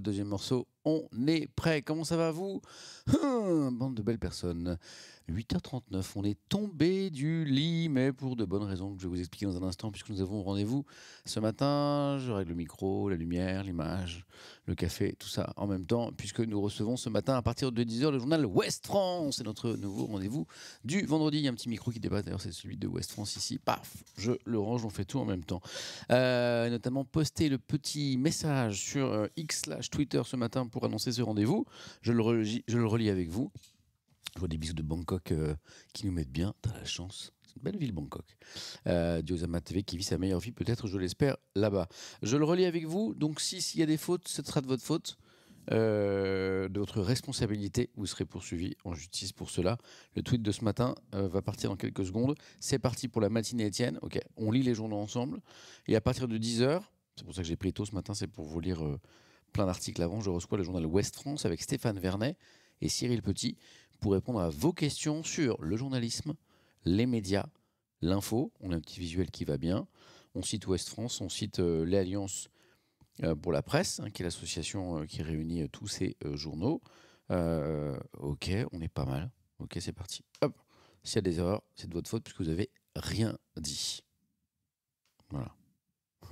deuxième morceau. On est prêt. Comment ça va vous hein, Bande de belles personnes. 8h39, on est tombé du lit, mais pour de bonnes raisons que je vais vous expliquer dans un instant, puisque nous avons rendez-vous ce matin. Je règle le micro, la lumière, l'image, le café, tout ça en même temps, puisque nous recevons ce matin à partir de 10h le journal West France. C'est notre nouveau rendez-vous du vendredi. Il y a un petit micro qui débat, d'ailleurs, c'est celui de West France ici. Paf, je le range, on fait tout en même temps. Euh, notamment, poster le petit message sur euh, X Twitter ce matin pour annoncer ce rendez-vous. je le relis avec vous vois des bisous de Bangkok euh, qui nous mettent bien. T'as la chance. C'est une belle ville, Bangkok. Euh, Diosama TV qui vit sa meilleure vie, peut-être, je l'espère, là-bas. Je le relis avec vous. Donc, si s'il y a des fautes, ce sera de votre faute. Euh, de votre responsabilité, vous serez poursuivi en justice pour cela. Le tweet de ce matin euh, va partir dans quelques secondes. C'est parti pour la matinée Étienne. Ok, on lit les journaux ensemble. Et à partir de 10h, c'est pour ça que j'ai pris tôt ce matin, c'est pour vous lire plein d'articles avant. Je reçois le journal Ouest France avec Stéphane Vernet et Cyril Petit pour répondre à vos questions sur le journalisme, les médias, l'info. On a un petit visuel qui va bien. On cite Ouest France, on cite euh, l'Alliance euh, pour la presse, hein, qui est l'association euh, qui réunit tous ces journaux. ok, on est pas mal. Ok, c'est parti. S'il y a des erreurs, c'est de votre faute puisque vous n'avez rien dit. Voilà.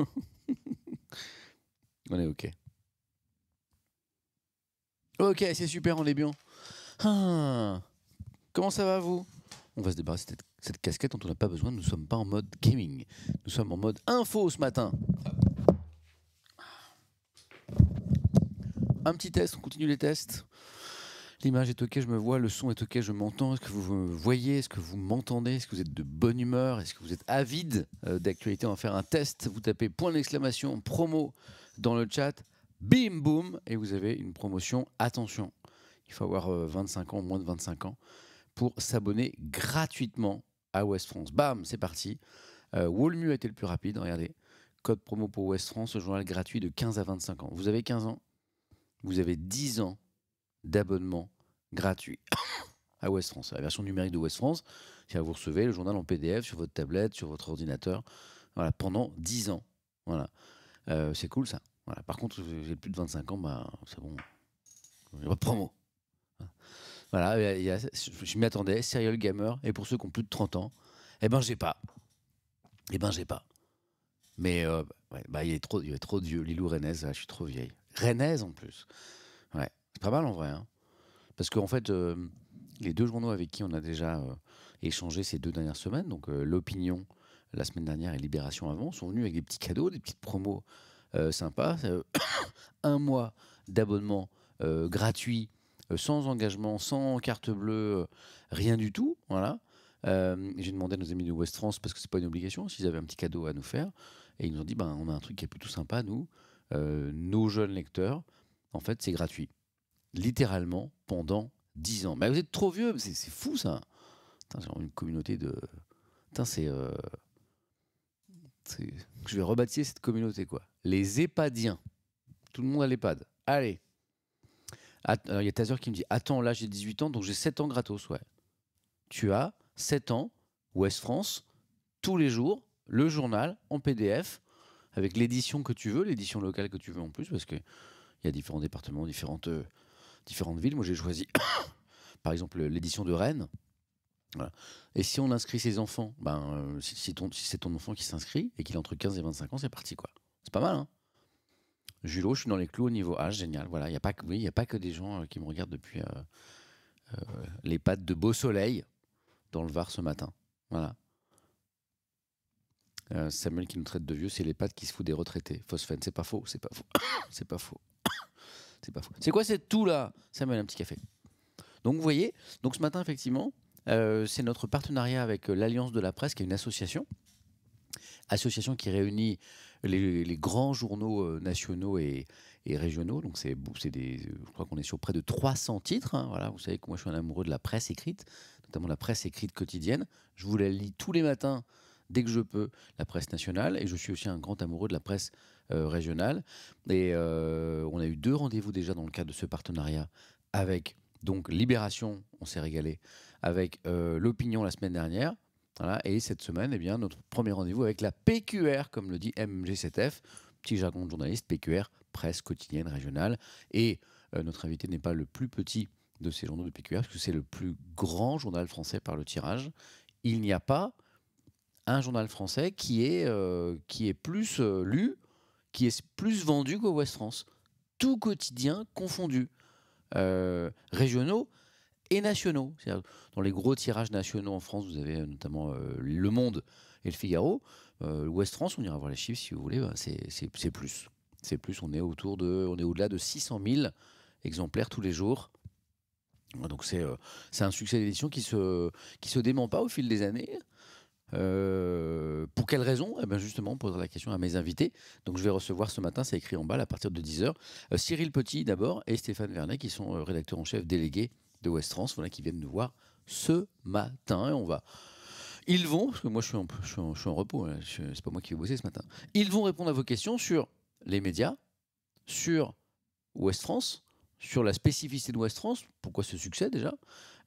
on est ok. Ok, c'est super, on est bien. Hein. comment ça va vous On va se débarrasser de cette, casquette dont on n'a pas besoin. Nous ne sommes pas en mode gaming. Nous sommes en mode info ce matin. Un petit test, on continue les tests. L'image est ok, je me vois, le son est ok, je m'entends. Est-ce que vous me voyez Est-ce que vous m'entendez Est-ce que vous êtes de bonne humeur Est-ce que vous êtes avide euh, d'actualité On va faire un test. Vous tapez point d'exclamation promo dans le chat. Bim boum Et vous avez une promotion. Attention, il faut avoir 25 euh, ans, moins de 25 ans, pour s'abonner gratuitement à West France. Bam, c'est parti. Euh, Wallmu a été le plus rapide, regardez. Code promo pour West France, journal gratuit de 15 à 25 ans. Vous avez 15 ans, vous avez 10 ans d'abonnement gratuit à West France, la version numérique de West France. vous recevez le journal en PDF sur votre tablette, sur votre ordinateur, voilà, pendant 10 ans. Voilà. Euh, c'est cool ça. Voilà. Par contre, j'ai plus de 25 ans, bah, c'est bon. promo. Voilà, je m'y attendais, Serial Gamer. Et pour ceux qui ont plus de 30 ans, eh ben j'ai pas. Eh ben j'ai pas. Mais euh, bah, il, est trop, est trop vieux. Lilou Rennaise, je suis trop vieille. Rennaise en plus. Ouais, c'est pas mal en vrai. Hein. Parce qu'en fait, euh, les deux journaux avec qui on a déjà euh, échangé ces deux dernières semaines, donc L'Opinion la semaine dernière et Libération avant, sont venus avec des petits cadeaux, des petites promos sympas. un mois d'abonnement gratuit euh, sans engagement, sans carte bleue, euh, rien du tout. Voilà. Euh, j'ai demandé à nos amis de West France, parce que c'est pas une obligation, s'ils avaient un petit cadeau à nous faire. Et ils nous ont dit, ben, on a un truc qui est plutôt sympa, nous, nos jeunes lecteurs. En fait, c'est gratuit. Littéralement, pendant 10 ans. Mais vous êtes trop vieux, c'est, fou ça. une communauté de... Je vais rebâtir cette communauté, quoi. Les EHPADiens. Tout le monde à l'EHPAD. Allez euh, il y a Tazer qui me dit Attends, là j'ai 18 ans, donc j'ai 7 ans gratos. Ouais. Tu as 7 ans, Ouest France, tous les jours, le journal en PDF, avec l'édition que tu veux, l'édition locale que tu veux en plus, parce qu'il y a différents départements, différentes, euh, différentes villes. Moi j'ai choisi, par exemple, l'édition de Rennes. Et si on inscrit ses enfants, ben, euh, si, si c'est ton enfant qui s'inscrit et qu'il a entre 15 et 25 ans, c'est parti quoi. C'est pas mal, hein Julo, je suis dans les clous au niveau H, génial. Voilà, il n'y a, pas que, oui, y a pas que des gens euh, qui me regardent depuis euh, euh, les pattes de beau soleil dans le Var ce matin. Voilà. Euh, Samuel qui nous traite de vieux, c'est les pattes qui se foutent des retraités. Phosphène, c'est pas faux, c'est pas faux, c'est pas faux, c'est pas faux. C'est quoi cette tout là Samuel, un petit café. Donc vous voyez, donc ce matin effectivement, c'est notre partenariat avec l'Alliance de la presse, qui est une association, association qui réunit les, grands journaux euh, nationaux et, régionaux. Donc c'est, des, je crois qu'on est sur près de 300 titres. Hein, voilà, vous savez que moi je suis un amoureux de la presse écrite, notamment la presse écrite quotidienne. Je vous la lis tous les matins dès que je peux, la presse nationale, et je suis aussi un grand amoureux de la presse euh, régionale. Et euh, on a eu deux rendez-vous déjà dans le cadre de ce partenariat avec donc Libération, on s'est régalé, avec l'opinion la semaine dernière et cette semaine, eh bien, notre premier rendez-vous avec la PQR, comme le dit MG7F, petit jargon de journaliste, PQR, presse quotidienne régionale. Et euh, notre invité n'est pas le plus petit de ces journaux de PQR, parce que c'est le plus grand journal français par le tirage. Il n'y a pas un journal français qui est, euh, qui est plus euh, lu, qui est plus vendu qu'au West France. Tout quotidien confondu. régionaux, et nationaux. Dans les gros tirages nationaux en France, vous avez euh, notamment euh, Le Monde et Le Figaro. louest euh, France, on ira voir les chiffres si vous voulez, bah, c'est plus. C'est plus, on est autour de, on est au-delà de 600 000 exemplaires tous les jours. Donc c'est c'est un succès d'édition qui se, qui se dément pas au fil des années. pour quelle raison eh bien Justement, on posera la question à mes invités. Donc, je vais recevoir ce matin, c'est écrit en bas, à partir de 10h, Cyril Petit d'abord et Stéphane Vernet, qui sont rédacteurs en chef délégués de West France, voilà, qui viennent nous voir ce matin. on va ils vont, parce que moi je suis en, suis en, repos, hein, c'est pas moi qui vais bosser ce matin, ils vont répondre à vos questions sur les médias, sur Ouest France, sur la spécificité de West France, pourquoi ce succès déjà,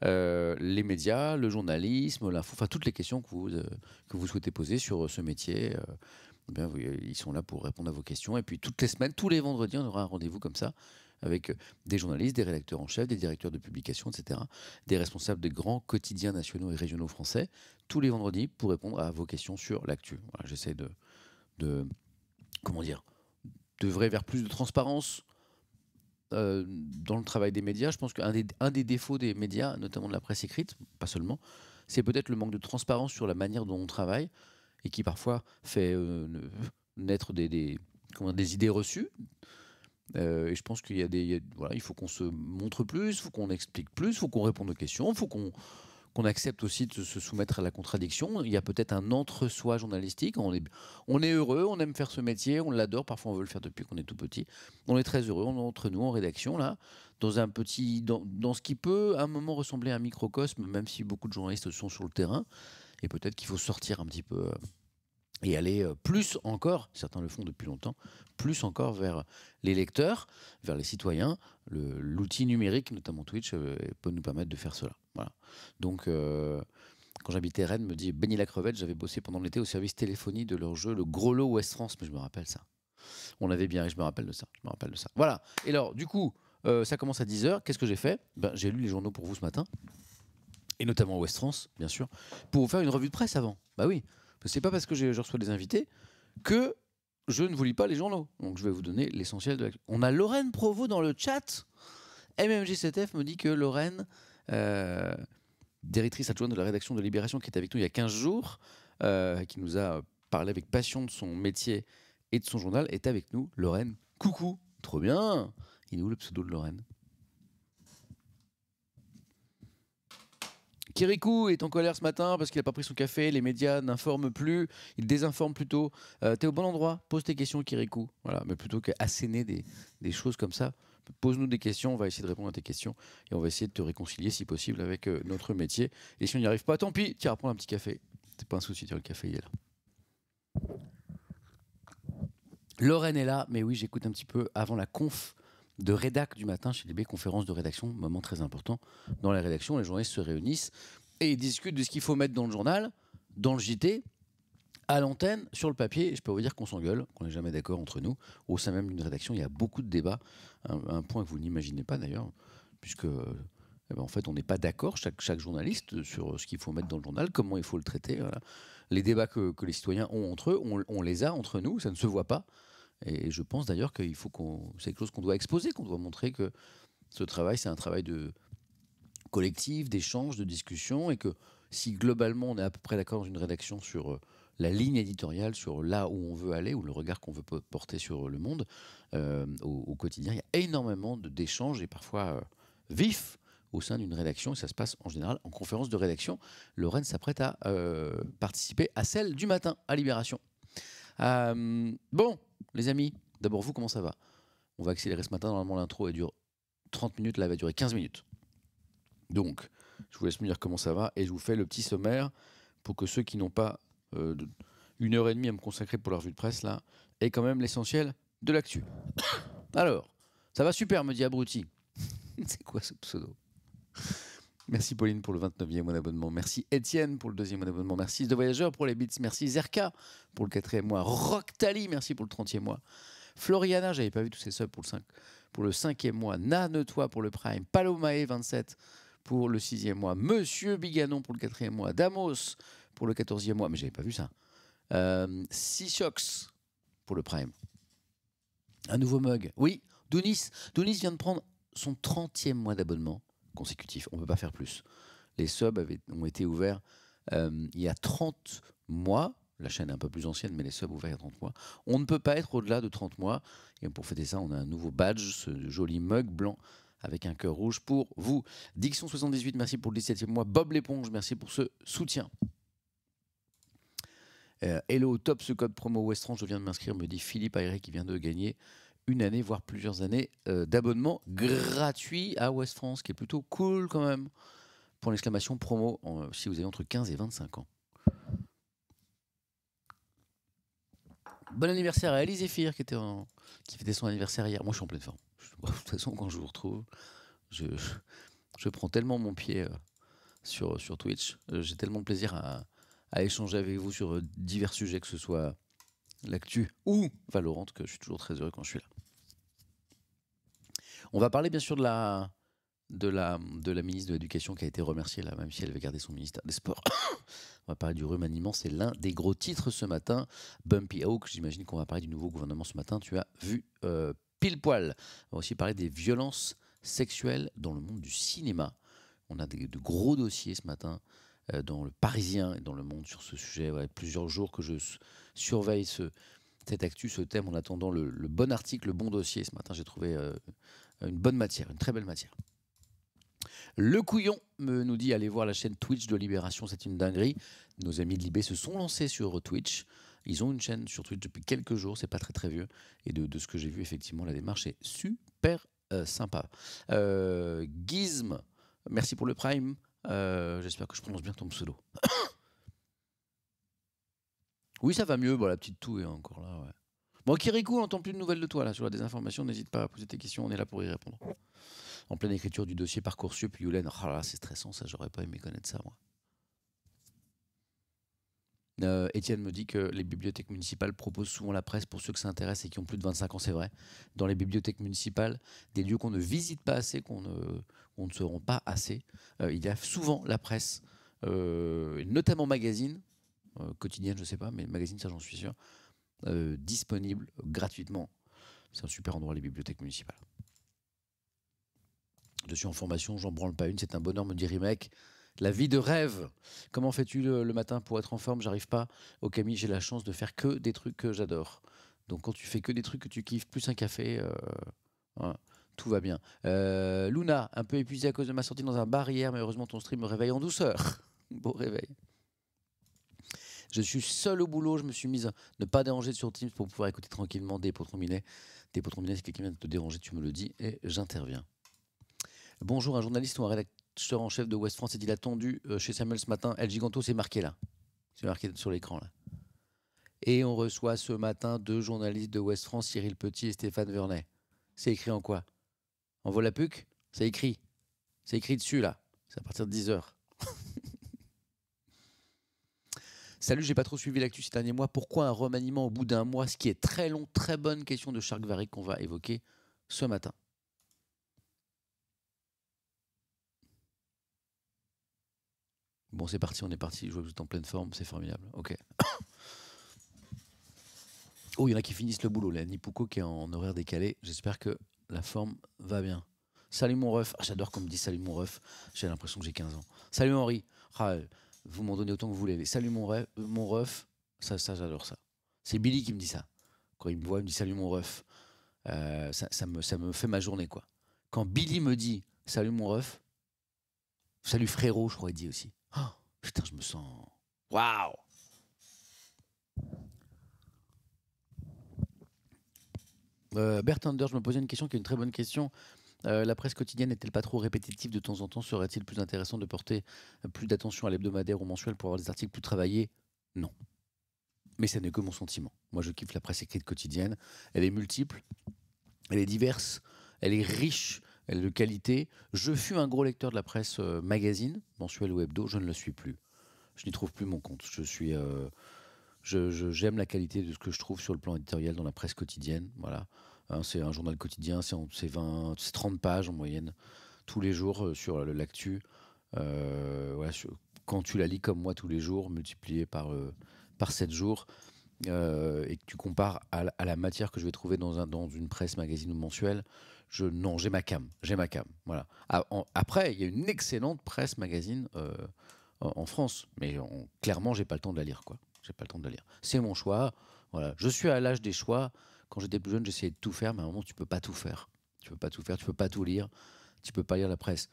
euh, les médias, le journalisme, l'info, enfin toutes les questions que vous, euh, que vous souhaitez poser sur ce métier. Euh, eh ils sont là pour répondre à vos questions. Et puis toutes les semaines, tous les vendredis, on aura un rendez-vous comme ça avec euh, des journalistes, des rédacteurs en chef, des directeurs de publication, etc., des responsables des grands quotidiens nationaux et régionaux français, tous les vendredis pour répondre à vos questions sur l'actu. J'essaie de, de, comment dire, d'œuvrer vers plus de transparence. Euh, dans le travail des médias, je pense qu'un des, un des défauts des médias, notamment de la presse écrite, pas seulement, c'est peut-être le manque de transparence sur la manière dont on travaille et qui parfois fait euh, naître des idées reçues euh, et je pense qu'il y a des, il faut qu'on se montre plus, faut qu'on explique plus, faut qu'on réponde aux questions, faut qu'on accepte aussi de se soumettre à la contradiction. Il y a peut-être un entre-soi journalistique. On est, on est heureux, on aime faire ce métier, on l'adore. Parfois, on veut le faire depuis qu'on est tout petit. On est très heureux. On est entre nous en rédaction là, dans un petit, dans, dans ce qui peut à un moment ressembler à un microcosme, même si beaucoup de journalistes sont sur le terrain. Et peut-être qu'il faut sortir un petit peu euh, et aller euh, plus encore, certains le font depuis longtemps, plus encore vers les lecteurs, vers les citoyens. L'outil numérique, notamment Twitch, euh, peut nous permettre de faire cela. Voilà. Donc, euh, quand j'habitais Rennes, me dit Benny la crevette, j'avais bossé pendant l'été au service téléphonie de leur jeu, le gros lot West France, mais je me rappelle ça. On avait bien, je me rappelle de ça. Je me rappelle de ça. Voilà. Et alors, du coup, ça commence à 10h. Qu'est-ce que j'ai fait ben, J'ai lu les journaux pour vous ce matin et notamment West France, bien sûr, pour vous faire une revue de presse avant. Bah oui, c'est pas parce que je reçois des invités que je ne vous lis pas les journaux. Donc je vais vous donner l'essentiel de On a Lorraine Provo dans le chat. MMG7F me dit que Lorraine, euh, directrice adjointe de la rédaction de Libération, qui était avec nous il y a 15 jours, euh, qui nous a parlé avec passion de son métier et de son journal, est avec nous. Lorraine, coucou, trop bien. Il est où le pseudo de Lorraine Kirikou est en colère ce matin parce qu'il n'a pas pris son café, les médias n'informent plus, ils désinforment plutôt. Euh, es au bon endroit, pose tes questions Kirikou. Voilà, mais plutôt qu'asséner des, des choses comme ça, pose-nous des questions, on va essayer de répondre à tes questions et on va essayer de te réconcilier si possible avec euh, notre métier. Et si on n'y arrive pas, tant pis, tiens, prends un petit café. C'est pas un souci, tiens, le café, il est Lorraine est là, mais oui, j'écoute un petit peu avant la conf de rédac du matin chez Libé conférence de rédaction, moment très important. Dans la rédaction, les journalistes se réunissent et discutent de ce qu'il faut mettre dans le journal, dans le JT, à l'antenne, sur le papier, je peux vous dire qu'on s'engueule, qu'on n'est jamais d'accord entre nous. Au sein même d'une rédaction, il y a beaucoup de débats, un, point que vous n'imaginez pas d'ailleurs, puisque eh ben, en fait, on n'est pas d'accord, chaque, journaliste, sur ce qu'il faut mettre dans le journal, comment il faut le traiter. Les débats que, les citoyens ont entre eux, on, les a entre nous, ça ne se voit pas. Et je pense d'ailleurs qu'il faut qu'on, c'est quelque chose qu'on doit exposer, qu'on doit montrer que ce travail, c'est un travail de collectif, d'échange, de discussion, et que si globalement on est à peu près d'accord dans une rédaction sur euh, la ligne éditoriale, sur là où on veut aller, ou le regard qu'on veut porter sur le monde euh, au, quotidien, il y a énormément d'échanges et parfois euh, vifs au sein d'une rédaction, et ça se passe en général en conférence de rédaction. Lorraine s'apprête à participer à celle du matin à Libération. bon, les amis, d'abord vous, comment ça va On va accélérer ce matin, normalement l'intro elle dure 30 minutes, là elle va durer 15 minutes. Donc, je vous laisse me dire comment ça va et je vous fais le petit sommaire pour que ceux qui n'ont pas euh, une heure et demie à me consacrer pour leur vue de presse, là, aient quand même l'essentiel de l'actu. Alors, ça va super, me dit Abruti. C'est quoi ce pseudo Merci Pauline pour le 29e mois d'abonnement. Merci Étienne pour le deuxième mois d'abonnement. Merci The Voyager, pour les bits. Merci Zerka pour le quatrième mois. Rocktali, merci pour le 30e mois. Floriana, j'avais pas vu tous ces subs pour le, 5, pour le e mois. Nanetois pour le prime. Palomae 27 pour le 6e mois. Monsieur Biganon pour le 4e mois. Damos pour le 14e mois. Mais j'avais pas vu ça. Euh, pour le prime. Un nouveau mug. Oui, Donis. Dounis vient de prendre son 30e mois d'abonnement consécutif, On ne peut pas faire plus. Les subs ont été ouverts euh, il y a 30 mois. La chaîne est un peu plus ancienne, mais les subs ouverts il y a 30 mois. On ne peut pas être au-delà de 30 mois. Et pour fêter ça, on a un nouveau badge, ce joli mug blanc avec un cœur rouge pour vous. diction 78 merci pour le 17e mois. Bob l'éponge, merci pour ce soutien. Euh, hello, top ce code promo Westrange, je viens de m'inscrire, me dit Philippe Ayre qui vient de gagner une année, voire plusieurs années euh, d'abonnement gratuit à West France, qui est plutôt cool quand même, pour l'exclamation promo, euh, si vous avez entre 15 et 25 ans. Bon anniversaire à Alice qui, était qui fêtait son anniversaire hier. Moi, je suis en pleine forme. de toute façon, quand je vous retrouve, je, je prends tellement mon pied euh, sur, sur Twitch. J'ai tellement de plaisir à, à échanger avec vous sur divers sujets, que ce soit l'actu ou valorante que je suis toujours très heureux quand je suis là. On va parler bien sûr de la, de la, de la ministre de l'Éducation qui a été remerciée, là, même si elle avait gardé son ministère des Sports. on va parler du remaniement, c'est l'un des gros titres ce matin. Bumpy Hawk, j'imagine qu'on va parler du nouveau gouvernement ce matin, tu as vu euh, pile poil. On va aussi parler des violences sexuelles dans le monde du cinéma. On a des, de gros dossiers ce matin euh, dans le Parisien et dans le monde sur ce sujet. Ouais, plusieurs jours que je surveille ce, cette actu, ce thème, en attendant le, bon article, le bon dossier. Ce matin, j'ai trouvé euh, une bonne matière, une très belle matière. Le couillon me nous dit allez voir la chaîne Twitch de Libération, c'est une dinguerie. Nos amis de Libé se sont lancés sur euh, Twitch. Ils ont une chaîne sur Twitch depuis quelques jours, c'est pas très très vieux. Et de, ce que j'ai vu, effectivement, la démarche est super euh, sympa. Euh, Gizm, merci pour le prime. J'espère que je prononce bien ton pseudo. Oui, ça va mieux. Bon, bah, la petite toux est hein, encore là. Ouais. Bon, Kirikou, on entend plus de nouvelles de toi là sur la désinformation. N'hésite pas à poser tes questions. On est là pour y répondre. En pleine écriture du dossier Parcoursup, Yulen, oh c'est stressant ça. J'aurais pas aimé connaître ça, moi. Euh, Étienne me dit que les bibliothèques municipales proposent souvent la presse pour ceux que ça intéresse et qui ont plus de 25 ans, c'est vrai. Dans les bibliothèques municipales, des lieux qu'on ne visite pas assez, qu'on ne, ne se rend pas assez, euh, il y a souvent la presse, euh, notamment magazine, euh, quotidienne, je sais pas, mais magazine, ça j'en suis sûr, euh, disponible gratuitement. C'est un super endroit, les bibliothèques municipales. suis en formation, j'en branle pas une, c'est un bonheur, me dit mec. La vie de rêve. Comment fais-tu le, matin pour être en forme J'arrive pas. Au oh, Camille, j'ai la chance de faire que des trucs que j'adore. Donc quand tu fais que des trucs que tu kiffes, plus un café, euh, hein, tout va bien. Luna, un peu épuisée à cause de ma sortie dans un bar hier, mais heureusement ton stream me réveille en douceur. Beau réveil. Je suis seul au boulot, je me suis mis à ne pas déranger sur Teams pour pouvoir écouter tranquillement des potrons Des potes millets, si quelqu'un vient de te déranger, tu me le dis et j'interviens. Bonjour, un journaliste ou un rédacteur en chef de West France est-il attendu euh, chez Samuel ce matin El Giganto, c'est marqué là. C'est marqué sur l'écran là. Et on reçoit ce matin deux journalistes de West France, Cyril Petit et Stéphane Vernet. C'est écrit en quoi En puque C'est écrit. C'est écrit dessus là. C'est à partir de 10 heures. Salut, j'ai pas trop suivi l'actu ces derniers mois. Pourquoi un remaniement au bout d'un mois Ce qui est très long, très bonne question de Shark Varick qu'on va évoquer ce matin. Bon, c'est parti, on est parti. Je vois que vous êtes en pleine forme, c'est formidable. Ok. oh, il y en a qui finissent le boulot. Là, Nipuko qui est en horaire décalé. J'espère que la forme va bien. Salut mon ref. Ah, j'adore qu'on me dise salut mon ref. J'ai l'impression que j'ai 15 ans. Salut Henri vous m'en donnez autant que vous voulez. salut mon, ref, euh, mon ça, ça j'adore ça. C'est Billy qui me dit ça. Quand il me voit, il me dit salut mon ref. Euh, ça, me, fait ma journée, quoi. Quand Billy me dit salut mon ref, salut frérot, je crois, il dit aussi. Oh, putain, je me sens. Waouh! Euh, Bert Anders, je me posais une question qui est une très bonne question. Euh, la presse quotidienne n'est-elle pas trop répétitive de temps en temps Serait-il plus intéressant de porter euh, plus d'attention à l'hebdomadaire ou mensuel pour avoir des articles plus travaillés Non. Mais ça n'est que mon sentiment. Moi, je kiffe la presse écrite quotidienne. Elle est multiple, elle est diverse, elle est riche elle est de qualité. Je fus un gros lecteur de la presse euh, magazine, mensuel ou hebdo. Je ne le suis plus. Je n'y trouve plus mon compte. Je suis. j'aime la qualité de ce que je trouve sur le plan éditorial dans la presse quotidienne. Voilà. Hein, c'est un journal quotidien, c'est 20, 30 pages en moyenne, tous les jours euh, sur l'actu. Euh, quand tu la lis comme moi tous les jours, multiplié par, euh, par 7 jours, et que tu compares à, la matière que je vais trouver dans, un, dans une presse magazine ou mensuelle, je, non, j'ai ma cam, j'ai ma cam. Voilà. Ah, après, il y a une excellente presse magazine en France, mais clairement, j'ai pas le temps de la lire, quoi. J'ai pas le temps de la lire. C'est mon choix. Voilà, je suis à l'âge des choix. Quand j'étais plus jeune, j'essayais de tout faire, mais à un moment, tu peux pas tout faire. Tu peux pas tout faire, tu peux pas tout lire, tu peux pas lire la presse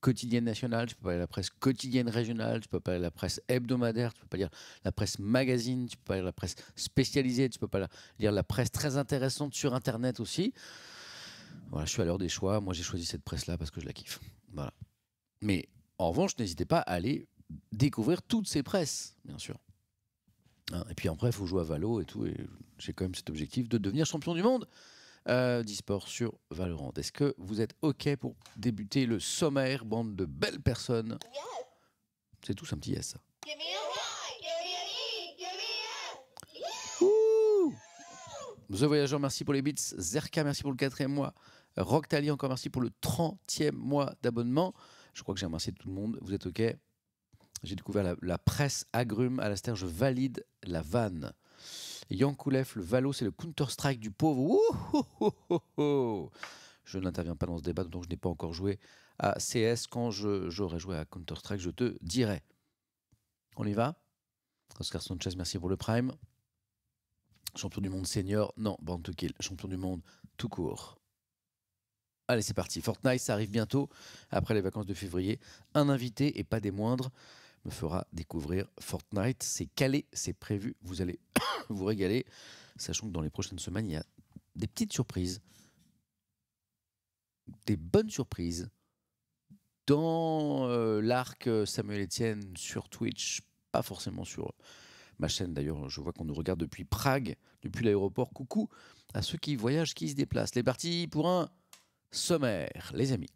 quotidienne nationale, tu peux pas lire la presse quotidienne régionale, tu peux pas lire la presse hebdomadaire, tu peux pas lire la presse magazine, tu peux pas lire la presse spécialisée, tu peux pas lire la presse très intéressante sur Internet aussi. Voilà, je suis à l'heure des choix. Moi, j'ai choisi cette presse-là parce que je la kiffe. Voilà. Mais en revanche, n'hésitez pas à aller découvrir toutes ces presses, bien sûr. Hein, et puis après, il faut jouer à Valo et tout. Et j'ai quand même cet objectif de devenir champion du monde euh, d'e-sport sur Valorant. Est-ce que vous êtes OK pour débuter le sommaire, bande de belles personnes C'est tous un petit yes, ça. The Voyageur, merci pour les bits. Zerka, merci pour le quatrième mois. Rocktali, encore merci pour le 30e mois d'abonnement. Je crois que j'ai remercié tout le monde. Vous êtes OK j'ai découvert la, la, presse agrume. Alastair, je valide la vanne. Yankoulef, le Valo, c'est le Counter-Strike du pauvre. Je n'interviens pas dans ce débat, donc je n'ai pas encore joué à CS. Quand j'aurai joué à Counter-Strike, je te dirai. On y va Oscar Sanchez, merci pour le Prime. Champion du monde senior, non, Born to Kill, champion du monde tout court. Allez, c'est parti. Fortnite, ça arrive bientôt, après les vacances de février. Un invité et pas des moindres me fera découvrir Fortnite. C'est calé, c'est prévu, vous allez vous régaler, sachant que dans les prochaines semaines, il y a des petites surprises, des bonnes surprises. Dans euh, l'arc euh, Samuel Etienne sur Twitch, pas forcément sur euh, ma chaîne d'ailleurs, je vois qu'on nous regarde depuis Prague, depuis l'aéroport. Coucou à ceux qui voyagent, qui se déplacent. Les parties pour un sommaire, les amis.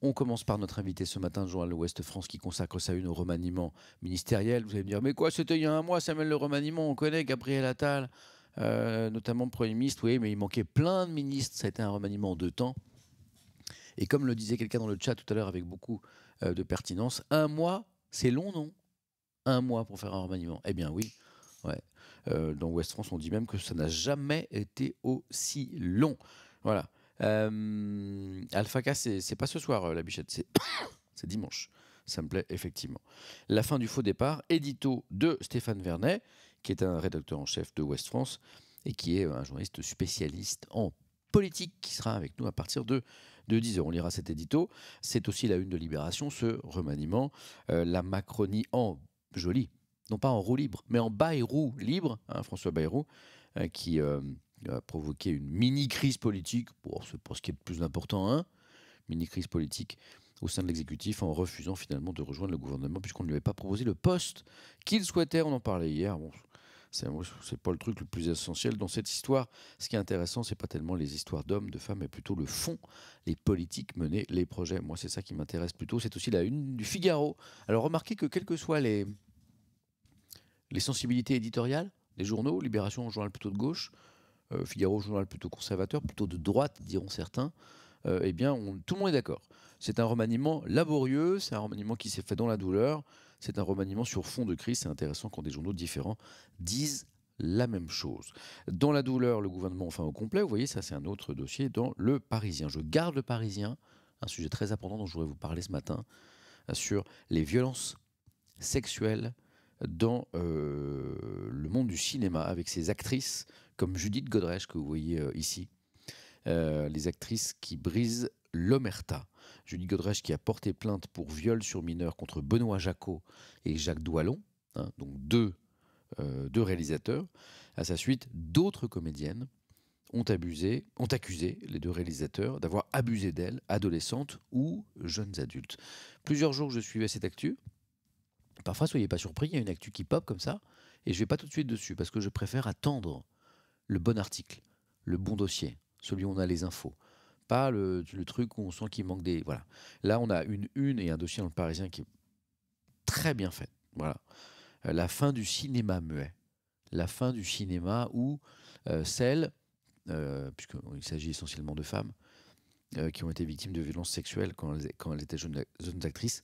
On commence par notre invité ce matin, le journal Ouest France, qui consacre sa une au remaniement ministériel. Vous allez me dire, mais quoi, c'était il y a un mois, Samuel le remaniement, on connaît Gabriel Attal, euh, notamment Premier ministre, oui, mais il manquait plein de ministres, ça a été un remaniement de deux temps. Et comme le disait quelqu'un dans le chat tout à l'heure avec beaucoup euh, de pertinence, un mois, c'est long, non Un mois pour faire un remaniement Eh bien oui. Euh, dans Ouest France, on dit même que ça n'a jamais été aussi long. Voilà. Euh, Alpha K, c'est pas ce soir, euh, la bichette, c'est dimanche. Ça me plaît effectivement. La fin du faux départ, édito de Stéphane Vernet, qui est un rédacteur en chef de West France et qui est un journaliste spécialiste en politique qui sera avec nous à partir de, de 10h. On lira cet édito. C'est aussi la une de Libération, ce remaniement. Euh, la Macronie en joli, non pas en roue libre, mais en Bayrou libre, hein, François Bayrou, qui, a provoqué une mini-crise politique, bon, c'est pas ce qui est le plus important, hein, mini-crise politique au sein de l'exécutif en refusant finalement de rejoindre le gouvernement puisqu'on ne lui avait pas proposé le poste qu'il souhaitait. On en parlait hier. Bon, c'est pas le truc le plus essentiel dans cette histoire. Ce qui est intéressant, c'est pas tellement les histoires d'hommes, de femmes, mais plutôt le fond, les politiques menées, les projets. Moi, c'est ça qui m'intéresse plutôt. C'est aussi la une du Figaro. Alors remarquez que quelles que soient les, les sensibilités éditoriales, des journaux, Libération, journal plutôt de gauche, euh, Figaro, journal plutôt conservateur, plutôt de droite, diront certains, euh, eh bien, tout le monde est d'accord. C'est un remaniement laborieux, c'est un remaniement qui s'est fait dans la douleur, c'est un remaniement sur fond de crise. C'est intéressant quand des journaux différents disent la même chose. Dans la douleur, le gouvernement enfin au complet, vous voyez, ça c'est un autre dossier dans le Parisien. Je garde le Parisien, un sujet très important dont je voudrais vous parler ce matin, euh, sur les violences sexuelles dans le monde du cinéma avec ses actrices comme Judith Godrèche que vous voyez euh, ici, euh, les actrices qui brisent l'omerta. Judith Godrèche qui a porté plainte pour viol sur mineur contre Benoît Jacot et Jacques Doualon, hein, donc deux, euh, deux réalisateurs. À sa suite, d'autres comédiennes ont, abusé, ont accusé les deux réalisateurs d'avoir abusé d'elles, adolescentes ou jeunes adultes. Plusieurs jours, je suivais cette actu. Parfois, soyez pas surpris, il y a une actu qui pop comme ça, et je vais pas tout de suite dessus parce que je préfère attendre le bon article, le bon dossier, celui où on a les infos. Pas le, truc où on sent qu'il manque des. Voilà. Là, on a une une et un dossier dans le Parisien qui est très bien fait. Voilà. Euh, la fin du cinéma muet. La fin du cinéma où euh, celles, euh, puisqu'il s'agit essentiellement de femmes, qui ont été victimes de violences sexuelles quand elles, étaient jeunes, jeunes actrices,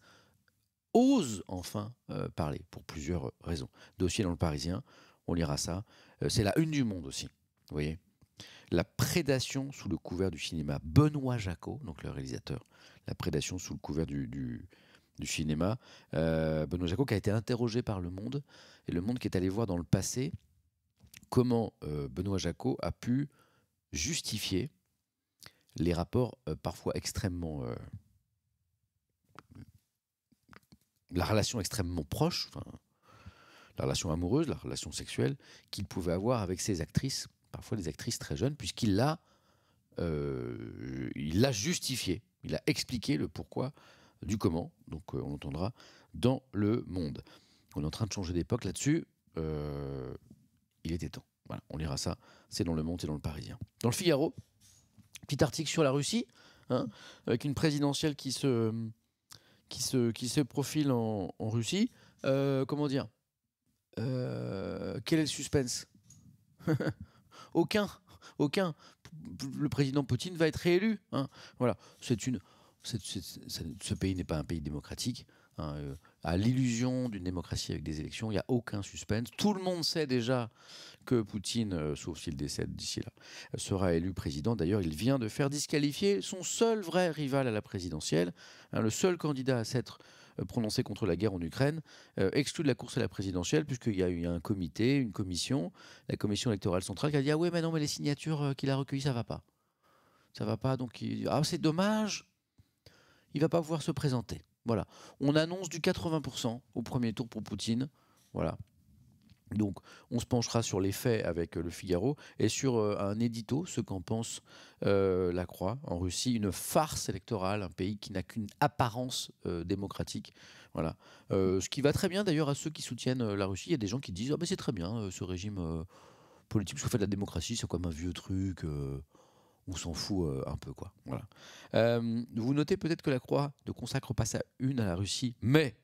osent enfin parler, pour plusieurs raisons. Dossier dans le Parisien, on lira ça. Euh, c'est la une du monde aussi. Vous voyez La prédation sous le couvert du cinéma. Benoît Jacot, donc le réalisateur, la prédation sous le couvert du, du, cinéma. Euh, Benoît Jacot qui a été interrogé par Le Monde, et Le Monde qui est allé voir dans le passé comment euh, Benoît Jacot a pu justifier les rapports parfois extrêmement... la relation extrêmement proche, la relation amoureuse, la relation sexuelle qu'il pouvait avoir avec ses actrices, parfois des actrices très jeunes, puisqu'il l'a, euh, il l'a justifié, il a expliqué le pourquoi du comment. Donc euh, on l'entendra dans le monde. On est en train de changer d'époque là-dessus. Euh, il était temps. Voilà, on lira ça. C'est dans le monde, et dans le Parisien. Dans le Figaro, petit article sur la Russie, hein, avec une présidentielle qui se qui se, qui se profile en, Russie. comment dire euh, quel est le suspense Aucun, aucun. Le président Poutine va être réélu. Hein. Voilà, c'est une. ce pays n'est pas un pays démocratique. Hein. Euh, à l'illusion d'une démocratie avec des élections, il n'y a aucun suspense. Tout le monde sait déjà que Poutine, euh, sauf s'il décède d'ici là, sera élu président. D'ailleurs, il vient de faire disqualifier son seul vrai rival à la présidentielle, hein, le seul candidat à s'être euh, prononcé contre la guerre en Ukraine, euh, exclut de la course à la présidentielle, puisqu'il y a eu un comité, une commission, la commission électorale centrale qui a dit Ah ouais, mais non, mais les signatures euh, qu'il a recueillies, ça va pas. Ça va pas, donc il... dit Ah, c'est dommage, il va pas pouvoir se présenter. Voilà. On annonce du 80% au premier tour pour Poutine. Voilà. Donc, on se penchera sur les faits avec euh, le Figaro et sur euh, un édito, ce qu'en pense euh, la Croix en Russie, une farce électorale, un pays qui n'a qu'une apparence démocratique. Voilà. ce qui va très bien d'ailleurs à ceux qui soutiennent la Russie. Il y a des gens qui disent Ah, ben, c'est très bien ce régime politique, parce qu'en fait, la démocratie, c'est comme un vieux truc. on s'en fout un peu, quoi. Voilà. vous notez peut-être que la Croix ne consacre pas sa une à la Russie, mais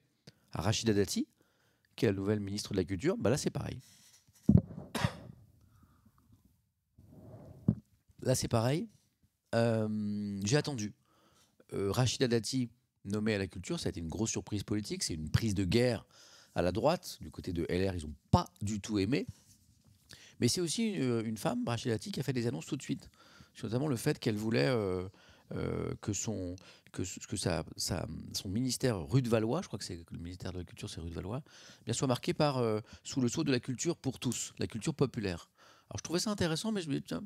à Rachida Dati, qui la nouvelle ministre de la Culture. Bah là, c'est pareil. Là, c'est pareil. Euh, j'ai attendu. Euh, Rachida Dati, nommée à la culture, ça a été une grosse surprise politique. C'est une prise de guerre à la droite. Du côté de LR, ils n'ont pas du tout aimé. Mais c'est aussi une, femme, Rachida Dati, qui a fait des annonces tout de suite. Notamment le fait qu'elle voulait. Euh, euh, que son que, que son ministère rue de Valois, je crois que c'est le ministère de la Culture, c'est rue de Valois, eh bien soit marqué par euh, sous le sceau de la culture pour tous, la culture populaire. Alors je trouvais ça intéressant, mais je me dis tiens,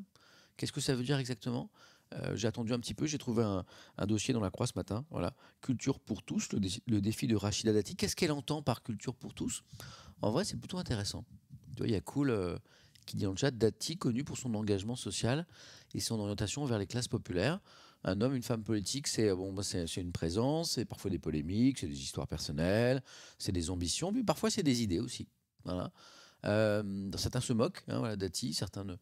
qu'est-ce que ça veut dire exactement euh, j'ai attendu un petit peu, j'ai trouvé un, dossier dans la croix ce matin. Voilà, culture pour tous, le, défi de Rachida Dati. Qu'est-ce qu'elle entend par culture pour tous En vrai, c'est plutôt intéressant. Tu vois, il y a cool qui dit en chat Dati, connu pour son engagement social et son orientation vers les classes populaires. Un homme, une femme politique, c'est bon, bah, c'est une présence, c'est parfois des polémiques, c'est des histoires personnelles, c'est des ambitions, puis parfois c'est des idées aussi. Voilà. Euh, certains se moquent, hein, voilà, Dati, certains ne,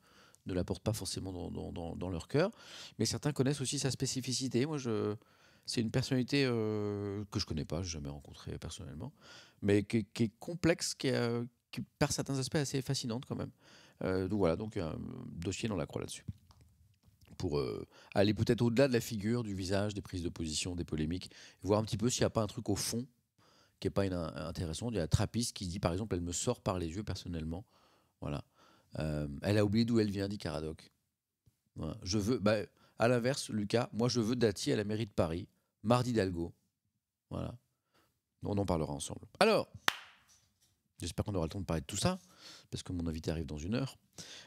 ne la portent pas forcément dans, leur cœur, mais certains connaissent aussi sa spécificité. Moi, je, c'est une personnalité euh, que je connais pas, je jamais rencontrée personnellement, mais qui, est complexe, qui, perd euh, qui, par certains aspects assez fascinante quand même. donc voilà, donc un dossier dans la croix là-dessus pour euh, aller peut-être au-delà de la figure, du visage, des prises de position, des polémiques, voir un petit peu s'il n'y a pas un truc au fond qui n'est pas intéressant. Il y a Trappiste qui dit, par exemple, elle me sort par les yeux personnellement. Voilà. Euh, elle a oublié d'où elle vient, dit Caradoc. Je veux, bah, à l'inverse, Lucas, moi je veux Dati à la mairie de Paris, mardi d'Algo. Voilà. On en parlera ensemble. Alors, J'espère qu'on aura le temps de parler de tout ça, parce que mon invité arrive dans une heure.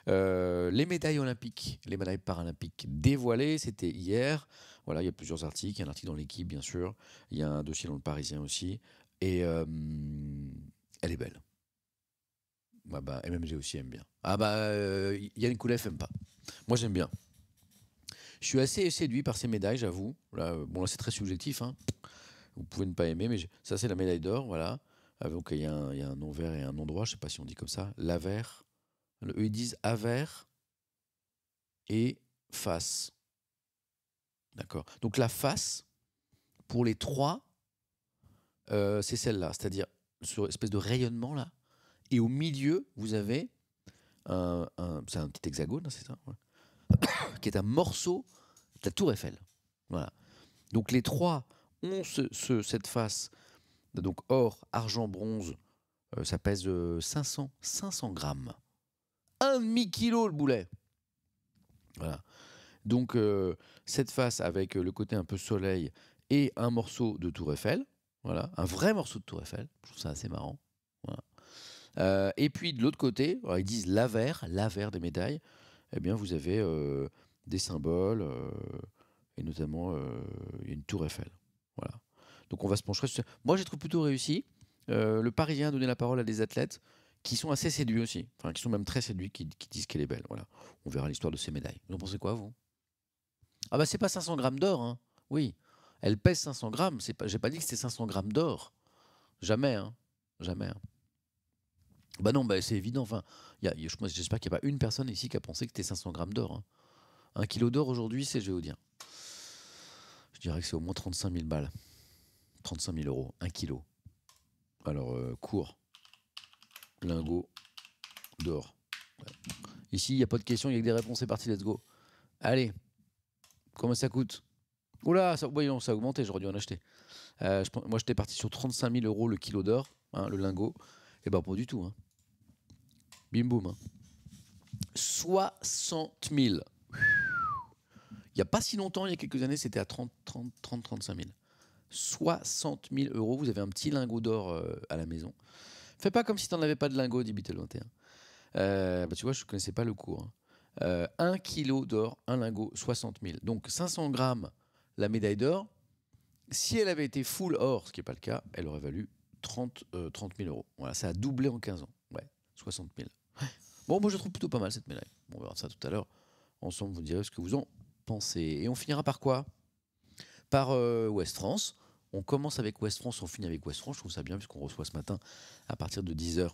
Euh, les médailles olympiques, les médailles paralympiques dévoilées, c'était hier. Voilà, il y a plusieurs articles. Il y a un article dans l'équipe, bien sûr. Il y a un dossier dans le Parisien aussi. Et euh, elle est belle. Ah bah, MMG aussi aime bien. Ah bah, euh, Yann Koulef aime pas. Moi, j'aime bien. Je suis assez séduit par ces médailles, j'avoue. bon, là, c'est très subjectif. Hein. Vous pouvez ne pas aimer, mais ça, c'est la médaille d'or, voilà. Ah, il y, a un, nom vert et un nom droit, je sais pas si on dit comme ça, l'avers. Eux, ils disent avers et face. D'accord. Donc la face, pour les trois, euh, c'est celle-là, c'est-à-dire sur espèce de rayonnement là. Et au milieu, vous avez un, c'est un petit hexagone, hein, c'est ça, qui est un morceau de la Tour Eiffel. Voilà. Donc les trois ont ce, cette face donc or, argent, bronze, euh, ça pèse 500, euh, 500 grammes. Un demi-kilo le boulet. Voilà. Donc euh, cette face avec le côté un peu soleil et un morceau de tour Eiffel. Voilà, un vrai morceau de tour Eiffel. Je trouve ça assez marrant. et puis de l'autre côté, ils disent l'avers, l'avers des médailles. Eh bien, vous avez des symboles et notamment une tour Eiffel. Voilà. Donc on va se pencher sur. Moi, j'ai trouvé plutôt réussi. Euh, le Parisien a donné la parole à des athlètes qui sont assez séduits aussi, enfin qui sont même très séduits, qui, disent qu'elle est belle. Voilà. On verra l'histoire de ces médailles. Vous en pensez quoi, vous Ah bah c'est pas 500 grammes d'or, hein. Oui, elle pèse 500 grammes. C'est pas, j'ai pas dit que c'était 500 grammes d'or. Jamais, hein. Jamais. Hein. Bah non, bah c'est évident. Enfin, j'espère qu'il n'y a pas une personne ici qui a pensé que c'était 500 grammes d'or. Hein. Un kilo d'or aujourd'hui, c'est géodien. Je dirais que c'est au moins 35 000 balles. 35 000 euros, 1 kilo. Alors, euh, cours, lingot, d'or. Ici, il n'y a pas de questions, il n'y a que des réponses, c'est parti, let's go. Allez, comment ça coûte Oula, ça, voyons, ça a augmenté, j'aurais dû en acheter. Euh, moi, j'étais parti sur 35 000 euros le kilo d'or, hein, le lingot. Et eh ben, pas du tout. Hein. Bim boum. 60 hein. 000. Il n'y a pas si longtemps, il y a quelques années, c'était à 30, 30, 30, 35 000. 60 000 euros. Vous avez un petit lingot d'or euh, à la maison. Fais pas comme si t'en avais pas de lingot, dit Beatle euh, bah, 21. tu vois, je connaissais pas le cours. Hein. Euh, un kilo d'or, un lingot, 60 000. Donc 500 grammes, la médaille d'or. Si elle avait été full or, ce qui n'est pas le cas, elle aurait valu 30, 30 000 euros. Voilà, ça a doublé en 15 ans. Ouais, 60 000. Bon, moi je trouve plutôt pas mal cette médaille. on verra ça tout à l'heure. Ensemble, vous direz ce que vous en pensez. Et on finira par quoi par West euh, France. On commence avec West France, on finit avec West France. Je trouve ça bien puisqu'on reçoit ce matin à partir de 10h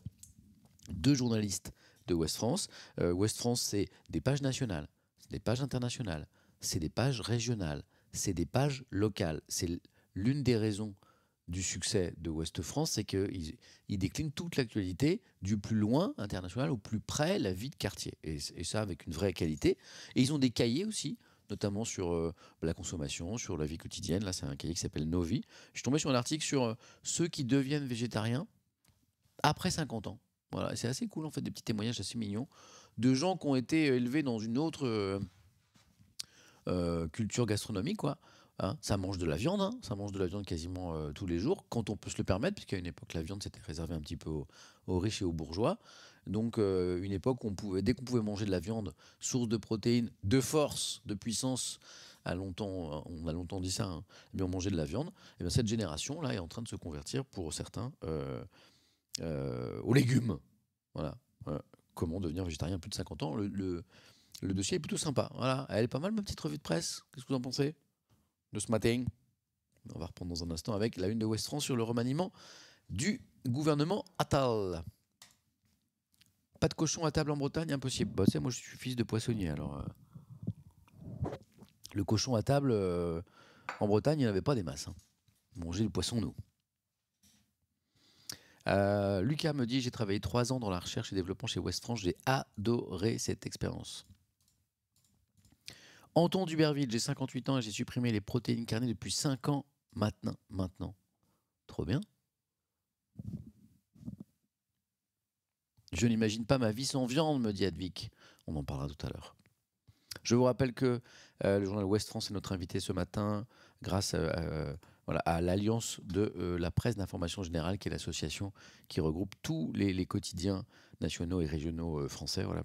deux journalistes de West France. Euh, Ouest West France, c'est des pages nationales, des pages internationales, c'est des pages régionales, c'est des pages locales. C'est l'une des raisons du succès de Ouest France, c'est qu'ils déclinent toute l'actualité, du plus loin international au plus près la vie de quartier. et, ça avec une vraie qualité. Et ils ont des cahiers aussi notamment sur euh, bah, la consommation, sur la vie quotidienne. Là, c'est un cahier qui s'appelle Nos Je suis tombé sur un article sur euh, ceux qui deviennent végétariens après 50 ans. Voilà, c'est assez cool en fait, des petits témoignages assez mignons de gens qui ont été élevés dans une autre euh, culture gastronomique, quoi. Hein. ça mange de la viande, hein. ça mange de la viande quasiment tous les jours, quand on peut se le permettre, puisqu'à une époque, la viande, s'était réservé un petit peu aux riches et aux bourgeois. Donc, euh, une époque où on pouvait, dès qu'on pouvait manger de la viande, source de protéines, de force, de puissance, à longtemps, on a longtemps dit ça, mais hein, eh on mangeait de la viande. Et eh bien, cette génération-là est en train de se convertir, pour certains, euh, euh, aux légumes. Voilà. comment devenir végétarien plus de 50 ans le, dossier est plutôt sympa. Elle est pas mal, ma petite revue de presse. Qu'est-ce que vous en pensez de ce matin On va reprendre dans un instant avec la une de West sur le remaniement du gouvernement Attal. Pas de cochon à table en Bretagne, impossible. Bah, moi, je suis fils de poissonnier, alors. Euh. le cochon à table euh, en Bretagne, il n'y en avait pas des masses. Hein. Manger le poisson, nous. Euh, Lucas me dit j'ai travaillé trois ans dans la recherche et développement chez West France, j'ai adoré cette expérience. Anton Duberville, j'ai 58 ans et j'ai supprimé les protéines carnées depuis 5 ans maintenant. maintenant. Trop bien. Je n'imagine pas ma vie sans viande, me dit Advik. On en parlera tout à l'heure. Je vous rappelle que euh, le journal Ouest France est notre invité ce matin grâce euh, euh, à, l'alliance de la presse d'information générale, qui est l'association qui regroupe tous les, quotidiens nationaux et régionaux français. Voilà,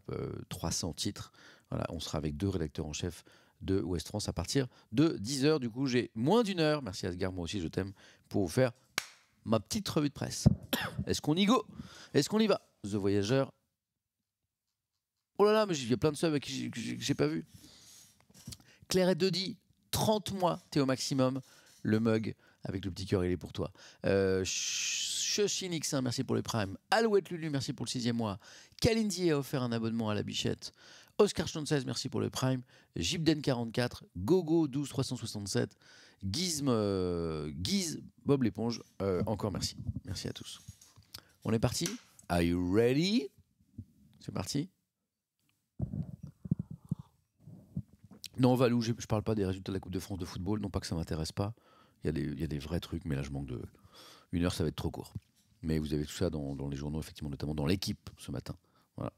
300 titres. Voilà, on sera avec deux rédacteurs en chef de Ouest France à partir de 10h. Du coup, j'ai moins d'une heure. Merci Asgard, moi aussi je t'aime, pour vous faire ma petite revue de presse. Est-ce qu'on y go Est-ce qu'on y va The Voyageur. Oh là là, mais il y a plein de subs que j'ai pas vu. Claire et Dodi, 30 mois, t'es au maximum. Le mug avec le petit cœur, il est pour toi. Euh, hein, merci pour le prime. Alouette Lulu, merci pour le sixième mois. Kalindi a offert un abonnement à la bichette. Oscar Chancez, merci pour le prime. Jibden44, Gogo12367, Gizme, Giz, Bob l'éponge, euh, encore merci. Merci à tous. On est parti Are you ready? C'est parti. Non, Valou, je ne parle pas des résultats de la Coupe de France de football, non pas que ça ne m'intéresse pas. Il y, a des vrais trucs, mais là, je manque de. Une heure, ça va être trop court. Mais vous avez tout ça dans, les journaux, effectivement, notamment dans l'équipe ce matin. Voilà.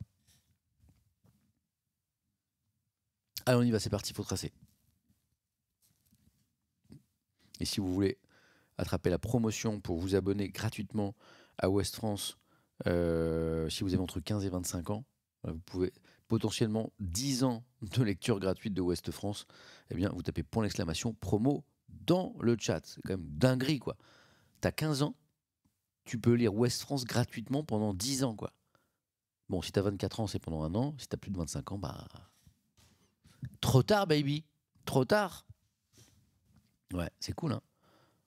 Allez, on y va, c'est parti, il faut tracer. Et si vous voulez attraper la promotion pour vous abonner gratuitement à West France euh, si vous avez entre 15 et 25 ans, euh, vous pouvez potentiellement 10 ans de lecture gratuite de Ouest France, eh bien, vous tapez point d'exclamation promo dans le chat. C'est quand même dinguerie, quoi. T'as 15 ans, tu peux lire Ouest France gratuitement pendant 10 ans, quoi. Bon, si t'as 24 ans, c'est pendant un an. Si t'as plus de 25 ans, bah. Trop tard, baby. Trop tard. Ouais, c'est cool, hein.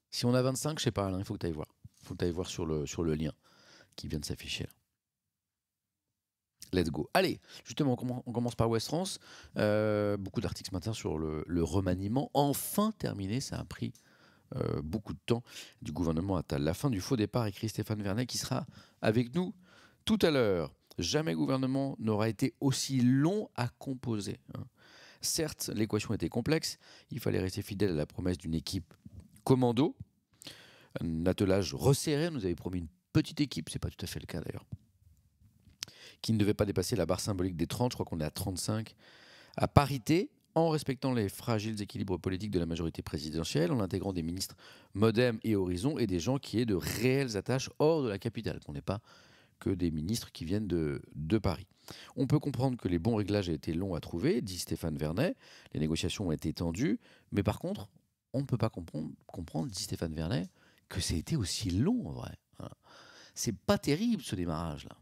Si on a 25, je sais pas, Alain, il faut que t'ailles voir. Il faut que t'ailles voir sur le, sur le lien qui vient de s'afficher. Let's go. Allez, justement, on commence par West France. Euh, beaucoup d'articles ce matin sur le, remaniement. Enfin terminé, ça a pris euh, beaucoup de temps du gouvernement Attal. La fin du faux départ, écrit Stéphane Vernet, qui sera avec nous tout à l'heure. Jamais gouvernement n'aura été aussi long à composer. Hein. Certes, l'équation était complexe. Il fallait rester fidèle à la promesse d'une équipe commando. Un attelage resserré, nous avait promis une petite équipe, c'est pas tout à fait le cas d'ailleurs, qui ne devait pas dépasser la barre symbolique des 30, je crois qu'on est à 35, à parité, en respectant les fragiles équilibres politiques de la majorité présidentielle, en intégrant des ministres modem et horizon et des gens qui aient de réelles attaches hors de la capitale, qu'on n'est pas que des ministres qui viennent de, de, Paris. On peut comprendre que les bons réglages aient été longs à trouver, dit Stéphane Vernet, les négociations ont été tendues, mais par contre, on ne peut pas comprendre, comprendre dit Stéphane Vernet, que ça a été aussi long en vrai. C'est pas terrible ce démarrage-là.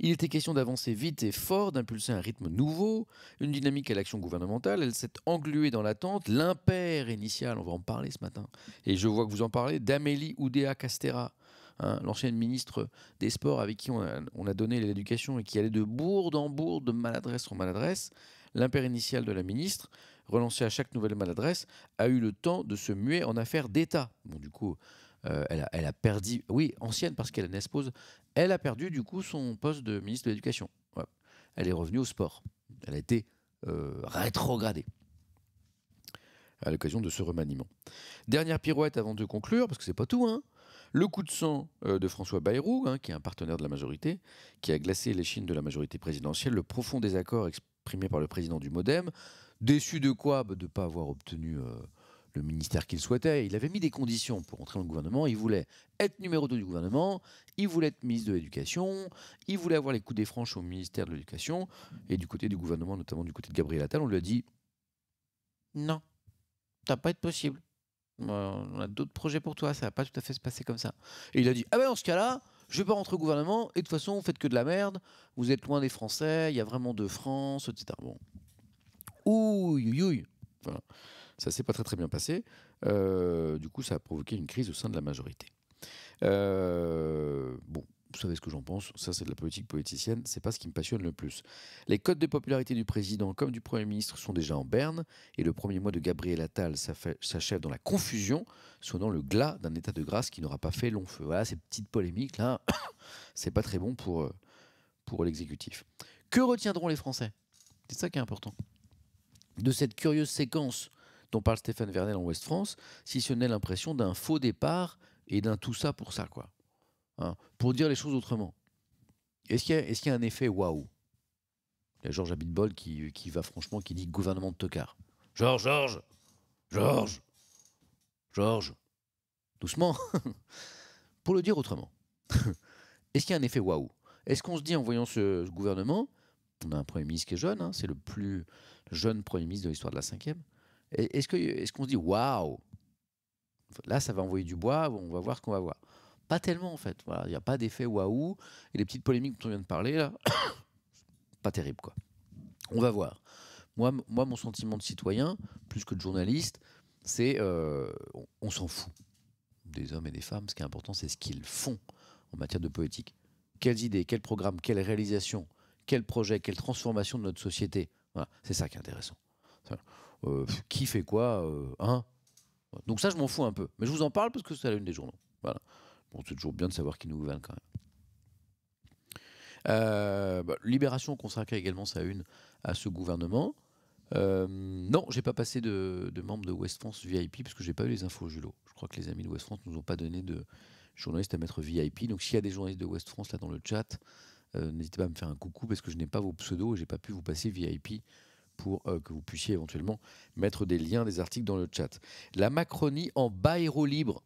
Il était question d'avancer vite et fort, d'impulser un rythme nouveau, une dynamique à l'action gouvernementale. Elle s'est engluée dans l'attente, l'impair initial, on va en parler ce matin, et je vois que vous en parlez, d'Amélie Oudéa Castera, hein, l'ancienne ministre des Sports avec qui on a, donné l'éducation et qui allait de bourde en bourde, de maladresse en maladresse. L'impair initial de la ministre, relancé à chaque nouvelle maladresse, a eu le temps de se muer en affaires d'État. Bon, du coup, euh, elle, a, perdu, oui, ancienne parce qu'elle n'expose, elle a perdu du coup son poste de ministre de l'Éducation. Elle est revenue au sport. Elle a été euh, rétrogradée à l'occasion de ce remaniement. Dernière pirouette avant de conclure, parce que c'est pas tout, hein. Le coup de sang euh, de François Bayrou, hein, qui est un partenaire de la majorité, qui a glacé les chines de la majorité présidentielle, le profond désaccord exprimé par le président du Modem, déçu de quoi bah, De ne pas avoir obtenu le ministère qu'il souhaitait. Il avait mis des conditions pour entrer dans le gouvernement. Il voulait être numéro 2 du gouvernement, il voulait être ministre de l'Éducation, il voulait avoir les coups des franches au ministère de l'Éducation. Et du côté du gouvernement, notamment du côté de Gabriel Attal, on lui a dit Non, ça va pas être possible. Euh, on a d'autres projets pour toi, ça va pas tout à fait se passer comme ça. Et il a dit Ah ben en ce cas-là, je vais pas rentrer au gouvernement, et de toute façon, vous faites que de la merde, vous êtes loin des Français, il y a vraiment de France, etc. Bon. Ouh, ouille, Voilà. Ça s'est pas très très bien passé. Euh, du coup, ça a provoqué une crise au sein de la majorité. Euh, bon, vous savez ce que j'en pense, ça c'est de la politique politicienne, c'est pas ce qui me passionne le plus. Les codes de popularité du président comme du Premier ministre sont déjà en berne, et le premier mois de Gabriel Attal s'achève dans la confusion, sonnant le glas d'un état de grâce qui n'aura pas fait long feu. Voilà, ces petites polémiques là, c'est pas très bon pour, euh, pour l'exécutif. Que retiendront les Français C'est ça qui est important. De cette curieuse séquence dont parle Stéphane Vernel en Ouest-France, si ce n'est l'impression d'un faux départ et d'un tout ça pour ça, quoi. Hein, pour dire les choses autrement. Est-ce qu'il y, a un effet waouh Il y a Georges Abitbol qui, qui va franchement, qui dit gouvernement de tocard. Georges, Georges Georges Georges Doucement Pour le dire autrement, est-ce qu'il y a un effet waouh Est-ce qu'on se dit en voyant ce, gouvernement, on a un Premier ministre qui est jeune, hein, c'est le plus jeune Premier ministre de l'histoire de la cinquième. Est-ce qu'on est se dit waouh Là, ça va envoyer du bois, on va voir ce qu'on va voir. Pas tellement en fait. Il n'y a pas d'effet waouh. Et les petites polémiques dont on vient de parler, là, pas terrible quoi. On va voir. Moi, moi, mon sentiment de citoyen, plus que de journaliste, c'est euh, on, s'en fout des hommes et des femmes. Ce qui est important, c'est ce qu'ils font en matière de politique Quelles idées, quels programmes, quelles réalisations, quels projets, quelles transformations de notre société. Voilà, c'est ça qui est intéressant. Euh, qui fait quoi, euh, hein. Donc ça, je m'en fous un peu. Mais je vous en parle parce que c'est la une des journaux. Voilà. Bon, c'est toujours bien de savoir qui nous gouverne quand même. Euh, bah, Libération consacrée également sa une à ce gouvernement. non, j'ai pas passé de, membre de West France VIP parce que j'ai pas eu les infos Julo. Je crois que les amis de West France nous ont pas donné de journalistes à mettre VIP. Donc s'il y a des journalistes de West France là dans le chat, n'hésitez pas à me faire un coucou parce que je n'ai pas vos pseudos et j'ai pas pu vous passer VIP pour euh, que vous puissiez éventuellement mettre des liens, des articles dans le chat. La Macronie en baïro libre.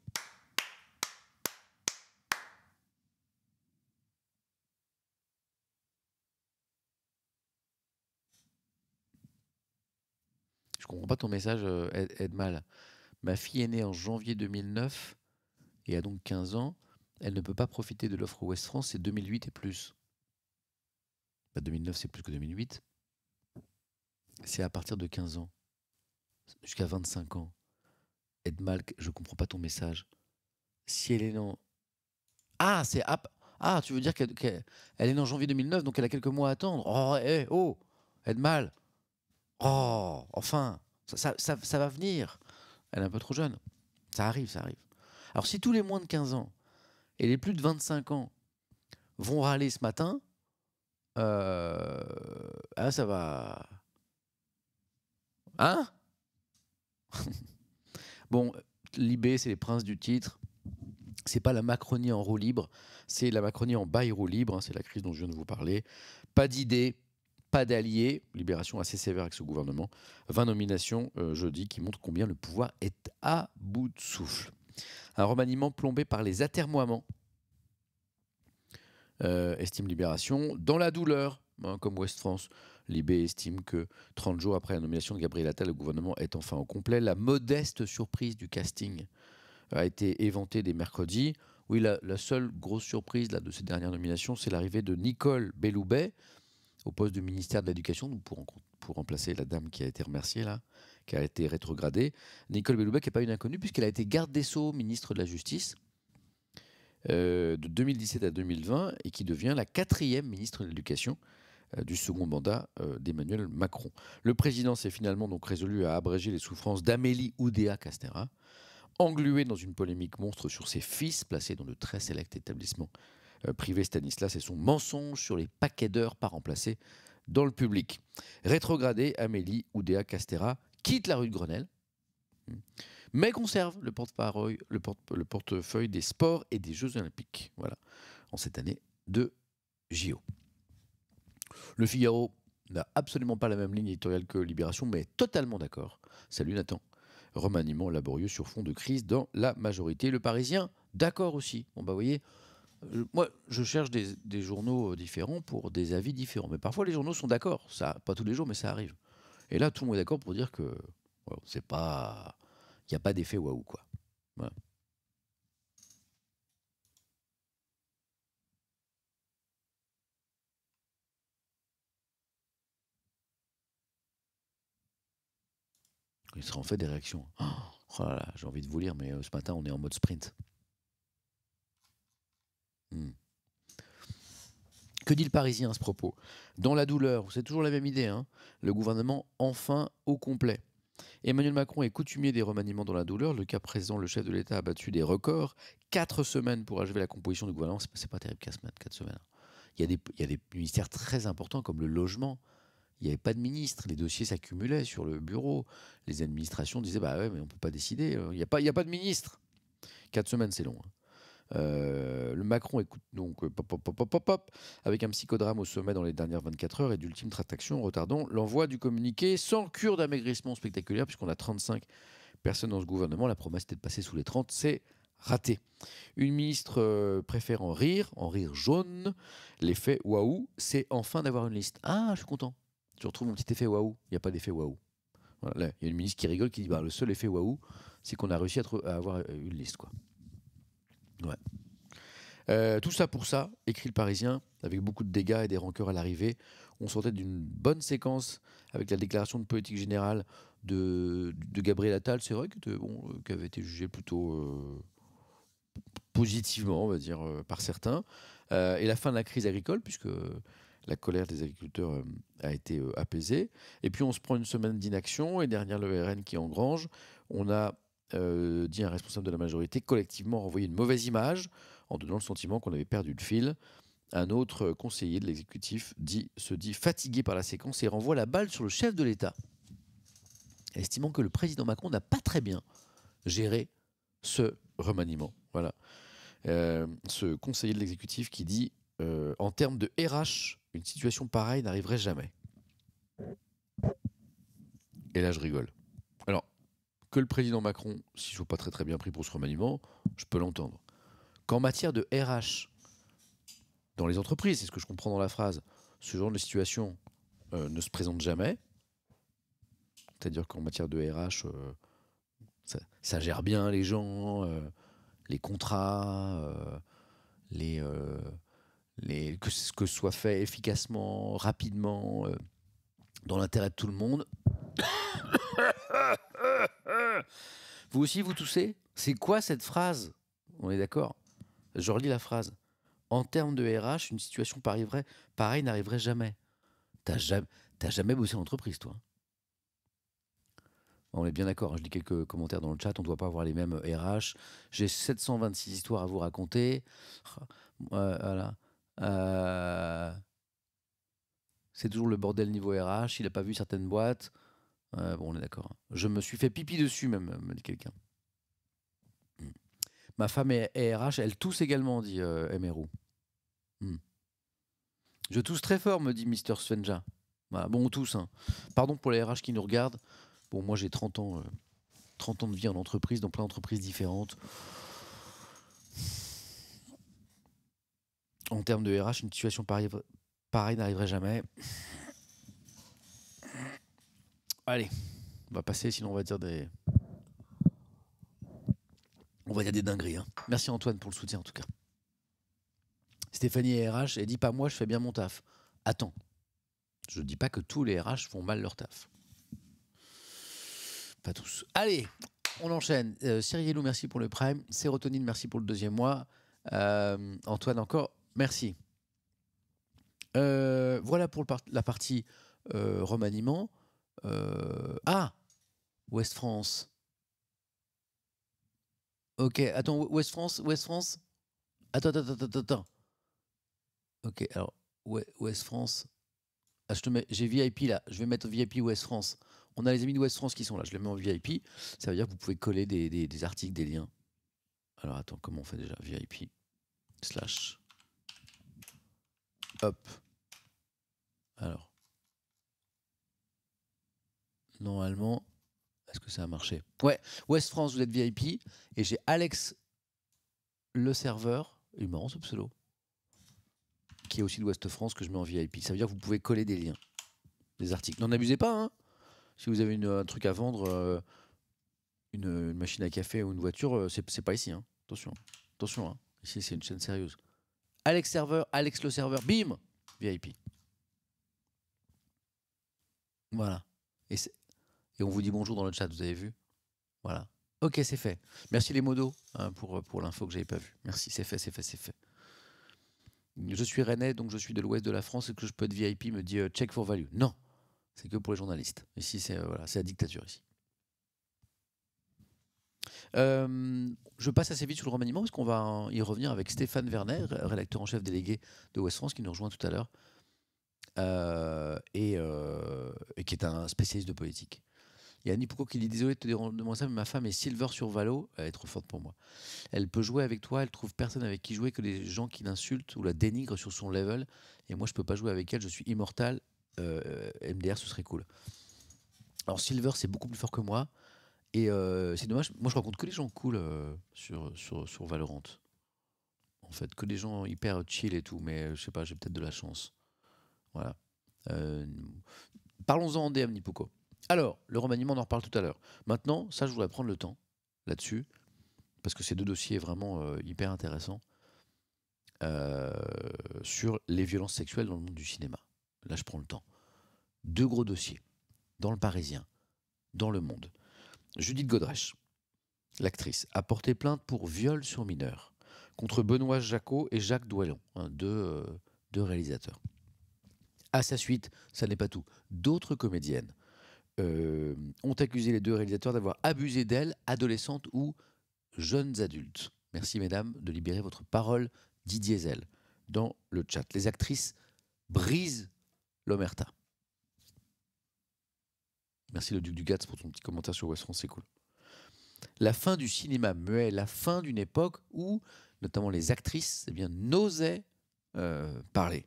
Je comprends pas ton message, euh, Edmal. Ma fille est née en janvier 2009 et a donc 15 ans. Elle ne peut pas profiter de l'offre West France, c'est 2008 et plus. pas bah, 2009, c'est plus que 2008 c'est à partir de 15 ans, jusqu'à 25 ans. Edmalk, je comprends pas ton message. Si elle est non. Ah, c'est. Ah, tu veux dire qu'elle elle est en janvier 2009, donc elle a quelques mois à attendre. Oh, eh, oh, Edmal. Oh, enfin, ça, ça, va venir. Elle est un peu trop jeune. Ça arrive, ça arrive. Alors, si tous les moins de 15 ans et les plus de 25 ans vont râler ce matin, euh, ah, ça va. Hein bon, Libé, c'est les princes du titre. C'est pas la Macronie en roue libre, c'est la Macronie en bail roue libre. Hein, c'est la crise dont je viens de vous parler. Pas d'idées, pas d'alliés. Libération assez sévère avec ce gouvernement. 20 nominations euh, jeudi qui montrent combien le pouvoir est à bout de souffle. Un remaniement plombé par les atermoiements, euh, estime Libération, dans la douleur, hein, comme West France. L'IB estime que 30 jours après la nomination de Gabriel Attal, le gouvernement est enfin au complet. La modeste surprise du casting a été éventée dès mercredi. Oui, la, seule grosse surprise là, de ces dernières nominations, c'est l'arrivée de Nicole Belloubet au poste du ministère de l'Éducation pour, pour remplacer la dame qui a été remerciée là, qui a été rétrogradée. Nicole Belloubet n'est pas une inconnue puisqu'elle a été garde des Sceaux, ministre de la Justice. Euh, de 2017 à 2020 et qui devient la quatrième ministre de l'Éducation euh, du second mandat euh, d'Emmanuel Macron. Le président s'est finalement donc résolu à abréger les souffrances d'Amélie Oudéa-Castera, engluée dans une polémique monstre sur ses fils placés dans de très sélect établissement euh, privé Stanislas et son mensonge sur les paquets d'heures pas remplacés dans le public. Rétrogradée, Amélie Oudéa Castera quitte la rue de Grenelle, hmm, mais conserve le portefeuille, le portefeuille des sports et des Jeux olympiques. Voilà, en cette année de JO. Le Figaro n'a absolument pas la même ligne éditoriale que Libération, mais est totalement d'accord. Salut Nathan. Remaniement laborieux sur fond de crise dans la majorité. Le Parisien, d'accord aussi. Bon, bah, vous voyez, euh, moi, je cherche des, journaux euh, différents pour des avis différents. Mais parfois, les journaux sont d'accord. Ça, pas tous les jours, mais ça arrive. Et là, tout le monde est d'accord pour dire que c'est pas. Il n'y a pas d'effet waouh, quoi. Il sera en fait des réactions. Oh, oh j'ai envie de vous lire, mais euh, ce matin, on est en mode sprint. Hmm. Que dit le Parisien à ce propos Dans la douleur, c'est toujours la même idée, hein. le gouvernement enfin au complet. Emmanuel Macron est coutumier des remaniements dans la douleur. Le cas présent, le chef de l'État a battu des records. Quatre semaines pour achever la composition du gouvernement. C'est pas, terrible, quatre semaines. semaines. Hein. Il y, il y a des ministères très importants comme le logement, il n'y avait pas de ministre, les dossiers s'accumulaient sur le bureau. Les administrations disaient Bah ouais, mais on ne peut pas décider, hein. il n'y a, pas, a pas de ministre. Quatre semaines, c'est long. Hein. Euh, le Macron écoute donc euh, pop, pop, pop, pop, pop, avec un psychodrame au sommet dans les dernières 24 heures et d'ultime traction retardant l'envoi du communiqué sans cure d'amaigrissement spectaculaire, puisqu'on a 35 personnes dans ce gouvernement. La promesse était de passer sous les 30, c'est raté. Une ministre euh, préfère en rire, en rire jaune. L'effet waouh, c'est enfin d'avoir une liste. Ah, je suis content tu retrouve mon petit effet waouh. Il n'y a pas d'effet waouh. il y a une ministre qui rigole, qui dit bah, le seul effet waouh, c'est qu'on a réussi à, avoir euh, une liste. Quoi. Euh, tout ça pour ça, écrit le Parisien, avec beaucoup de dégâts et des rancœurs à l'arrivée. On sortait d'une bonne séquence avec la déclaration de politique générale de, Gabriel Attal. C'est vrai qui bon, euh, avait été jugé plutôt positivement, on va dire, par certains. et la fin de la crise agricole, puisque la colère des agriculteurs euh, a été euh, apaisée. Et puis on se prend une semaine d'inaction et derrière le RN qui engrange, on a euh, dit un responsable de la majorité collectivement renvoyer une mauvaise image en donnant le sentiment qu'on avait perdu le fil. Un autre conseiller de l'exécutif dit, se dit fatigué par la séquence et renvoie la balle sur le chef de l'État, estimant que le président Macron n'a pas très bien géré ce remaniement. Voilà. ce conseiller de l'exécutif qui dit euh, en termes de RH, une situation pareille n'arriverait jamais. Et là, je rigole. Alors, que le président Macron, s'il ne soit pas très très bien pris pour ce remaniement, je peux l'entendre. Qu'en matière de RH, dans les entreprises, c'est ce que je comprends dans la phrase, ce genre de situation euh, ne se présente jamais. C'est-à-dire qu'en matière de RH, euh, ça, gère bien les gens, les contrats, les que ce que soit fait efficacement, rapidement, euh, dans l'intérêt de tout le monde. vous aussi, vous toussez C'est quoi cette phrase On est d'accord Je relis la phrase. En termes de RH, une situation pareille, n'arriverait jamais. T'as jamais, jamais bossé en entreprise, toi on est bien d'accord, hein, je lis quelques commentaires dans le chat, on ne doit pas avoir les mêmes RH. J'ai 726 histoires à vous raconter. Ah, voilà. Euh, c'est toujours le bordel niveau RH, il n'a pas vu certaines boîtes. Euh, bon, on est d'accord. Hein. Je me suis fait pipi dessus, même, euh, me dit quelqu'un. Hmm. Ma femme est, RH, elle tousse également, dit euh, hmm. Je tousse très fort, me dit Mr Svenja. bon, on tousse. Hein. Pardon pour les RH qui nous regardent. Bon, moi j'ai 30 ans, 30 ans de vie en entreprise, dans plein d'entreprises différentes en termes de RH, une situation pareille, n'arriverait jamais. Allez, on va passer, sinon on va dire des. On va dire des dingueries. Hein. Merci Antoine pour le soutien en tout cas. Stéphanie RH, elle dit pas moi, je fais bien mon taf. Attends, je dis pas que tous les RH font mal leur taf. Pas tous. Allez, on enchaîne. Euh, Cyril merci pour le prime. Sérotonine, merci pour le deuxième mois. Euh, Antoine, encore Merci. Euh, voilà pour la partie euh, remaniement. Euh, ah West France. Ok, attends, West France, Ouest France. Attends, attends, attends, attends. Ok, alors, Ouest France. Ah, je te mets, j'ai VIP là, je vais mettre VIP West France. On a les amis de West France qui sont là, je les mets en VIP. Ça veut dire que vous pouvez coller des, des articles, des liens. Alors attends, comment on fait déjà VIP slash. Hop. Alors. Normalement, est-ce que ça a marché Ouais, West France, vous êtes VIP. Et j'ai Alex, le serveur, il marrant ce pseudo, qui est aussi de West France que je mets en VIP. Ça veut dire que vous pouvez coller des liens, des articles. N'en abusez pas, hein Si vous avez un truc à vendre, euh, une, machine à café ou une voiture, euh, c'est pas ici, hein. Attention, attention, hein Ici, c'est une chaîne sérieuse. Alex Serveur, Alex le Serveur, bim, VIP. Voilà. Et, on vous dit bonjour dans le chat, vous avez vu Voilà. Ok, c'est fait. Merci les modos hein, pour, pour l'info que j'avais pas vue. Merci, c'est fait, c'est fait, c'est fait. Je suis rennais, donc je suis de l'ouest de la France et que je peux être VIP me dit euh, check for value. Non, c'est que pour les journalistes. Ici, c'est euh, la dictature ici. Euh, je passe assez vite sur le remaniement parce qu'on va y revenir avec Stéphane Werner, rédacteur en chef délégué de West France, qui nous rejoint tout à l'heure euh, euh, et, qui est un spécialiste de politique. Il y a Annie qui dit Désolé de te demander ça, mais ma femme est Silver sur Valo, elle est trop forte pour moi. Elle peut jouer avec toi, elle trouve personne avec qui jouer que les gens qui l'insultent ou la dénigrent sur son level. Et moi, je peux pas jouer avec elle, je suis immortal. MDR, ce serait cool. Alors, Silver, c'est beaucoup plus fort que moi. Et euh, c'est dommage, moi je rencontre que les gens cool euh, sur, sur, sur, Valorant. En fait, que des gens hyper chill et tout, mais euh, je sais pas, j'ai peut-être de la chance. Voilà. Parlons-en en DM, Nipoko. Alors, le remaniement, on en reparle tout à l'heure. Maintenant, ça, je voudrais prendre le temps là-dessus, parce que ces deux dossiers vraiment hyper intéressants sur les violences sexuelles dans le monde du cinéma. Là, je prends le temps. Deux gros dossiers dans le Parisien, dans le monde. Judith Godrèche, l'actrice, a porté plainte pour viol sur mineur contre Benoît Jacot et Jacques Doyon, hein, euh, deux, réalisateurs. À sa suite, ça n'est pas tout, d'autres comédiennes euh, ont accusé les deux réalisateurs d'avoir abusé d'elles, adolescentes ou jeunes adultes. Merci mesdames de libérer votre parole, dit diesel dans le chat. Les actrices brisent l'omerta. Merci le Duc du Gatz pour ton petit commentaire sur West France, c'est cool. La fin du cinéma muet, la fin d'une époque où, notamment les actrices, eh bien, n'osaient euh, parler.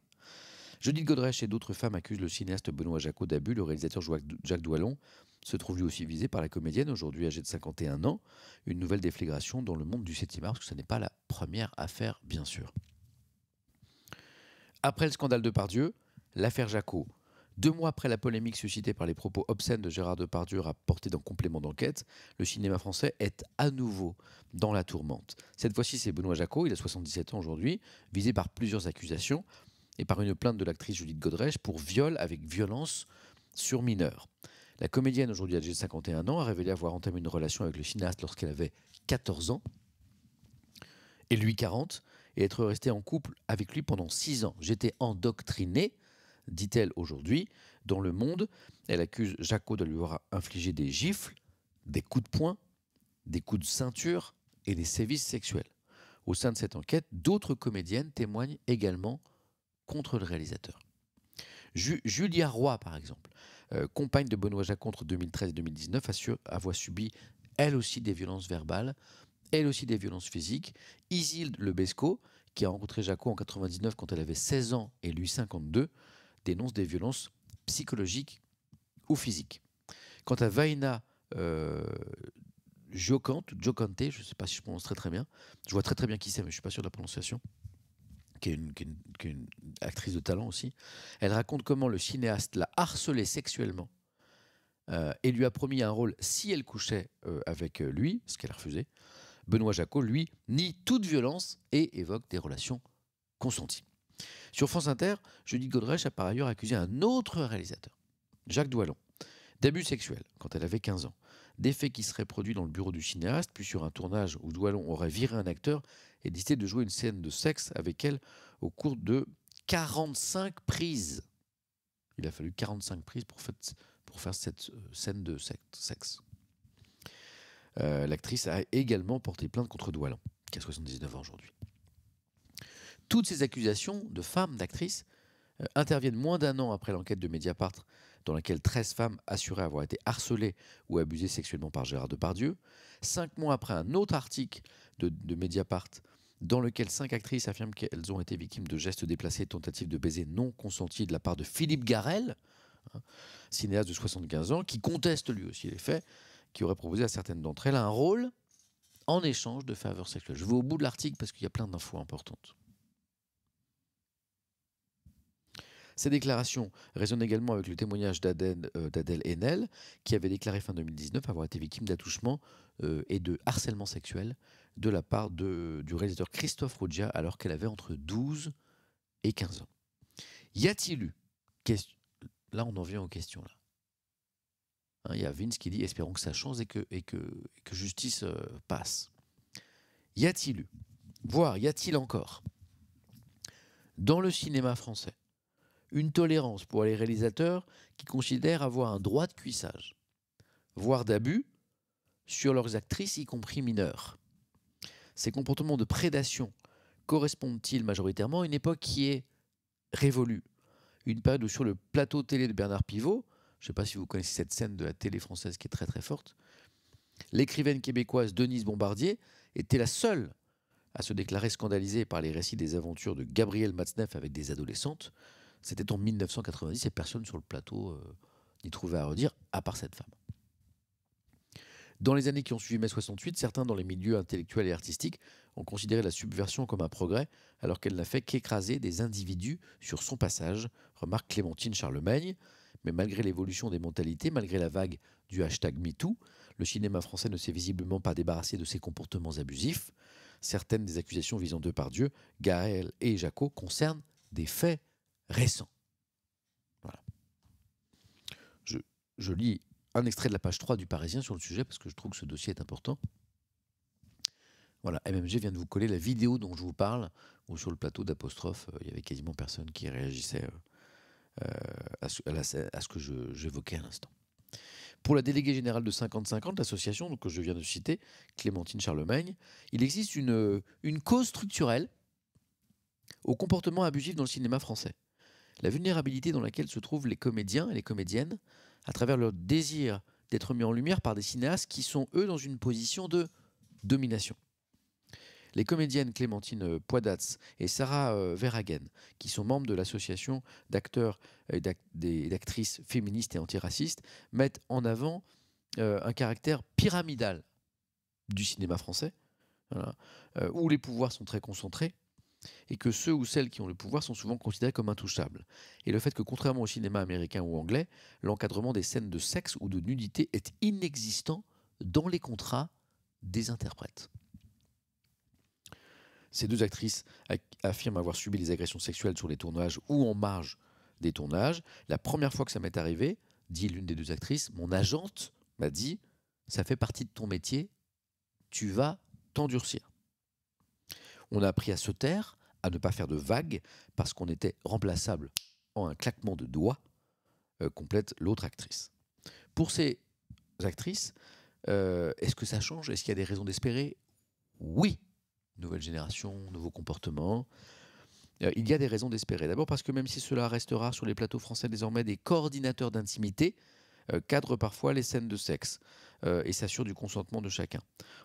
Judith Godrèche et d'autres femmes accusent le cinéaste Benoît Jacot d'abus. Le réalisateur Jacques Doualon se trouve lui aussi visé par la comédienne, aujourd'hui âgée de 51 ans. Une nouvelle déflagration dans le monde du 7e art, parce que ce n'est pas la première affaire, bien sûr. Après le scandale de Pardieu, l'affaire Jacot, deux mois après la polémique suscitée par les propos obscènes de Gérard Depardieu rapportés dans complément d'enquête, le cinéma français est à nouveau dans la tourmente. Cette fois-ci, c'est Benoît Jacot, il a 77 ans aujourd'hui, visé par plusieurs accusations et par une plainte de l'actrice Julie Godrèche pour viol avec violence sur mineur. La comédienne, aujourd'hui âgée de 51 ans, a révélé avoir entamé une relation avec le cinéaste lorsqu'elle avait 14 ans et lui 40 et être restée en couple avec lui pendant 6 ans. J'étais endoctrinée dit-elle aujourd'hui, dans le monde. Elle accuse Jaco de lui avoir infligé des gifles, des coups de poing, des coups de ceinture et des sévices sexuels. Au sein de cette enquête, d'autres comédiennes témoignent également contre le réalisateur. Julia Roy, par exemple, euh, compagne de Benoît Jacquot entre 2013 et 2019, a avoir subi elle aussi des violences verbales, elle aussi des violences physiques. Isilde Lebesco, qui a rencontré Jaco en 1999 quand elle avait 16 ans et lui 52, dénonce des violences psychologiques ou physiques. Quant à Vaina euh, Jocante, je ne sais pas si je prononce très très bien, je vois très très bien qui c'est, mais je ne suis pas sûr de la prononciation, qui est, une, actrice de talent aussi, elle raconte comment le cinéaste l'a harcelée sexuellement euh, et lui a promis un rôle si elle couchait euh, avec euh, lui, ce qu'elle a refusé. Benoît Jacot, lui, nie toute violence et évoque des relations consenties. Sur France Inter, Judith Godrèche a par ailleurs accusé un autre réalisateur, Jacques Doualon, d'abus sexuels quand elle avait 15 ans, d'effets qui seraient produits dans le bureau du cinéaste, puis sur un tournage où Doualon aurait viré un acteur et décidé de jouer une scène de sexe avec elle au cours de 45 prises. Il a fallu 45 prises pour, faire cette euh, scène de sexe. Euh, l'actrice a également porté plainte contre Douallon, qui a 79 ans aujourd'hui. Toutes ces accusations de femmes, d'actrices, euh, interviennent moins d'un an après l'enquête de Mediapart dans laquelle 13 femmes assuraient avoir été harcelées ou abusées sexuellement par Gérard Depardieu. Cinq mois après un autre article de, Mediapart dans lequel cinq actrices affirment qu'elles ont été victimes de gestes déplacés et tentatives de baiser non consentis de la part de Philippe Garel, hein, cinéaste de 75 ans, qui conteste lui aussi les faits, qui aurait proposé à certaines d'entre elles un rôle en échange de faveurs sexuelles. Je vais au bout de l'article parce qu'il y a plein d'infos importantes. Ces déclarations résonnent également avec le témoignage d'Adèle euh, Enel, qui avait déclaré fin 2019 avoir été victime d'attouchements euh, et de harcèlement sexuel de la part du réalisateur Christophe Rodia alors qu'elle avait entre 12 et 15 ans. Y a-t-il eu Là, on en vient aux questions. Hein, il y a Vince qui dit espérons que ça change et que, justice euh, passe. Y a-t-il eu, voire y a-t-il encore, dans le cinéma français, une tolérance pour les réalisateurs qui considèrent avoir un droit de cuissage, voire d'abus, sur leurs actrices, y compris mineures. Ces comportements de prédation correspondent-ils majoritairement à une époque qui est révolue Une période où sur le plateau télé de Bernard Pivot, je ne sais pas si vous connaissez cette scène de la télé française qui est très très forte, l'écrivaine québécoise Denise Bombardier était la seule à se déclarer scandalisée par les récits des aventures de Gabriel Matzneff avec des adolescentes, c'était en 1990 et personne sur le plateau euh, n'y trouvait à redire, à part cette femme. Dans les années qui ont suivi mai 68, certains dans les milieux intellectuels et artistiques ont considéré la subversion comme un progrès, alors qu'elle n'a fait qu'écraser des individus sur son passage, remarque Clémentine Charlemagne. Mais malgré l'évolution des mentalités, malgré la vague du hashtag MeToo, le cinéma français ne s'est visiblement pas débarrassé de ses comportements abusifs. Certaines des accusations visant par Dieu, Gaël et Jaco concernent des faits récent. Voilà. Je, lis un extrait de la page 3 du Parisien sur le sujet parce que je trouve que ce dossier est important. Voilà, MMG vient de vous coller la vidéo dont je vous parle, où sur le plateau d'apostrophe, euh, il y avait quasiment personne qui réagissait euh, euh, à, ce, que j'évoquais à l'instant. Pour la déléguée générale de 50-50, l'association que je viens de citer, Clémentine Charlemagne, il existe une, une cause structurelle au comportement abusif dans le cinéma français la vulnérabilité dans laquelle se trouvent les comédiens et les comédiennes à travers leur désir d'être mis en lumière par des cinéastes qui sont, eux, dans une position de domination. Les comédiennes Clémentine Poidatz et Sarah euh, Verhagen, qui sont membres de l'association d'acteurs et euh, d'actrices féministes et antiracistes, mettent en avant euh, un caractère pyramidal du cinéma français, où les pouvoirs sont très concentrés, et que ceux ou celles qui ont le pouvoir sont souvent considérés comme intouchables. Et le fait que, contrairement au cinéma américain ou anglais, l'encadrement des scènes de sexe ou de nudité est inexistant dans les contrats des interprètes. Ces deux actrices affirment avoir subi des agressions sexuelles sur les tournages ou en marge des tournages. La première fois que ça m'est arrivé, dit l'une des deux actrices, mon agente m'a dit Ça fait partie de ton métier, tu vas t'endurcir. On a appris à se taire, à ne pas faire de vagues, parce qu'on était remplaçable en un claquement de doigts, euh, complète l'autre actrice. Pour ces actrices, euh, est-ce que ça change Est-ce qu'il y a des raisons d'espérer Oui, nouvelle génération, nouveau comportement. Euh, il y a des raisons d'espérer. D'abord parce que même si cela restera sur les plateaux français désormais des coordinateurs d'intimité, cadrent parfois les scènes de sexe. Euh, et s'assure du consentement de chacun.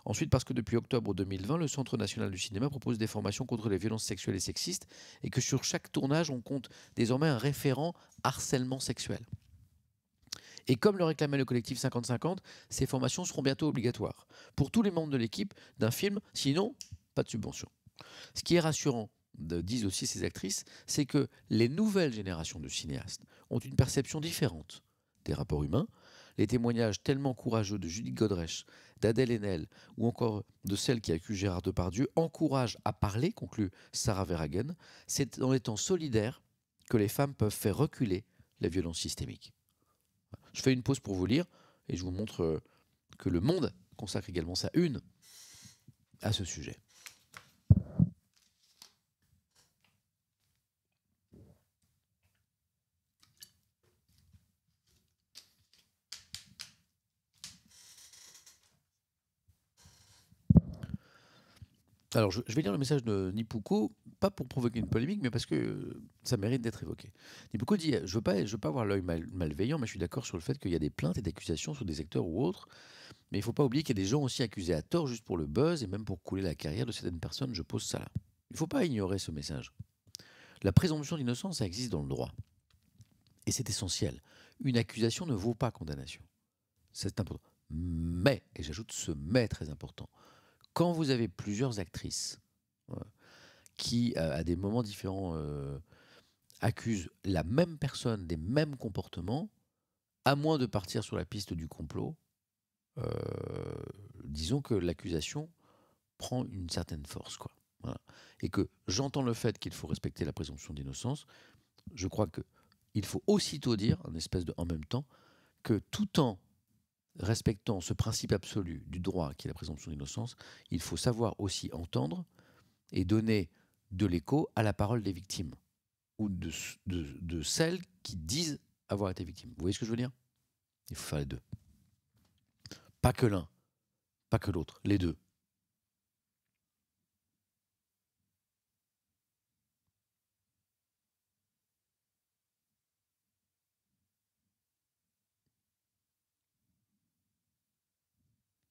Ensuite, parce que depuis octobre 2020, le Centre national du cinéma propose des formations contre les violences sexuelles et sexistes et que sur chaque tournage, on compte désormais un référent harcèlement sexuel. Et comme le réclamait le collectif 50-50, ces formations seront bientôt obligatoires pour tous les membres de l'équipe d'un film, sinon pas de subvention. Ce qui est rassurant, disent aussi ces actrices, c'est que les nouvelles générations de cinéastes ont une perception différente des rapports humains, les témoignages tellement courageux de Judith Godrech, d'Adèle Haenel ou encore de celle qui accuse Gérard Depardieu encouragent à parler, conclut Sarah Verhagen. C'est en étant solidaires que les femmes peuvent faire reculer la violence systémique. Je fais une pause pour vous lire et je vous montre euh, que le monde consacre également sa une à ce sujet. Alors, je, vais lire le message de Nipouko, pas pour provoquer une polémique, mais parce que euh, ça mérite d'être évoqué. Nipouko dit Je ne veux, pas, je veux avoir l'œil malveillant, mais je suis d'accord sur le fait qu'il y a des plaintes et des accusations sur des acteurs ou autres. Mais il ne faut pas oublier qu'il y a des gens aussi accusés à tort juste pour le buzz et même pour couler la carrière de certaines personnes. Je pose ça là. Il ne faut pas ignorer ce message. La présomption d'innocence, ça existe dans le droit. Et c'est essentiel. Une accusation ne vaut pas condamnation. C'est important. Mais, et j'ajoute ce mais très important, quand vous avez plusieurs actrices euh, qui, euh, à des moments différents, euh, accusent la même personne des mêmes comportements, à moins de partir sur la piste du complot, disons que l'accusation prend une certaine force. Quoi. Et que j'entends le fait qu'il faut respecter la présomption d'innocence, je crois qu'il faut aussitôt dire, en espèce de en même temps, que tout en respectant ce principe absolu du droit qui est la présomption d'innocence, il faut savoir aussi entendre et donner de l'écho à la parole des victimes ou de, celles qui disent avoir été victimes. Vous voyez ce que je veux dire Il faut faire les deux. Pas que l'un, pas que l'autre, les deux.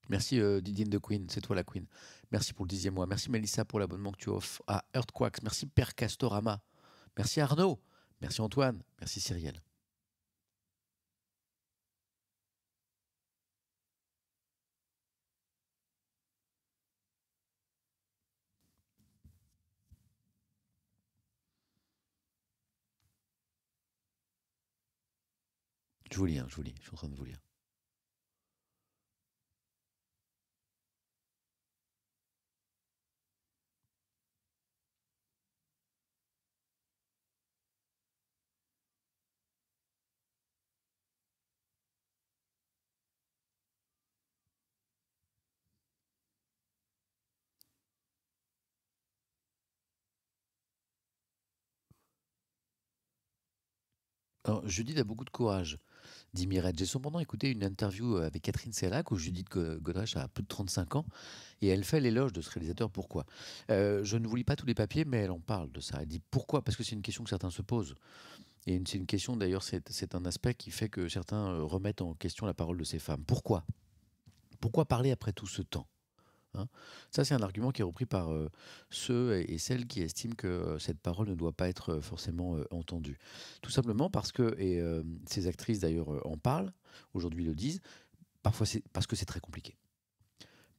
Merci euh, Didine de Queen, c'est toi la Queen. Merci pour le dixième mois. Merci Melissa pour l'abonnement que tu offres à Earthquakes. Merci Père Castorama. Merci Arnaud. Merci Antoine. Merci Cyrielle. Je vous hein, je vous lis, je suis en train de vous lire. Judith a beaucoup de courage, dit Mirette. J'ai cependant écouté une interview euh, avec Catherine Sellac où Judith Godrèche a plus de 35 ans et elle fait l'éloge de ce réalisateur. Pourquoi euh, Je ne vous lis pas tous les papiers, mais elle en parle de ça. Elle dit pourquoi Parce que c'est une question que certains se posent. Et c'est une question, d'ailleurs, c'est un aspect qui fait que certains euh, remettent en question la parole de ces femmes. Pourquoi Pourquoi parler après tout ce temps Hein. ça, c'est un argument qui est repris par euh, ceux et, celles qui estiment que euh, cette parole ne doit pas être euh, forcément entendue. Tout simplement parce que, et ces actrices d'ailleurs en parlent, aujourd'hui le disent, parfois c'est parce que c'est très compliqué.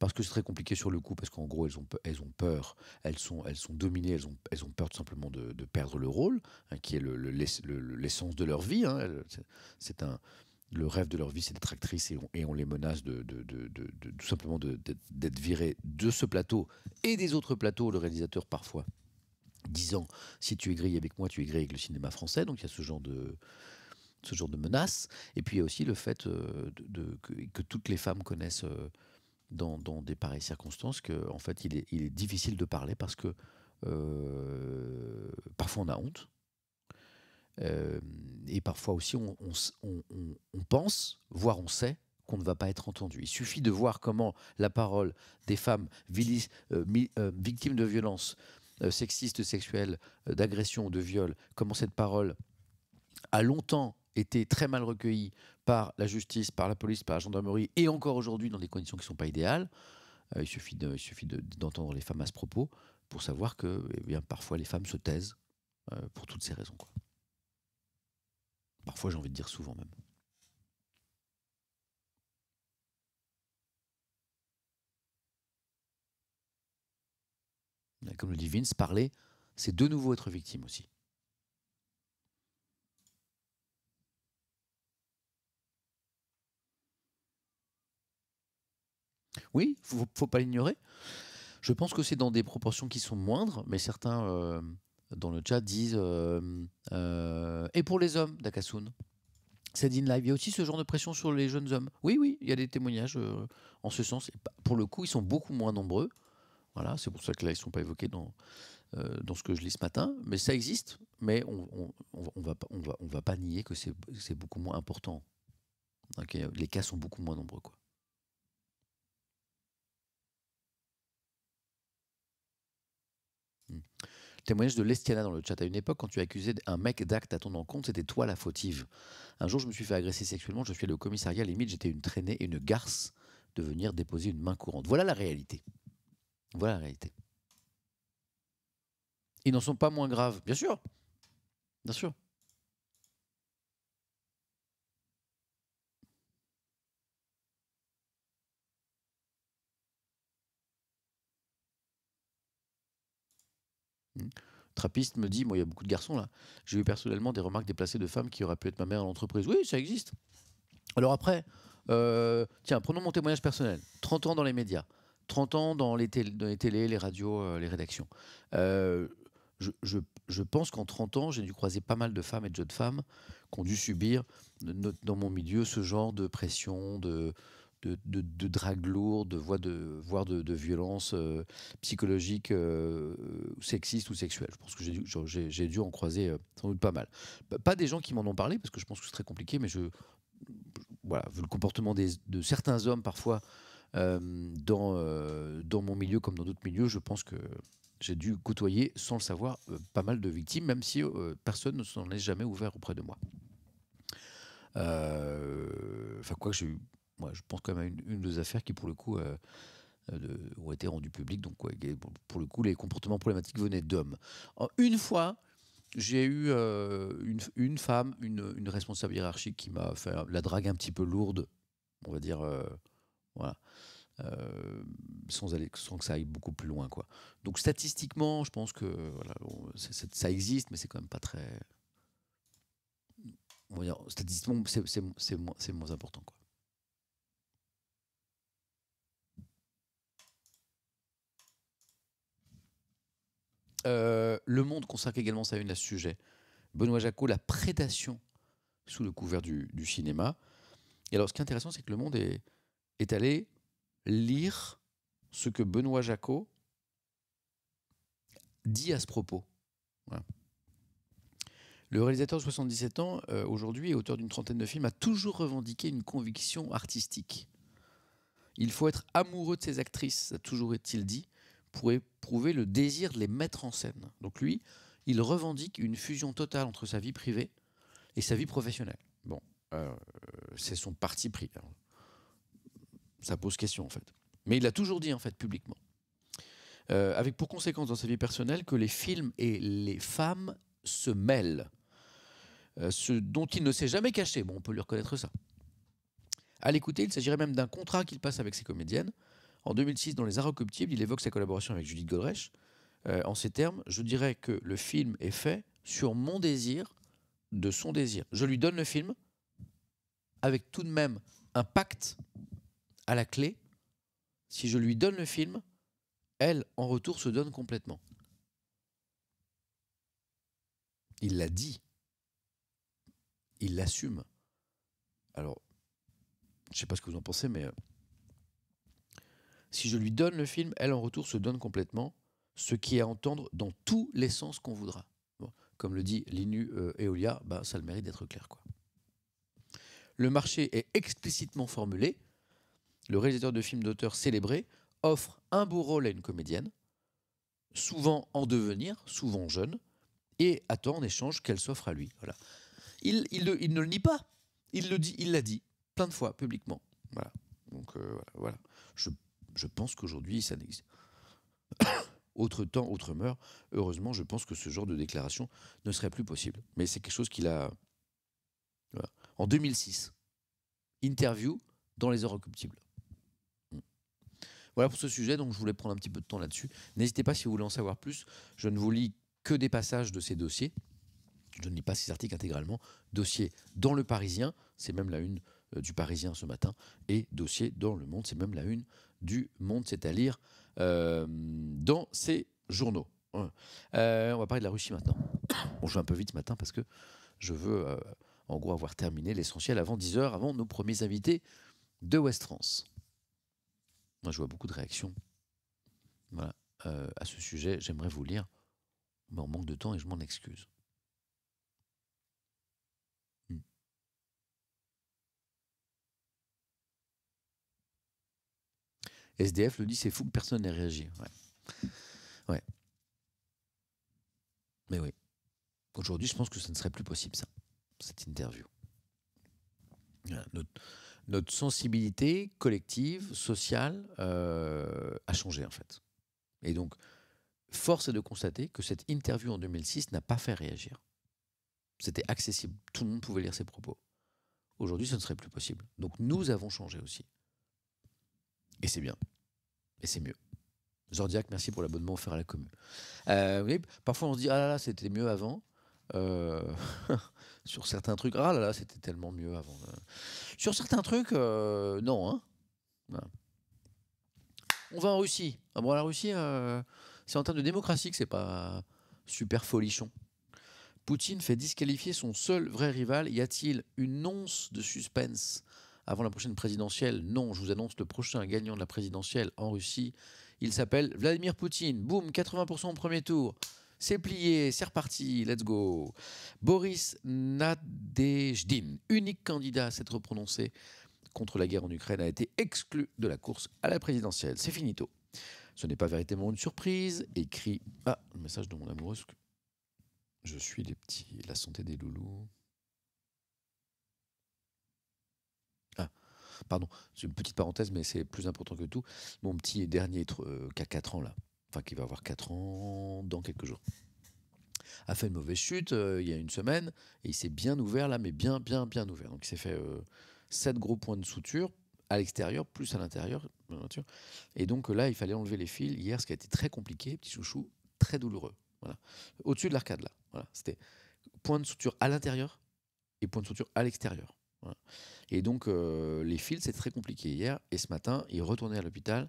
Parce que c'est très compliqué sur le coup, parce qu'en gros, elles ont, elles ont peur, elles sont, elles sont dominées, elles ont, elles ont peur tout simplement de, perdre le rôle, hein, qui est l'essence le, de leur vie. Hein, c'est un le rêve de leur vie, c'est d'être actrice et on, les menace de, tout simplement d'être virés de ce plateau et des autres plateaux, le réalisateur parfois disant si tu es grillé avec moi, tu es grillé avec le cinéma français. Donc il y a ce genre de ce menace. Et puis il y a aussi le fait euh, que, toutes les femmes connaissent euh, dans, des pareilles circonstances qu'en fait il est, difficile de parler parce que euh, parfois on a honte euh, et parfois aussi, on, pense, voire on sait qu'on ne va pas être entendu. Il suffit de voir comment la parole des femmes euh, euh, victimes de violences sexistes, sexuelles, d'agressions ou de viols, comment cette parole a longtemps été très mal recueillie par la justice, par la police, par la gendarmerie, et encore aujourd'hui dans des conditions qui ne sont pas idéales. il suffit d'entendre les femmes à ce propos pour savoir que eh bien, parfois les femmes se taisent pour toutes ces raisons. Parfois, j'ai envie de dire souvent même. Comme le dit Vince, parler, c'est de nouveau être victime aussi. Oui, il ne faut pas l'ignorer. Je pense que c'est dans des proportions qui sont moindres, mais certains euh, dans le chat disent euh, euh, Et pour les hommes, Dakasun c'est Live. Il y a aussi ce genre de pression sur les jeunes hommes. Oui, oui, il y a des témoignages euh, en ce sens. pour le coup, ils sont beaucoup moins nombreux. Voilà, c'est pour ça que là, ils ne sont pas évoqués dans, dans ce que je lis ce matin. Mais ça existe. Mais on ne on va, on va, pas nier que c'est beaucoup moins important. les cas sont beaucoup moins nombreux. Quoi. Hmm. Témoignage de Lestiana dans le chat. À une époque, quand tu accusais un mec d'acte à ton encontre, c'était toi la fautive. Un jour, je me suis fait agresser sexuellement. Je suis allé au commissariat. Limite, j'étais une traînée et une garce de venir déposer une main courante. Voilà la réalité. Voilà la réalité. Ils n'en sont pas moins graves, bien sûr. Bien sûr. trappiste me dit, moi il y a beaucoup de garçons là, j'ai eu personnellement des remarques déplacées de femmes qui auraient pu être ma mère à l'entreprise. Oui, ça existe. Alors après, euh, tiens, prenons mon témoignage personnel. 30 ans dans les médias, 30 ans dans les, télé, les télés, les radios, euh, les rédactions. Euh, je, je, pense qu'en 30 ans, j'ai dû croiser pas mal de femmes et de jeunes femmes qui ont dû subir, dans mon milieu, ce genre de pression, de, de, de, de drague lourde, voire de, voire de, violence euh, psychologique, sexiste euh, ou sexuelle. Je pense que j'ai dû en croiser euh, sans doute pas mal. Bah, pas des gens qui m'en ont parlé, parce que je pense que c'est très compliqué, mais je, le comportement de certains hommes parfois dans, dans mon milieu comme dans d'autres milieux, je pense que j'ai dû côtoyer, sans le savoir, pas mal de victimes, même si personne ne s'en est jamais ouvert auprès de moi. Enfin, quoi que j'ai eu je pense quand même à une, une deux affaires qui, pour le coup, euh, euh, ont été rendues publiques. Donc, pour, le coup, les comportements problématiques venaient d'hommes. Une fois, j'ai eu euh, une, femme, une, responsable hiérarchique qui m'a fait la drague un petit peu lourde, on va dire, voilà, sans, aller, que ça aille beaucoup plus loin. Quoi. Donc statistiquement, je pense que ça existe, mais c'est quand même pas très. On va dire, statistiquement, c'est moins, moins important. Quoi. Euh, le Monde consacre également sa une à ce sujet. Benoît Jacot, la prédation sous le couvert du, cinéma. Et alors, ce qui est intéressant, c'est que Le Monde est, allé lire ce que Benoît Jacot dit à ce propos. Le réalisateur de 77 ans, euh, aujourd'hui et auteur d'une trentaine de films, a toujours revendiqué une conviction artistique. Il faut être amoureux de ses actrices, a toujours été-il dit, pour éprouver le désir de les mettre en scène. Donc lui, il revendique une fusion totale entre sa vie privée et sa vie professionnelle. Bon, euh, c'est son parti pris. Hein. ça pose question en fait. Mais il l'a toujours dit en fait publiquement. Euh, avec pour conséquence dans sa vie personnelle que les films et les femmes se mêlent. Euh, ce dont il ne s'est jamais caché. Bon, on peut lui reconnaître ça. À l'écouter, il s'agirait même d'un contrat qu'il passe avec ses comédiennes, en 2006, dans Les Inrecuptibles, il évoque sa collaboration avec Judith Godrèche. Euh, en ces termes, je dirais que le film est fait sur mon désir de son désir. Je lui donne le film avec tout de même un pacte à la clé. Si je lui donne le film, elle, en retour, se donne complètement. Il l'a dit. Il l'assume. Alors, je ne sais pas ce que vous en pensez, mais euh, si je lui donne le film, elle en retour se donne complètement, ce qui est à entendre dans tous les sens qu'on voudra. comme le dit Linu euh, Eolia, bah, ça le mérite d'être clair. Quoi. Le marché est explicitement formulé. Le réalisateur de films d'auteur célébré offre un beau rôle à une comédienne, souvent en devenir, souvent jeune, et attend en échange qu'elle s'offre à lui. Voilà. Il, ne le nie pas. Il le dit, il l'a dit plein de fois publiquement. Voilà. Donc euh, je pense qu'aujourd'hui, ça n'existe. autre temps, autre mœur, Heureusement, je pense que ce genre de déclaration ne serait plus possible. Mais c'est quelque chose qu'il a. En 2006, interview dans Les Inrecuptibles. Hmm. Voilà pour ce sujet, donc je voulais prendre un petit peu de temps là-dessus. N'hésitez pas si vous voulez en savoir plus. Je ne vous lis que des passages de ces dossiers. Je ne lis pas ces articles intégralement. Dossier dans le Parisien, c'est même la une euh, du Parisien ce matin, et dossier dans le Monde, c'est même la une du monde, c'est à lire euh, dans ces journaux. Hein. Euh, on va parler de la Russie maintenant. On joue un peu vite ce matin parce que je veux euh, en gros avoir terminé l'essentiel avant 10h, avant nos premiers invités de West France. Moi, je vois beaucoup de réactions à ce sujet. J'aimerais vous lire, mais on manque de temps et je m'en excuse. SDF le dit, c'est fou que personne n'ait réagi. Ouais. Mais oui. Aujourd'hui, je pense que ça ne serait plus possible, ça, cette interview. Notre, sensibilité collective, sociale, euh, a changé, en fait. Et donc, force est de constater que cette interview en 2006 n'a pas fait réagir. C'était accessible, tout le monde pouvait lire ses propos. Aujourd'hui, ce ne serait plus possible. Donc nous avons changé aussi. Et c'est bien. Et c'est mieux. Zordiac, merci pour l'abonnement offert à la commune. Euh, parfois on se dit, ah là là, c'était mieux avant. Euh, sur certains trucs, ah là là, c'était tellement mieux avant. Euh, sur certains trucs, non. Hein On va en Russie. Ah bon, la Russie, c'est en termes de démocratie que c'est pas super folichon. Poutine fait disqualifier son seul vrai rival. Y a-t-il une once de suspense avant la prochaine présidentielle. Non, je vous annonce le prochain gagnant de la présidentielle en Russie. Il s'appelle Vladimir Poutine. Boom, 80% au premier tour. C'est plié, c'est reparti, let's go. Boris Nadejdin, unique candidat à s'être prononcé contre la guerre en Ukraine, a été exclu de la course à la présidentielle. C'est finito. Ce n'est pas véritablement une surprise, écrit. Ah, le message de mon amoureuse. Je suis les petits, la santé des loulous. Pardon, c'est une petite parenthèse, mais c'est plus important que tout. Mon petit dernier, euh, qui a 4 ans là, enfin qui va avoir 4 ans dans quelques jours, a fait une mauvaise chute euh, il y a une semaine et il s'est bien ouvert là, mais bien, bien, bien ouvert. Donc il s'est fait euh, sept 7 gros points de suture à l'extérieur, plus à l'intérieur, Et donc là, il fallait enlever les fils hier, ce qui a été très compliqué, petit chouchou, très douloureux. Voilà. Au-dessus de l'arcade là. Voilà. C'était point de suture à l'intérieur et point de suture à l'extérieur. Et donc, euh, les fils, c'est très compliqué hier. Et ce matin, il retournait à l'hôpital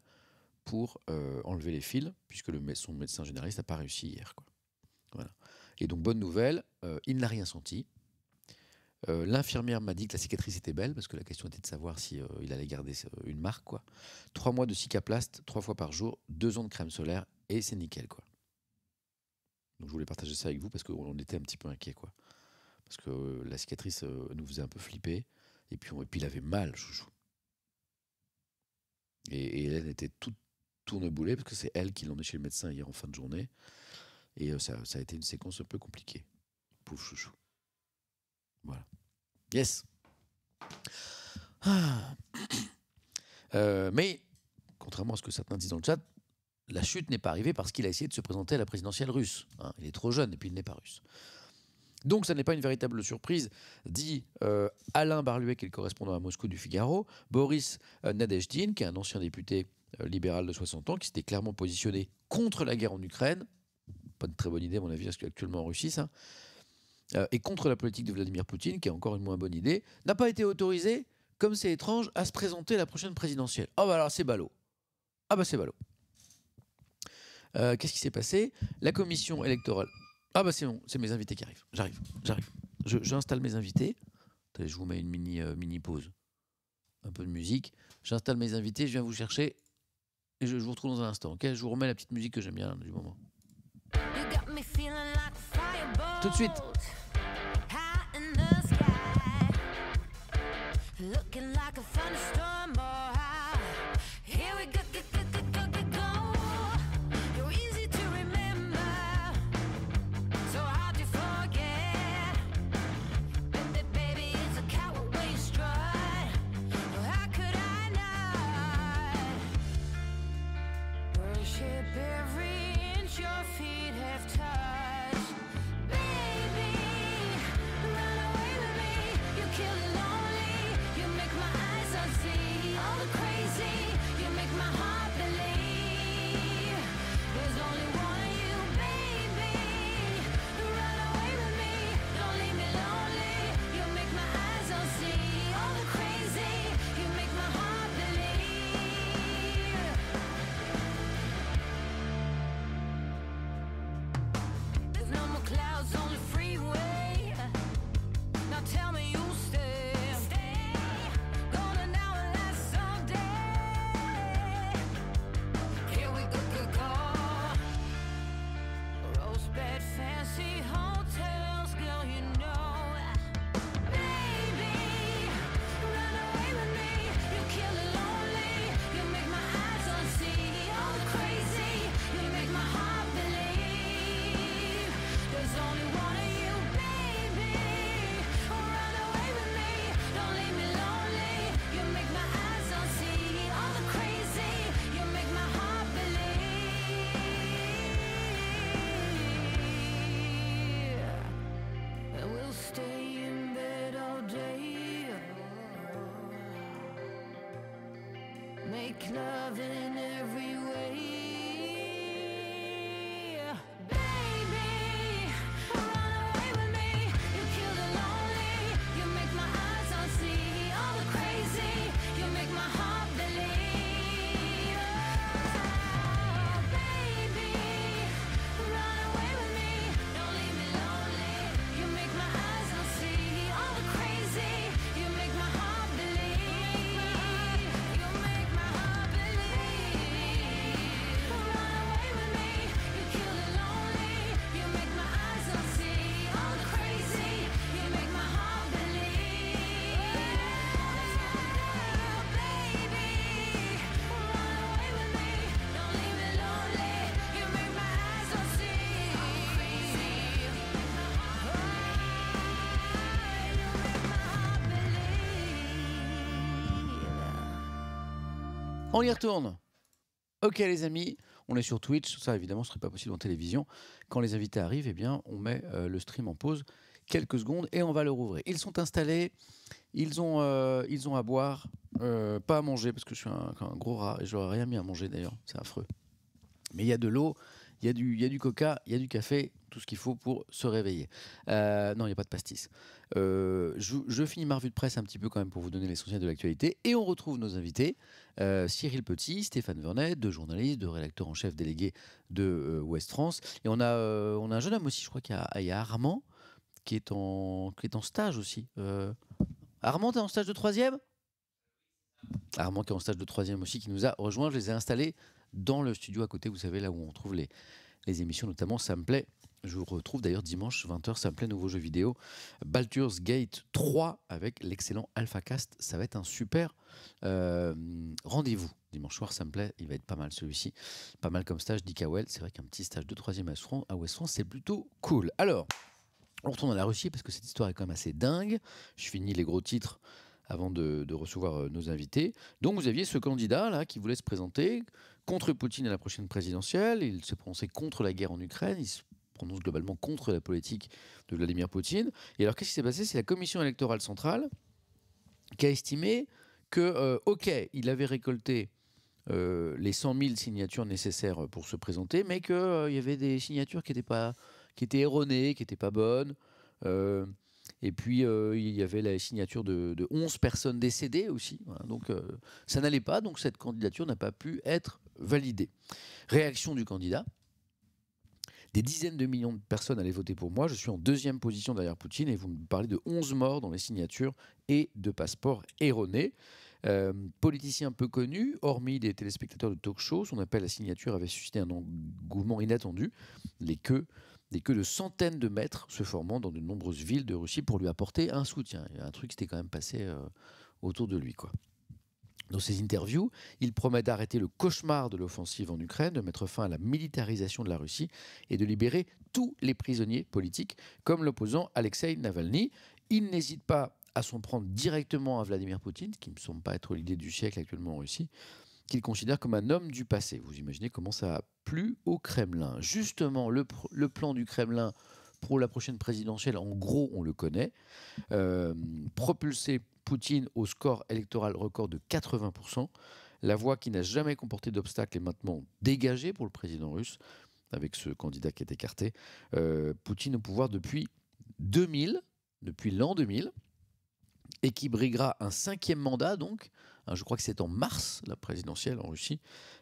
pour euh, enlever les fils, puisque son médecin généraliste n'a pas réussi hier. Et donc, bonne nouvelle, euh, il n'a rien senti. L'infirmière m'a dit que la cicatrice était belle, parce que la question était de savoir s'il si, il allait garder une marque. Quoi. Trois mois de cicaplaste, trois fois par jour, deux ans de crème solaire, et c'est nickel. Donc, je voulais partager ça avec vous, parce qu'on était un petit peu inquiet. Quoi parce que euh, la cicatrice euh, nous faisait un peu flipper. Et puis, il avait mal, Chouchou. Et, elle Hélène était toute tourneboulée, parce que c'est elle qui l'emmenait chez le médecin hier en fin de journée. Et euh, ça, a été une séquence un peu compliquée. Pouf, Chouchou. Voilà. Yes! Ah. mais, contrairement à ce que certains disent dans le chat, la chute n'est pas arrivée parce qu'il a essayé de se présenter à la présidentielle russe. Hein. il est trop jeune et puis il n'est pas russe. Donc ça n'est pas une véritable surprise, dit euh, Alain Barluet, qui est le correspondant à Moscou du Figaro, Boris euh, Nadejdin, qui est un ancien député euh, libéral de 60 ans, qui s'était clairement positionné contre la guerre en Ukraine, pas de très bonne idée à mon avis, parce qu'actuellement en Russie, et contre la politique de Vladimir Poutine, qui est encore une moins bonne idée, n'a pas été autorisé, comme c'est étrange, à se présenter à la prochaine présidentielle. Oh bah alors c'est ballot. Ah bah c'est ballot. Qu'est-ce qui s'est passé La commission électorale ah bah c'est bon, c'est mes invités qui arrivent. J'arrive, j'arrive. J'installe mes invités. je vous mets une mini, euh, mini pause. Un peu de musique. J'installe mes invités, je viens vous chercher. Et je, vous retrouve dans un instant, ok Je vous remets la petite musique que j'aime bien du moment. Tout de suite on y retourne. Ok les amis, on est sur Twitch, ça évidemment ce serait pas possible en télévision. Quand les invités arrivent, eh bien on met euh, le stream en pause quelques secondes et on va le rouvrir. Ils sont installés, ils ont, euh, ils ont à boire, euh, pas à manger parce que je suis un, gros rat et je rien mis à manger d'ailleurs, c'est affreux. Mais il y a de l'eau, il y, a du, y coca, il y a du café, tout ce qu'il faut pour se réveiller. Euh, non, il n'y a pas de pastis. Euh, je, finis ma revue de presse un petit peu quand même pour vous donner l'essentiel de l'actualité. Et on retrouve nos invités, euh, Cyril Petit, Stéphane Vernet, deux journalistes, deux rédacteurs en chef délégués de Ouest France. Et on a, on a un jeune homme aussi, je crois qu'il y, a Armand, qui est en, qui est en stage aussi. Armand, tu es en stage de troisième Armand qui est en stage de troisième aussi, qui nous a rejoint. Je les ai installés dans le studio à côté, vous savez, là où on trouve les, les émissions, notamment Ça me plaît. Je vous retrouve d'ailleurs dimanche 20h, ça me plaît, nouveau jeu vidéo. Baltur's Gate 3 avec l'excellent AlphaCast. Ça va être un super euh, rendez-vous. Dimanche soir, ça me plaît, il va être pas mal celui-ci. Pas mal comme stage Kawell C'est vrai qu'un petit stage de troisième à, à West France, c'est plutôt cool. Alors, on retourne à la Russie parce que cette histoire est quand même assez dingue. Je finis les gros titres avant de, de recevoir euh, nos invités. Donc vous aviez ce candidat là qui voulait se présenter, contre Poutine à la prochaine présidentielle. Il se prononcé contre la guerre en Ukraine. Il se prononce globalement contre la politique de Vladimir Poutine. Et alors, qu'est-ce qui s'est passé C'est la commission électorale centrale qui a estimé que, euh, OK, il avait récolté euh, les 100 000 signatures nécessaires pour se présenter, mais qu'il euh, il y avait des signatures qui étaient, pas, qui étaient erronées, qui n'étaient pas bonnes. et puis, il y avait la signature de, 11 personnes décédées aussi. Hein. donc, ça n'allait pas. Donc, cette candidature n'a pas pu être validé. Réaction du candidat. Des dizaines de millions de personnes allaient voter pour moi. Je suis en deuxième position derrière Poutine et vous me parlez de 11 morts dans les signatures et de passeports erronés. Euh, politicien peu connu, hormis des téléspectateurs de talk show, son appel à signature avait suscité un engouement inattendu. Les queues, des queues de centaines de mètres se formant dans de nombreuses villes de Russie pour lui apporter un soutien. Il un truc qui s'était quand même passé euh, autour de lui. quoi. Dans ses interviews, il promet d'arrêter le cauchemar de l'offensive en Ukraine, de mettre fin à la militarisation de la Russie et de libérer tous les prisonniers politiques, comme l'opposant Alexei Navalny. Il n'hésite pas à s'en prendre directement à Vladimir Poutine, qui ne semble pas être l'idée du siècle actuellement en Russie, qu'il considère comme un homme du passé. Vous imaginez comment ça a plu au Kremlin. Justement, le plan du Kremlin pour la prochaine présidentielle, en gros, on le connaît, euh, propulser Poutine au score électoral record de 80%, la voie qui n'a jamais comporté d'obstacle est maintenant dégagée pour le président russe, avec ce candidat qui est écarté. Euh, Poutine au pouvoir depuis 2000, depuis l'an 2000, et qui briguera un cinquième mandat, donc, hein, je crois que c'est en mars, la présidentielle en Russie,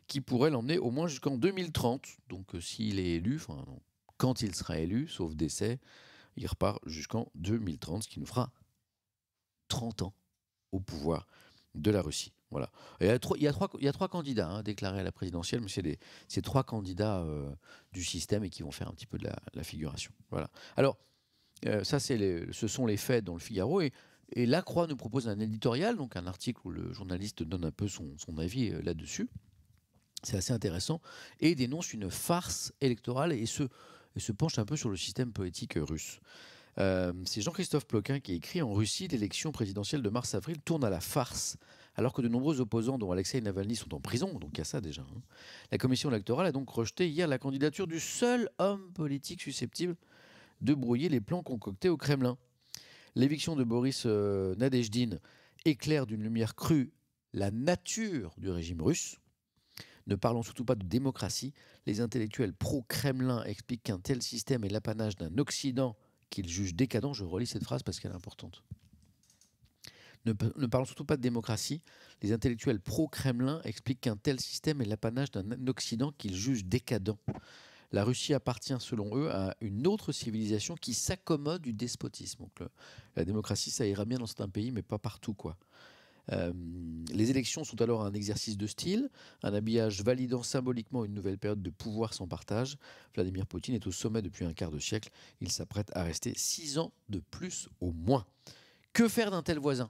qui pourrait l'emmener au moins jusqu'en 2030. Donc euh, s'il est élu, enfin, quand il sera élu, sauf décès, il repart jusqu'en 2030, ce qui nous fera 30 ans au pouvoir de la Russie. Voilà. Il y a trois, candidats hein, déclarés à la présidentielle, mais c'est ces trois candidats euh, du système et qui vont faire un petit peu de la, figuration. Voilà. Alors, euh, ça, les, ce sont les faits dans le Figaro. Et, et La Croix nous propose un éditorial, donc un article où le journaliste donne un peu son, son avis euh, là-dessus. C'est assez intéressant. Et dénonce une farce électorale et ce, et se penche un peu sur le système politique russe. Euh, c'est Jean-Christophe Ploquin qui écrit En Russie, l'élection présidentielle de mars-avril tourne à la farce. Alors que de nombreux opposants, dont Alexei Navalny, sont en prison, donc il y a ça déjà. Hein, la commission électorale a donc rejeté hier la candidature du seul homme politique susceptible de brouiller les plans concoctés au Kremlin. L'éviction de Boris euh, éclaire d'une lumière crue la nature du régime russe. Ne parlons surtout pas de démocratie. Les intellectuels pro-Kremlin expliquent qu'un tel système est l'apanage d'un Occident qu'ils jugent décadent. Je relis cette phrase parce qu'elle est importante. Ne, parlons surtout pas de démocratie. Les intellectuels pro-Kremlin expliquent qu'un tel système est l'apanage d'un Occident qu'ils jugent décadent. La Russie appartient, selon eux, à une autre civilisation qui s'accommode du despotisme. la démocratie, ça ira bien dans certains pays, mais pas partout, quoi. Euh, les élections sont alors un exercice de style, un habillage validant symboliquement une nouvelle période de pouvoir sans partage. Vladimir Poutine est au sommet depuis un quart de siècle. Il s'apprête à rester six ans de plus au moins. Que faire d'un tel voisin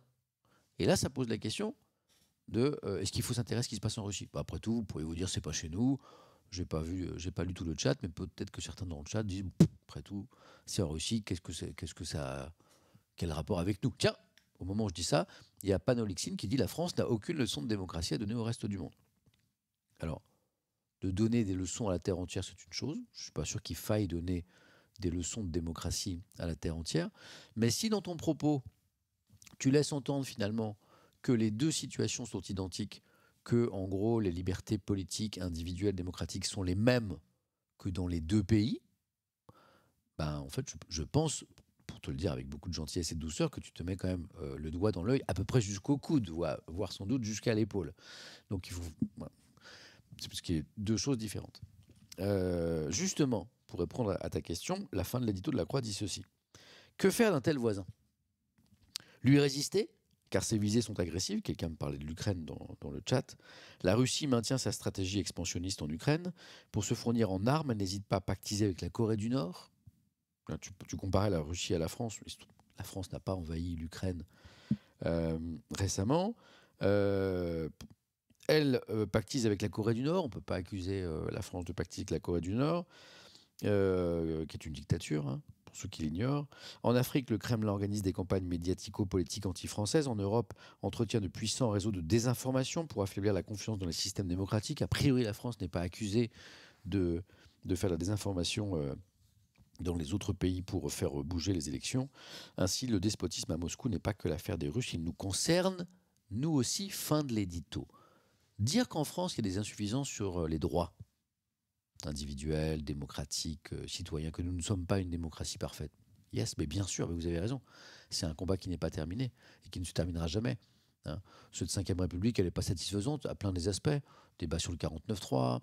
Et là, ça pose la question de euh, est-ce qu'il faut s'intéresser à ce qui se passe en Russie bah, Après tout, vous pouvez vous dire c'est pas chez nous. J'ai pas vu, euh, j'ai pas lu tout le chat, mais peut-être que certains dans le chat disent après tout, c'est en Russie. Qu'est-ce que c'est, qu'est-ce que ça, quel rapport avec nous Tiens, au moment où je dis ça, il y a Panolixine qui dit la France n'a aucune leçon de démocratie à donner au reste du monde. Alors, de donner des leçons à la Terre entière, c'est une chose. Je ne suis pas sûr qu'il faille donner des leçons de démocratie à la Terre entière. Mais si dans ton propos, tu laisses entendre finalement que les deux situations sont identiques, que en gros les libertés politiques, individuelles, démocratiques sont les mêmes que dans les deux pays, ben, en fait, je pense pour te le dire avec beaucoup de gentillesse et de douceur, que tu te mets quand même euh, le doigt dans l'œil à peu près jusqu'au coude, voire sans doute jusqu'à l'épaule. Donc il faut. C'est parce qu'il y a deux choses différentes. Euh, justement, pour répondre à ta question, la fin de l'édito de la Croix dit ceci. Que faire d'un tel voisin Lui résister car ses visées sont agressives. Quelqu'un me parlait de l'Ukraine dans, dans, le chat. La Russie maintient sa stratégie expansionniste en Ukraine. Pour se fournir en armes, elle n'hésite pas à pactiser avec la Corée du Nord, Hein, tu, comparais la Russie à la France. La France n'a pas envahi l'Ukraine euh, récemment. Euh, elle euh, pactise avec la Corée du Nord. On ne peut pas accuser la France de pactiser avec la Corée du Nord, qui est une dictature. Hein, pour ceux qui l'ignorent. En Afrique, le Kremlin organise des campagnes médiatico-politiques anti-françaises. En Europe, entretient de puissants réseaux de désinformation pour affaiblir la confiance dans les systèmes démocratiques. A priori, la France n'est pas accusée de, faire de la désinformation dans les autres pays pour faire bouger les élections. Ainsi, le despotisme à Moscou n'est pas que l'affaire des Russes, il nous concerne, nous aussi, fin de l'édito. Dire qu'en France, il y a des insuffisances sur euh, les droits individuels, démocratiques, euh, citoyens, que nous ne sommes pas une démocratie parfaite. Yes, mais bien sûr, mais vous avez raison. C'est un combat qui n'est pas terminé et qui ne se terminera jamais. Hein. Ce de la Ve République, elle n'est pas satisfaisante à plein des aspects. Débat sur le 49-3,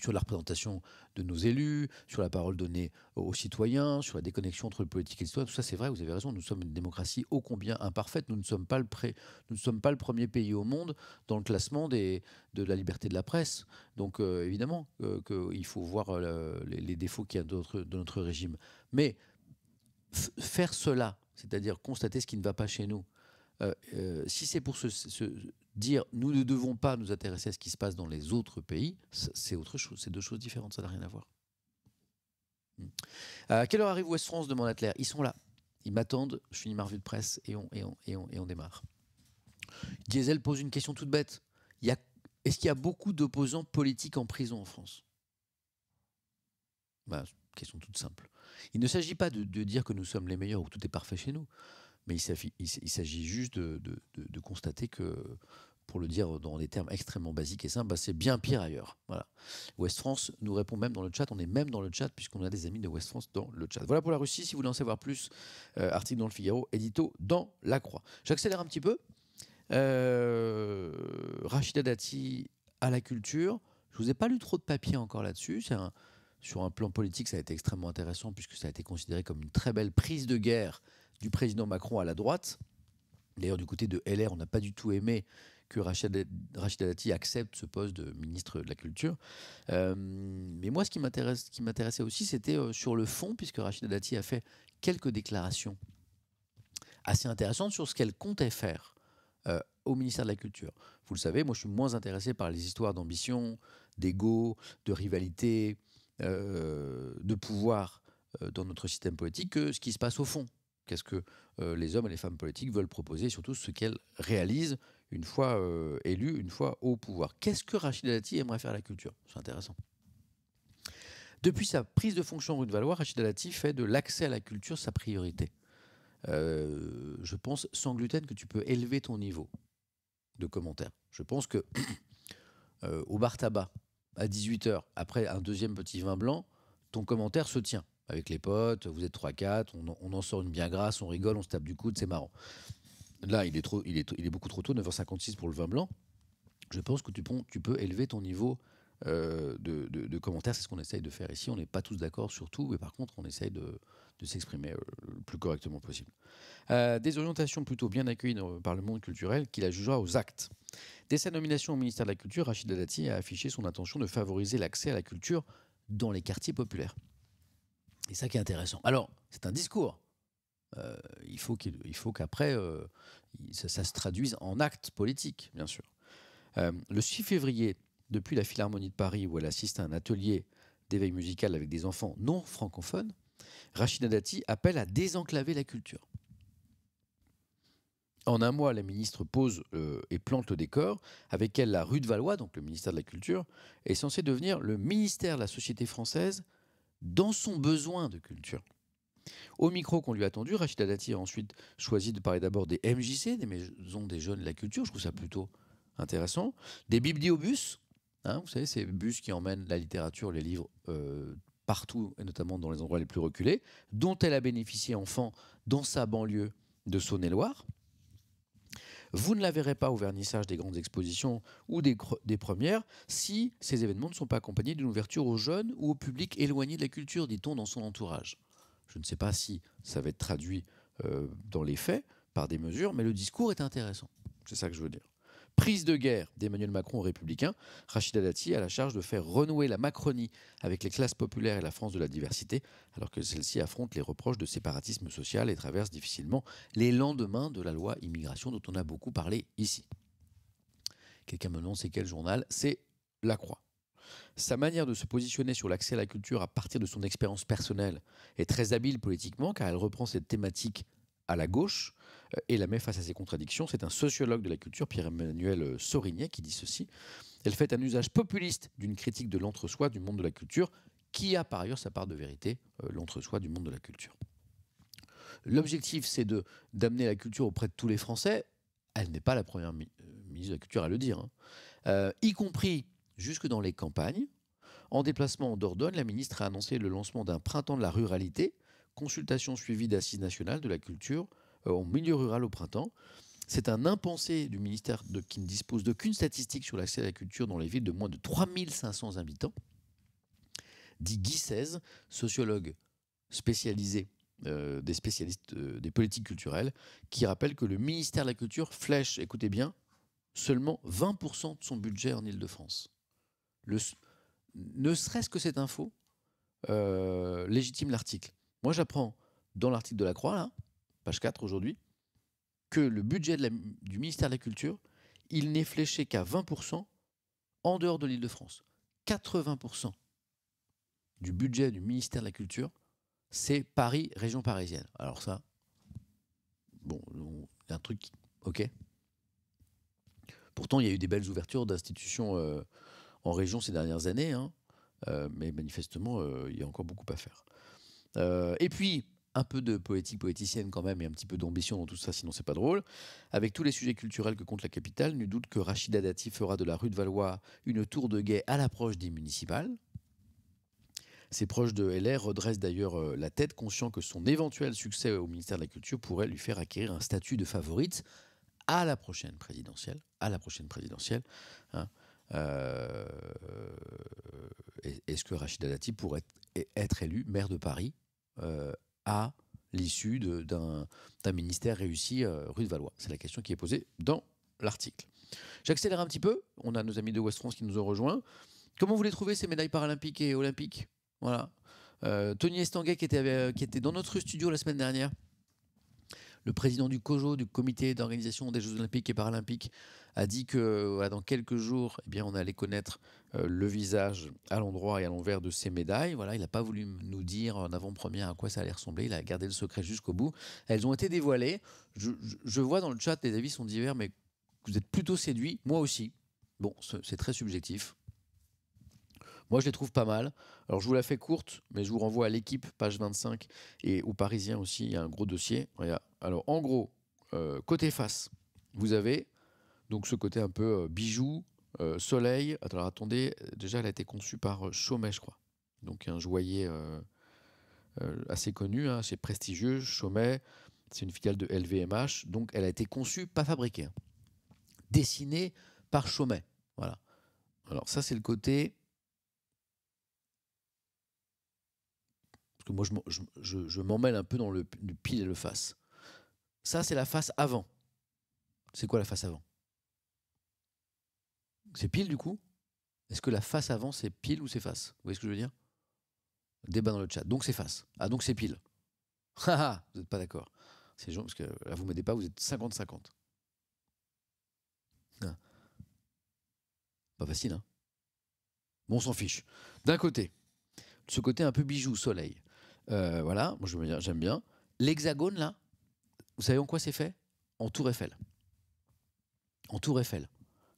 sur la représentation de nos élus, sur la parole donnée aux citoyens, sur la déconnexion entre le politique et l'histoire. Tout ça, c'est vrai, vous avez raison. Nous sommes une démocratie ô combien imparfaite. Nous ne sommes pas le, premier pays au monde dans le classement de la liberté de la presse. Donc, euh, évidemment, euh, qu'il faut voir euh, les, défauts qu'il y a de notre régime. Mais faire cela, c'est-à-dire constater ce qui ne va pas chez nous, euh, euh, si c'est pour se, dire nous ne devons pas nous intéresser à ce qui se passe dans les autres pays, c'est autre chose, c'est deux choses différentes, ça n'a rien à voir. Hmm. Euh, à quelle heure arrive West France demande Atler. Ils sont là. Ils m'attendent, je finis ma revue de presse et on, et et démarre. Diesel pose une question toute bête. Est-ce qu'il y a beaucoup d'opposants politiques en prison en France ben, Question toute simple. Il ne s'agit pas de, de, dire que nous sommes les meilleurs ou que tout est parfait chez nous. Mais il s'agit juste de, constater que, pour le dire dans des termes extrêmement basiques et simples, bah, c'est bien pire ailleurs. Voilà. West France nous répond même dans le chat. On est même dans le chat puisqu'on a des amis de West France dans le chat. Voilà pour la Russie. Si vous voulez en savoir plus, euh, article dans le Figaro, édito dans La Croix. J'accélère un petit peu. Euh, Rachida Dati à la culture. Je ne vous ai pas lu trop de papiers encore là-dessus. sur un plan politique, ça a été extrêmement intéressant puisque ça a été considéré comme une très belle prise de guerre du président Macron à la droite. D'ailleurs, du côté de LR, on n'a pas du tout aimé que Rachida Dati accepte ce poste de ministre de la Culture. Euh, mais moi, ce qui m'intéressait aussi, c'était euh, sur le fond, puisque Rachida Dati a fait quelques déclarations assez intéressantes sur ce qu'elle comptait faire euh, au ministère de la Culture. Vous le savez, moi, je suis moins intéressé par les histoires d'ambition, d'ego, de rivalité, de pouvoir dans notre système politique que ce qui se passe au fond. Qu'est-ce que euh, les hommes et les femmes politiques veulent proposer, surtout ce qu'elles réalisent une fois élus euh, élues, une fois au pouvoir. Qu'est-ce que Rachid Dati aimerait faire à la culture C'est intéressant. Depuis sa prise de fonction rue de Valois, Rachida Dati fait de l'accès à la culture sa priorité. Euh, je pense sans gluten que tu peux élever ton niveau de commentaire. Je pense que au bar tabac, à 18h, après un deuxième petit vin blanc, ton commentaire se tient avec les potes, vous êtes 3-4, on, en sort une bien grasse, on rigole, on se tape du coude, c'est marrant. Là, il est, trop, il, est, beaucoup trop tôt, 9h56 pour le vin blanc. Je pense que tu, peux élever ton niveau euh, de, commentaire. C'est ce qu'on essaye de faire ici. On n'est pas tous d'accord sur tout, mais par contre, on essaye de, s'exprimer euh, le plus correctement possible. Euh, des orientations plutôt bien accueillies par le monde culturel qui la jugera aux actes. Dès sa nomination au ministère de la Culture, Rachid Dati a affiché son intention de favoriser l'accès à la culture dans les quartiers populaires. Et ça qui est intéressant. Alors, c'est un discours. Euh, il faut qu'il, il faut qu'après, euh, ça, se traduise en actes politiques, bien sûr. Euh, le 6 février, depuis la Philharmonie de Paris, où elle assiste à un atelier d'éveil musical avec des enfants non francophones, Rachida Dati appelle à désenclaver la culture. En un mois, la ministre pose et plante le décor, avec elle la rue de Valois, donc le ministère de la Culture, est censé devenir le ministère de la société française dans son besoin de culture. Au micro qu'on lui a tendu, Rachida Dati a ensuite choisi de parler d'abord des MJC, des Maisons des Jeunes de la Culture, je trouve ça plutôt intéressant, des bibliobus, hein, vous savez, ces bus qui emmènent la littérature, les livres euh, partout, et notamment dans les endroits les plus reculés, dont elle a bénéficié enfant dans sa banlieue de Saône-et-Loire. Vous ne la verrez pas au vernissage des grandes expositions ou des, premières si ces événements ne sont pas accompagnés d'une ouverture aux jeunes ou au public éloigné de la culture, dit-on dans son entourage. Je ne sais pas si ça va être traduit euh, dans les faits par des mesures, mais le discours est intéressant. C'est ça que je veux dire. Prise de guerre d'Emmanuel Macron aux Républicains, Rachida Dati a la charge de faire renouer la Macronie avec les classes populaires et la France de la diversité, alors que celle-ci affronte les reproches de séparatisme social et traverse difficilement les lendemains de la loi immigration dont on a beaucoup parlé ici. Quelqu'un me demande c'est quel journal C'est La Croix. Sa manière de se positionner sur l'accès à la culture à partir de son expérience personnelle est très habile politiquement car elle reprend cette thématique à la gauche et la met face à ces contradictions. C'est un sociologue de la culture, Pierre-Emmanuel euh, Sorignet, qui dit ceci. Elle fait un usage populiste d'une critique de l'entre-soi du monde de la culture, qui a par ailleurs sa part de vérité, euh, l'entre-soi du monde de la culture. L'objectif, c'est de d'amener la culture auprès de tous les Français. Elle n'est pas la première euh, ministre de la Culture à le dire, hein. y compris jusque dans les campagnes. En déplacement en Dordogne, la ministre a annoncé le lancement d'un printemps de la ruralité, consultation suivie d'assises nationales de la culture, euh, en milieu rural au printemps. C'est un impensé du ministère de, qui ne dispose d'aucune statistique sur l'accès à la culture dans les villes de moins de 3500 habitants. Dit Guy 16, sociologue spécialisé euh, des spécialistes euh, des politiques culturelles, qui rappelle que le ministère de la Culture flèche, écoutez bien, seulement 20% de son budget en Ile-de-France. Ne serait-ce que cette info légitime l'article. Moi, j'apprends dans l'article de la Croix, là, page 4 aujourd'hui, que le budget du ministère de la Culture, il n'est fléché qu'à 20% en dehors de l'Île-de-France. 80% du budget du ministère de la Culture, c'est Paris, région parisienne. Alors ça, bon, c'est un truc, ok. Pourtant, il y a eu des belles ouvertures d'institutions euh, en région ces dernières années, hein. euh, mais manifestement, euh, il y a encore beaucoup à faire. et puis, un peu de poétique poéticienne quand même et un petit peu d'ambition dans tout ça, sinon c'est pas drôle. Avec tous les sujets culturels que compte la capitale, nul doute que Rachida Dati fera de la rue de Valois une tour de guet à l'approche des municipales. Ses proches de LR redressent d'ailleurs euh, la tête, conscient que son éventuel succès au ministère de la Culture pourrait lui faire acquérir un statut de favorite à la prochaine présidentielle. À la prochaine présidentielle. Hein. Euh, est-ce que Rachida Dati pourrait être élu maire de Paris euh, à l'issue d'un ministère réussi euh, rue de Valois C'est la question qui est posée dans l'article. J'accélère un petit peu. On a nos amis de West France qui nous ont rejoints. Comment vous les trouvez, ces médailles paralympiques et olympiques Voilà. Euh, Tony Estanguet, qui était dans notre studio la semaine dernière, le président du COJO, du comité d'organisation des Jeux Olympiques et Paralympiques, a dit que dans quelques jours, eh bien, on allait connaître euh, le visage à l'endroit et à l'envers de ces médailles. Voilà, il n'a pas voulu nous dire en avant-première à quoi ça allait ressembler. Il a gardé le secret jusqu'au bout. Elles ont été dévoilées. Je, je vois dans le chat, les avis sont divers, mais vous êtes plutôt séduits. Moi aussi. Bon, c'est très subjectif. Moi, je les trouve pas mal. Alors, je vous la fais courte, mais je vous renvoie à l'équipe, page 25, et au Parisien aussi, il y a un gros dossier. Alors, en gros, euh, côté face, vous avez donc ce côté un peu euh, bijou, euh, soleil. Alors, attendez, déjà, elle a été conçue par Chaumet, je crois. Donc, un joaillier assez connu, hein, assez prestigieux. Chaumet, c'est une filiale de LVMH. Donc, elle a été conçue, pas fabriquée. Hein. Dessinée par Chaumet. Voilà. Alors, ça, c'est le côté moi, je, je, un peu dans le, pile et le face. Ça, c'est la face avant. C'est quoi la face avant C'est pile, du coup Est-ce que la face avant, c'est pile ou c'est face Vous voyez ce que je veux dire Débat dans le chat. Donc, c'est face. Ah, donc, c'est pile. Haha, ah, vous n'êtes pas d'accord. C'est gens, parce que là, vous ne m'aidez pas, vous êtes 50-50. Ah. Pas facile, hein Bon, on s'en fiche. D'un côté, ce côté un peu bijou, soleil. Euh, voilà, moi j'aime bien. L'hexagone, là, vous savez en quoi c'est fait En Tour Eiffel. En Tour Eiffel.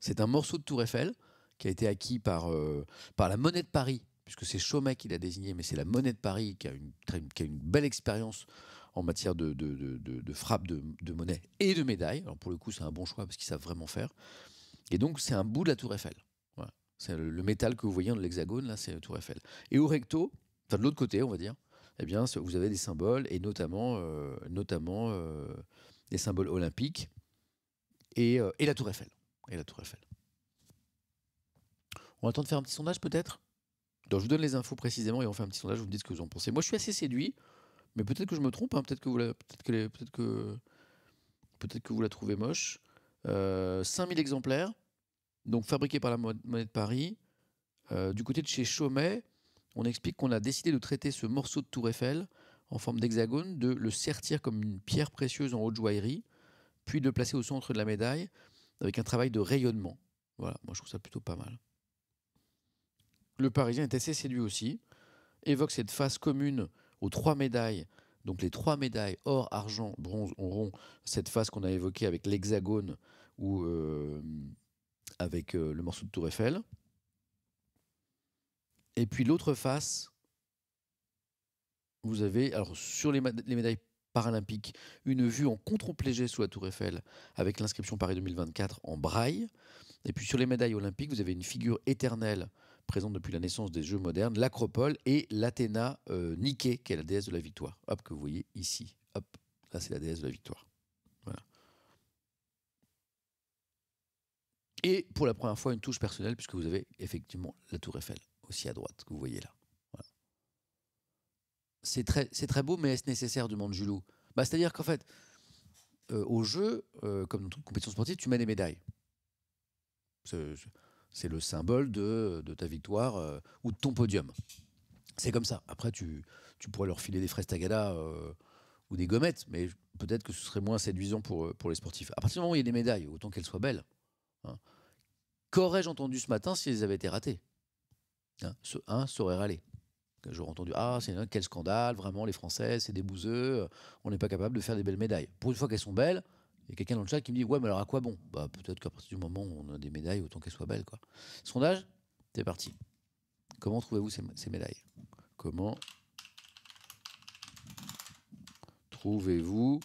C'est un morceau de Tour Eiffel qui a été acquis par, euh, par la monnaie de Paris, puisque c'est Chaumet qui l'a désigné, mais c'est la monnaie de Paris qui a une, qui une belle expérience en matière de, de, frappe de, monnaie et de médaille. Alors pour le coup, c'est un bon choix parce qu'ils savent vraiment faire. Et donc, c'est un bout de la Tour Eiffel. C'est le, métal que vous voyez dans l'hexagone, là, c'est la Tour Eiffel. Et au recto, enfin de l'autre côté, on va dire, eh bien, vous avez des symboles, et notamment, euh, notamment euh, des symboles olympiques euh, et, la Tour Eiffel. Et la Tour Eiffel. On attend de faire un petit sondage peut-être Donc je vous donne les infos précisément et on fait un petit sondage, vous me dites ce que vous en pensez. Moi je suis assez séduit, mais peut-être que je me trompe, hein. peut-être que, vous la, peut que, les, peut que, peut que vous la trouvez moche. 5000 exemplaires, donc fabriqués par la Monnaie de Paris, du côté de chez Chaumet on explique qu'on a décidé de traiter ce morceau de tour Eiffel en forme d'hexagone, de le sertir comme une pierre précieuse en haute joaillerie, puis de placer au centre de la médaille avec un travail de rayonnement. Voilà, moi je trouve ça plutôt pas mal. Le Parisien est assez séduit aussi, évoque cette face commune aux trois médailles, donc les trois médailles or, argent, bronze rond, cette face qu'on a évoquée avec l'hexagone ou euh, avec euh, le morceau de tour Eiffel. Et puis l'autre face, vous avez alors sur les, médailles paralympiques une vue en contre-plégé sous la Tour Eiffel avec l'inscription Paris 2024 en braille. Et puis sur les médailles olympiques, vous avez une figure éternelle présente depuis la naissance des Jeux modernes, l'Acropole et l'Athéna euh, Niké, qui est la déesse de la victoire. Hop, que vous voyez ici. Hop, là c'est la déesse de la victoire. Et pour la première fois, une touche personnelle, puisque vous avez effectivement la Tour Eiffel aussi à droite, que vous voyez là. C'est très, très, beau, mais est-ce nécessaire monde Julou. Bah, C'est-à-dire qu'en fait, euh, au jeu, euh, comme dans toute compétition sportive, tu mets des médailles. C'est le symbole de, ta victoire euh, ou de ton podium. C'est comme ça. Après, tu, tu pourrais leur filer des fraises tagada ou des gommettes, mais peut-être que ce serait moins séduisant pour, les sportifs. À partir du moment où il y a des médailles, autant qu'elles soient belles. Hein. Qu'aurais-je entendu ce matin si elles avaient été ratées Hein, ce 1 serait râlé. J'aurais entendu Ah, c'est quel scandale, vraiment, les Français, c'est des bouseux, on n'est pas capable de faire des belles médailles. Pour une fois qu'elles sont belles, il y a quelqu'un dans le chat qui me dit Ouais, mais alors à quoi bon Bah, peut-être qu'à partir du moment où on a des médailles, autant qu'elles soient belles, quoi. Sondage, c'est parti. Comment trouvez-vous ces, médailles Comment trouvez-vous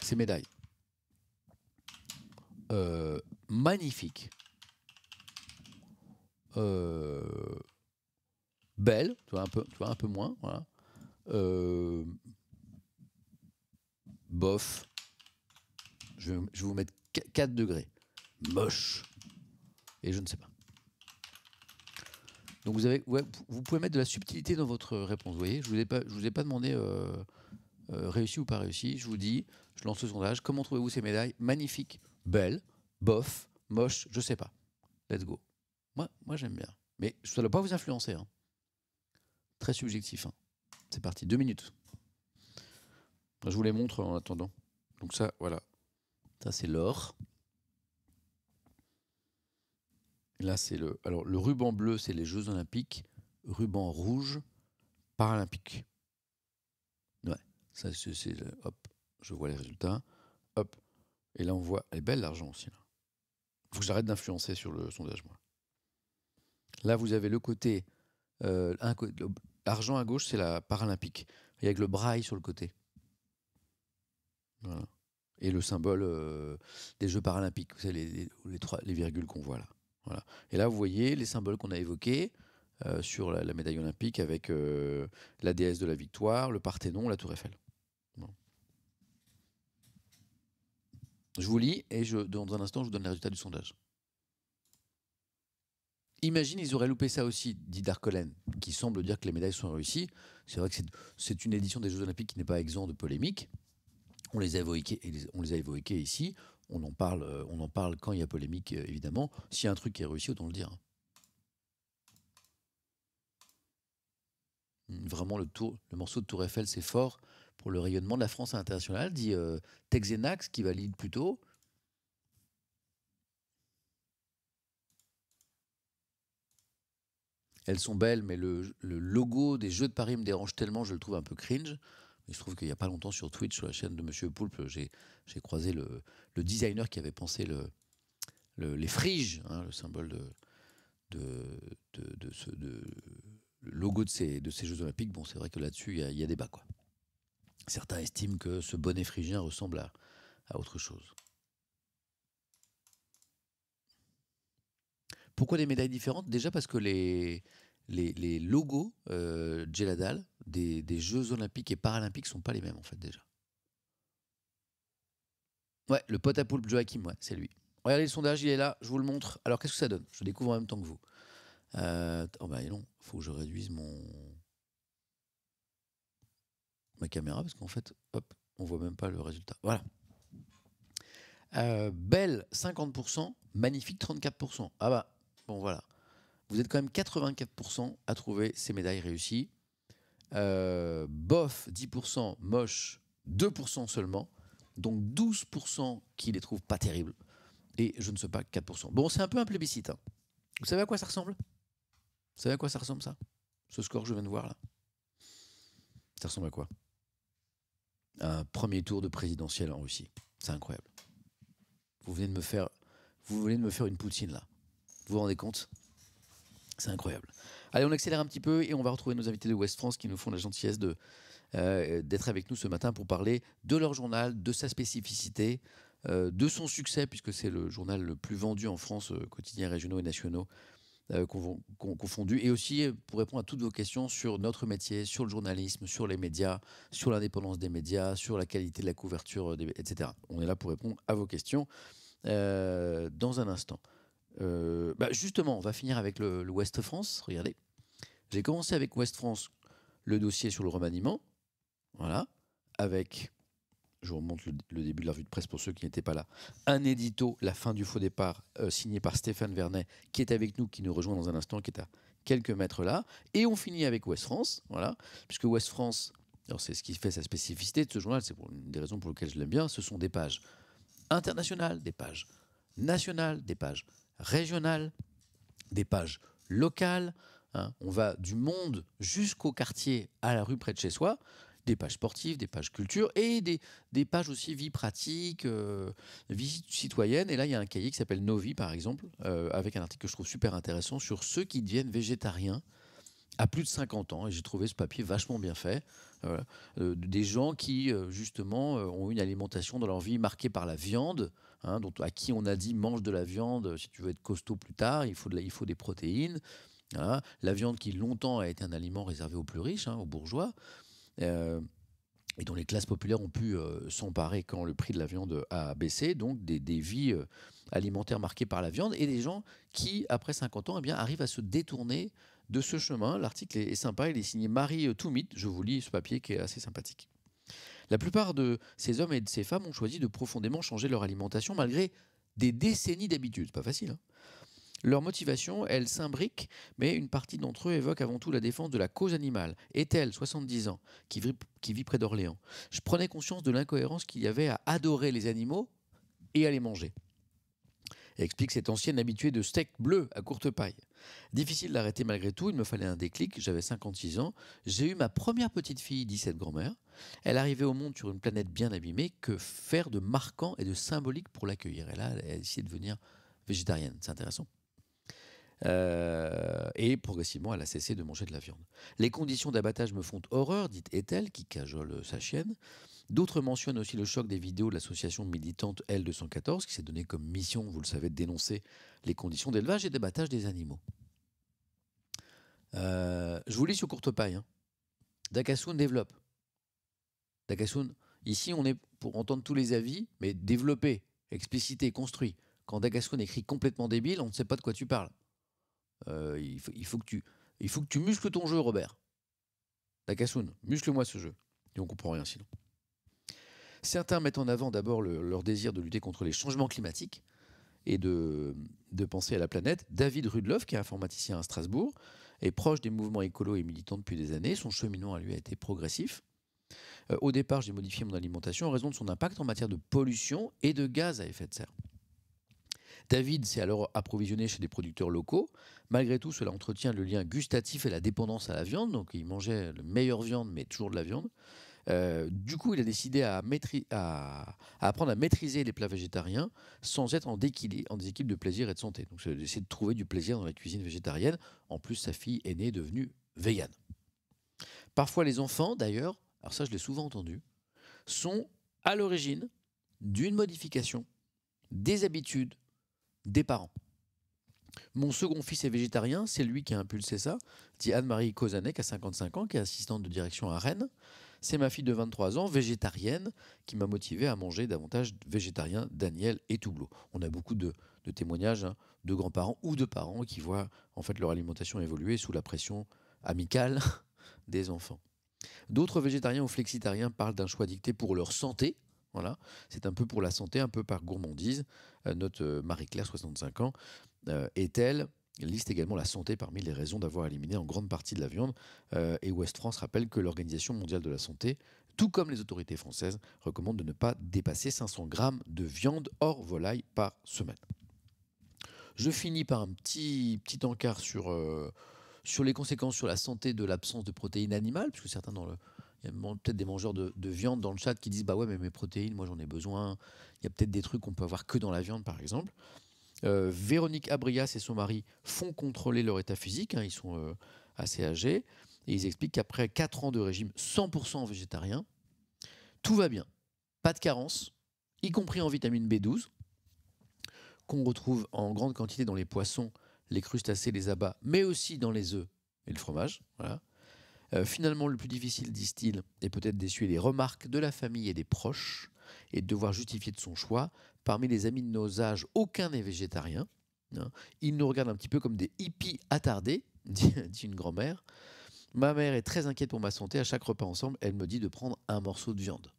ces médailles euh, magnifique, euh, belle, tu vois, un peu, un peu moins, euh, bof, je, vais vous mettre 4 degrés, moche, et je ne sais pas. Donc vous, avez, vous pouvez mettre de la subtilité dans votre réponse. Vous voyez, je ne vous, ai pas, je vous ai pas demandé euh, réussi ou pas réussi. Je vous dis, je lance le sondage. Comment trouvez-vous ces médailles Magnifique, belle, bof, moche, je sais pas. Let's go. Moi, moi j'aime bien. Mais ça ne doit pas vous influencer. Hein. Très subjectif. Hein. C'est parti, deux minutes. Je vous les montre en attendant. Donc ça, voilà. Ça, c'est l'or. Là, c'est le... Alors, le ruban bleu, c'est les Jeux olympiques. Ruban rouge, paralympique. Ouais, ça, c'est... Hop, je vois les résultats. Hop. Et là, on voit... Elle est belle, l'argent aussi. Là faut que j'arrête d'influencer sur le sondage, moi. Là, vous avez le côté. Euh, à gauche, c'est la paralympique. Il y a le braille sur le côté. Et le symbole euh, des Jeux paralympiques. C'est les, les, trois, les virgules qu'on voit là. Voilà. Et là, vous voyez les symboles qu'on a évoqués. Euh, sur la, la, médaille olympique avec euh, la déesse de la victoire, le Parthénon, la Tour Eiffel. Je vous lis et je, dans un instant, je vous donne les résultats du sondage. Imagine, ils auraient loupé ça aussi, dit Darkolen, qui semble dire que les médailles sont réussies. C'est vrai que c'est une édition des Jeux Olympiques qui n'est pas exempte de polémique. On les a évoquées, on les a évoqués ici. On en, parle, on en parle quand il y a polémique, évidemment. S'il y a un truc qui est réussi, autant le dire. Vraiment, le, tour, le morceau de Tour Eiffel, c'est fort pour le rayonnement de la France internationale, dit euh, Texenax qui valide plutôt. Elles sont belles, mais le, logo des Jeux de Paris me dérange tellement, je le trouve un peu cringe. Il se trouve qu'il n'y a pas longtemps sur Twitch, sur la chaîne de Monsieur Poulpe, j'ai croisé le, designer qui avait pensé le, les friges, hein, le symbole de, de, de, ce, logo de ces, de ces Jeux Olympiques. Bon, c'est vrai que là-dessus, il y, y, a débat, quoi. Certains estiment que ce bonnet phrygien ressemble à, autre chose. Pourquoi des médailles différentes Déjà parce que les, les, logos euh, des, des, Jeux olympiques et paralympiques sont pas les mêmes en fait déjà. Ouais, le pote à poule Joachim, ouais, c'est lui. Regardez le sondage, il est là, je vous le montre. Alors qu'est-ce que ça donne Je découvre en même temps que vous. Euh, oh bah non, faut que je réduise mon, ma caméra parce qu'en fait, hop, on voit même pas le résultat. Voilà. Euh, belle 50%, magnifique 34%. Ah bah, bon voilà. Vous êtes quand même 84% à trouver ces médailles réussies. Euh, bof 10%, moche 2% seulement. Donc 12% qui les trouvent pas terribles. Et je ne sais pas, 4%. Bon, c'est un peu un plébiscite. Hein. Vous savez à quoi ça ressemble Vous savez à quoi ça ressemble ça Ce score que je viens de voir là Ça ressemble à quoi un premier tour de présidentiel en Russie. C'est incroyable. Vous venez de me faire, vous me faire une poutine là. Vous vous rendez compte C'est incroyable. Allez, on accélère un petit peu et on va retrouver nos invités de West France qui nous font la gentillesse de euh, d'être avec nous ce matin pour parler de leur journal, de sa spécificité, euh, de son succès puisque c'est le journal le plus vendu en France, euh, quotidien, quotidiens régionaux et nationaux euh, confondus, et aussi euh, pour répondre à toutes vos questions sur notre métier, sur le journalisme, sur les médias, sur l'indépendance des médias, sur la qualité de la couverture, euh, etc. On est là pour répondre à vos questions dans un instant. Bah, justement, on va finir avec le, France. Regardez, j'ai commencé avec Ouest France, le dossier sur le remaniement, voilà, avec je vous remonte le, début de la revue de presse pour ceux qui n'étaient pas là. Un édito, La fin du faux départ, euh, signé par Stéphane Vernet, qui est avec nous, qui nous rejoint dans un instant, qui est à quelques mètres là. Et on finit avec West France, voilà, puisque Ouest France, c'est ce qui fait sa spécificité de ce journal, c'est une des raisons pour lesquelles je l'aime bien, ce sont des pages internationales, des pages nationales, des pages régionales, des pages locales. Hein. On va du monde jusqu'au quartier, à la rue près de chez soi des pages sportives, des pages culture et des, des pages aussi vie pratique, euh, vie citoyenne. Et là, il y a un cahier qui s'appelle Novi, par exemple, euh, avec un article que je trouve super intéressant sur ceux qui deviennent végétariens à plus de 50 ans, et j'ai trouvé ce papier vachement bien fait, euh, des gens qui, justement, ont une alimentation dans leur vie marquée par la viande, hein, dont, à qui on a dit mange de la viande, si tu veux être costaud plus tard, il faut, de il faut des protéines. la viande qui longtemps a été un aliment réservé aux plus riches, hein, aux bourgeois, euh, et dont les classes populaires ont pu euh, s'emparer quand le prix de la viande a baissé, donc des, vies euh, alimentaires marquées par la viande, et des gens qui, après 50 ans, eh bien, arrivent à se détourner de ce chemin. L'article est, sympa, il est signé Marie Toumit, je vous lis ce papier qui est assez sympathique. La plupart de ces hommes et de ces femmes ont choisi de profondément changer leur alimentation malgré des décennies d'habitudes. pas facile. Hein. Leur motivation, elle s'imbrique, mais une partie d'entre eux évoque avant tout la défense de la cause animale. elle, 70 ans, qui vit, qui vit près d'Orléans. Je prenais conscience de l'incohérence qu'il y avait à adorer les animaux et à les manger. explique cette ancienne habituée de steak bleu à courte paille. Difficile d'arrêter malgré tout, il me fallait un déclic, j'avais 56 ans, j'ai eu ma première petite fille, 17 cette grand-mère. Elle arrivait au monde sur une planète bien abîmée, que faire de marquant et de symbolique pour l'accueillir Et là, elle a essayé de devenir végétarienne, c'est intéressant. Euh, et progressivement, elle a cessé de manger de la viande. Les conditions d'abattage me font horreur, dit Ethel, qui cajole sa chienne. D'autres mentionnent aussi le choc des vidéos de l'association militante L214, qui s'est donné comme mission, vous le savez, de dénoncer les conditions d'élevage et d'abattage des animaux. Euh, je vous lis sur courte paille. Hein. développe. Dagasun, ici on est pour entendre tous les avis, mais développer, expliciter, construit. Quand Dagasun écrit complètement débile, on ne sait pas de quoi tu parles. Euh, il, faut, que tu, muscles ton jeu, Robert. Takasune, muscle-moi ce jeu. Et on comprend rien sinon. Certains mettent en avant d'abord leur désir de lutter contre les changements climatiques et de, penser à la planète. David Rudloff, qui est informaticien à Strasbourg, est proche des mouvements écolos et militants depuis des années. Son cheminement a lui a été progressif. Euh, au départ, j'ai modifié mon alimentation en raison de son impact en matière de pollution et de gaz à effet de serre. David s'est alors approvisionné chez des producteurs locaux. Malgré tout, cela entretient le lien gustatif et la dépendance à la viande. Donc, il mangeait la meilleure viande, mais toujours de la viande. Euh, du coup, il a décidé à, à, à, apprendre à maîtriser les plats végétariens sans être en, en déséquilibre de plaisir et de santé. Donc, c'est d'essayer de trouver du plaisir dans la cuisine végétarienne. En plus, sa fille aînée est devenue végane. Parfois, les enfants, d'ailleurs, alors ça, je l'ai souvent entendu, sont à l'origine d'une modification des habitudes des parents. Mon second fils est végétarien, c'est lui qui a impulsé ça, dit Anne-Marie Kozanek, à 55 ans, qui est assistante de direction à Rennes. C'est ma fille de 23 ans, végétarienne, qui m'a motivé à manger davantage végétarien, Daniel et Toublot. On a beaucoup de, témoignages hein, de grands-parents ou de parents qui voient en fait leur alimentation évoluer sous la pression amicale des enfants. D'autres végétariens ou flexitariens parlent d'un choix dicté pour leur santé, voilà, c'est un peu pour la santé, un peu par gourmandise. Euh, notre euh, Marie-Claire, 65 ans, euh, est-elle liste également la santé parmi les raisons d'avoir éliminé en grande partie de la viande. et Ouest France rappelle que l'Organisation mondiale de la santé, tout comme les autorités françaises, recommande de ne pas dépasser 500 grammes de viande hors volaille par semaine. Je finis par un petit, petit encart sur, sur les conséquences sur la santé de l'absence de protéines animales, puisque certains dans le, il y a peut-être des mangeurs de, viande dans le chat qui disent Bah ouais, mais mes protéines, moi j'en ai besoin. Il y a peut-être des trucs qu'on peut avoir que dans la viande, par exemple. Euh, Véronique Abrias et son mari font contrôler leur état physique. Hein, ils sont euh, assez âgés. Et ils expliquent qu'après 4 ans de régime 100% végétarien, tout va bien. Pas de carence, y compris en vitamine B12, qu'on retrouve en grande quantité dans les poissons, les crustacés, les abats, mais aussi dans les œufs et le fromage. Voilà. Euh, finalement, le plus difficile, disent-ils, est peut-être d'essuyer les remarques de la famille et des proches et de devoir justifier de son choix. Parmi les amis de nos âges, aucun n'est végétarien. Hein. Ils nous regardent un petit peu comme des hippies attardés, dit une grand-mère. Ma mère est très inquiète pour ma santé. À chaque repas ensemble, elle me dit de prendre un morceau de viande.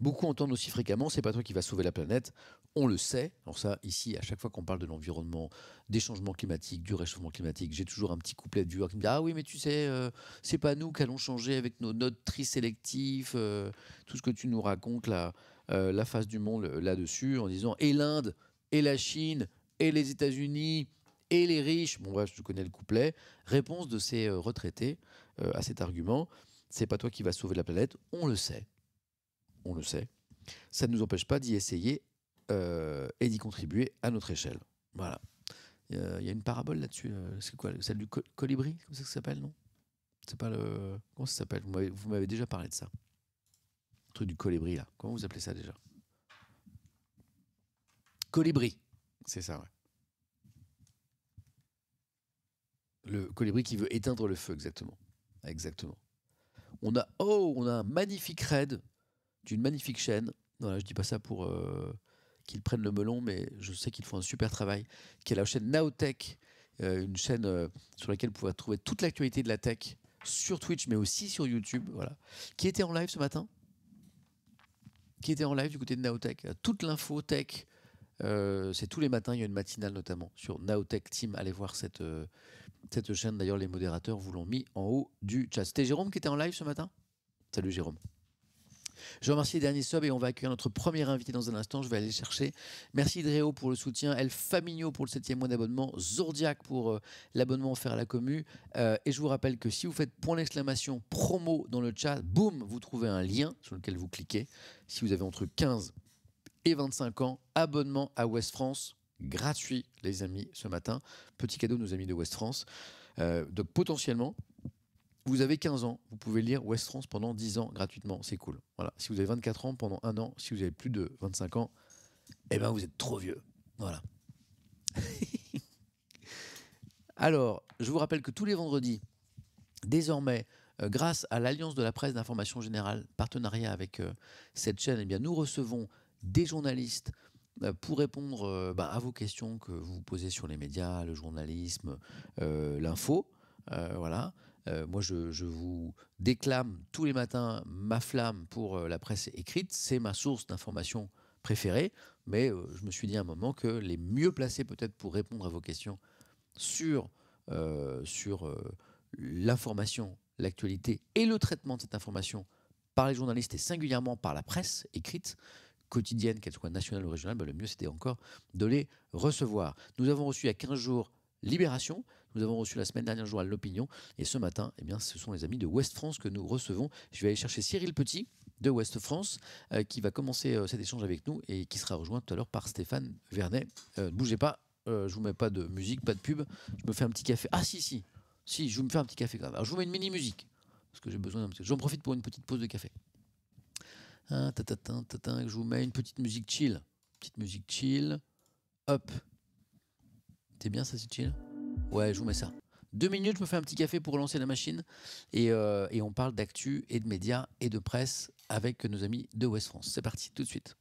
Beaucoup entendent aussi fréquemment, c'est pas toi qui vas sauver la planète, on le sait. Alors ça, ici, à chaque fois qu'on parle de l'environnement, des changements climatiques, du réchauffement climatique, j'ai toujours un petit couplet du genre qui me dit ah oui mais tu sais, euh, c'est pas nous qu'allons changer avec nos notes tri sélectifs, euh, tout ce que tu nous racontes là, euh, la face du monde là-dessus, en disant et l'Inde, et la Chine, et les États-Unis, et les riches. Bon voilà je connais le couplet. Réponse de ces retraités à cet argument, c'est pas toi qui va sauver la planète, on le sait on le sait, ça ne nous empêche pas d'y essayer euh, et d'y contribuer à notre échelle. Voilà. Il y a une parabole là-dessus. Euh, c'est quoi Celle du colibri Comment ça s'appelle, non C'est pas le. Comment ça s'appelle Vous m'avez déjà parlé de ça. Le truc du colibri, là. Comment vous appelez ça déjà Colibri. C'est ça, ouais. Le colibri qui veut éteindre le feu, exactement. Exactement. On a, oh, on a un magnifique raid d'une magnifique chaîne. Voilà, je dis pas ça pour euh, qu'ils prennent le melon, mais je sais qu'ils font un super travail. Qui est la chaîne Naotech, euh, une chaîne euh, sur laquelle vous pouvez trouver toute l'actualité de la tech sur Twitch, mais aussi sur YouTube. Voilà, qui était en live ce matin, qui était en live du côté de Naotech. Toute l'info tech. c'est tous les matins, il y a une matinale notamment sur Naotech Team. Allez voir cette, cette chaîne. D'ailleurs, les modérateurs vous l'ont mis en haut du chat. C'était Jérôme qui était en live ce matin Salut Jérôme. Je remercie les derniers et on va accueillir notre premier invité dans un instant. Je vais aller chercher. Merci Dreo pour le soutien, El Famigno pour le septième mois d'abonnement, Zordiac pour euh, l'abonnement offert à la commu. Euh, et je vous rappelle que si vous faites point d'exclamation promo dans le chat, boum, vous trouvez un lien sur lequel vous cliquez. Si vous avez entre 15 et 25 ans, abonnement à Ouest France gratuit, les amis, ce matin. Petit cadeau, nos amis de Ouest France. Euh, donc potentiellement, vous avez 15 ans, vous pouvez lire West France pendant 10 ans gratuitement, c'est cool. Voilà. Si vous avez 24 ans, pendant un an, si vous avez plus de 25 ans, eh ben vous êtes trop vieux. Voilà. Alors, je vous rappelle que tous les vendredis, désormais, euh, grâce à l'Alliance de la presse d'information générale, partenariat avec euh, cette chaîne, eh bien, nous recevons des journalistes euh, pour répondre bah, à vos questions que vous vous posez sur les médias, le journalisme, l'info. voilà. Euh, moi, je, vous déclame tous les matins ma flamme pour euh, la presse écrite. C'est ma source d'information préférée. Mais euh, je me suis dit à un moment que les mieux placés peut-être pour répondre à vos questions sur, sur l'information, l'actualité et le traitement de cette information par les journalistes et singulièrement par la presse écrite, quotidienne, qu'elle soit nationale ou régionale, ben, le mieux c'était encore de les recevoir. Nous avons reçu à 15 jours Libération, nous avons reçu la semaine dernière le journal L'Opinion. Et ce matin, eh bien, ce sont les amis de West France que nous recevons. Je vais aller chercher Cyril Petit de West France euh, qui va commencer euh, cet échange avec nous et qui sera rejoint tout à l'heure par Stéphane Vernet. Euh, ne bougez pas, je ne vous mets pas de musique, pas de pub. Je me fais un petit café. Ah si si, si je vous me fais un petit café je vous mets une mini musique parce que j'ai besoin J'en profite pour une petite pause de café. Ah, je vous mets une petite musique chill, petite musique chill. Hop, c'est bien ça, c'est chill. Ouais, je vous mets ça. Deux minutes, je me fais un petit café pour relancer la machine. Et, euh, et on parle d'actu et de médias et de presse avec nos amis de West France. C'est parti, tout de suite.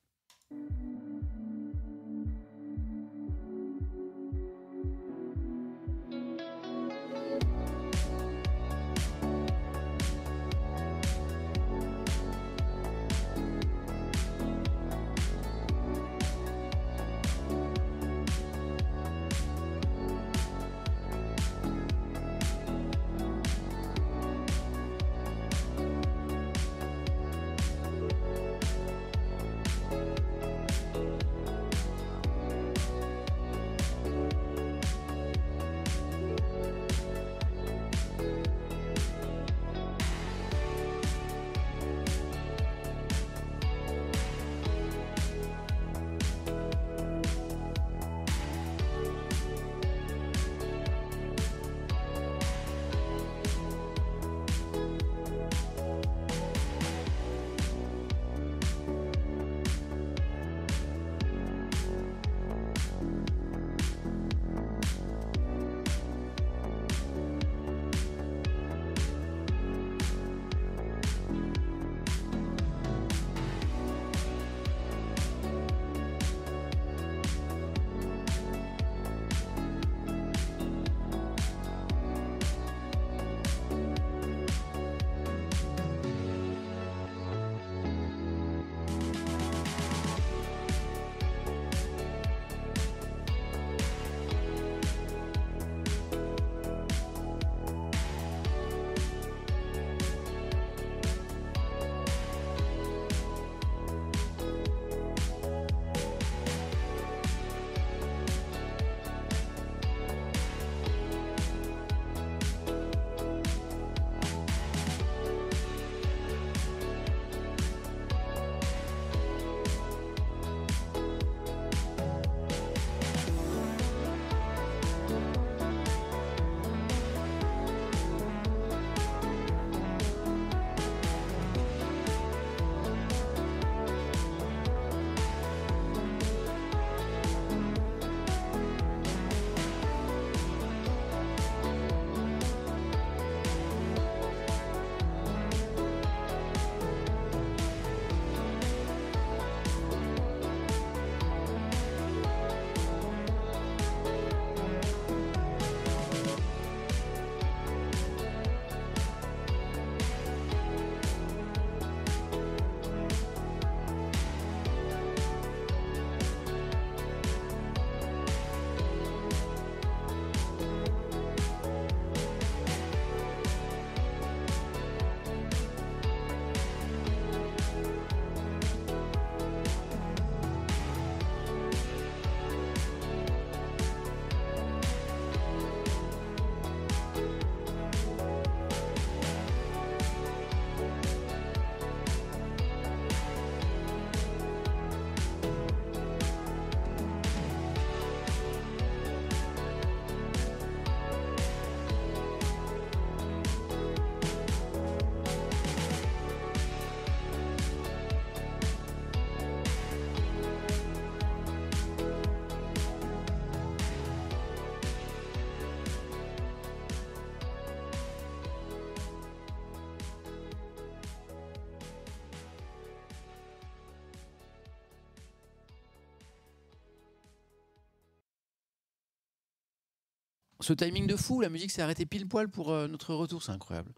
ce timing de fou, la musique s'est arrêtée pile poil pour euh, notre retour, c'est incroyable.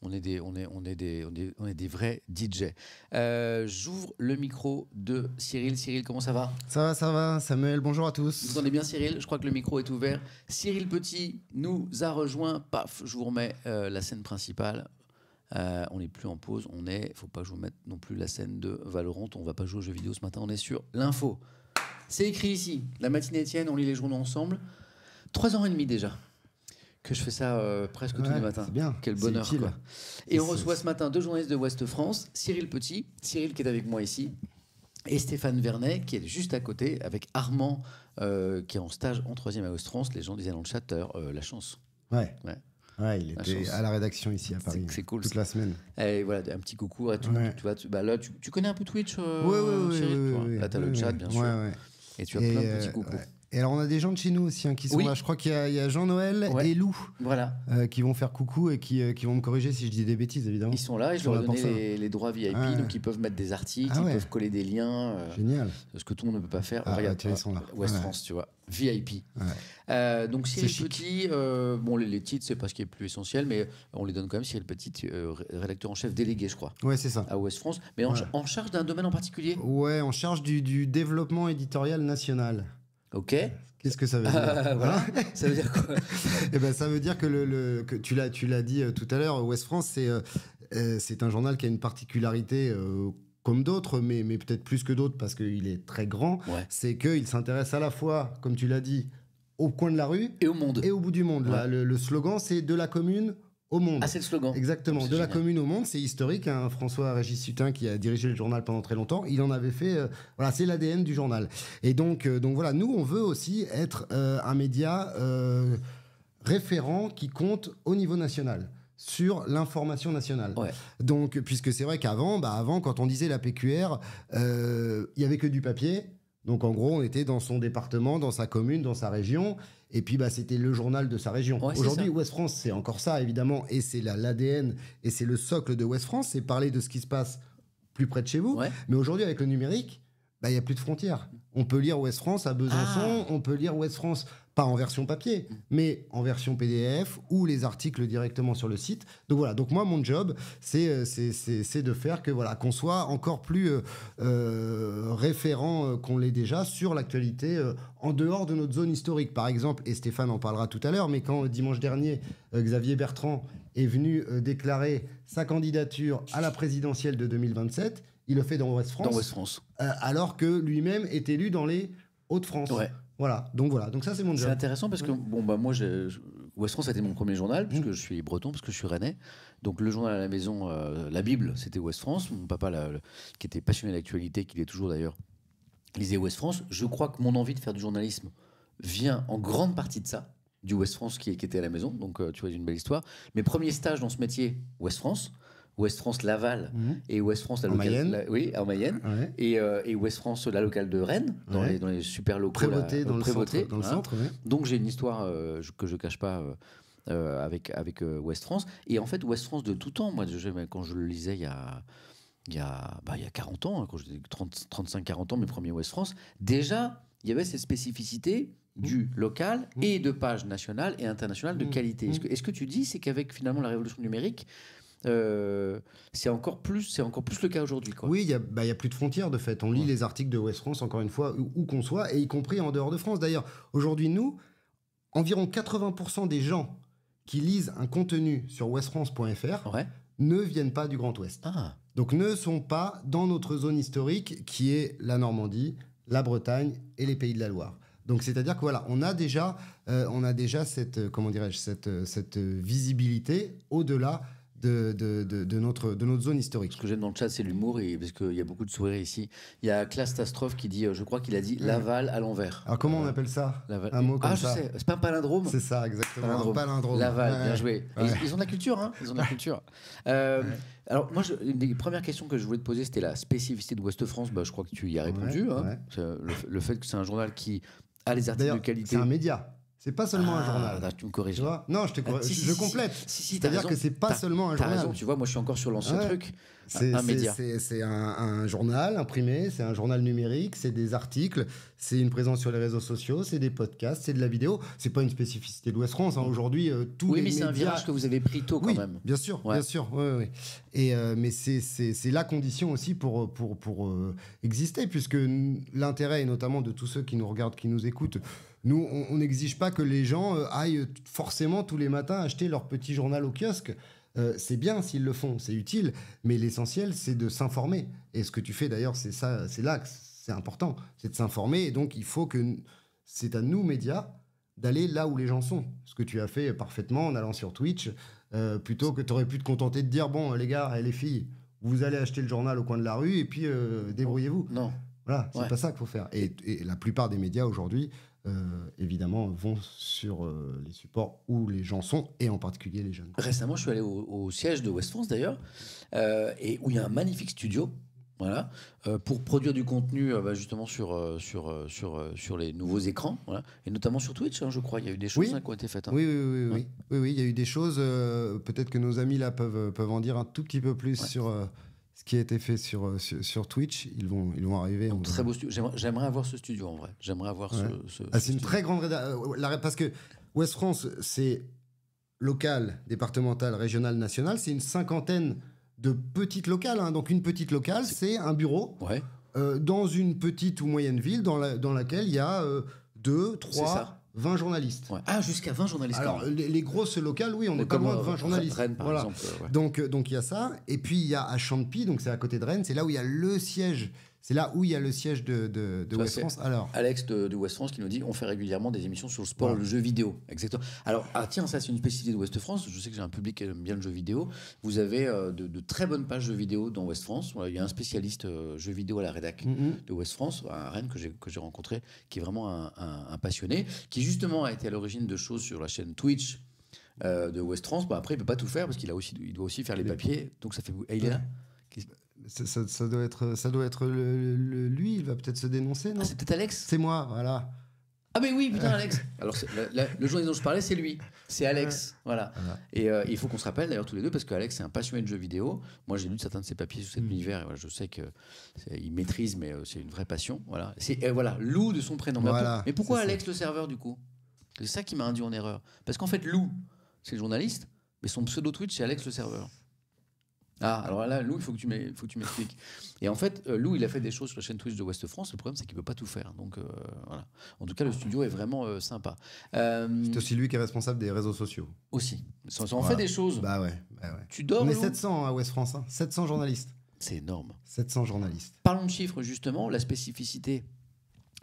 On est des, on est, on est des, on est, des vrais DJ. Euh, j'ouvre le micro de Cyril. Cyril, comment ça va Ça va, ça va. Samuel, bonjour à tous. Vous entendez bien, Cyril Je crois que le micro est ouvert. Cyril Petit nous a rejoint. Paf, je vous remets euh, la scène principale. on n'est plus en pause. On est. Faut pas que je vous mette non plus la scène de Valorant. On va pas jouer aux jeux vidéo ce matin. On est sur l'info. C'est écrit ici. La matinée tienne. On lit les journaux ensemble trois ans et demi déjà que je fais ça euh, presque tous les matins. Bien. Quel bonheur. Quoi. Et on reçoit ce matin deux journalistes de Ouest France, Cyril Petit, Cyril qui est avec moi ici, et Stéphane Vernet qui est juste à côté avec Armand euh, qui est en stage en troisième à Ouest France. Les gens disaient dans le chat euh, la chance. Ouais. ouais. il était à la rédaction ici à Paris. C'est cool. Toute la semaine. Et eh, voilà, un petit coucou tu, vois, tu, bah là, tu, connais un peu Twitch, Cyril, Là, tu as le chat, bien sûr. Et tu as plein de petits coucous. Et alors, on a des gens de chez nous aussi hein, qui sont là. Je crois qu'il y a, Jean-Noël et Lou voilà. Euh, qui vont faire coucou et euh, qui, vont me corriger si je dis des bêtises, évidemment. Ils sont là ils je leur donné les, droits VIP, donc ils peuvent mettre des articles, ah ils peuvent coller des liens. Euh, Génial. Ce que tout le monde ne peut pas faire. Ah Regarde, ils sont là. West France, tu vois. VIP. donc, si elle est, bon, les, titres, c'est pas ce qui est plus essentiel, mais on les donne quand même si elle est petite, rédacteur en chef délégué, je crois. Ouais, c'est ça. À West France, mais en, charge d'un domaine en particulier Ouais, en charge du, du développement éditorial national. Qu'est-ce que ça veut dire euh, ça veut dire quoi Eh ben, ça veut dire que, le, tu l'as, tu l'as dit euh, tout à l'heure. Ouest France, euh, c'est un journal qui a une particularité. comme d'autres, mais, peut-être plus que d'autres parce qu'il est très grand, c'est qu'il s'intéresse à la fois, comme tu l'as dit, au coin de la rue. Et au monde. Et au bout du monde. le slogan, c'est de la commune monde. Ah, c'est le slogan. Exactement. De la commune au monde, c'est historique. Hein. François Régis Sutin, qui a dirigé le journal pendant très longtemps, il en avait fait. Euh, voilà, c'est l'ADN du journal. Et donc, euh, donc voilà, nous, on veut aussi être euh, un média référent qui compte au niveau national sur l'information nationale. Donc, puisque c'est vrai qu'avant, bah avant, quand on disait la PQR, il y avait que du papier. Donc en gros, on était dans son département, dans sa commune, dans sa région. Et puis, bah, c'était le journal de sa région. Aujourd'hui, Ouest France, c'est encore ça, évidemment. Et c'est l'ADN et c'est le socle de Ouest France. C'est parler de ce qui se passe plus près de chez vous. Mais aujourd'hui, avec le numérique, bah, il bah, n'y a plus de frontières. On peut lire Ouest France à Besançon, ah. on peut lire Ouest France pas en version papier, mm. mais en version PDF ou les articles directement sur le site. Donc voilà, donc moi mon job, c'est euh, de faire que voilà qu'on soit encore plus euh, euh référent euh, qu'on l'est déjà sur l'actualité en dehors de notre zone historique. Par exemple, et Stéphane en parlera tout à l'heure, mais quand dimanche dernier Xavier Bertrand est venu déclarer sa candidature à la présidentielle de 2027 il le fait dans ouest France. Dans ouest France. Euh, alors que lui-même est élu dans les Hauts-de-France. Voilà, donc voilà, donc ça c'est mon job. C'est intéressant parce que bon bah moi je, West France a été mon premier journal mmh. puisque je suis breton parce que je suis rennais. Donc le journal à la maison, euh, la Bible, c'était West France. Mon papa qui était passionné l'actualité, qui l'est toujours d'ailleurs, lisait West France. Je crois que mon envie de faire du journalisme vient en grande partie de ça, du West France qui, était à la maison. Donc euh, tu vois une belle histoire. Mes premiers stages dans ce métier, West France. Ouest France Laval mhm. et Ouest France la, locale, oui, en Mayenne et, euh, et, France la locale de Rennes dans, les, dans les, super locaux prévotés. dans, le centre, hein. donc j'ai une histoire euh, que je cache pas euh, avec avec Ouest France et en fait Ouest France de tout temps moi quand je le lisais il y a il y a, bah, il y a 40 ans hein, quand j'étais 35-40 ans mes premiers Ouest France déjà il y avait cette spécificité du mm. local mm. et de page nationale et internationale de mm. qualité. Est-ce que, tu dis, c'est qu'avec finalement la révolution numérique, euh, c'est encore plus, c'est encore plus le cas aujourd'hui. Oui, il n'y bah, a, plus de frontières de fait. On lit les articles de West France encore une fois où, qu'on soit, et y compris en dehors de France. D'ailleurs, aujourd'hui nous, environ 80% des gens qui lisent un contenu sur westfrance.fr francefr ne viennent pas du Grand Ouest. Ah. Donc ne sont pas dans notre zone historique qui est la Normandie, la Bretagne et les pays de la Loire. Donc c'est-à-dire que voilà, on a déjà, euh, on a déjà cette, euh, comment dirais-je, cette, cette visibilité au-delà de, notre, de notre zone historique. Ce que j'aime dans le chat, c'est l'humour, et, parce qu'il y a beaucoup de sourires ici. Il y a Clastastrophe qui dit, euh, je crois qu'il a dit mm. Laval à l'envers. comment on appelle ça euh, Laval. Un mot comme ah, ça. je sais, c'est pas un palindrome C'est ça, exactement. Un palindrome. Laval, bien joué. Ils, ont de la culture, hein Ils ont de la culture. Euh, alors, moi, je, une premières questions que je voulais te poser, c'était la spécificité de Ouest France. Bah, je crois que tu y as répondu. Hein. Le, le, fait que c'est un journal qui a les articles de qualité. C'est un média. C'est pas seulement un ah, journal. Bah, tu me corriges. non, je te ah, je complète. C'est-à-dire que c'est pas seulement un journal. tu vois, moi je suis encore sur l'ancien truc. C'est un, média. C'est un, journal imprimé, c'est un journal numérique, c'est des articles, c'est une présence sur les réseaux sociaux, c'est des podcasts, c'est de la vidéo. C'est pas une spécificité de l'Ouest France. Hein. Aujourd'hui, euh, tout. Oui, mais c'est un virage que vous avez pris tôt quand oui, même. Bien sûr, bien sûr. Et euh, mais c'est la condition aussi pour euh, pour pour exister, puisque l'intérêt, et notamment de tous ceux qui nous regardent, qui nous écoutent nous, on n'exige pas que les gens euh, aillent forcément tous les matins acheter leur petit journal au kiosque. Euh, c'est bien s'ils le font, c'est utile, mais l'essentiel, c'est de s'informer. Et ce que tu fais d'ailleurs, c'est ça, c'est là c'est important, c'est de s'informer. Et donc, il faut que c'est à nous, médias, d'aller là où les gens sont. Ce que tu as fait parfaitement en allant sur Twitch, euh, plutôt que tu aurais pu te contenter de dire bon, les gars et les filles, vous allez acheter le journal au coin de la rue et puis débrouillez-vous. Non. Voilà, c'est pas ça qu'il faut faire. et, la plupart des médias aujourd'hui euh, évidemment, vont sur euh, les supports où les gens sont, et en particulier les jeunes. Récemment, je suis allé au, siège de West France, d'ailleurs, euh, et où il y a un magnifique studio. Voilà, pour produire du contenu bah, justement sur, sur, sur, sur les nouveaux écrans, et notamment sur Twitch, hein, je crois. Il y a eu des choses hein, qui ont été faites. Hein. Oui, oui, oui, oui, oui, oui, il y a eu des choses. Peut-être que nos amis là peuvent, peuvent en dire un tout petit peu plus sur ce qui a été fait euh, sur, sur, Twitch, ils vont, ils vont arriver. En très beau studio. J'aimerais avoir ce studio en vrai. J'aimerais avoir ce. studio. Ah, c'est une très grande euh, Parce que West France, c'est local, départemental, régional, national. C'est une cinquantaine de petites locales. Hein. Donc une petite locale, c'est un bureau euh, dans une petite ou moyenne ville dans, la, dans laquelle il y a deux, trois 20 journalistes. Ah, jusqu'à 20 journalistes. Alors, les, grosses locales, oui, on est pas loin de 20 journalistes. Donc, euh, donc, il y a ça. Et puis, il y a à Champy, donc c'est à côté de Rennes, c'est là où il y a le siège c'est là où il y a le siège de, West France. Alors, Alex de, West France qui nous dit on fait régulièrement des émissions sur le sport, le jeu vidéo. Exactement. Alors, ah, tiens, ça c'est une spécificité de West France. Je sais que j'ai un public qui aime bien le jeu vidéo. Vous avez euh, de, très bonnes pages jeux vidéo dans West France. Il y a un spécialiste euh, jeu vidéo à la rédac mm-hmm. de West France, à Rennes, que j'ai rencontré, qui est vraiment un, passionné, qui justement a été à l'origine de choses sur la chaîne Twitch. Euh, de West France. Bon, bah, après, il peut pas tout faire parce qu'il a aussi, il doit aussi faire les papiers. Donc ça fait. Et ça, doit être, ça doit être lui, il va peut-être se dénoncer, non ah, C'est peut-être Alex C'est moi, voilà. Ah mais oui, putain Alex. Alors le journaliste dont je parlais, c'est lui, c'est Alex, voilà. Et euh, il faut qu'on se rappelle d'ailleurs tous les deux parce que Alex c'est un passionné de jeux vidéo. Moi j'ai lu certains de ses papiers sur cet mm. univers. Et je sais qu'il maîtrise, mais euh, c'est une vraie passion, voilà. C'est euh, voilà Lou de son prénom. mais pourquoi Alex le serveur du coup C'est ça qui m'a induit en erreur. Parce qu'en fait Lou, c'est le journaliste, mais son pseudo tweet c'est Alex le serveur. Ah, alors là, Lou, il faut que tu m'expliques. Et en fait, euh, Lou, il a fait des choses sur la chaîne Twitch de West France. Le problème, c'est qu'il ne peut pas tout faire. Donc, euh, voilà. En tout cas, le studio est vraiment euh, sympa. c'est aussi lui qui est responsable des réseaux sociaux. Aussi. on fait des choses. Bah ouais, bah ouais. Tu dors. On est 700 à West France. 700 hein. journalistes. C'est énorme. 700 journalistes. Parlons de chiffres, justement. La spécificité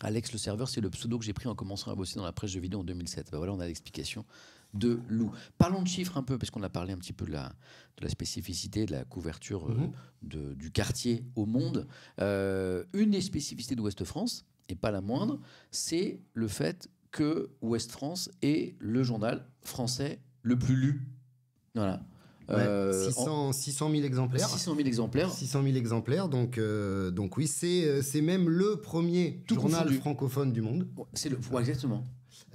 Alex le serveur, c'est le pseudo que j'ai pris en commençant à bosser dans la presse de vidéo en 2007. Bah voilà, on a l'explication de loup Parlons de chiffres un peu, parce qu'on a parlé un petit peu de la, de la spécificité, de la couverture euh, mhm. du quartier au monde. Euh, une des spécificités d'Ouest-France, et pas la moindre, c'est le fait que Ouest-France est le journal français le plus lu. Voilà. 600, 000 euh, exemplaires. 600 000 exemplaires. 600 exemplaires, donc, donc oui, c'est, même le premier journal francophone du monde. C'est le, exactement.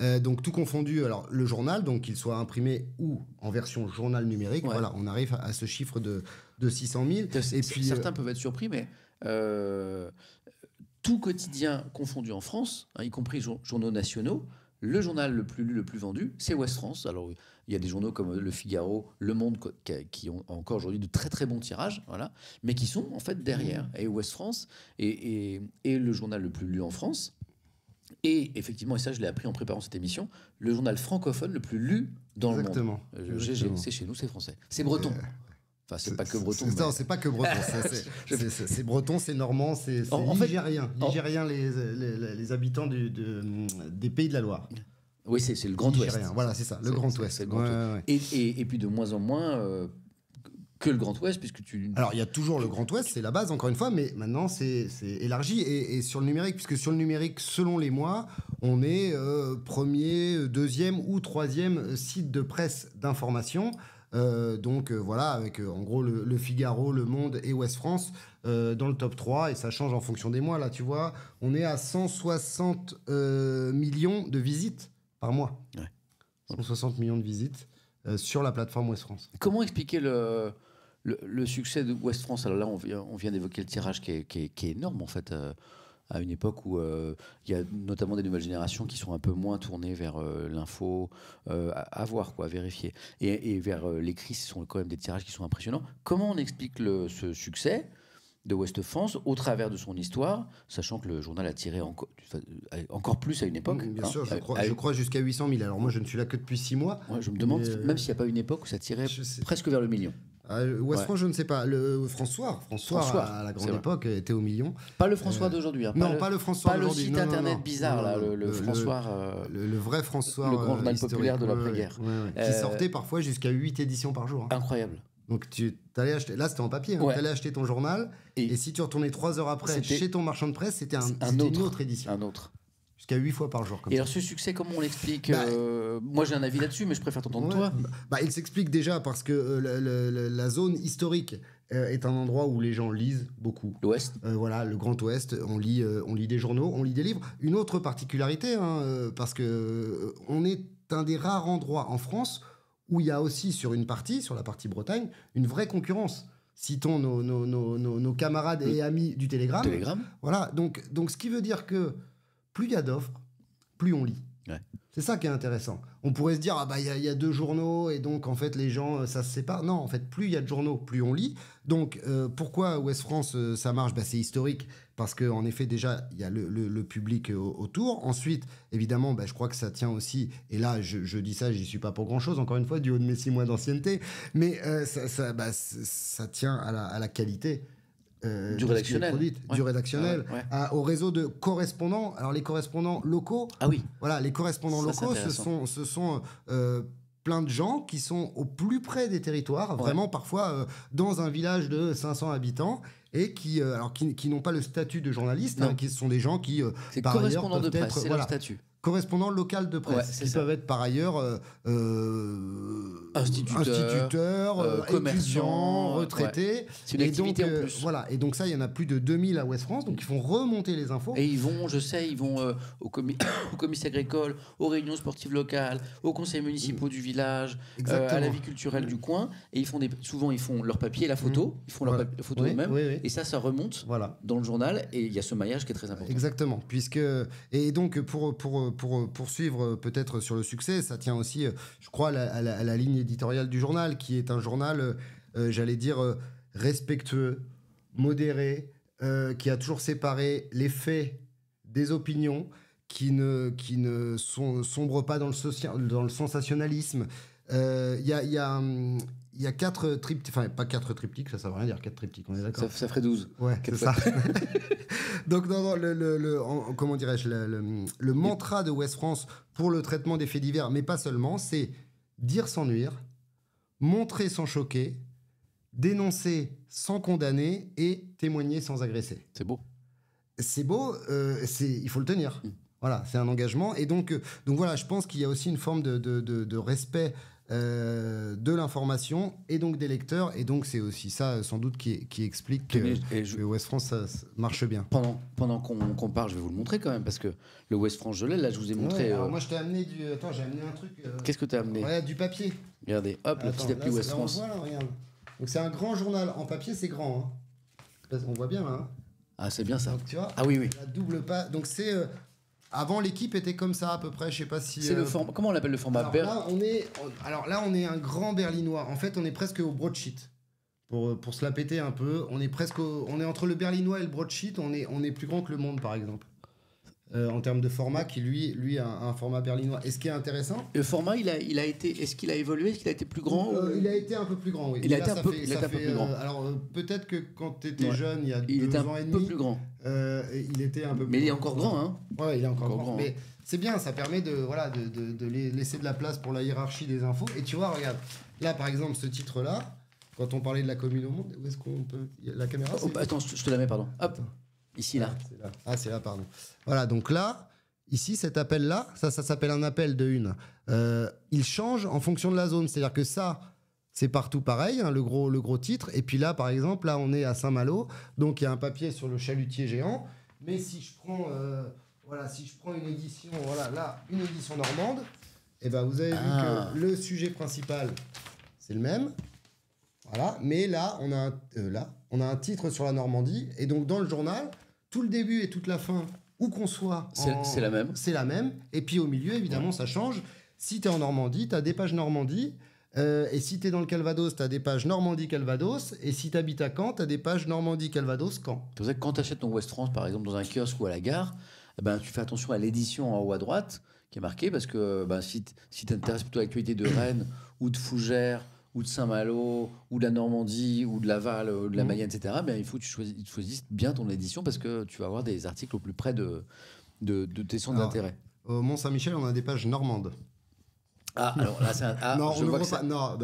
Euh, donc tout confondu, alors le journal, donc qu'il soit imprimé ou en version journal numérique, voilà, on arrive à, ce chiffre de, 600 000. Et puis, certains euh, peuvent être surpris, mais euh, tout quotidien confondu en France, hein, y compris journaux nationaux, le journal le plus lu, le plus vendu, c'est Ouest France. Alors, il y a des journaux comme Le Figaro, Le Monde, qui ont encore aujourd'hui de très très bons tirages, voilà, mais qui sont en fait derrière. Mmh. Et Ouest France est, est le journal le plus lu en France, et effectivement, et ça je l'ai appris en préparant cette émission, le journal francophone le plus lu dans le monde. Exactement. Euh, c'est chez nous, c'est français. C'est breton. Euh, enfin, c'est pas que breton. Non, c'est pas que breton. C'est breton, c'est normand, c'est nigérien. Nigérien, les, habitants du, de, des pays de la Loire. Oui, c'est le Grand Ouest. Voilà, c'est ça, le Grand Ouest. Et, et, puis de moins en moins, euh, que le Grand Ouest, puisque tu... Alors, il y a toujours le Grand Ouest, c'est la base, encore une fois, mais maintenant, c'est élargi. Et, sur le numérique, puisque sur le numérique, selon les mois, on est euh, premier, deuxième ou troisième site de presse d'information. Euh, donc euh, voilà, avec en gros le, Figaro, Le Monde et Ouest France dans le top 3, et ça change en fonction des mois, là tu vois, on est à 160 millions de visites par mois. 160 millions de visites sur la plateforme Ouest France. Comment expliquer le, le, succès de West France, alors là, on vient, d'évoquer le tirage qui est, énorme, en fait, euh, à une époque où euh, il y a notamment des nouvelles générations qui sont un peu moins tournées vers euh, l'info, à, voir, quoi, à vérifier. Et, vers l'écrit, ce sont quand même des tirages qui sont impressionnants. Comment on explique ce succès de West France au travers de son histoire, sachant que le journal a tiré encore plus à une époque. Bien hein, sûr, je crois, jusqu'à 800 000. Alors moi, je ne suis là que depuis 6 mois. je me demande, même s'il n'y a pas une époque où ça tirait presque vers le million. Ah, euh, ce je ne sais pas. Le François, François, à la grande époque, était au million. Pas le euh, François d'aujourd'hui. Hein, non, pas le François Pas le site internet bizarre, là, le, François. Euh, le, vrai François. Le grand euh, journal populaire de l'après-guerre. qui sortait parfois jusqu'à 8 éditions par jour. Hein. Incroyable. Donc tu allais acheter, là c'était en papier, hein. tu allais acheter ton journal et, si tu retournais 3 heures après chez ton marchand de presse, c'était un, une autre édition. Un autre jusqu'à huit fois par jour. et alors ce succès, comment on l'explique bah, euh, Moi j'ai un avis là-dessus, mais je préfère t'entendre toi. Bah, il s'explique déjà parce que euh, la, zone historique euh, est un endroit où les gens lisent beaucoup. L'Ouest. voilà, le Grand Ouest, on lit, on lit des journaux, on lit des livres. Une autre particularité, hein, parce que on est un des rares endroits en France où il y a aussi sur une partie, sur la partie Bretagne, une vraie concurrence citons nos, nos, nos, nos, camarades et amis du Télégramme. Voilà, donc, donc ce qui veut dire que plus il y a d'offres, plus on lit. C'est ça qui est intéressant. On pourrait se dire, ah bah il y, a deux journaux et donc en fait les gens euh, ça se sépare. Non, en fait, plus il y a de journaux, plus on lit. Donc euh, pourquoi Ouest France euh, ça marche bah, C'est historique parce qu'en effet déjà il y a le, public autour. Ensuite, évidemment, bah, je crois que ça tient aussi, et là je, dis ça, j'y suis pas pour grand chose, encore une fois, du haut de mes six mois d'ancienneté, mais ça, bah, ça, tient à la qualité euh, du rédactionnel, du rédactionnel au réseau de correspondants. Alors les correspondants locaux, ah oui. voilà, les correspondants locaux, ce sont, ce sont euh, plein de gens qui sont au plus près des territoires, vraiment parfois euh, dans un village de 500 habitants et qui alors qui, n'ont pas le statut de journaliste, hein, qui sont des gens qui par ailleurs peuvent de presse, être, voilà, leur statut correspondant local de presse, Ils peuvent être par ailleurs euh, euh, instituteurs, instituteurs euh, commerçants, retraités. C'est et donc, en plus. Voilà, et donc ça, il y en a plus de 2000 à Ouest-France, donc ils font remonter les infos. Et ils vont, je sais, ils vont au, comi agricole, aux réunions sportives locales, aux conseils municipaux du village, à la vie culturelle du coin, et ils font des, souvent ils font leur papier, et la photo, mmh. ils font leur photo eux-mêmes, et ça, ça remonte voilà. dans le journal, et il y a ce maillage qui est très important. Exactement, puisque et donc pour pour pour euh, poursuivre euh, peut-être sur le succès, ça tient aussi, euh, je crois, à la, ligne éditoriale du journal, qui est un journal, j'allais dire, respectueux, modéré, qui a toujours séparé les faits des opinions, qui ne, qui ne sombre pas dans le, dans le sensationnalisme. Il y a, hum, il y a quatre triptyques, enfin pas quatre triptyques, ça ça veut rien dire, quatre triptyques, on est d'accord. Ça, ferait 12. Ouais, c'est ça. Donc non, non, le, le, le comment dirais-je, le, mantra de West France pour le traitement des faits divers, mais pas seulement, c'est dire sans nuire, montrer sans choquer, dénoncer sans condamner et témoigner sans agresser. C'est beau. C'est beau, euh, c'est, il faut le tenir. Mm. Voilà, c'est un engagement. Et donc, euh, donc voilà, je pense qu'il y a aussi une forme de, de, de, de respect euh, de l'information et donc des lecteurs. Et donc, c'est aussi ça, euh, sans doute, qui, explique que, West France ça, marche bien. Pendant, pendant qu'on compare parle, je vais vous le montrer quand même, parce que le West France, je l'ai. Là, je vous ai montré. Euh, moi, je t'ai amené du. Attends, j'ai amené un truc. Qu'est-ce que t'as amené ouais, Du papier. Regardez, hop, le petit appli West France. Donc, c'est un grand journal. En papier, c'est grand. Hein. On voit bien là. Hein. Ah, c'est bien ça. tu vois, ah oui, oui. double pas. Donc, c'est avant, l'équipe était comme ça à peu près. Je sais pas si. C'est le euh, form... Comment on l'appelle le format alors là, on est... alors là, on est un grand berlinois. En fait, on est presque au broadsheet. Pour, euh, pour se la péter un peu, on est presque on est entre le berlinois et le broadsheet. On est, on est plus grand que le monde, par exemple. Euh, en termes de format qui lui lui a un, format berlinois. est ce qui est intéressant, le format il a il a été est-ce qu'il a évolué est-ce qu'il a été plus grand euh, Il a été un peu plus grand oui. Il, a été un peu, plus grand. Euh, alors peut-être que quand tu étais jeune il y a deux ans et demi, peu plus grand. il était un peu plus Mais il est encore grand, hein. Ouais, il est encore, grand. Mais c'est bien, ça permet de voilà de, laisser de la place pour la hiérarchie des infos. Et tu vois regarde là par exemple ce titre là quand on parlait de la commune au monde où est-ce qu'on peut la caméra oh, bah, attends je te la mets pardon hop. Ici, ah, là. Ah, c'est là, pardon. Voilà, donc là, ici, cet appel-là, ça, ça s'appelle un appel de une. Euh, il change en fonction de la zone. C'est-à-dire que ça, c'est partout pareil, hein, le, gros, le gros titre. Et puis là, par exemple, là, on est à Saint-Malo. Donc, il y a un papier sur le chalutier géant. Mais si je prends, euh, voilà, si je prends une édition, voilà, là, une édition normande, eh ben, vous avez vu ah. que le sujet principal, c'est le même. Voilà, mais là on, a euh, là, on a un titre sur la Normandie. Et donc, dans le journal, tout le début et toute la fin, où qu'on soit, c'est la même. C'est la même. Et puis au milieu, évidemment, ça change. Si tu es en Normandie, tu as des pages Normandie. Euh, et si tu es dans le Calvados, tu as des pages Normandie-Calvados. Et si tu habites à Caen, tu as des pages Normandie-Calvados-Caen. C'est pour que quand tu achètes ton West France, par exemple, dans un kiosque ou à la gare, eh ben, tu fais attention à l'édition en haut à droite qui est marquée. Parce que ben, si tu si t'intéresses plutôt à l'actualité de Rennes ou de Fougères ou de Saint-Malo, ou de la Normandie, ou de Laval, ou euh, de la mhm. Mayenne, etc., Ben il faut que tu choisisses, bien ton édition parce que tu vas avoir des articles au plus près de, de, tes centres d'intérêt. Au Mont-Saint-Michel, on a des pages normandes. Ah, alors là, c'est un. Ah, non, je on vois pas, non,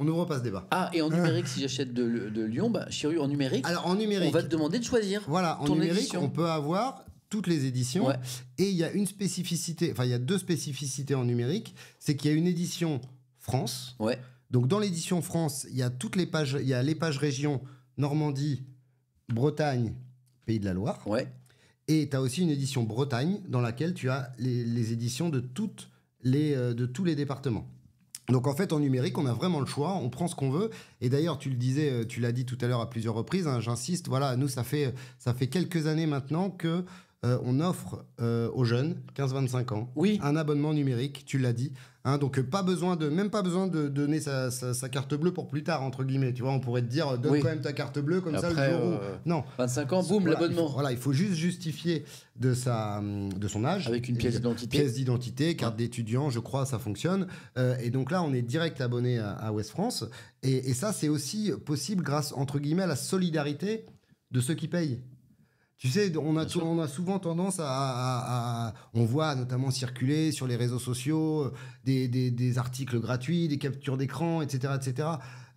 on n'ouvre pas ce débat. Ah, et en numérique, si j'achète de, Lyon, bah, Chiru, en numérique, alors, en numérique, on va te demander de choisir. Voilà, en numérique, on peut avoir toutes les éditions. Et il y a une spécificité, enfin, il y a deux spécificités en numérique c'est qu'il y a une édition France. Ouais donc dans l'édition France, il y a toutes les pages, il y a les pages région Normandie, Bretagne, Pays de la Loire. Et tu as aussi une édition Bretagne dans laquelle tu as les, éditions de, toutes les, euh, de tous les départements. Donc en fait, en numérique, on a vraiment le choix, on prend ce qu'on veut. Et d'ailleurs, tu le disais, euh, tu l'as dit tout à l'heure à plusieurs reprises, hein, j'insiste, voilà, nous, ça fait, ça fait quelques années maintenant que euh, on offre aux jeunes, 15-25 ans, oui. un abonnement numérique, tu l'as dit. Hein, donc euh, pas besoin de, même pas besoin de donner sa, carte bleue pour plus tard entre guillemets. Tu vois, on pourrait te dire euh, donne quand même ta carte bleue comme ça le jour euh, non. 25 ans, boum, l'abonnement. Voilà, il faut juste justifier de sa, de son âge. Avec une pièce d'identité. Pièce d'identité, carte d'étudiant, je crois, ça fonctionne. et donc là, on est direct abonné à, à West France. Et, et ça, c'est aussi possible grâce entre guillemets à la solidarité de ceux qui payent. Tu sais, on a, souvent tendance à, On voit notamment circuler sur les réseaux sociaux euh, des, articles gratuits, des captures d'écran, etc. etc.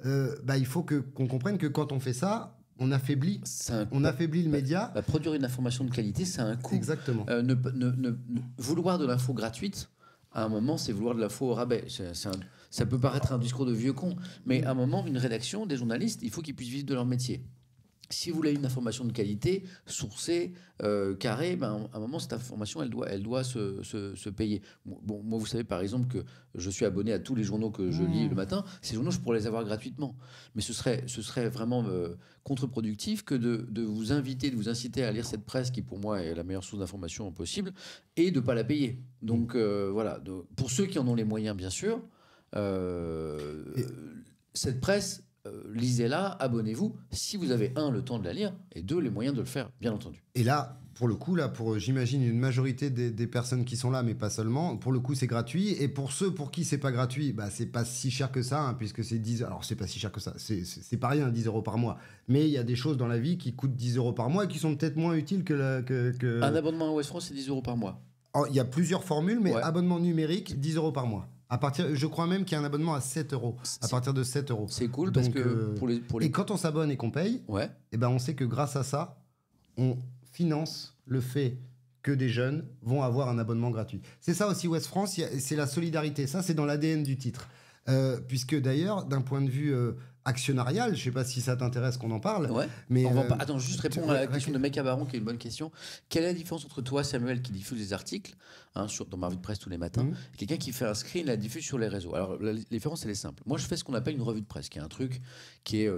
Euh, bah, il faut qu'on comprenne que quand on fait ça, on affaiblit, on bah, affaiblit le bah, média. produire une information de qualité, c'est un coût. Exactement. Euh, ne, vouloir de l'info gratuite, à un moment, c'est vouloir de l'info au rabais. ça peut paraître un discours de vieux con, mais à un moment, une rédaction, des journalistes, il faut qu'ils puissent vivre de leur métier si vous voulez une information de qualité, sourcée, euh, carrée, ben, à un moment, cette information, elle doit, elle doit se, se, payer. Bon, moi, vous savez, par exemple, que je suis abonné à tous les journaux que je lis le matin. Ces journaux, je pourrais les avoir gratuitement. Mais ce serait, ce serait vraiment contreproductif contre-productif que de, de, vous inviter, de vous inciter à lire cette presse qui, pour moi, est la meilleure source d'information possible, et de ne pas la payer. Donc, euh, voilà. pour ceux qui en ont les moyens, bien sûr, euh, cette presse euh, lisez-la, abonnez-vous, si vous avez un, le temps de la lire, et deux, les moyens de le faire, bien entendu. Et là, pour le coup, là, pour euh, j'imagine une majorité des, personnes qui sont là, mais pas seulement, pour le coup, c'est gratuit. Et pour ceux pour qui c'est pas gratuit, bah, c'est pas si cher que ça, hein, puisque c'est 10 Alors, c'est pas si cher que ça, c'est pas rien, 10 euros par mois. Mais il y a des choses dans la vie qui coûtent 10 euros par mois et qui sont peut-être moins utiles que, Un abonnement à West France, c'est 10 euros par mois. Oh, il y a plusieurs formules, mais abonnement numérique, 10 euros par mois partir, je crois même qu'il y a un abonnement à 7 euros. À partir de 7 euros. C'est cool parce que euh, Et quand on s'abonne et qu'on paye, et eh ben on sait que grâce à ça, on finance le fait que des jeunes vont avoir un abonnement gratuit. C'est ça aussi West France, c'est la solidarité. Ça, c'est dans l'ADN du titre. Euh, puisque d'ailleurs, d'un point de vue euh, actionnariale. Je ne sais pas si ça t'intéresse qu'on en parle. Ouais. Mais on euh, Attends, juste répondre à la question de Mecca Baron, qui est une bonne question. Quelle est la différence entre toi, Samuel, qui diffuse des articles hein, sur, dans ma revue de presse tous les matins, mhm. et quelqu'un qui fait un screen et la diffuse sur les réseaux Alors, la, différence, elle est simple. Moi, je fais ce qu'on appelle une revue de presse, qui est un truc qui est,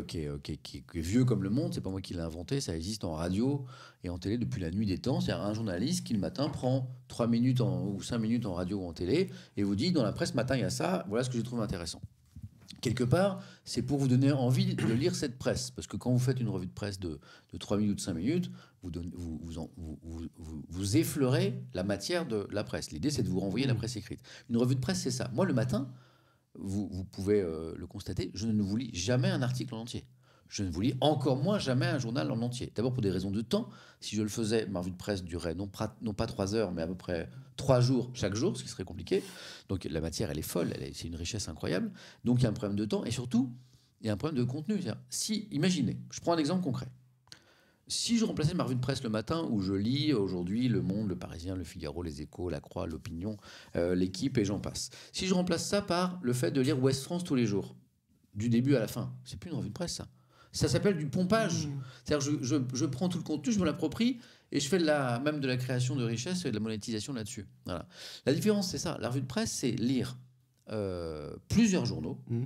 vieux comme le monde. C'est pas moi qui l'ai inventé. Ça existe en radio et en télé depuis la nuit des temps. C'est-à-dire un journaliste qui, le matin, prend 3 minutes ou 5 minutes en radio ou en télé et vous dit dans la presse, matin, il y a ça. Voilà ce que je trouve intéressant quelque part, c'est pour vous donner envie de lire cette presse. Parce que quand vous faites une revue de presse de, de 3 minutes, 5 minutes, vous, vous, vous, vous, effleurez la matière de la presse. L'idée, c'est de vous renvoyer la mmh. presse écrite. Une revue de presse, c'est ça. Moi, le matin, vous, pouvez euh, le constater, je ne vous lis jamais un article entier je ne vous lis encore moins jamais un journal en entier. D'abord pour des raisons de temps. Si je le faisais, ma revue de presse durait non, pas trois heures, mais à peu près trois jours chaque jour, ce qui serait compliqué. Donc la matière, elle est folle, c'est une richesse incroyable. Donc il y a un problème de temps et surtout, il y a un problème de contenu. Si, imaginez, je prends un exemple concret. Si je remplaçais ma revue de presse le matin où je lis aujourd'hui Le Monde, Le Parisien, Le Figaro, Les Échos, La Croix, L'Opinion, euh, L'équipe et j'en passe. Si je remplace ça par le fait de lire Ouest France tous les jours, du début à la fin, c'est plus une revue de presse ça s'appelle du pompage. Mm. C'est-à-dire, je, je, prends tout le contenu, je me l'approprie et je fais la, même de la création de richesse et de la monétisation là-dessus. Voilà. La différence, c'est ça. La revue de presse, c'est lire euh, plusieurs journaux, mm.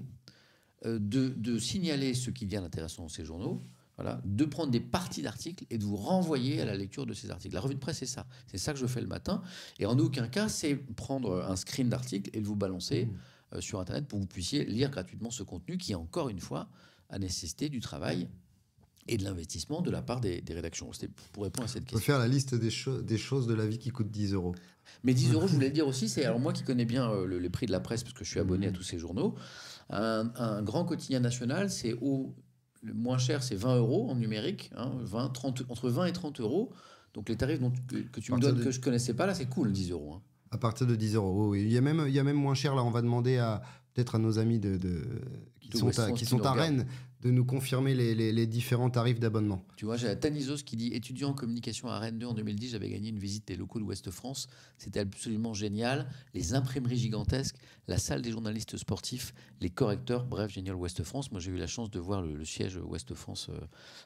euh, de, signaler ce qui vient intéressant dans ces journaux. Voilà, de prendre des parties d'articles et de vous renvoyer à la lecture de ces articles. La revue de presse, c'est ça. C'est ça que je fais le matin. Et en aucun cas, c'est prendre un screen d'articles et de vous balancer mm. euh, sur Internet pour que vous puissiez lire gratuitement ce contenu qui, encore une fois, à nécessité du travail et de l'investissement de la part des, rédactions. C'était pour répondre à cette question. On peut faire la liste des, des choses de la vie qui coûtent 10 euros. Mais 10 euros, je voulais dire aussi, c'est alors moi qui connais bien euh, le, les prix de la presse, parce que je suis abonné à mmh. tous ces journaux, un, grand quotidien national, c'est au le moins cher, c'est 20 euros en numérique, 20, hein, 30, entre 20 et 30 euros. Donc les tarifs que, tu me donnes que je connaissais pas, là, c'est cool, 10 euros. Hein. À partir de 10 euros, oui. Il y a même, il même moins cher, là, on va demander à peut-être à nos amis de qui sont, à, Rennes, de nous confirmer les, différents tarifs d'abonnement. Tu vois, j'ai la Tanisos qui dit étudiant en communication à Rennes 2 en 2010, j'avais gagné une visite des locaux de ouest france C'était absolument génial. Les imprimeries gigantesques, la salle des journalistes sportifs, les correcteurs, bref, génial Ouest-France. Moi, j'ai eu la chance de voir le, siège Ouest-France euh,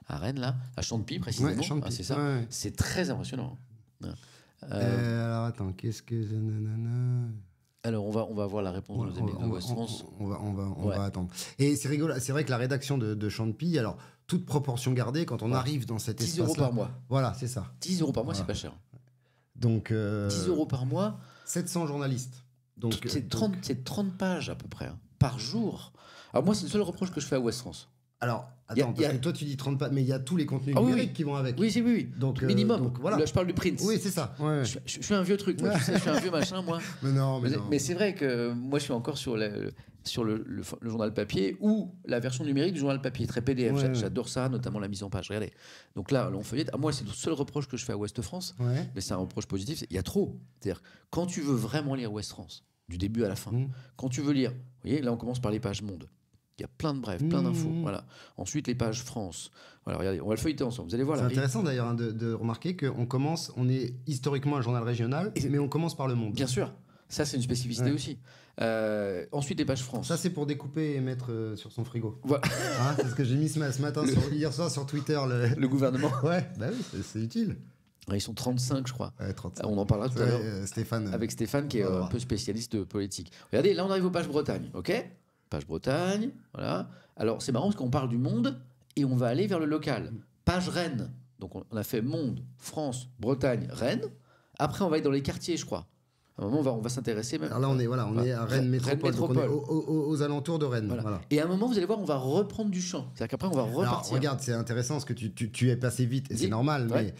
à Rennes, là, à Champy précisément. Ah, c'est ça. C'est très impressionnant. Hein. Euh, euh, alors attends, qu'est-ce que alors, on va, on va voir la réponse de West France. On, va, on, va, on va attendre. Et c'est rigolo, c'est vrai que la rédaction de, de Champy, alors, toute proportion gardée, quand on arrive dans cet 10 espace. 10 euros par mois. Voilà, c'est ça. 10 euros par mois, c'est pas cher. Donc. 10 euh, euros par mois. 700 journalistes. Donc. C'est 30, euh, pages à peu près, hein, par jour. Alors, moi, c'est le seul reproche que je fais à West France. Alors, attends, toi tu dis 30 pages, mais il y a tous les contenus ah numériques qui vont avec. Oui, oui, oui. Donc, euh, Minimum. voilà. je parle du print. Oui, c'est ça. Je, suis un vieux truc, je suis un vieux machin, moi. Mais non, mais, c'est vrai que moi je suis encore sur, le sur le, journal papier ou la version numérique du journal papier, très PDF. J'adore ça, notamment la mise en page. Regardez. Donc là, on feuille. Ah, moi, c'est le seul reproche que je fais à Ouest France, mais c'est un reproche positif. Il y a trop. C'est-à-dire, quand tu veux vraiment lire Ouest France, du début à la fin, mmh. quand tu veux lire, vous voyez, là on commence par les pages monde. Il y a plein de brefs, plein d'infos. Mmh. Voilà. Ensuite, les pages France. Voilà, regardez, on va le feuilleter ensemble. Vous allez voir. C'est intéressant d'ailleurs hein, de, remarquer qu'on commence, on est historiquement un journal régional, mais on commence par le monde. Bien sûr. Ça, c'est une spécificité aussi. Euh, ensuite, les pages France. Ça, c'est pour découper et mettre euh, sur son frigo. Voilà. Hein, c'est ce que j'ai mis ce, matin, sur, hier soir sur Twitter. Le, gouvernement. ouais, bah oui, c'est utile. Ils sont 35, je crois. On en parlera tout à l'heure. Euh, Stéphane. Avec Stéphane, qui est un peu spécialiste de politique. Regardez, là, on arrive aux pages Bretagne, ok Page Bretagne, voilà. Alors c'est marrant parce qu'on parle du monde et on va aller vers le local. Page Rennes. Donc on a fait monde, France, Bretagne, Rennes. Après on va aller dans les quartiers, je crois. À un moment, on va, s'intéresser même. Alors là, on est, voilà, on est à Rennes Métropole. aux, alentours de Rennes. Et à un moment, vous allez voir, on va reprendre du champ. C'est-à-dire qu'après, on va repartir. regarde, c'est intéressant ce que tu, es passé vite et c'est normal. Mais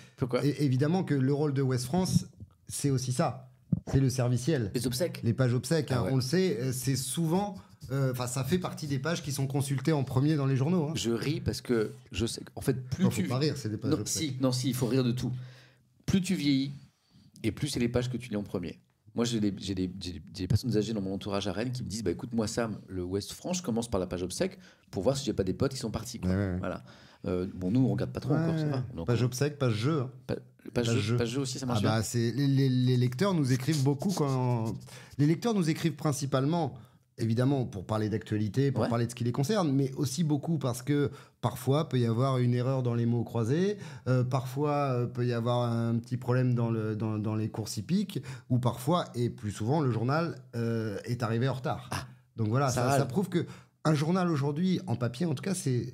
évidemment que le rôle de West France, c'est aussi ça. C'est le serviciel. Les obsèques. Les pages obsèques, ah hein, on le sait, euh, c'est souvent euh, enfin, ça fait partie des pages qui sont consultées en premier dans les journaux. Hein. Je ris parce que je sais. En fait, plus non, Faut pas rire, c'est pages. Non, si, non, si, il faut rire de tout. Plus tu vieillis, et plus c'est les pages que tu lis en premier. Moi, j'ai des, personnes âgées dans mon entourage à Rennes qui me disent bah, écoute, moi, Sam, le West France, commence par la page obsèque pour voir si j'ai pas des potes qui sont partis. Voilà. Euh, bon, nous, on regarde pas trop encore, ça va. page obsèque, page jeu. Hein. page, jeu. page, jeu. aussi, ça marche. Ah bah, les, les, lecteurs nous écrivent beaucoup quand. Les lecteurs nous écrivent principalement évidemment, pour parler d'actualité, pour parler de ce qui les concerne, mais aussi beaucoup parce que parfois peut y avoir une erreur dans les mots croisés, euh, parfois euh, peut y avoir un petit problème dans, le, dans, les courses hippiques, ou parfois, et plus souvent, le journal euh, est arrivé en retard. Ah, Donc voilà, ça, ça prouve que un journal aujourd'hui, en papier en tout cas, c'est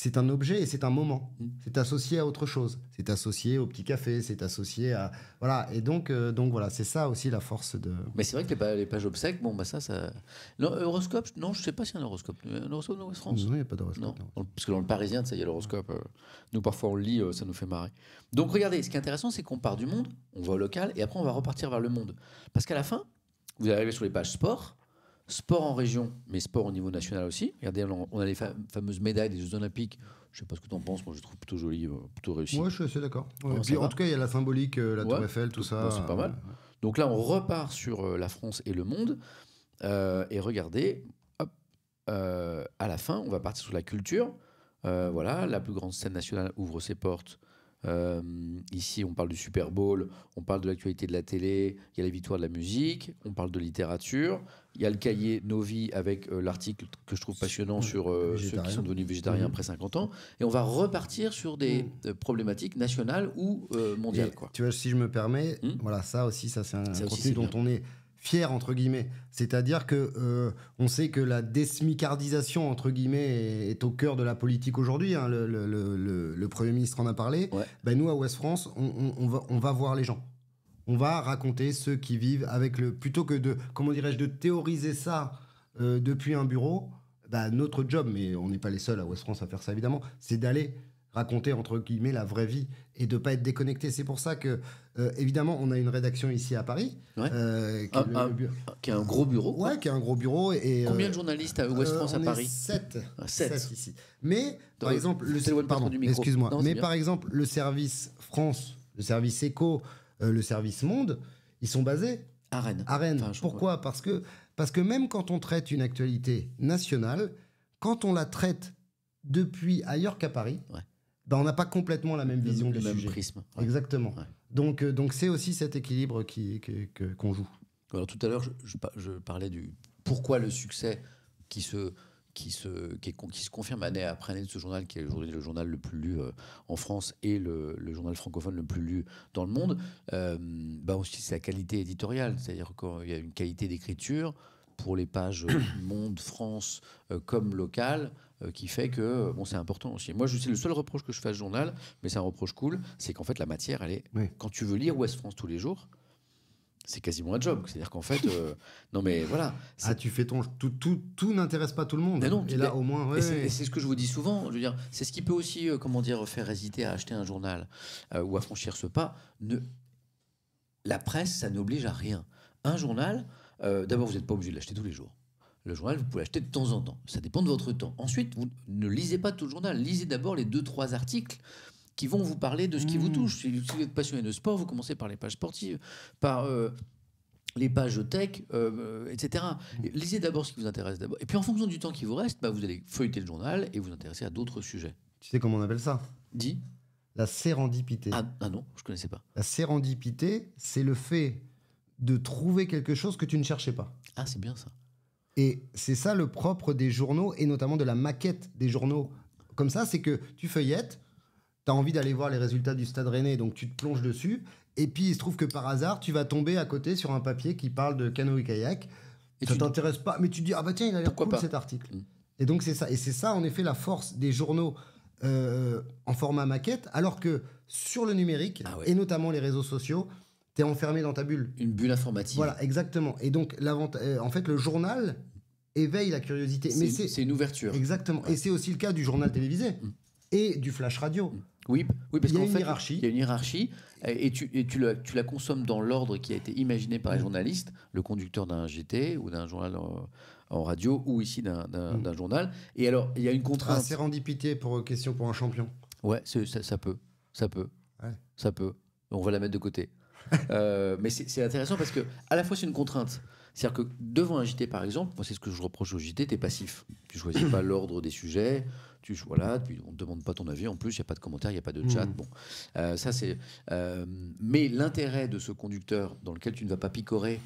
c'est un objet et c'est un moment. Mm. C'est associé à autre chose. C'est associé au petit café, c'est associé à voilà. Et donc euh, donc voilà, c'est ça aussi la force de. Mais c'est vrai que les, pages obsèques, bon bah ça ça. L'horoscope, non, je sais pas si un horoscope. Euh, un horoscope France. Non, il n'y a pas d'horoscope. Parce que dans le Parisien, ça y a l'horoscope. Euh, nous parfois on le lit, ça nous fait marrer. Donc regardez, ce qui est intéressant, c'est qu'on part du monde, on va au local et après on va repartir vers le monde. Parce qu'à la fin, vous arrivez sur les pages sport Sport en région, mais sport au niveau national aussi. Regardez, on a les fameuses médailles des Jeux Olympiques. Je sais pas ce que tu en penses, moi je trouve plutôt joli, euh, plutôt réussi. Moi je suis assez d'accord. Ah, en tout cas, il y a la symbolique, euh, la Tour Eiffel, tout, bah, ça. C'est pas euh, mal. Donc là, on repart sur la France et le monde. et regardez, à la fin, on va partir sur la culture. voilà, la plus grande scène nationale ouvre ses portes euh, ici, on parle du Super Bowl, on parle de l'actualité de la télé, il y a les victoires de la musique, on parle de littérature, il y a le cahier Novi avec euh, l'article que je trouve passionnant sur euh, ceux qui sont devenus végétariens mhm. après 50 ans, et on va repartir sur des mhm. problématiques nationales ou mondiales. quoi. Tu vois, si je me permets, hmm voilà, ça aussi, ça c'est un, contenu dont on est fier entre guillemets. C'est-à-dire que euh, on sait que la désmicardisation entre guillemets est, au cœur de la politique aujourd'hui. Hein. le, premier ministre en a parlé. Ben nous à Ouest France, on, va, on va voir les gens. On va raconter ceux qui vivent avec le plutôt que de comment dirais-je de théoriser ça euh, depuis un bureau. Ben, notre job, mais on n'est pas les seuls à Ouest France à faire ça évidemment, c'est d'aller raconter entre guillemets la vraie vie et de pas être déconnecté. C'est pour ça que euh, évidemment on a une rédaction ici à Paris, euh, qui, a ah, ah, un, gros bureau. qui a un gros bureau et combien euh, de journalistes à West France à Paris ah, Sept. Sept ici. Mais par exemple le, pardon, excuse-moi, mais par exemple le service France, le service Éco, le service Monde, ils sont basés à Rennes. À Rennes. Pourquoi Parce que parce que même quand on traite une actualité nationale, quand on la traite depuis ailleurs qu'à Paris, bah, on n'a pas complètement la même vision du sujet. prisme. Exactement. Donc, euh, donc c'est aussi cet équilibre qui, qu'on joue. Alors tout à l'heure, je, parlais du pourquoi le succès qui se qui se, qui, se confirme année après année de ce journal, qui est aujourd'hui le journal le plus lu euh, en France et le, journal francophone le plus lu dans le monde, euh, bah aussi c'est la qualité éditoriale. C'est-à-dire qu'il y a une qualité d'écriture pour les pages Monde, France, comme local, euh, qui fait que euh, bon, c'est important aussi. Moi, c'est le seul reproche que je fais à ce journal, mais c'est un reproche cool, c'est qu'en fait, la matière, elle est. Quand tu veux lire Ouest France tous les jours, c'est quasiment un job. C'est-à-dire qu'en fait, euh, non mais voilà. Ah, tu fais ton tout, tout, tout n'intéresse pas tout le monde. non, et là au moins. et c'est ce que je vous dis souvent. Je veux dire, c'est ce qui peut aussi, comment dire, faire hésiter à acheter un journal ou à franchir ce pas. Ne... La presse, ça n'oblige à rien. Un journal, d'abord, vous n'êtes pas obligé de l'acheter tous les jours. Le journal, vous pouvez l'acheter de temps en temps. Ça dépend de votre temps. Ensuite, vous ne lisez pas tout le journal. Lisez d'abord les deux, trois articles qui vont vous parler de ce qui vous mmh. touche. Si vous êtes passionné de sport, vous commencez par les pages sportives, par euh, les pages tech, euh, etc. Mmh. Lisez d'abord ce qui vous intéresse d'abord. Et puis en fonction du temps qui vous reste, bah, vous allez feuilleter le journal et vous intéresser à d'autres sujets. Tu sais comment on appelle ça Dis. La sérendipité. Ah, ah, non, je connaissais pas. La sérendipité, c'est le fait de trouver quelque chose que tu ne cherchais pas. Ah, c'est bien ça. Et c'est ça le propre des journaux et notamment de la maquette des journaux. Comme ça, c'est que tu feuillettes, tu as envie d'aller voir les résultats du Stade Rennais, donc tu te plonges dessus. Et puis il se trouve que par hasard, tu vas tomber à côté sur un papier qui parle de canoë kayak. Et ça t'intéresse pas, mais tu te dis ah bah tiens, il a l'air cool cet article. Mm. Et donc c'est ça, et c'est ça en effet la force des journaux euh, en format maquette, alors que sur le numérique ah et notamment les réseaux sociaux, t'es enfermé dans ta bulle. Une bulle informatique. Voilà, exactement. Et donc, euh, en fait, le journal éveille la curiosité. Mais c'est une ouverture. Exactement. Et c'est aussi le cas du journal télévisé mm. et du flash radio. Mm. Oui, oui, parce qu'en fait, il y a une hiérarchie, et tu, et tu, la, consommes dans l'ordre qui a été imaginé par les mm. journalistes, le conducteur d'un GT ou d'un journal en, radio, ou ici d'un journal. Et alors, il y a une contrainte. Un ah, sérendipité pour euh, question pour un champion. Ouais, ça, ça, peut, ça peut, ça peut. On va la mettre de côté. Euh, mais c'est intéressant parce que, à la fois, c'est une contrainte. C'est-à-dire que devant un JT, par exemple, moi, c'est ce que je reproche au JT, t'es passif. Tu choisis pas l'ordre des sujets. Tu, voilà, puis on ne demande pas ton avis. En plus, il n'y a pas de commentaires il n'y a pas de mm. chat. Bon, euh, ça c'est. Euh, mais l'intérêt de ce conducteur dans lequel tu ne vas pas picorer,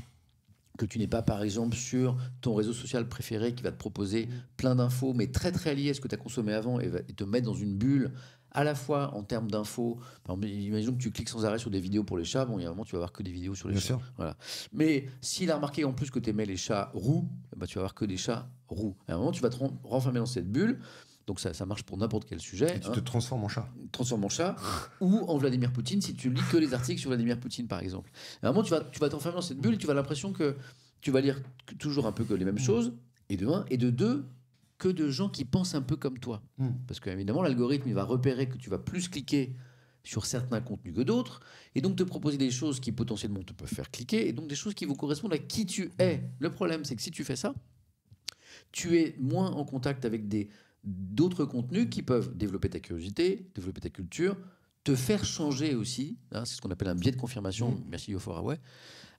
que tu n'es pas par exemple sur ton réseau social préféré qui va te proposer mm. plein d'infos, mais très très liées à ce que tu as consommé avant et te mettre dans une bulle à la fois en termes d'infos. Imaginons que tu cliques sans arrêt sur des vidéos pour les chats. Bon, il y a un moment, tu vas voir que des vidéos sur les chats. Voilà. Mais s'il a remarqué en plus que tu aimais les chats roux, bah, tu vas voir que des chats roux. À un moment, tu vas te renfermer dans cette bulle. Donc ça, ça, marche pour n'importe quel sujet. Et tu hein. te transformes en chat. Transforme en chat. ou en Vladimir Poutine, si tu lis que les articles sur Vladimir Poutine, par exemple. À un moment, tu vas, tu vas t'enfermer dans cette bulle, et tu vas l'impression que tu vas lire toujours un peu que les mêmes mmh. choses, et de un, et de deux, que de gens qui pensent un peu comme toi. Hmm. Parce que évidemment, l'algorithme, va repérer que tu vas plus cliquer sur certains contenus que d'autres, et donc te proposer des choses qui potentiellement te peuvent faire cliquer, et donc des choses qui vous correspondent à qui tu es. Le problème, c'est que si tu fais ça, tu es moins en contact avec des d'autres contenus qui peuvent développer ta curiosité, développer ta culture, te faire changer aussi. Hein, c'est ce qu'on appelle un biais de confirmation. Mmh. Merci ouais.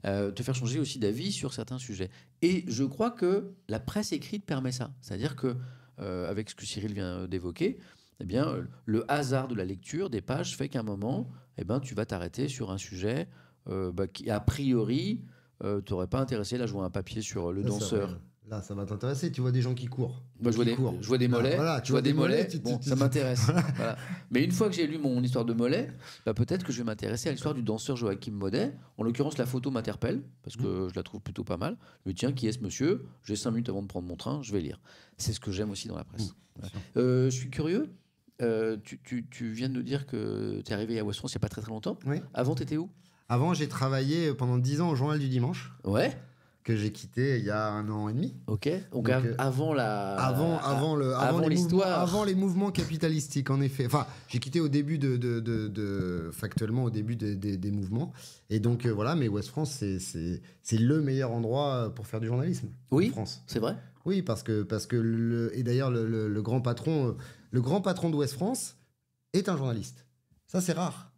Euh, te faire changer aussi d'avis sur certains sujets. Et je crois que la presse écrite permet ça. C'est-à-dire que, euh, avec ce que Cyril vient d'évoquer, eh bien, euh, le hasard de la lecture des pages fait qu'à un moment, eh ben, tu vas t'arrêter sur un sujet bah, qui, a priori, t'aurait pas intéressé. Là, je vois un papier sur le danseur Là, ça va t'intéresser. Tu vois des gens qui courent. Moi, bah, je, vois des, courent. je vois des mollets. tu vois, des mollets. bon, ça m'intéresse. Mais une fois que j'ai lu mon histoire de mollets, bah, peut-être que je vais m'intéresser à l'histoire du danseur Joachim Modet. En l'occurrence, la photo m'interpelle parce que mm. je la trouve plutôt pas mal. Mais tiens, qui est ce monsieur J'ai cinq minutes avant de prendre mon train. Je vais lire. C'est ce que j'aime aussi dans la presse. Mm, euh, je suis curieux. Euh, tu, viens de nous dire que tu es arrivé à West France il n'y a pas très très longtemps. Avant, tu étais où Avant, j'ai travaillé pendant dix ans au Journal du Dimanche. Ouais que j'ai quitté il y a un an et demi. Ok. Donc, euh, avant la avant avant le avant, l'histoire avant les mouvements capitalistiques en effet. Enfin, j'ai quitté au début de, de, factuellement au début des, mouvements. Et donc euh, voilà, mais Ouest France c'est c'est le meilleur endroit pour faire du journalisme. Oui. En France. C'est vrai. Oui, parce que parce que le, et d'ailleurs le, le, grand patron euh, le grand patron d'Ouest France est un journaliste. Ça c'est rare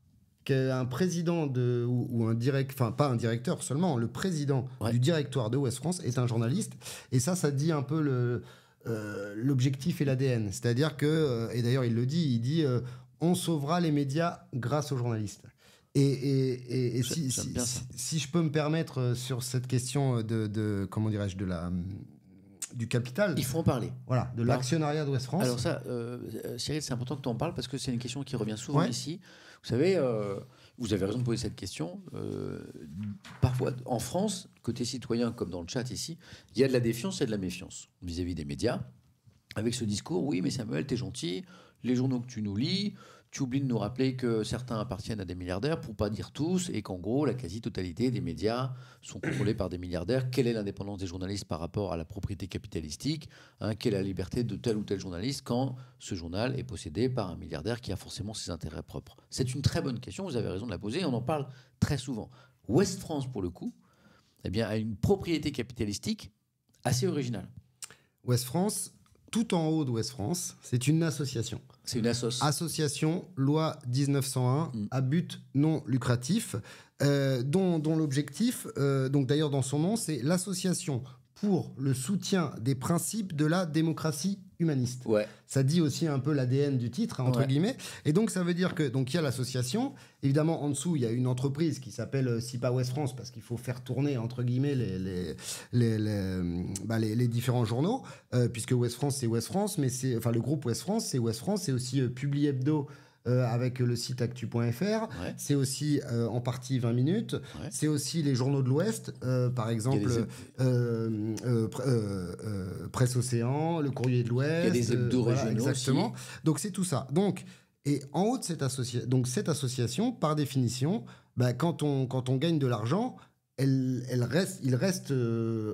qu'un président de, ou, un direct, enfin pas un directeur seulement, le président du directoire de Ouest France est un journaliste. Et ça, ça dit un peu le, euh, l'objectif et l'ADN. C'est-à-dire que, euh, et d'ailleurs il le dit, il dit euh, on sauvera les médias grâce aux journalistes. Et, si, si, je peux me permettre sur cette question de, comment dirais-je, de la du capital. Il faut en parler. Voilà, de l'actionnariat d'Ouest France. Alors ça, Cyril, c'est important que tu en parles parce que c'est une question qui revient souvent ici. Vous savez, euh, vous avez raison de poser cette question. Euh, parfois, en France, côté citoyen, comme dans le chat ici, il y a de la défiance et de la méfiance vis-à-vis -vis des médias. Avec ce discours, oui, mais Samuel, t'es gentil, les journaux que tu nous lis, tu oublies de nous rappeler que certains appartiennent à des milliardaires, pour pas dire tous, et qu'en gros, la quasi-totalité des médias sont contrôlés par des milliardaires. Quelle est l'indépendance des journalistes par rapport à la propriété capitalistique hein? Quelle est la liberté de tel ou tel journaliste quand ce journal est possédé par un milliardaire qui a forcément ses intérêts propres C'est une très bonne question, vous avez raison de la poser, on en parle très souvent. Ouest France, pour le coup, eh bien, a une propriété capitalistique assez originale. Ouest France, tout en haut d'Ouest France. C'est une association. C'est une association. Association loi 1901 mm. à but non lucratif, euh, dont, l'objectif, euh, donc d'ailleurs dans son nom, c'est l'association pour le soutien des principes de la démocratie humaniste. Ouais. Ça dit aussi un peu l'ADN du titre, hein, entre guillemets. Et donc, ça veut dire que donc il y a l'association. Évidemment, en dessous, il y a une entreprise qui s'appelle euh, SIPA West France, parce qu'il faut faire tourner, entre guillemets, les, les, les, euh, bah, différents journaux, euh, puisque West France, c'est West France, mais c'est. Enfin, le groupe West France, c'est West France, c'est aussi Publié Publi Hebdo. Euh, avec le site actu.fr. C'est aussi euh, en partie 20 minutes. C'est aussi les journaux de l'Ouest, euh, par exemple Presse Océan, le Courrier de l'Ouest. Il y a des Exactement. Aussi. Donc c'est tout ça. Donc et en haut de cette association, donc cette association, par définition, bah, quand on quand on gagne de l'argent. Elle, reste, il reste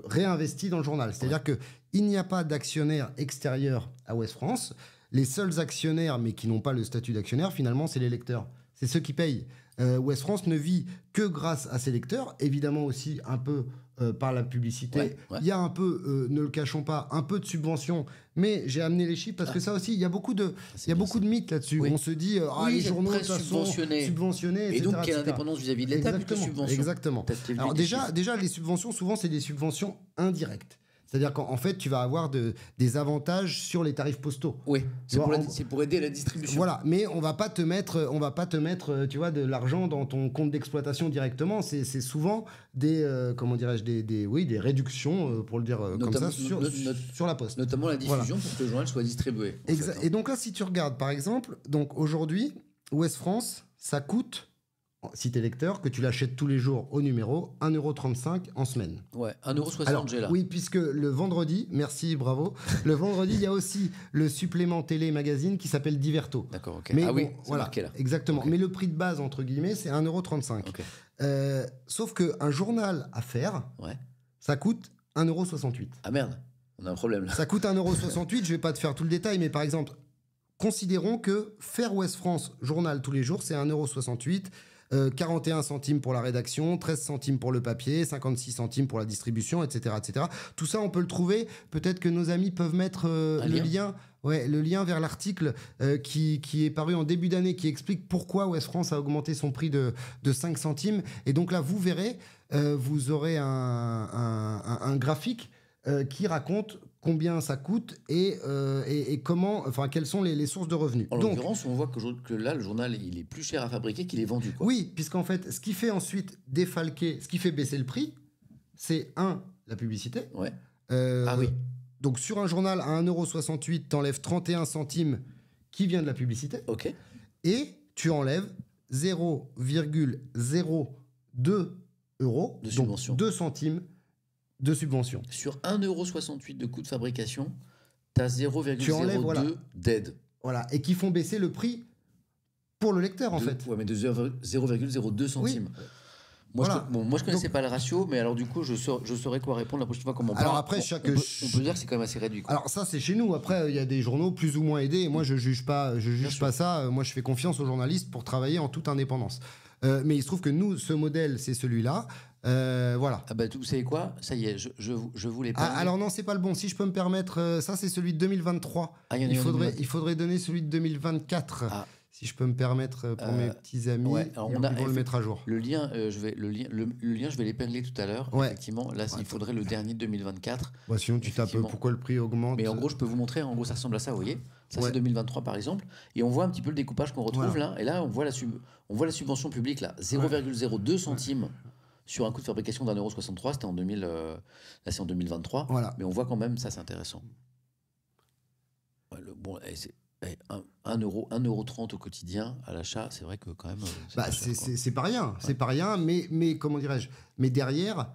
réinvesti dans le journal. C'est-à-dire qu'il il n'y a pas d'actionnaire extérieur à Ouest France les seuls actionnaires, mais qui n'ont pas le statut d'actionnaire, finalement, c'est les lecteurs. C'est ceux qui payent. Euh, Ouest West France ne vit que grâce à ses lecteurs, évidemment aussi un peu euh, par la publicité. Il y a un peu, euh, ne le cachons pas, un peu de subvention, mais j'ai amené les chiffres parce que ah. ça aussi, il y a beaucoup de, ah, il y a beaucoup de mythes là-dessus. On se dit, ah, les journaux sont subventionnés, et donc quelle indépendance vis-à-vis de l'État plutôt Exactement. Alors déjà, déjà les subventions, souvent c'est des subventions indirectes. C'est-à-dire qu'en fait, tu vas avoir de, des avantages sur les tarifs postaux. Oui, c'est pour, aider la distribution. Voilà, mais on va pas te mettre, on va pas te mettre, euh, tu vois, de l'argent dans ton compte d'exploitation directement. C'est souvent des, euh, comment dirais-je, des, oui, des réductions, euh, pour le dire comme ça, sur, la poste. Notamment la diffusion pour que le journal soit distribué. Hein. Et donc là, si tu regardes, par exemple, donc aujourd'hui, Ouest France, ça coûte si t'es lecteur, que tu l'achètes tous les jours au numéro 1,35€ en semaine. Ouais, 1,60€ j'ai Oui, puisque le vendredi, merci, bravo, le vendredi, il y a aussi le supplément télé-magazine qui s'appelle Diverto. D'accord, ok. ah oui, voilà, Exactement. Mais le prix de base, entre guillemets, c'est 1,35€. Euh, sauf qu'un journal à faire, ouais. ça coûte 1,68€. Ah merde, on a un problème là. Ça coûte 1,68€, je vais pas te faire tout le détail, mais par exemple, considérons que faire Ouest France journal tous les jours, c'est 1,68€. 41 euh, centimes pour la rédaction, 13 centimes pour le papier, 56 centimes pour la distribution, etc. etc. Tout ça, on peut le trouver. Peut-être que nos amis peuvent mettre euh, le lien. Ouais, le lien vers l'article euh, qui, est paru en début d'année, qui explique pourquoi Ouest France a augmenté son prix de, 5 centimes. Et donc là, vous verrez, vous aurez un graphique qui raconte combien ça coûte euh, et, et, comment, enfin, quelles sont les, sources de revenus. En l'occurrence, on voit que, que, là, le journal, il est plus cher à fabriquer qu'il est vendu. Quoi. Oui, puisqu'en fait, ce qui fait ensuite défalquer, ce qui fait baisser le prix, c'est un, la publicité. Ouais. Euh, ah oui. Donc sur un journal à 1,68€, enlèves 31 centimes qui vient de la publicité. Ok. Et tu enlèves 0,02 euros. De subvention. 2 centimes de subventions Sur 1,68€ de coût de fabrication, tu as 0,02 d'aide. Voilà, et qui font baisser le prix pour le lecteur, en fait. Ouais, mais de 0,02 centimes. Moi, je, bon, moi, je, connaissais pas le ratio, mais alors du coup, je, saurais, quoi répondre la prochaine fois. Comment parle. après, chaque. On, peut, dire c'est quand même assez réduit. Alors ça, c'est chez nous. Après, il y a des journaux plus ou moins aidés. moi, je juge pas, je juge pas ça. Euh, moi, je fais confiance aux journalistes pour travailler en toute indépendance. Euh, mais il se trouve que nous, ce modèle, c'est celui-là. Euh, voilà. Ah bah, vous savez quoi Ça y est, je, je, je vous pas. Ah, alors non, c'est pas le bon. Si je peux me permettre, euh, ça c'est celui de 2023. Ah, il, faudrait, il faudrait donner celui de 2024. Ah. Si je peux me permettre euh, pour mes petits amis, ouais, on, va le mettre à jour. Le lien, je vais le lien, le, lien, je vais l'épingler tout à l'heure. Effectivement, là, il faudrait le dernier de 2024. Bah, sinon, tu tapes pourquoi le prix augmente. Mais en gros, je peux vous montrer. En gros, ça ressemble à ça. Vous voyez, ça c'est 2023 par exemple, et on voit un petit peu le découpage qu'on retrouve là. Et là, on voit la sub, on voit la subvention publique là, 0,02 centimes sur un coût de fabrication d'un euro 63, c'était en euh, en 2023. Mais on voit quand même, ça c'est intéressant. 1 eh, eh, euro, un euro 30 au quotidien à l'achat, c'est vrai que quand même. Euh, c'est bah, pas, pas rien, c'est pas rien, mais, mais comment dirais-je Mais derrière,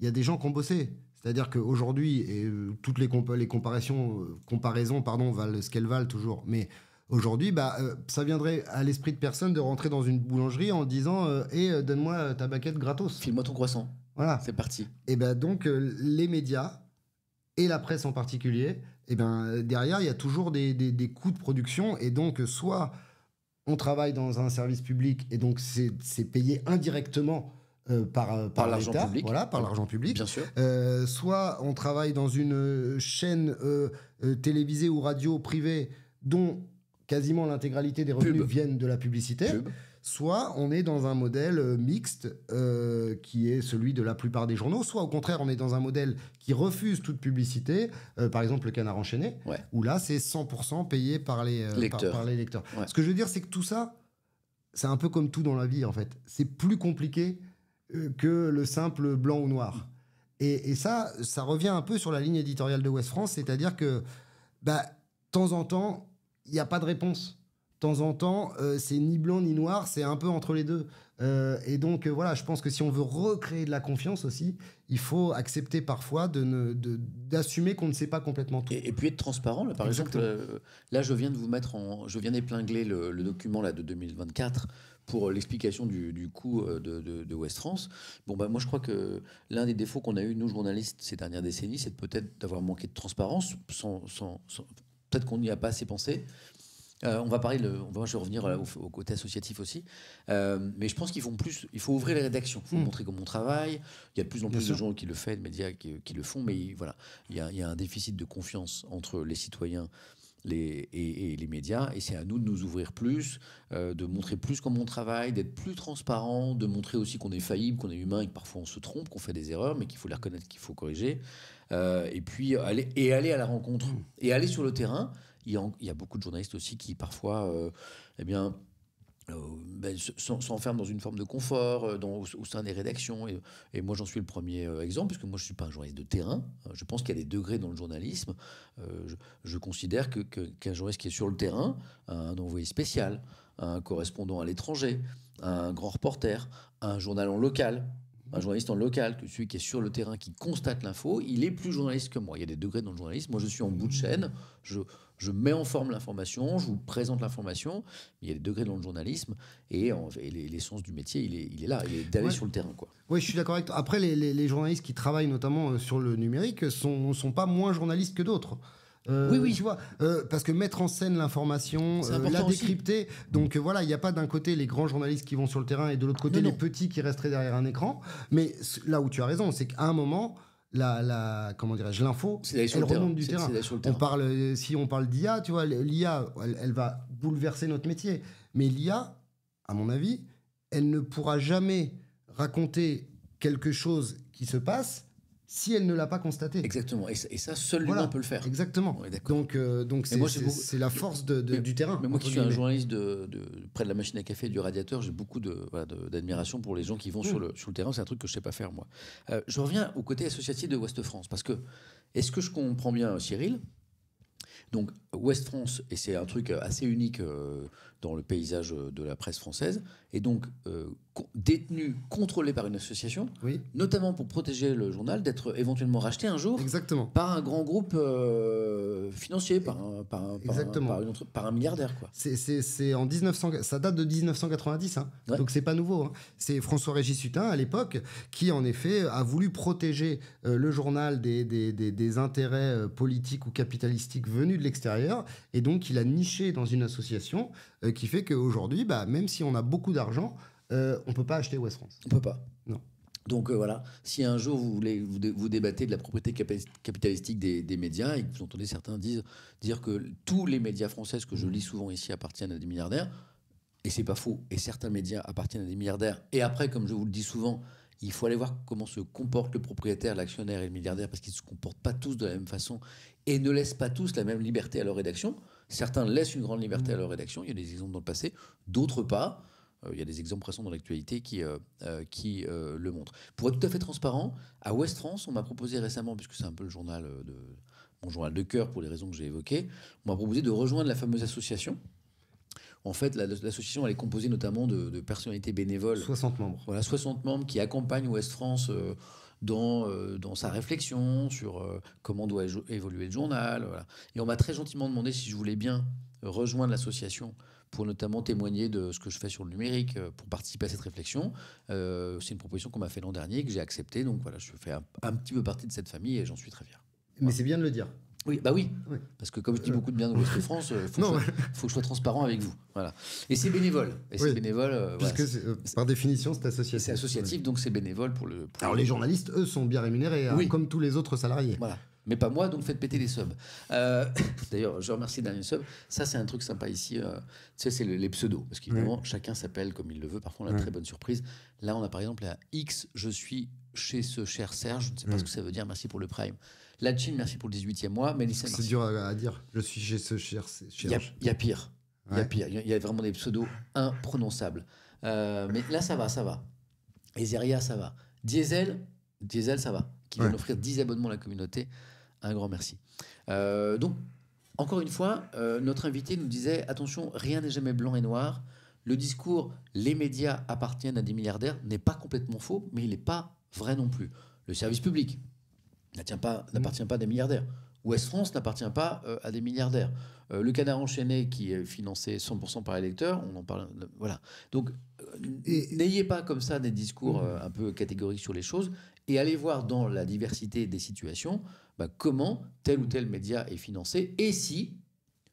il y a des gens qui ont bossé. C'est-à-dire qu'aujourd'hui, et euh, toutes les, les comparaisons, comparaisons pardon, valent ce qu'elles valent toujours, mais Aujourd'hui, bah, euh, ça viendrait à l'esprit de personne de rentrer dans une boulangerie en disant et euh, euh, donne-moi ta baguette gratos. File-moi ton croissant. Voilà. C'est parti. Et ben donc, les médias et la presse en particulier, et ben derrière, il y a toujours des, des, des coûts de production. Et donc, soit on travaille dans un service public et donc c'est payé indirectement par, par, l'argent public. Voilà, par l'argent public. Bien sûr. soit on travaille dans une chaîne télévisée ou radio privée dont quasiment l'intégralité des revenus viennent de la publicité, soit on est dans un modèle euh, mixte euh, qui est celui de la plupart des journaux, soit au contraire on est dans un modèle qui refuse toute publicité, euh, par exemple le canard enchaîné, où là c'est 100% payé par les, lecteurs. Par, les lecteurs. Ce que je veux dire c'est que tout ça, c'est un peu comme tout dans la vie en fait, c'est plus compliqué que le simple blanc ou noir. Et, ça, ça revient un peu sur la ligne éditoriale de West France, c'est-à-dire que... Bah, de temps en temps, il n'y a pas de réponse. De temps en temps, euh, c'est ni blanc ni noir, c'est un peu entre les deux. Euh, et donc euh, voilà, je pense que si on veut recréer de la confiance aussi, il faut accepter parfois de d'assumer qu'on ne sait pas complètement tout. Et, puis être transparent. Là, par exemple, là je viens de vous mettre en, je viens d'épingler le, document là de 2024 pour l'explication du, coup coût de, West France. Bon ben moi je crois que l'un des défauts qu'on a eu nous journalistes ces dernières décennies, c'est peut-être d'avoir manqué de transparence sans, sans peut-être qu'on n'y a pas assez pensé. Euh, on va parler, on va, je vais revenir euh, au, côté associatif aussi, euh, mais je pense qu'il faut plus, il faut ouvrir les rédactions, il faut hmm. montrer comment on travaille. Il y a de plus en plus de gens qui le font, de médias qui, le font, mais voilà, il y, a, un déficit de confiance entre les citoyens. Les, et, les médias, et c'est à nous de nous ouvrir plus, de montrer plus comment on travaille, d'être plus transparent, de montrer aussi qu'on est faillible, qu'on est humain, et que parfois on se trompe, qu'on fait des erreurs, mais qu'il faut les reconnaître, qu'il faut corriger. Euh, et puis aller, et aller à la rencontre mmh. et aller sur le terrain. Il y a, beaucoup de journalistes aussi qui parfois, euh, eh bien, euh, ben, dans une forme de confort au, sein des rédactions. Et, moi, j'en suis le premier exemple, puisque moi, je ne suis pas un journaliste de terrain. Je pense qu'il y a des degrés dans le journalisme. je, considère qu'un journaliste qui est sur le terrain, un envoyé spécial, un correspondant à l'étranger, un grand reporter, un journal en local, un journaliste en local, que celui qui est sur le terrain, qui constate l'info, il est plus journaliste que moi. Il y a des degrés dans le journalisme. Moi, je suis en bout de chaîne, je, je mets en forme l'information, je vous présente l'information. Il y a des degrés dans le journalisme et, l'essence du métier, il est, là, il est d'aller sur le terrain. Quoi. Oui, je suis d'accord avec Après, les, journalistes qui travaillent notamment euh, sur le numérique ne sont, sont pas moins journalistes que d'autres oui, euh, oui. Tu vois, euh, parce que mettre en scène l'information, euh, la décrypter. Donc voilà, il n'y a pas d'un côté les grands journalistes qui vont sur le terrain et de l'autre côté les petits qui resteraient derrière un écran. Mais là où tu as raison, c'est qu'à un moment, la, comment dirais-je l'info elle remonte du terrain. terrain. si on parle d'IA, tu vois, l'IA elle, elle, va bouleverser notre métier, mais l'IA à mon avis, elle ne pourra jamais raconter quelque chose qui se passe si elle ne l'a pas constaté. Exactement. Et, ça, seul l'humain peut le faire. Exactement. donc, euh, donc c'est, la force de, du terrain. Mais moi, qui suis un journaliste de, près de la machine à café et du radiateur, j'ai beaucoup d'admiration pour les gens qui vont sur, le, sur le terrain. C'est un truc que je sais pas faire moi. Euh, je reviens au côté associatif de Ouest France parce que est-ce que je comprends bien Cyril Donc Ouest France et c'est un truc assez unique. Euh, dans le paysage euh, de la presse française, et donc euh, détenu, contrôlé par une association, notamment pour protéger le journal d'être éventuellement racheté un jour Exactement. par un grand groupe euh, financier, par un, par, un, par, milliardaire. Quoi. C'est, en 1900, ça date de 1990, hein, ce donc c'est pas nouveau. Hein. C'est François-Régis Hutin, à l'époque, qui en effet a voulu protéger le journal des, des, des, des intérêts politiques ou capitalistiques venus de l'extérieur, et donc il a niché dans une association euh, qui fait qu'aujourd'hui, bah, même si on a beaucoup d'argent, euh, on ne peut pas acheter West France. On ne peut pas. Non. Donc euh, voilà, si un jour vous voulez vous, débattez de la propriété capitalistique des, médias et que vous entendez certains dire, dire que tous les médias français, que je lis souvent ici, appartiennent à des milliardaires, et c'est pas faux, et certains médias appartiennent à des milliardaires, et après, comme je vous le dis souvent, il faut aller voir comment se comportent le propriétaire, l'actionnaire et le milliardaire, parce qu'ils ne se comportent pas tous de la même façon et ne laissent pas tous la même liberté à leur rédaction. Certains laissent une grande liberté à mm. leur rédaction, il y a des exemples dans le passé, d'autres pas. Euh, il y a des exemples récents dans l'actualité qui, euh, euh, qui le montrent. Pour être tout à fait transparent, à Ouest France, on m'a proposé récemment, puisque c'est un peu le journal de, mon journal de cœur pour les raisons que j'ai évoquées, on m'a proposé de rejoindre la fameuse association. En fait, l'association, elle est composée notamment de, personnalités bénévoles. 60 membres. Voilà, 60 membres qui accompagnent Ouest France dans, euh, dans sa réflexion sur euh, comment doit évoluer le journal. Et on m'a très gentiment demandé si je voulais bien euh, rejoindre l'association pour notamment témoigner de ce que je fais sur le numérique, pour participer à cette réflexion. c'est une proposition qu'on m'a fait l'an dernier, que j'ai acceptée. Donc voilà, je fais un, petit peu partie de cette famille et j'en suis très fier. Mais c'est bien de le dire. Oui, bah oui. Parce que comme je dis euh. beaucoup de bien de votre France, euh, il faut, que je sois transparent avec vous. Voilà. Et c'est bénévole. bénévole. Euh, par définition, c'est associatif. C'est associatif, donc c'est bénévole pour le. Alors les journalistes, eux, sont bien rémunérés, hein, comme tous les autres salariés. Voilà. Mais pas moi, donc faites péter les subs. D'ailleurs, je remercie Daniel Sub. Ça, c'est un truc sympa ici. tu sais, c'est les pseudos. Parce qu'évidemment, chacun s'appelle comme il le veut. Parfois, on a très bonne surprise. Là, on a par exemple à X, je suis chez ce cher Serge. Je ne sais pas ce que ça veut dire. Merci pour le prime. La Chine, merci pour le 18e mois. Mais c'est dur à, dire. Je suis chez ce cher. Il y, a pire. Il y a pire. Il y, a vraiment des pseudos imprononçables. Euh, mais là, ça va, ça va. Ezeria, ça va. Diesel, Diesel, ça va. Qui ouais. vient offrir 10 abonnements à la communauté. Un grand merci. Euh, donc, encore une fois, euh, notre invité nous disait attention, rien n'est jamais blanc et noir. Le discours les médias appartiennent à des milliardaires n'est pas complètement faux, mais il n'est pas vrai non plus. Le service public, Mm. n'appartient pas à des milliardaires. Ouest France n'appartient pas euh, à des milliardaires. Euh, le Canard enchaîné, qui est financé 100% par électeur on en parle. Euh, voilà. Donc, n'ayez pas comme ça des discours mm. un peu catégoriques sur les choses et allez voir dans la diversité des situations bah, comment tel ou tel média est financé et si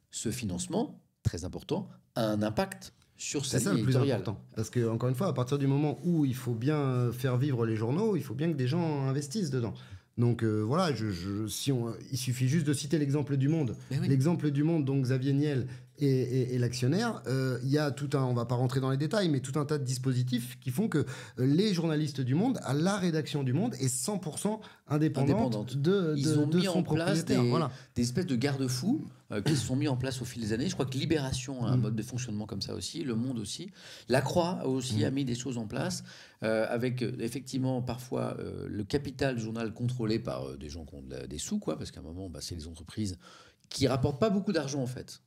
ce financement, très important, a un impact sur C'est ça le Parce que, encore une fois, à partir du moment où il faut bien faire vivre les journaux, il faut bien que des gens investissent dedans. Donc euh, voilà, si on, il suffit juste de citer l'exemple du monde. Eh l'exemple du monde, donc Xavier Niel, et, l'actionnaire, euh, il y a tout un, on va pas rentrer dans les détails, mais tout un tas de dispositifs qui font que euh, les journalistes du Monde, à la rédaction du Monde, est 100% indépendante, de, de, Ils ont mis en place des, espèces de garde-fous euh, qui se sont mis en place au fil des années. Je crois que Libération a un mm. mode de fonctionnement comme ça aussi, Le Monde aussi. La Croix aussi mm. a mis des choses en place, avec effectivement parfois le capital journal contrôlé par des gens qui ont des sous, quoi, parce qu'à un moment, bah, c'est les entreprises qui rapportent pas beaucoup d'argent en fait.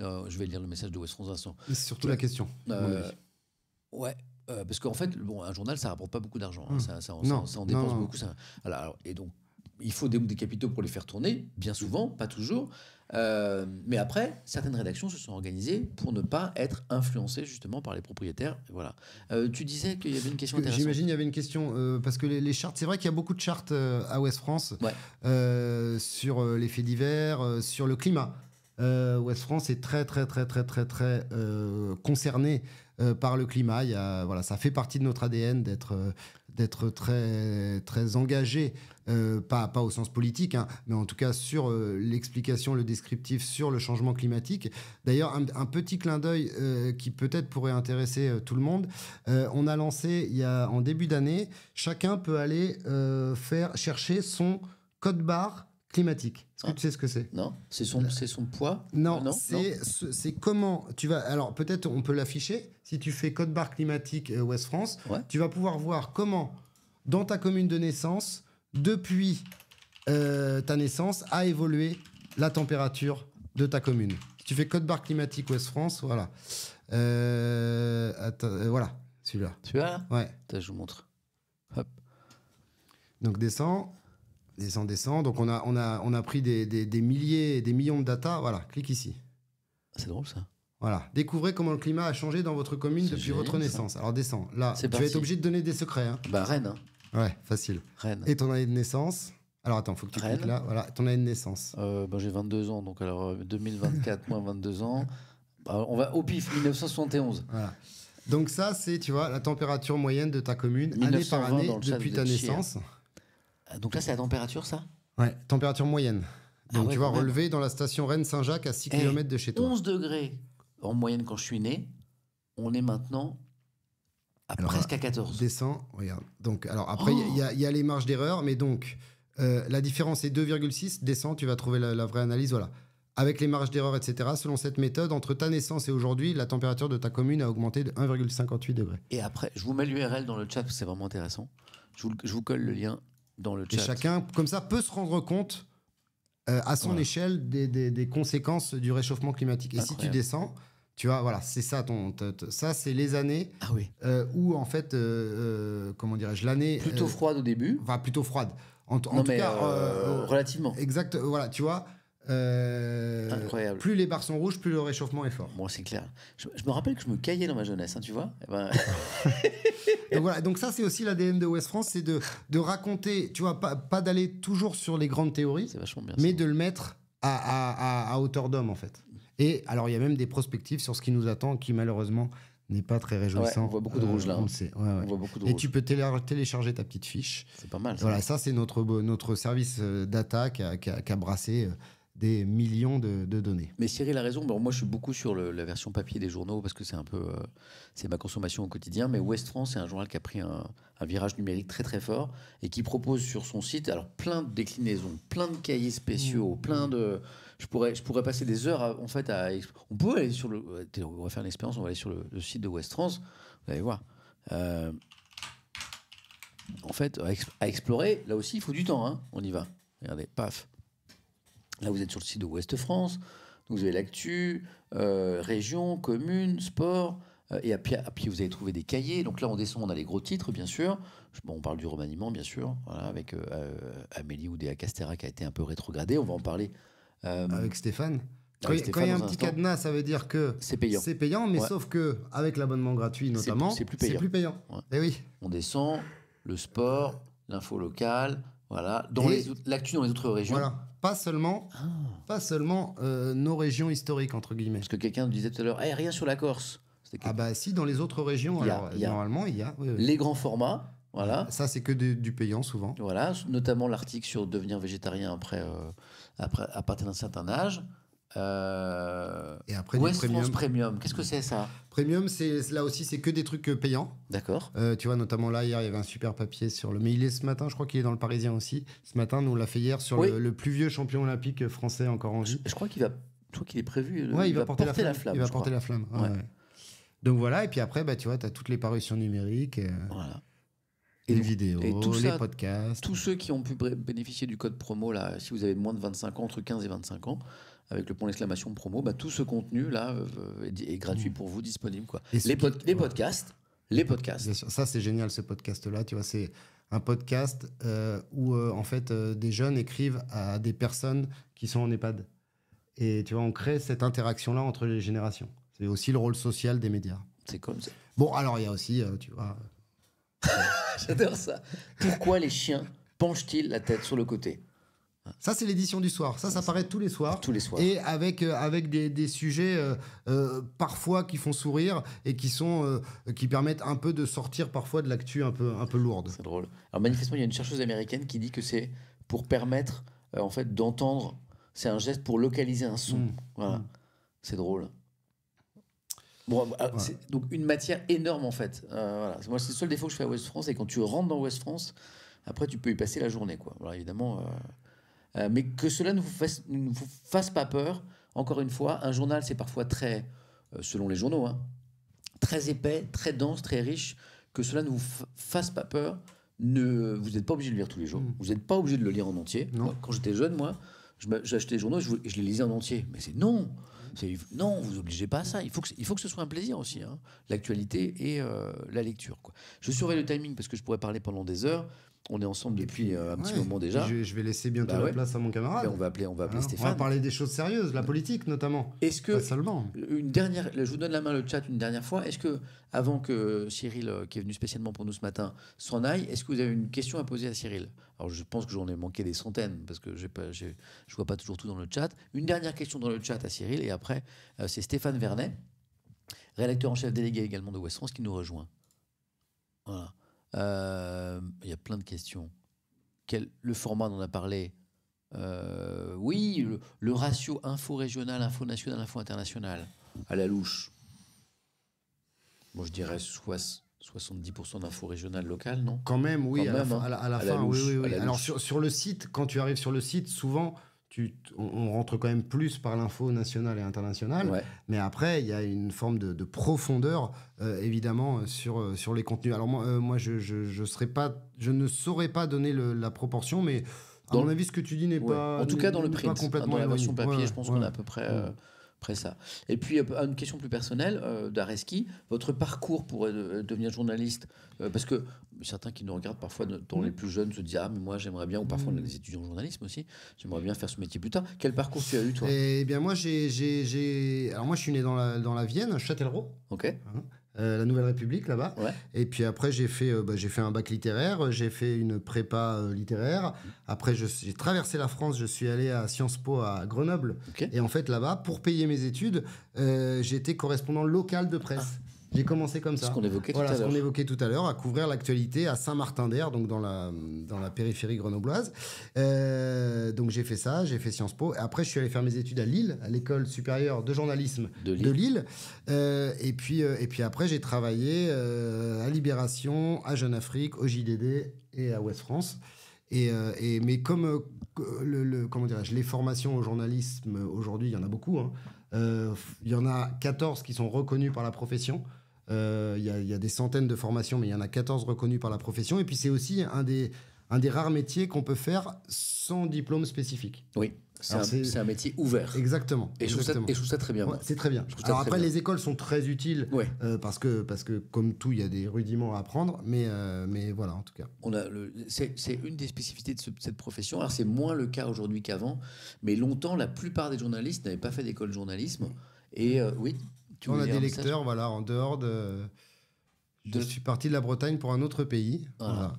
Euh, je vais lire le message de West France C'est surtout la question. Euh, ouais. Euh, parce qu'en fait, bon, un journal, ça rapporte pas beaucoup d'argent. Ça, hein. hmm. ça, ça, en dépense beaucoup. Ça, alors, et donc, il faut des, des, capitaux pour les faire tourner, bien souvent, pas toujours. mais après, certaines rédactions se sont organisées pour ne pas être influencées justement par les propriétaires. Voilà. tu disais qu'il y avait une question J'imagine qu'il y avait une question parce que les, chartes, c'est vrai qu'il y a beaucoup de chartes à West France sur les faits divers, sur le climat. Euh, Ouest France est très très très très très très euh, concerné euh, par le climat. Il y a, voilà, ça fait partie de notre ADN d'être euh, d'être très très engagé, euh, pas pas au sens politique, hein, mais en tout cas sur l'explication, le descriptif sur le changement climatique. D'ailleurs, un, un, petit clin d'œil qui peut-être pourrait intéresser tout le monde. on a lancé il y a en début d'année, chacun peut aller faire chercher son code barre climatique. Est-ce que ah. tu sais ce que c'est Non, c'est son, c'est son poids Non, c'est comment tu vas... Alors peut-être on peut l'afficher. Si tu fais code barre climatique euh, Ouest France, tu vas pouvoir voir comment, dans ta commune de naissance, depuis euh, ta naissance, a évolué la température de ta commune. Si tu fais code barre climatique Ouest France, voilà. Euh, voilà, celui-là. Tu là Ouais. je vous montre. Hop. Donc descends. Descends, descend. Donc on a, on a, on a pris des, des, des milliers, des millions de data. Voilà, clique ici. Ah, c'est drôle ça. Voilà, découvrez comment le climat a changé dans votre commune depuis votre naissance. Alors descends, là, tu vas être obligé de donner des secrets. Hein. Bah Rennes. Hein. Ouais, facile. Rennes. Et ton année de naissance alors attends, faut que tu cliques là. Voilà, ton année de naissance. Euh, bah, j'ai 22 ans, donc alors 2024 euh, moins 22 ans. Bah, on va au pif, 1971. Voilà. Donc ça, c'est, tu vois, la température moyenne de ta commune année par année depuis ta naissance. Hein. Ah, donc là, c'est la température, ça Ouais, température moyenne. Ah donc tu vas relever dans la station Rennes-Saint-Jacques à 6 eh, km de chez toi. 11 degrés en moyenne quand je suis né. On est maintenant presque à 14. Descend, regarde. Donc, alors après, il y, a, les marges d'erreur, mais donc euh, la différence est 2,6. Descends, tu vas trouver la, vraie analyse. Voilà. Avec les marges d'erreur, etc., selon cette méthode, entre ta naissance et aujourd'hui, la température de ta commune a augmenté de 1,58 degrés. Et après, je vous mets l'URL dans le chat, c'est vraiment intéressant. je vous colle le lien dans le chat. Et chacun, comme ça, peut se rendre compte euh, à son échelle des, des, conséquences du réchauffement climatique. Et si tu descends, tu vois, voilà, c'est ça ton, ça c'est les années ah oui. Euh, où en fait, euh, comment dirais-je, l'année plutôt froide au début. Enfin, plutôt froide. En, tout cas, relativement. Exact. Voilà, tu vois. Euh, plus les bars sont rouges, plus le réchauffement est fort. Bon, c'est clair. Je, me rappelle que je me caillais dans ma jeunesse, hein, tu vois. donc eh ben, voilà, donc ça c'est aussi l'ADN de West France, c'est de, raconter, tu vois, pas, d'aller toujours sur les grandes théories, mais de le mettre à, hauteur d'homme en fait. Et alors il y a même des prospectives sur ce qui nous attend, qui malheureusement n'est pas très réjouissant. on voit beaucoup de rouge là. on, Et tu peux télécharger ta petite fiche. C'est pas mal. Voilà, ça c'est notre, service euh, d'attaque qui a, brassé. Euh, des millions de, données. Mais Cyril a raison. Bon, moi, je suis beaucoup sur la version papier des journaux parce que c'est un peu euh, c'est ma consommation au quotidien. Mais West France, c'est un journal qui a pris un, virage numérique très très fort et qui propose sur son site alors plein de déclinaisons, plein de cahiers spéciaux, mmh. plein de. Je pourrais je pourrais passer des heures en fait à. On peut aller sur le. Euh, on va faire l'expérience, On va aller sur le, site de West France. Vous allez voir. Euh, en fait, à, explorer, là aussi, il faut du temps. Hein. On y va. Regardez, paf. Là, vous êtes sur le site de Ouest France. Donc, vous avez l'actu, euh, région, commune, sport. Euh, et à vous avez trouvé des cahiers. Donc là, on descend, on a les gros titres, bien sûr. on parle du remaniement, bien sûr, avec euh, Amélie Oudéa Castera qui a été un peu rétrogradée. On va en parler. avec Stéphane quand, il y a un petit cadenas, ça veut dire que c'est payant. C'est payant, mais sauf que avec l'abonnement gratuit notamment, c'est plus, payant. Et eh oui. On descend, le sport, l'info locale, voilà, dans les l'actu dans les autres régions. Voilà, pas seulement, ah. pas seulement euh, nos régions historiques entre guillemets. Parce que quelqu'un disait tout à l'heure, eh, rien sur la Corse. Ah bah si, dans les autres régions, il normalement il y a. Les grands formats, voilà. Ça c'est que du, payant souvent. Voilà, notamment l'article sur devenir végétarien après, euh, après à partir d'un certain âge. Euh, et après, West premium. France Premium, qu'est-ce que c'est ça Premium, c'est là aussi, c'est que des trucs euh, payants. D'accord. Euh, tu vois, notamment là, hier, il y avait un super papier sur le. Mais il est ce matin, je crois qu'il est dans le Parisien aussi. Ce matin, nous, on l'a fait hier sur le, plus vieux champion olympique français encore en jeu. Je, crois qu'il va. qu'il est prévu. il, va, porter, la, flamme. Il va porter la flamme. Donc voilà, et puis après, bah, tu vois, tu as toutes les parutions numériques. Voilà. Et les vidéos, et les podcasts. Tous ceux qui ont pu bénéficier du code promo, là, si vous avez moins de 25 ans, entre 15 et 25 ans, avec le point d'exclamation promo, bah, tout ce contenu là euh, est, gratuit mm. pour vous, disponible quoi. les, podcasts, les podcasts. Ça c'est génial ce podcast là, tu vois, c'est un podcast euh, où euh, en fait des jeunes écrivent à des personnes qui sont en EHPAD. Et tu vois, on crée cette interaction là entre les générations. C'est aussi le rôle social des médias. C'est comme ça. Bon, alors il y a aussi, tu vois. J'adore ça. Pourquoi les chiens penchent-ils la tête sur le côté ça, c'est l'édition du soir. Ça, ça paraît tous les soirs. Tous les soirs. Et avec, euh, avec des, des sujets euh, euh, parfois qui font sourire et qui, sont, qui permettent un peu de sortir parfois de l'actu un peu, un peu lourde. C'est drôle. Alors, manifestement, il y a une chercheuse américaine qui dit que c'est pour permettre, en fait, d'entendre. C'est un geste pour localiser un son. Mmh. Voilà. Mmh. C'est drôle. Bon, ah, ah, donc une matière énorme en fait. voilà. Moi, c'est le seul défaut que je fais à West France, et quand tu rentres dans West France, après tu peux y passer la journée. Quoi. Alors, évidemment, euh, mais que cela ne vous, fasse, vous, fasse, pas peur. Encore une fois, un journal, c'est parfois très, euh, selon les journaux, hein, très épais, très dense, très riche. Que cela ne vous fasse pas peur. Ne, vous n'êtes pas obligé de le lire tous les jours. Hmm. Vous n'êtes pas obligé de le lire en entier. quand j'étais jeune, moi, j'achetais des journaux et je, je, les lisais en entier. Mais c'est non Non, vous obligez pas à ça. Il faut, que, il faut que ce soit un plaisir aussi, hein, l'actualité et euh, la lecture. Quoi. Je surveille le timing parce que je pourrais parler pendant des heures. On est ensemble depuis euh, un petit moment déjà. Je, vais laisser bientôt bah la place à mon camarade. Bah, hein on va parler des choses sérieuses, la politique notamment. Est-ce que pas seulement une dernière, je vous donne la main le chat une dernière fois. Est-ce que avant que Cyril, euh, qui est venu spécialement pour nous ce matin, s'en aille, est-ce que vous avez une question à poser à Cyril Alors je pense que j'en ai manqué des centaines parce que je pas, je vois pas toujours tout dans le chat. Une dernière question dans le chat à Cyril et après euh, c'est Stéphane Vernet, rédacteur en chef délégué également de West France, qui nous rejoint. Voilà. Euh, il y a plein de questions. Quel, le format, on a parlé. Euh, oui, mm-hmm. le, ratio info régional, info national, info international. À la louche. Moi, je dirais 70% d'info régional local, non Quand même, oui, à, la, fin. louche, Alors, sur, sur, le site, quand tu arrives sur le site, souvent, on, rentre quand même plus par l'info nationale et internationale. Mais après, il y a une forme de, profondeur, euh, évidemment, sur, euh, sur les contenus. Alors moi, euh, je, pas, je ne saurais pas donner la proportion, mais à dans mon avis, ce que tu dis n'est pas... En tout cas, dans le prix complètement dans la version papier, je pense qu'on est à peu près... Après ça. Et puis, euh, une question plus personnelle, euh, d'Areski, votre parcours pour euh, devenir journaliste, euh, parce que certains qui nous regardent parfois, dont les mm. plus jeunes, se disent Ah, mais moi j'aimerais bien, ou parfois on a mm. des étudiants en journalisme aussi, j'aimerais bien faire ce métier plus tard. Quel parcours tu as eu, toi Eh bien, moi, j'ai. Alors, moi, je suis né dans la, dans la Vienne, Châtellerault. Ok. Hein. Euh, la Nouvelle République là-bas. Et puis après, j'ai fait, euh, bah, j'ai fait un bac littéraire, euh, j'ai fait une prépa littéraire. Après, j'ai traversé la France, je suis allé à Sciences Po à Grenoble. Et en fait, là-bas, pour payer mes études, j'étais correspondant local de presse. J'ai commencé comme ça. Ce qu'on évoquait, évoquait, tout à l'heure, à couvrir l'actualité à Saint-Martin-d'Air, donc dans la, dans la périphérie grenobloise. Euh, donc j'ai fait ça, j'ai fait Sciences Po. Après, je suis allé faire mes études à Lille, à l'école supérieure de journalisme de Lille. Euh, et, puis, euh, et puis après, j'ai travaillé à Libération, à Jeune Afrique, au JDD et à Ouest France. Et, et, mais comme le, comment les formations au journalisme aujourd'hui, il y en a beaucoup. Hein. il y en a 14 qui sont reconnues par la profession. Euh, il y, a des centaines de formations, mais il y en a 14 reconnues par la profession. Et puis c'est aussi un des, un des rares métiers qu'on peut faire sans diplôme spécifique. Oui. C'est un, métier ouvert. Exactement. Et, Je, trouve ça, trouve ça, très bien. c'est très bien. Alors après, les écoles sont très utiles euh, parce, que, parce que, comme tout, il y a des rudiments à apprendre. Mais, euh, mais voilà, en tout cas. c'est une des spécificités de cette profession. Alors c'est moins le cas aujourd'hui qu'avant. Mais longtemps, la plupart des journalistes n'avaient pas fait d'école de journalisme. Et oui, on a des lecteurs, voilà, en dehors de. Je suis parti de la Bretagne pour un autre pays.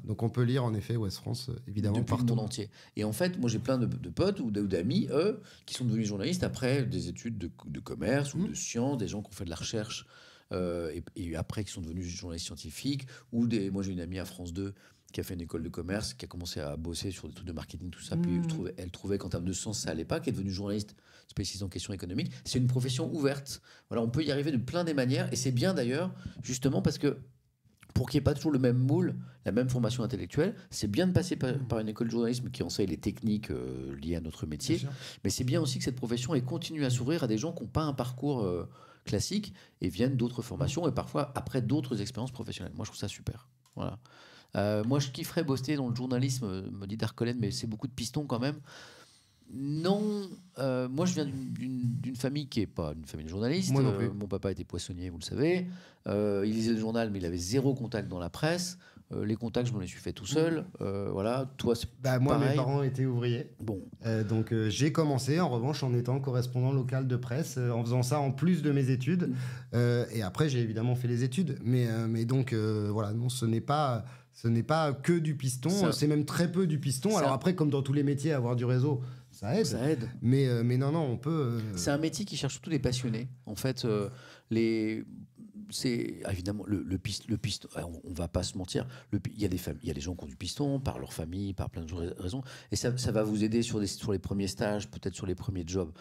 Donc on peut lire en effet Ouest France, euh, évidemment, Depuis partout. Le monde entier. Et en fait, moi j'ai plein de, potes ou d'amis, eux, qui sont devenus journalistes après des études de, commerce ou mm. de sciences, des gens qui ont fait de la recherche euh, et, après qui sont devenus journalistes scientifiques. Ou des, moi j'ai une amie à France 2 qui a fait une école de commerce, qui a commencé à bosser sur des trucs de marketing, tout ça. Puis elle mm. trouvait, elle trouvait qu'en termes de sens, ça n'allait pas, qui est devenue journaliste spécialiste en question économique, C'est une profession ouverte. Voilà, on peut y arriver de plein des manières, et c'est bien d'ailleurs, justement parce que pour qu'il n'y ait pas toujours le même moule, la même formation intellectuelle, c'est bien de passer par, une école de journalisme qui enseigne les techniques euh, liées à notre métier, mais c'est bien aussi que cette profession ait continue à s'ouvrir à des gens qui n'ont pas un parcours euh, classique et viennent d'autres formations et parfois après d'autres expériences professionnelles. Moi, je trouve ça super. Voilà. Euh, moi, je kifferais bosser dans le journalisme, me dit Darkolen, mais c'est beaucoup de pistons quand même non. Euh, moi, je viens d'une famille qui n'est pas une famille de journalistes. Euh, mon papa était poissonnier, vous le savez. Euh, il lisait le journal, mais il avait zéro contact dans la presse. les contacts, je me les suis fait tout seul. voilà. Toi, bah, moi, mes parents étaient ouvriers. Bon. donc, j'ai commencé, en revanche, en étant correspondant local de presse, en faisant ça en plus de mes études. et après, j'ai évidemment fait les études. Mais, donc, voilà, non, ce n'est pas ce n'est pas que du piston, c'est même très peu du piston. Alors après, comme dans tous les métiers, avoir du réseau, ça aide. Mais, euh, mais non, non, on peut. Euh, c'est un métier qui cherche surtout des passionnés. En fait, euh, les. C'est ah, évidemment le, piste, le piston. On, ne va pas se mentir. Il y a des il y a des gens qui ont du piston par leur famille, par plein de raisons. Et ça, ça va vous aider sur, des, sur les premiers stages, peut-être sur les premiers jobs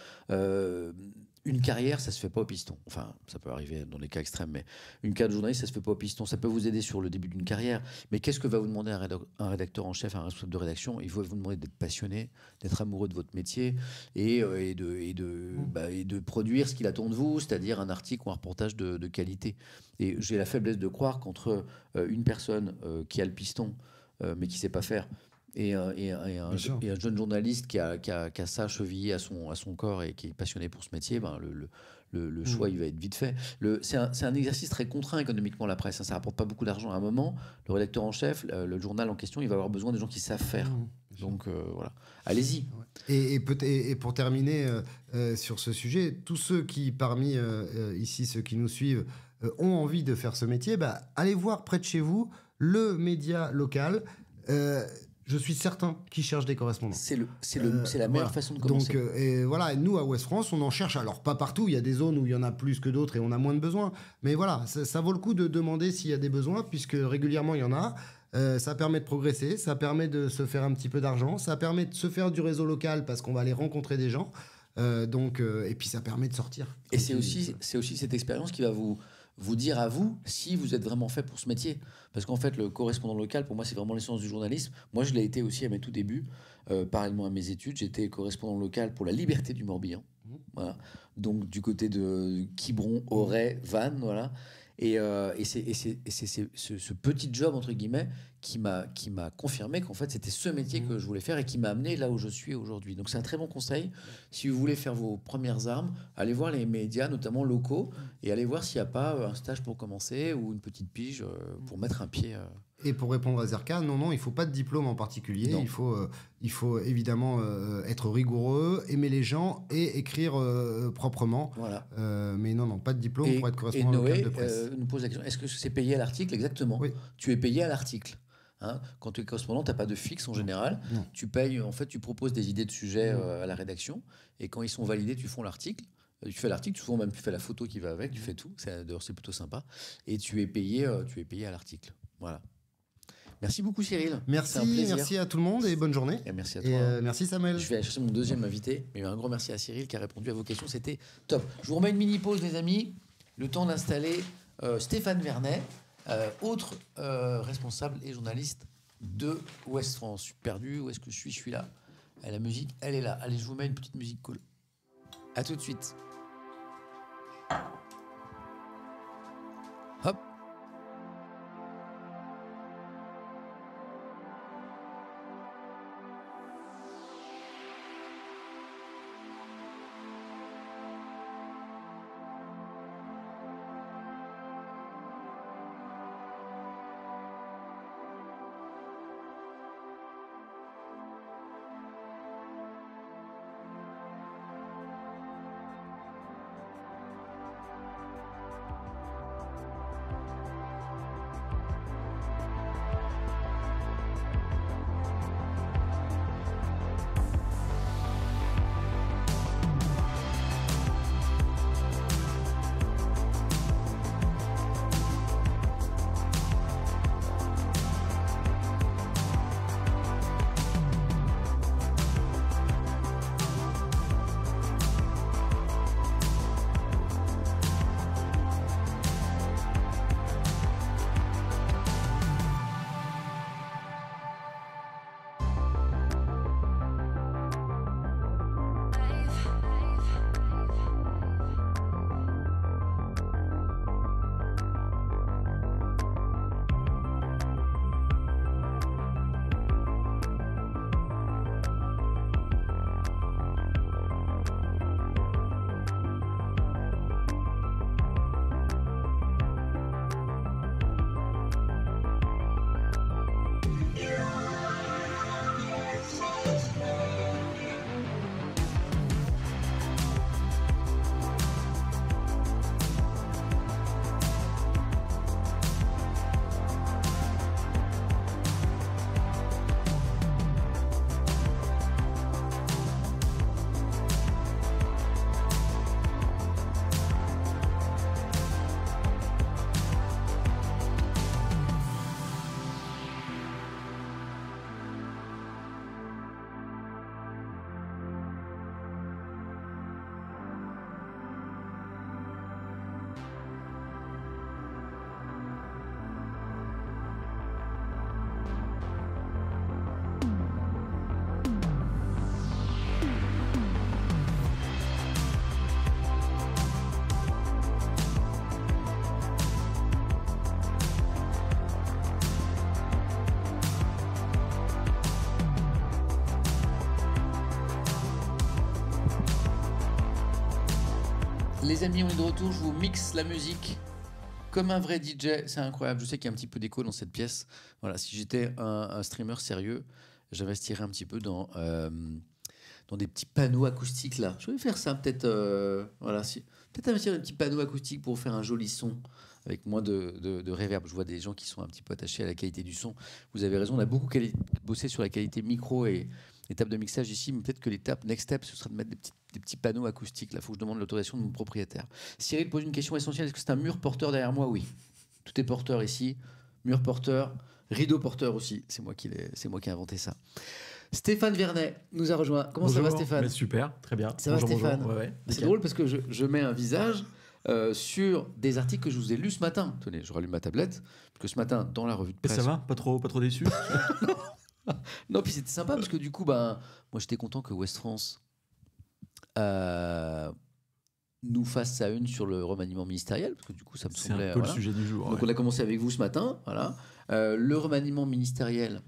une carrière, ça se fait pas au piston. Enfin, ça peut arriver dans les cas extrêmes, mais une carrière de journaliste, ça se fait pas au piston. Ça peut vous aider sur le début d'une carrière, mais qu'est-ce que va vous demander un, rédacteur en chef, un responsable de rédaction Il va vous demander d'être passionné, d'être amoureux de votre métier euh, mmh. bah, et, de, produire ce qu'il attend de vous, c'est-à-dire un article ou un reportage de, qualité. Et j'ai la faiblesse de croire qu'entre euh, une personne euh, qui a le piston, mais qui sait pas faire, euh, euh, et, un, jeune journaliste qui a, qui, ça chevillé à son, à son corps et qui est passionné pour ce métier, ben le, le, choix, mmh. il va être vite fait. C'est un, exercice très contraint économiquement, la presse. ça hein. ça rapporte pas beaucoup d'argent à un moment. Le rédacteur en chef, le, journal en question, il va avoir besoin de gens qui savent faire. Mmh. Donc euh, voilà, allez-y. Et, pour terminer sur ce sujet, tous ceux qui, parmi ici, ceux qui nous suivent, ont envie de faire ce métier, bah, allez voir près de chez vous le média local je suis certain qu'ils cherchent des correspondants. C'est le, c'est euh, la meilleure façon de commencer. Donc, euh, et voilà, nous à Ouest France, on en cherche. Alors pas partout, il y a des zones où il y en a plus que d'autres et on a moins de besoins. Mais voilà, ça, vaut le coup de demander s'il y a des besoins, puisque régulièrement il y en a. Euh, ça permet de progresser, ça permet de se faire un petit peu d'argent, ça permet de se faire du réseau local parce qu'on va aller rencontrer des gens. donc, et puis ça permet de sortir. Et c'est aussi, c'est aussi cette expérience qui va vous vous dire à vous si vous êtes vraiment fait pour ce métier. Parce qu'en fait, le correspondant local, pour moi, c'est vraiment l'essence du journalisme. Moi, je l'ai été aussi à mes tout débuts, euh, parallèlement à mes études. J'étais correspondant local pour la liberté du Morbihan. Mmh. Donc, du côté de Quiberon, Auray, Vannes, voilà. Et, euh, c'est ce, ce, petit job, entre guillemets, qui m'a confirmé qu'en fait, c'était ce métier que mmh. je voulais faire et qui m'a amené là où je suis aujourd'hui. Donc, c'est un très bon conseil. Si vous voulez faire vos premières armes, allez voir les médias, notamment locaux, mmh. et allez voir s'il n'y a pas un stage pour commencer ou une petite pige euh, pour mettre un pied. Euh, et pour répondre à Zerka, non, non, il faut pas de diplôme en particulier. Il faut, euh, il faut évidemment euh, être rigoureux, aimer les gens et écrire euh, proprement. mais non, non, pas de diplôme pour être correspondant Noé, de presse. nous pose la question est-ce que c'est payé à l'article Exactement. Oui. Tu es payé à l'article. Hein. Quand tu es correspondant, tu n'as pas de fixe en général. Tu payes, en fait, tu proposes des idées de sujets à la rédaction. Et quand ils sont validés, tu fais l'article tu fais l'article, tu même tu fais la photo qui va avec, tu mm. fais tout. D'ailleurs, c'est plutôt sympa. Et tu es payé, tu es payé à l'article. Voilà. Merci beaucoup Cyril. Merci, merci à tout le monde et bonne journée. Et merci à toi. Euh, merci Samuel. Je vais chercher mon deuxième invité, mais un grand merci à Cyril qui a répondu à vos questions, c'était top. Je vous remets une mini pause les amis, le temps d'installer euh, Stéphane Vernet, euh, autre responsable et journaliste de Ouest France. Je perdu, où est-ce que je suis Je suis là. La musique, elle est là. Allez, je vous mets une petite musique cool. À tout de suite. amis, on est de retour. Je vous mixe la musique comme un vrai DJ. C'est incroyable. Je sais qu'il y a un petit peu d'écho dans cette pièce. Voilà, si j'étais un, streamer sérieux, j'investirais un petit peu dans, euh, dans des petits panneaux acoustiques là. Je vais faire ça peut-être. Euh, voilà, si, peut-être investir dans des petits panneaux acoustiques pour faire un joli son avec moins de, de, réverb. Je vois des gens qui sont un petit peu attachés à la qualité du son. Vous avez raison, on a beaucoup bossé sur la qualité micro et l'étape de mixage ici, mais peut-être que l'étape next step, ce sera de mettre des petites des petits panneaux acoustiques. Là, il faut que je demande l'autorisation de mon propriétaire. Cyril pose une question essentielle. Est-ce que c'est un mur porteur derrière moi Oui. Tout est porteur ici. Mur porteur, rideau porteur aussi. C'est moi qui ai inventé ça. Stéphane Vernet nous a rejoint. Comment ça va Stéphane Super, très bien. Ça va Stéphane C'est drôle parce que je, mets un visage euh, sur des articles que je vous ai lus ce matin. Tenez, je rallume ma tablette, parce que ce matin, dans la revue de presse... ça va Pas trop, pas trop déçu non, puis c'était sympa parce que du coup, ben, moi j'étais content que West France nous fasse à une sur le remaniement ministériel, parce que du coup, ça me semblait. C'est un peu le sujet du jour. Donc, on a commencé avec vous ce matin, voilà. Euh, le remaniement ministériel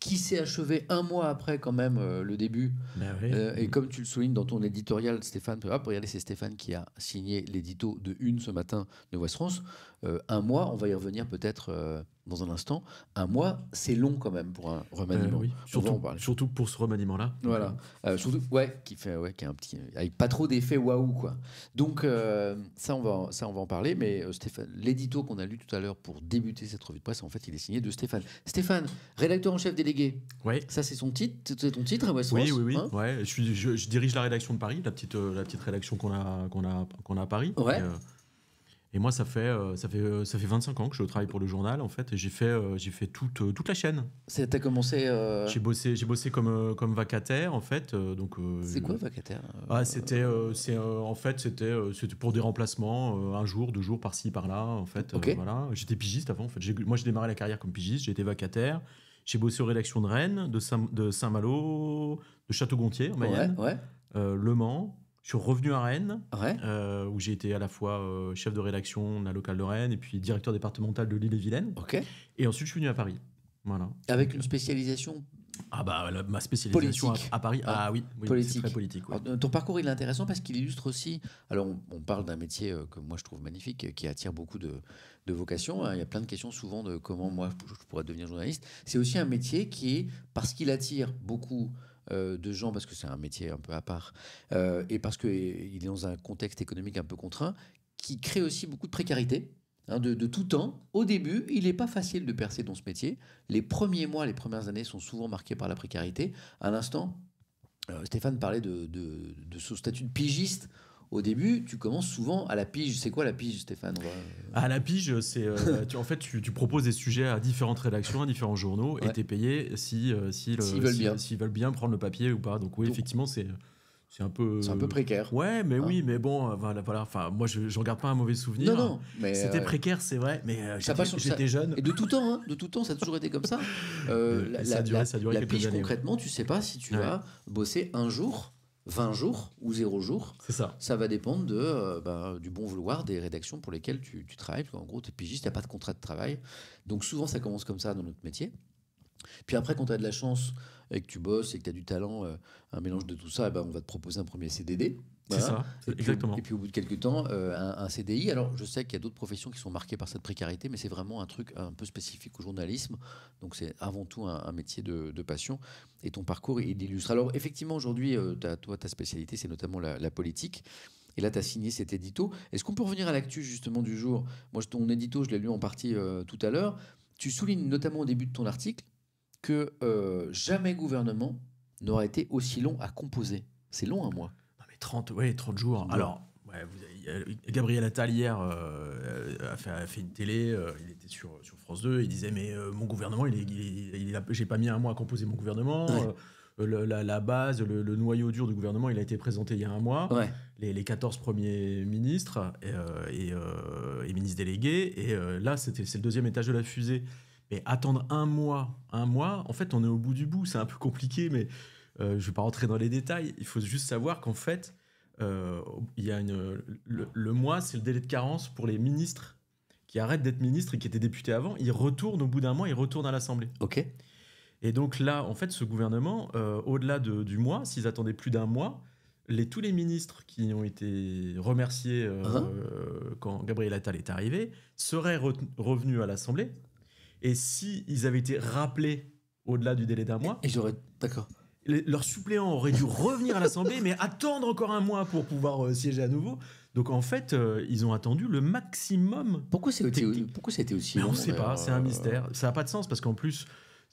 qui s'est achevé un mois après quand même euh, le début. Bah euh, et comme tu le soulignes dans ton éditorial, Stéphane, regardez, c'est Stéphane qui a signé l'édito de Une ce matin de West France. Euh, un mois, on va y revenir peut-être euh, dans un instant, un mois, c'est long quand même pour un remaniement. Euh, surtout, surtout pour ce remaniement-là. Voilà. surtout, ouais, qui fait, ouais, qui a un petit, pas trop d'effet waouh, quoi. Donc, ça, on va, ça, on va en parler, mais Stéphane, l'édito qu'on a lu tout à l'heure pour débuter cette revue de presse, en fait, il est signé de Stéphane. Stéphane, rédacteur en chef délégué. Oui. Ça, c'est son titre, c'est ton titre, Oui, oui, oui. Hein ouais, je, suis, je, dirige la rédaction de Paris, la petite, la petite rédaction qu'on a, qu'on a, qu'on a à Paris. Ouais. Et moi, ça fait, euh, ça, fait, euh, ça fait 25 ans que je travaille pour le journal, en fait, et j'ai fait, euh, j'ai fait toute, toute la chaîne. C'était commencé... J'ai bossé, bossé comme, comme vacataire, en fait. donc. c'est quoi, vacataire ah, c'était, c'est En fait, c'était c'était pour des remplacements, un jour, deux jours, par-ci, par-là, en fait. voilà. J'étais pigiste avant, en fait. Moi, j'ai démarré la carrière comme pigiste, j'ai été vacataire. J'ai bossé aux rédactions de Rennes, de, Saint, de Saint-Malo, de Château-Gontier, en Mayenne, Le Mans, je suis revenu à Rennes, euh, où j'ai été à la fois euh, chef de rédaction de la locale de Rennes et puis directeur départemental de l'île-et-Vilaine. Et ensuite, je suis venu à Paris. Voilà. Avec une spécialisation ah bah ma spécialisation À, Paris, ah, oui, politique. très politique. ton parcours il est intéressant parce qu'il illustre aussi, alors on, parle d'un métier euh, que moi je trouve magnifique, qui attire beaucoup de, de vocations, hein. il y a plein de questions souvent de comment moi je pourrais devenir journaliste, c'est aussi un métier qui est, parce qu'il attire beaucoup euh, de gens, parce que c'est un métier un peu à part, euh, et parce qu'il eh, est dans un contexte économique un peu contraint, qui crée aussi beaucoup de précarité. Hein, de, tout temps, au début, il n'est pas facile de percer dans ce métier. Les premiers mois, les premières années sont souvent marquées par la précarité. À l'instant, euh, Stéphane parlait de, de, de, son statut de pigiste au début, tu commences souvent à la pige. C'est quoi la pige, Stéphane À euh, ah, la pige, c'est euh, en fait tu, proposes des sujets à différentes rédactions, à différents journaux, et et t'es payé si euh, s'ils veulent, bien prendre le papier ou pas. Donc oui, effectivement, c'est c'est un peu c'est un peu précaire ouais mais ah. oui mais bon voilà enfin moi je j'en garde pas un mauvais souvenir non non mais c'était précaire c'est vrai mais j'étais jeune et de tout temps hein, de tout temps ça a toujours été comme ça la, ça a duré, la, la pige, concrètement tu tu sais pas si tu vas bosser un jour 20 jours ou 0 jours. C'est ça. Ça va dépendre de, euh, bah, du bon vouloir des rédactions pour lesquelles tu, travailles. Parce en gros, tu es pigiste, tu n'as pas de contrat de travail. Donc souvent, ça commence comme ça dans notre métier. Puis après, quand tu as de la chance et que tu bosses et que tu as du talent, euh, un mélange de tout ça, eh ben, on va te proposer un premier CDD et puis, Et puis au bout de quelques temps, euh, un, CDI. Alors je sais qu'il y a d'autres professions qui sont marquées par cette précarité, mais c'est vraiment un truc un peu spécifique au journalisme. Donc c'est avant tout un, métier de, passion. Et ton parcours, il illustre. Alors effectivement, aujourd'hui, euh, toi, ta spécialité, c'est notamment la, politique. Et là, tu as signé cet édito. Est-ce qu'on peut revenir à l'actu justement du jour Moi, ton édito, je l'ai lu en partie euh, tout à l'heure. Tu soulignes notamment au début de ton article que jamais gouvernement n'aura été aussi long à composer. C'est long à hein, moi 30, ouais, 30 jours. Alors, euh, Gabriel Attal, hier, euh, a, fait, une télé, euh, il était sur, sur, France 2, il disait Mais mon gouvernement, il, j'ai pas mis un mois à composer mon gouvernement. la, base, le, noyau dur du gouvernement, il a été présenté il y a un mois. Les, 14 premiers ministres et, ministres délégués. Et là, c'était, c'est le deuxième étage de la fusée. Mais attendre un mois, un mois, en fait, on est au bout du bout. C'est un peu compliqué, mais euh, je ne vais pas rentrer dans les détails. Il faut juste savoir qu'en fait, euh, il y a une, le, mois, c'est le délai de carence pour les ministres qui arrêtent d'être ministres et qui étaient députés avant. Ils retournent au bout d'un mois, ils retournent à l'Assemblée. OK. Et donc là, en fait, ce gouvernement, euh, au-delà de, du mois, s'ils attendaient plus d'un mois, les, tous les ministres qui ont été remerciés hein quand Gabriel Attal est arrivé seraient revenus à l'Assemblée. Et s'ils avaient été rappelés au-delà du délai d'un mois. et j'aurais. D'accord leur leurs suppléants dû revenir à l'Assemblée, mais attendre encore un mois pour pouvoir euh, siéger à nouveau. Donc en fait, euh, ils ont attendu le maximum. Pourquoi c'était pourquoi aussi long, On ne sait pas, c'est un euh, mystère. Ça n'a pas de sens parce qu'en plus,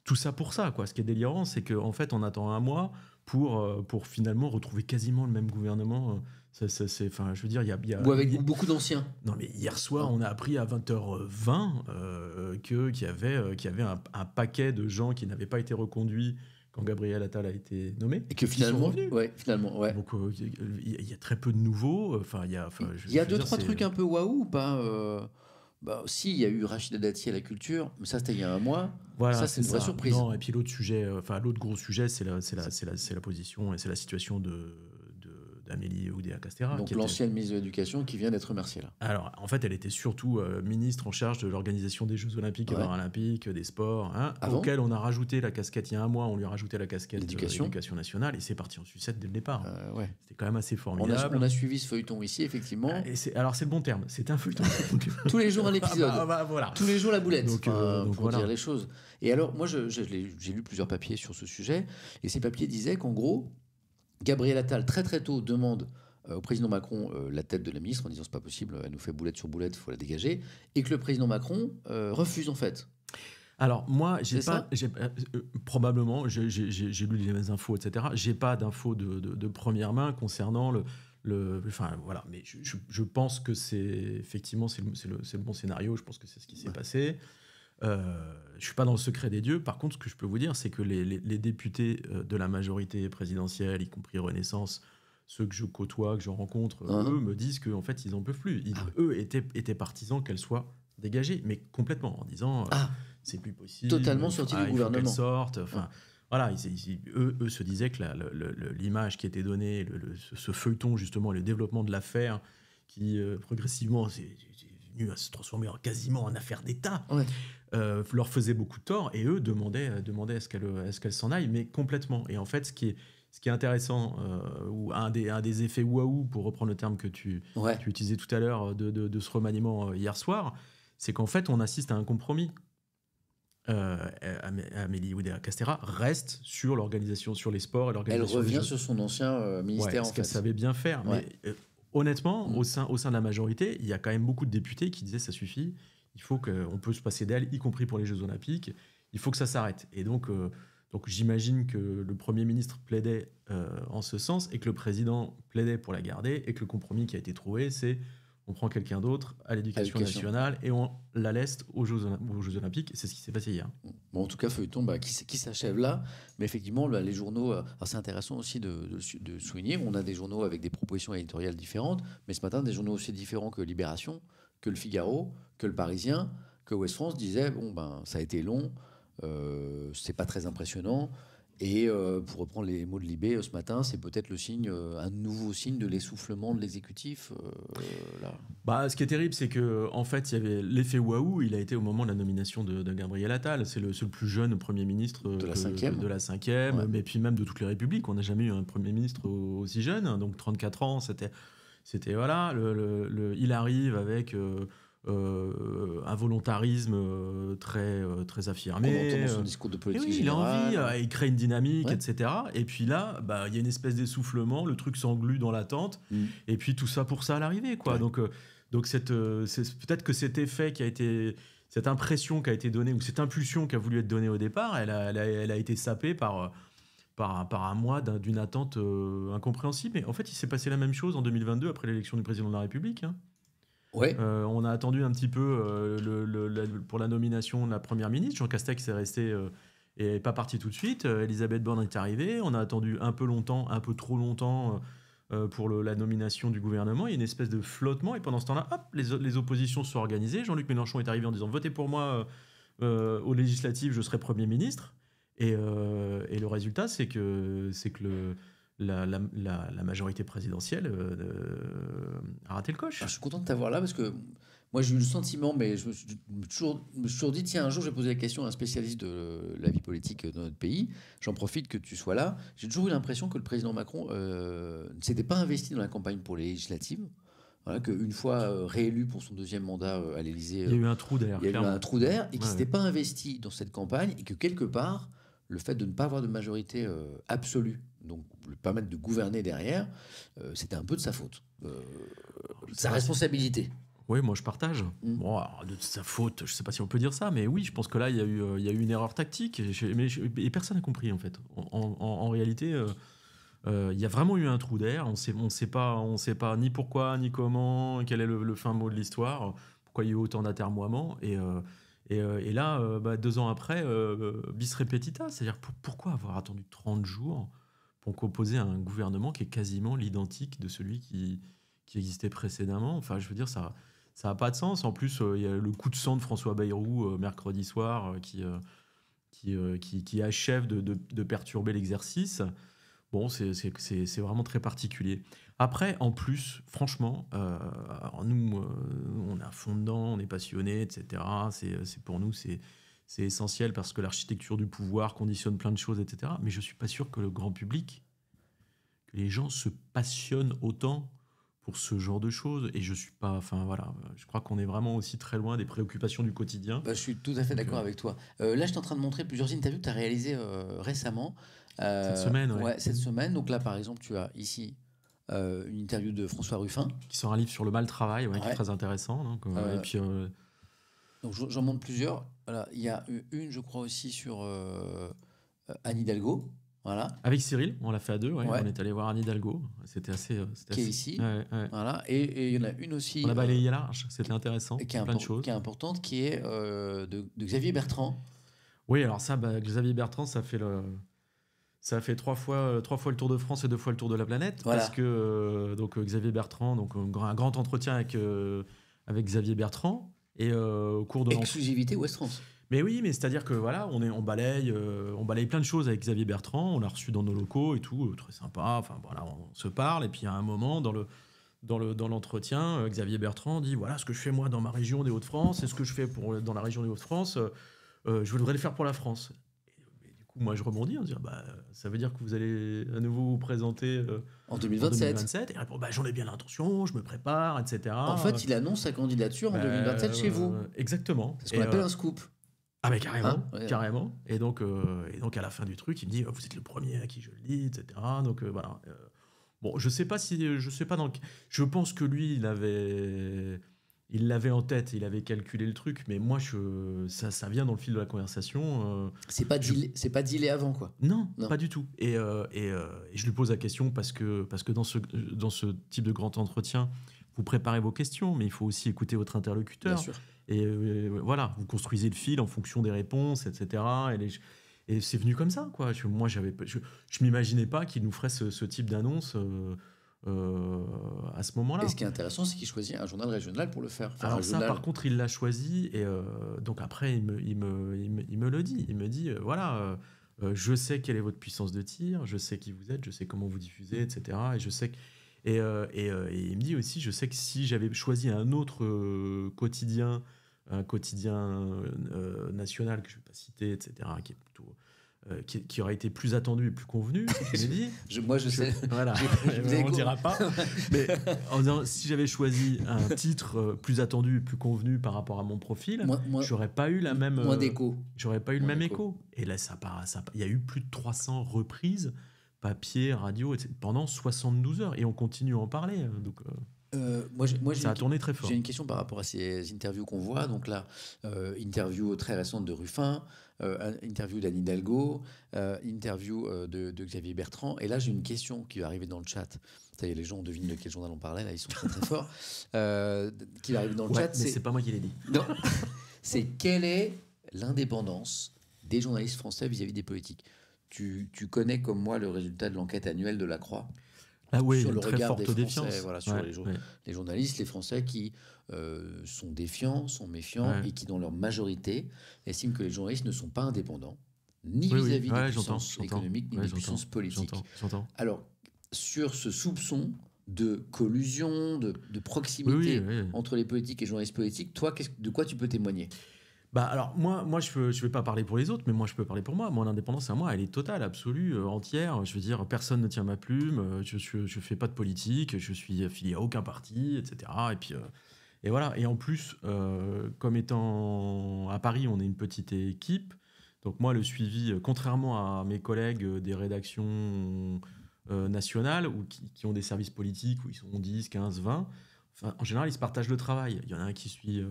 tout ça pour ça, quoi. Ce qui est délirant, c'est qu'en fait, on attend un mois pour, pour finalement retrouver quasiment le même gouvernement. c'est, enfin, je veux dire, il y a, Ou avec beaucoup d'anciens. Non, mais hier soir, on a appris à 20h20 que, qu'il y avait, qu'il y avait un, un, paquet de gens qui n'avaient pas été reconduits quand Gabriel Attal a été nommé. Et que finalement, Ouais, finalement, ouais. Donc euh, il y, a très peu de nouveaux. Enfin, il y a. il y a deux trois trucs un peu waouh pas. Euh, bah, si, il y a eu Rachida Dati à la culture, mais ça c'était il y a un mois. Voilà, ça c'est une vraie surprise. Non, et puis l'autre sujet, euh, enfin l'autre gros sujet, c'est la, la, la, la, position et c'est la situation de Amélie Oudéa Castéra. Donc l'ancienne ministre de l'Éducation qui vient d'être remerciée là. Alors en fait, elle était surtout euh, ministre en charge de l'organisation des Jeux Olympiques et Paralympiques, des sports, hein, ah auquel on a rajouté la casquette il y a un mois, on lui a rajouté la casquette de l'éducation nationale et c'est parti en sucette dès le départ. Euh, C'était quand même assez formidable. On a, a, suivi ce feuilleton ici, effectivement. Ah, et alors c'est le bon terme, c'est un feuilleton. Tous les jours un ah, bah, épisode. Bah, Tous les jours la boulette. Donc, euh, pour dire les choses. Et alors, moi, j'ai lu plusieurs papiers sur ce sujet et ces papiers disaient qu'en gros, Gabriel Attal, très très tôt, demande euh, au président Macron euh, la tête de la ministre en disant c'est pas possible, elle nous fait boulette sur boulette, il faut la dégager, et que le président Macron euh, refuse en fait. Alors moi, j'ai pas, probablement, j'ai lu les infos, etc. J'ai pas d'infos de, première main concernant le, le enfin voilà, mais je, pense que c'est effectivement c'est le, bon scénario. Je pense que c'est ce qui s'est passé. Euh, je suis pas dans le secret des dieux. Par contre, ce que je peux vous dire, c'est que les, députés euh, de la majorité présidentielle, y compris Renaissance, ceux que je côtoie, que je rencontre, ah. eux me disent qu'en en fait, ils n'en peuvent plus. Ah eux étaient, étaient partisans qu'elle soit dégagée, mais complètement, en disant euh, ah. c'est plus possible. Totalement sorti du gouvernement. sorte. Enfin, voilà, eux, se disaient que l'image qui était donnée, ce feuilleton, justement, le développement de l'affaire, qui euh, progressivement, c'est à se transformer en quasiment en affaire d'État, euh, leur faisait beaucoup de tort et eux demandaient, euh, demandaient à ce qu'elle s'en aille, mais complètement. Et en fait, ce qui est, ce qui est intéressant, euh, ou un des, un des effets waouh, pour reprendre le terme que tu, tu utilisais tout à l'heure de, de, ce remaniement hier soir, c'est qu'en fait, on assiste à un compromis. Amélie Oudéa Castéra reste sur l'organisation, sur les sports et l'organisation. Elle revient sur son ancien ministère ce qu'elle savait bien faire. Mais, honnêtement, mm. au, sein, au sein de la majorité, il y a quand même beaucoup de députés qui disaient ça suffit, il faut qu'on peut se passer d'elle, y compris pour les Jeux Olympiques, il faut que ça s'arrête. Et donc, euh, donc j'imagine que le Premier ministre plaidait euh, en ce sens et que le président plaidait pour la garder et que le compromis qui a été trouvé, c'est on prend quelqu'un d'autre à l'éducation nationale et on la laisse aux Jeux, Olympiques. C'est ce qui s'est passé hier. Mm en tout cas, feuilleton bah, qui, s'achève là. Mais effectivement, bah, les journaux, c'est euh, intéressant aussi de, souligner. On a des journaux avec des propositions éditoriales différentes, mais ce matin, des journaux aussi différents que Libération, que Le Figaro, que Le Parisien, que West France disaient bon, ben, ça a été long, euh, c'est pas très impressionnant. Et euh, pour reprendre les mots de Libé euh, ce matin, c'est peut-être le signe, euh, un nouveau signe de l'essoufflement de l'exécutif. Bah, ce qui est terrible, c'est que en fait, il y avait l'effet waouh. Il a été au moment de la nomination de, Gabriel Attal. C'est le, plus jeune premier ministre de la cinquième, de, mais puis même de toutes les républiques. On n'a jamais eu un premier ministre aussi jeune. Donc 34 ans, c'était, c'était voilà. il arrive avec euh, un volontarisme euh, très, euh, très affirmé. son discours de politique. il a envie, il crée une dynamique, etc. Et puis là, bah, il y a une espèce d'essoufflement, le truc s'englue dans l'attente, mm. et puis tout ça pour ça à l'arrivée. quoi. Donc, donc cette, peut-être que cet effet qui a été. Cette impression qui a été donnée, ou cette impulsion qui a voulu être donnée au départ, elle a, été sapée par. Par un, par un, mois d'une attente incompréhensible. Mais en fait, il s'est passé la même chose en 2022 après l'élection du président de la République. Hein. Euh, on a attendu un petit peu euh, le, pour la nomination de la première ministre. Jean Castex est resté euh, et n'est pas parti tout de suite. Elisabeth Borne est arrivée. On a attendu un peu longtemps, un peu trop longtemps pour la nomination du gouvernement. Il y a une espèce de flottement. Et pendant ce temps-là, hop, les, oppositions se sont organisées. Jean-Luc Mélenchon est arrivé en disant Votez pour moi aux législatives, je serai Premier ministre. Et, et le résultat, c'est que, c'est que le la, majorité présidentielle euh, a raté le coche. Ah, je suis content de t'avoir là parce que moi j'ai eu le sentiment, mais je me, suis, toujours, me suis dit tiens, un jour j'ai posé la question à un spécialiste de la vie politique dans notre pays. J'en profite que tu sois là. J'ai toujours eu l'impression que le président Macron euh, ne s'était pas investi dans la campagne pour les législatives. Voilà, qu'une fois euh, réélu pour son deuxième mandat à l'Élysée, il y a eu un trou d'air. Il y a eu un trou d'air et qu'il ne s'était pas investi dans cette campagne et que quelque part, le fait de ne pas avoir de majorité absolue donc le permettre de gouverner derrière, euh, c'était un peu de sa faute. Euh, sa responsabilité. Oui, moi je partage. Mm. de sa faute, je ne sais pas si on peut dire ça, mais oui, je pense que là, il y a eu, euh, une erreur tactique, et, personne n'a compris en fait. En, réalité, il y a vraiment eu un trou d'air, on ne sait, pas, on sait pas ni pourquoi, ni comment, quel est le, fin mot de l'histoire, pourquoi il y a eu autant d'atermoiements, et... là, bah, deux ans après, bis repetita, c'est-à-dire pourquoi avoir attendu 30 jours ont composé un gouvernement qui est quasiment l'identique de celui qui, qui existait précédemment. Enfin, je veux dire, ça ça n'a pas de sens. En plus, euh, il y a le coup de sang de François Bayrou euh, mercredi soir euh, qui, qui, qui, achève de, de, perturber l'exercice. Bon, c'est vraiment très particulier. Après, en plus, franchement, nous, on a fond dedans, on est passionné, etc. C'est pour nous, c'est c'est essentiel parce que l'architecture du pouvoir conditionne plein de choses, etc. Mais je ne suis pas sûr que le grand public, que les gens se passionnent autant pour ce genre de choses. Et je suis pas, enfin voilà, je crois qu'on est vraiment aussi très loin des préoccupations du quotidien. Bah, je suis tout à fait d'accord euh, avec toi. Euh, là, je suis en train de montrer plusieurs interviews que tu as réalisées euh, récemment. cette semaine, ouais. Cette semaine. Donc là, par exemple, tu as ici une interview de François Ruffin. Qui sort un livre sur le mal travail, qui est très intéressant. et puis donc j'en montre plusieurs. Voilà, il y a une, je crois aussi sur euh, euh, Anne Hidalgo. Voilà. Avec Cyril, on l'a fait à deux. On est allé voir Anne Hidalgo. C'était assez. Euh, qui assez... est ici. voilà. Et il y en a une aussi. On a balayé euh, large. C'était intéressant. Qui est, de choses. qui est importante, qui est de, Xavier Bertrand. Oui, alors ça, bah, Xavier Bertrand, ça fait le. Ça a fait trois fois, trois fois le Tour de France et deux fois le Tour de la planète. Parce que donc Xavier Bertrand, donc un grand entretien avec, avec Xavier Bertrand. Et euh, au cours de exclusivité Ouest-France. France. Mais oui, mais c'est-à-dire que voilà, on, est, on, balaye, euh, on balaye plein de choses avec Xavier Bertrand, on l'a reçu dans nos locaux et tout, euh, très sympa, enfin voilà, on, se parle, et puis à un moment, dans le dans l'entretien, le, dans l'entretien, Xavier Bertrand dit, voilà ce que je fais moi dans ma région des Hauts-de-France, et ce que je fais pour, dans la région des Hauts-de-France, je voudrais le faire pour la France moi, je rebondis en disant bah, ça veut dire que vous allez à nouveau vous présenter euh, en 2027. Bah, j'en ai bien l'intention, je me prépare, etc. En fait, il annonce sa candidature en 2027 bah, chez vous. Euh, exactement. C'est ce qu'on appelle euh, un scoop. Ah mais carrément, ah, carrément. Et donc, et donc à la fin du truc, il me dit oh, vous êtes le premier à qui je le dis, etc. Donc voilà. bon, je sais pas si, je sais pas donc, je pense que lui, il avait, il l'avait en tête, il avait calculé le truc, mais moi, je, ça, vient dans le fil de la conversation. Euh, c'est pas dealé, c'est pas avant, quoi. Non, pas du tout. Et, euh, euh, et, je lui pose la question parce que, parce que dans, ce, dans ce type de grand entretien, vous préparez vos questions, mais il faut aussi écouter votre interlocuteur. Et voilà, vous construisez le fil en fonction des réponses, etc. Et, c'est venu comme ça, quoi. Je, moi, j'avais, je, je m'imaginais pas qu'il nous ferait ce type d'annonce. Euh, à ce moment-là. Et ce qui est intéressant, c'est qu'il choisit un journal régional pour le faire. Alors ça, par contre, il l'a choisi et euh, donc après, il me, il, me, il, me, le dit. Il me dit, euh, voilà, je sais quelle est votre puissance de tir, je sais qui vous êtes, je sais comment vous diffusez, etc. Et je sais que... et, et, et, il me dit aussi, je sais que si j'avais choisi un autre quotidien, un quotidien national que je ne vais pas citer, etc., qui est plutôt euh, qui, aurait été plus attendu et plus convenu, je, dit, moi, je, sais. Voilà, je, on dira pas. mais en disant, si j'avais choisi un titre euh, plus attendu et plus convenu par rapport à mon profil, j'aurais pas eu la même. Euh, j'aurais pas eu le même écho. Et là, ça Il y a eu plus de 300 reprises, papier, radio, etc., pendant 72 heures. Et on continue à en parler. Hein, donc. Euh, moi, ça a tourné très fort. J'ai une question par rapport à ces interviews qu'on voit. Donc là, euh, interview très récente de Ruffin, euh, interview d'Anne Hidalgo, interview de, Xavier Bertrand. Et là, j'ai une question qui va arriver dans le chat. Ça y est, les gens devinent de quel journal on parlait. Là, ils sont très, très forts. qui va arriver dans le chat. Mais c'est pas moi qui l'ai dit. c'est quelle est l'indépendance des journalistes français vis-à-vis -vis des politiques tu, tu connais comme moi le résultat de l'enquête annuelle de la Croix ah oui, sur le regard des Français, sur les, journalistes, les Français qui euh, sont défiants, sont méfiants et qui, dans leur majorité, estiment que les journalistes ne sont pas indépendants, ni vis-à-vis des puissances économiques, ni des puissances politiques. Alors, sur ce soupçon de collusion, de, proximité entre les politiques et les journalistes politiques, toi, de quoi tu peux témoigner bah, alors moi, moi je ne vais pas parler pour les autres, mais moi je peux parler pour moi. Mon indépendance à moi, elle est totale, absolue, euh, entière. Je veux dire, personne ne tient ma plume. Euh, je ne fais pas de politique. Je suis affilié à aucun parti, etc. Et puis euh, et voilà. Et en plus, comme étant à Paris, on est une petite équipe. Donc moi, le suivi, contrairement à mes collègues des rédactions nationales ou qui, ont des services politiques où ils sont 10, 15, 20, en général, ils se partagent le travail. Il y en a un qui suit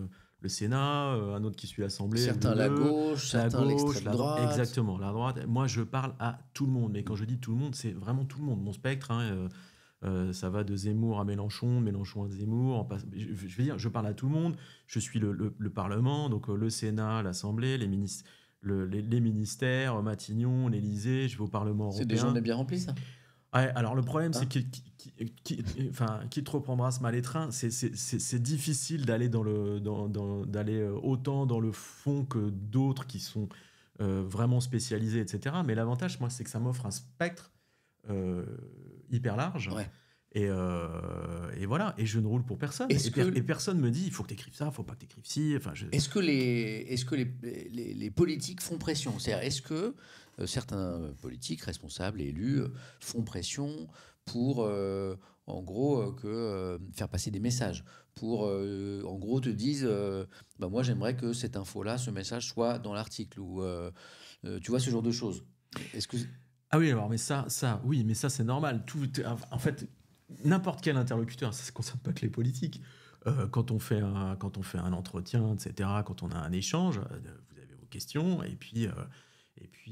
le Sénat, euh, un autre qui suit l'Assemblée. Certains à la gauche, la certains l'extrême droite. Exactement, la droite. Moi, je parle à tout le monde. Mais quand je dis tout le monde, c'est vraiment tout le monde. Mon spectre, hein, euh, euh, ça va de Zemmour à Mélenchon, Mélenchon à Zemmour. je, veux dire, je parle à tout le monde. Je suis le, le, Parlement, donc le Sénat, l'Assemblée, les ministres. les, ministères, Matignon, l'Élysée, je vais au Parlement européen. C'est des gens bien remplis ça alors le problème, c'est hein qu'il euh, enfin, qui te reprendra ce mal étreint C'est difficile d'aller dans le, euh, autant dans le fond que d'autres qui sont euh, vraiment spécialisés, etc. Mais l'avantage, moi, c'est que ça m'offre un spectre hyper large. Et, et, voilà, et je ne roule pour personne. Et, personne me dit, il faut que tu écrives ça, il faut pas que tu écrives ci. Enfin, Est-ce que, les, est -ce que les, les, les, politiques font pression C'est-à-dire, est-ce que euh, certains euh, politiques, responsables élus euh, font pression pour, en gros, que, faire passer des messages. Pour, en gros, te disent, ben moi j'aimerais que cette info-là, ce message soit dans l'article. Ou, tu vois, ce genre de choses. Est-ce que... Ah oui, alors, mais ça, ça, oui, mais ça, c'est normal. Tout, en fait, n'importe quel interlocuteur, ça ne concerne pas que les politiques. quand, on fait un, quand on fait un entretien, etc., quand on a un échange, vous avez vos questions, et puis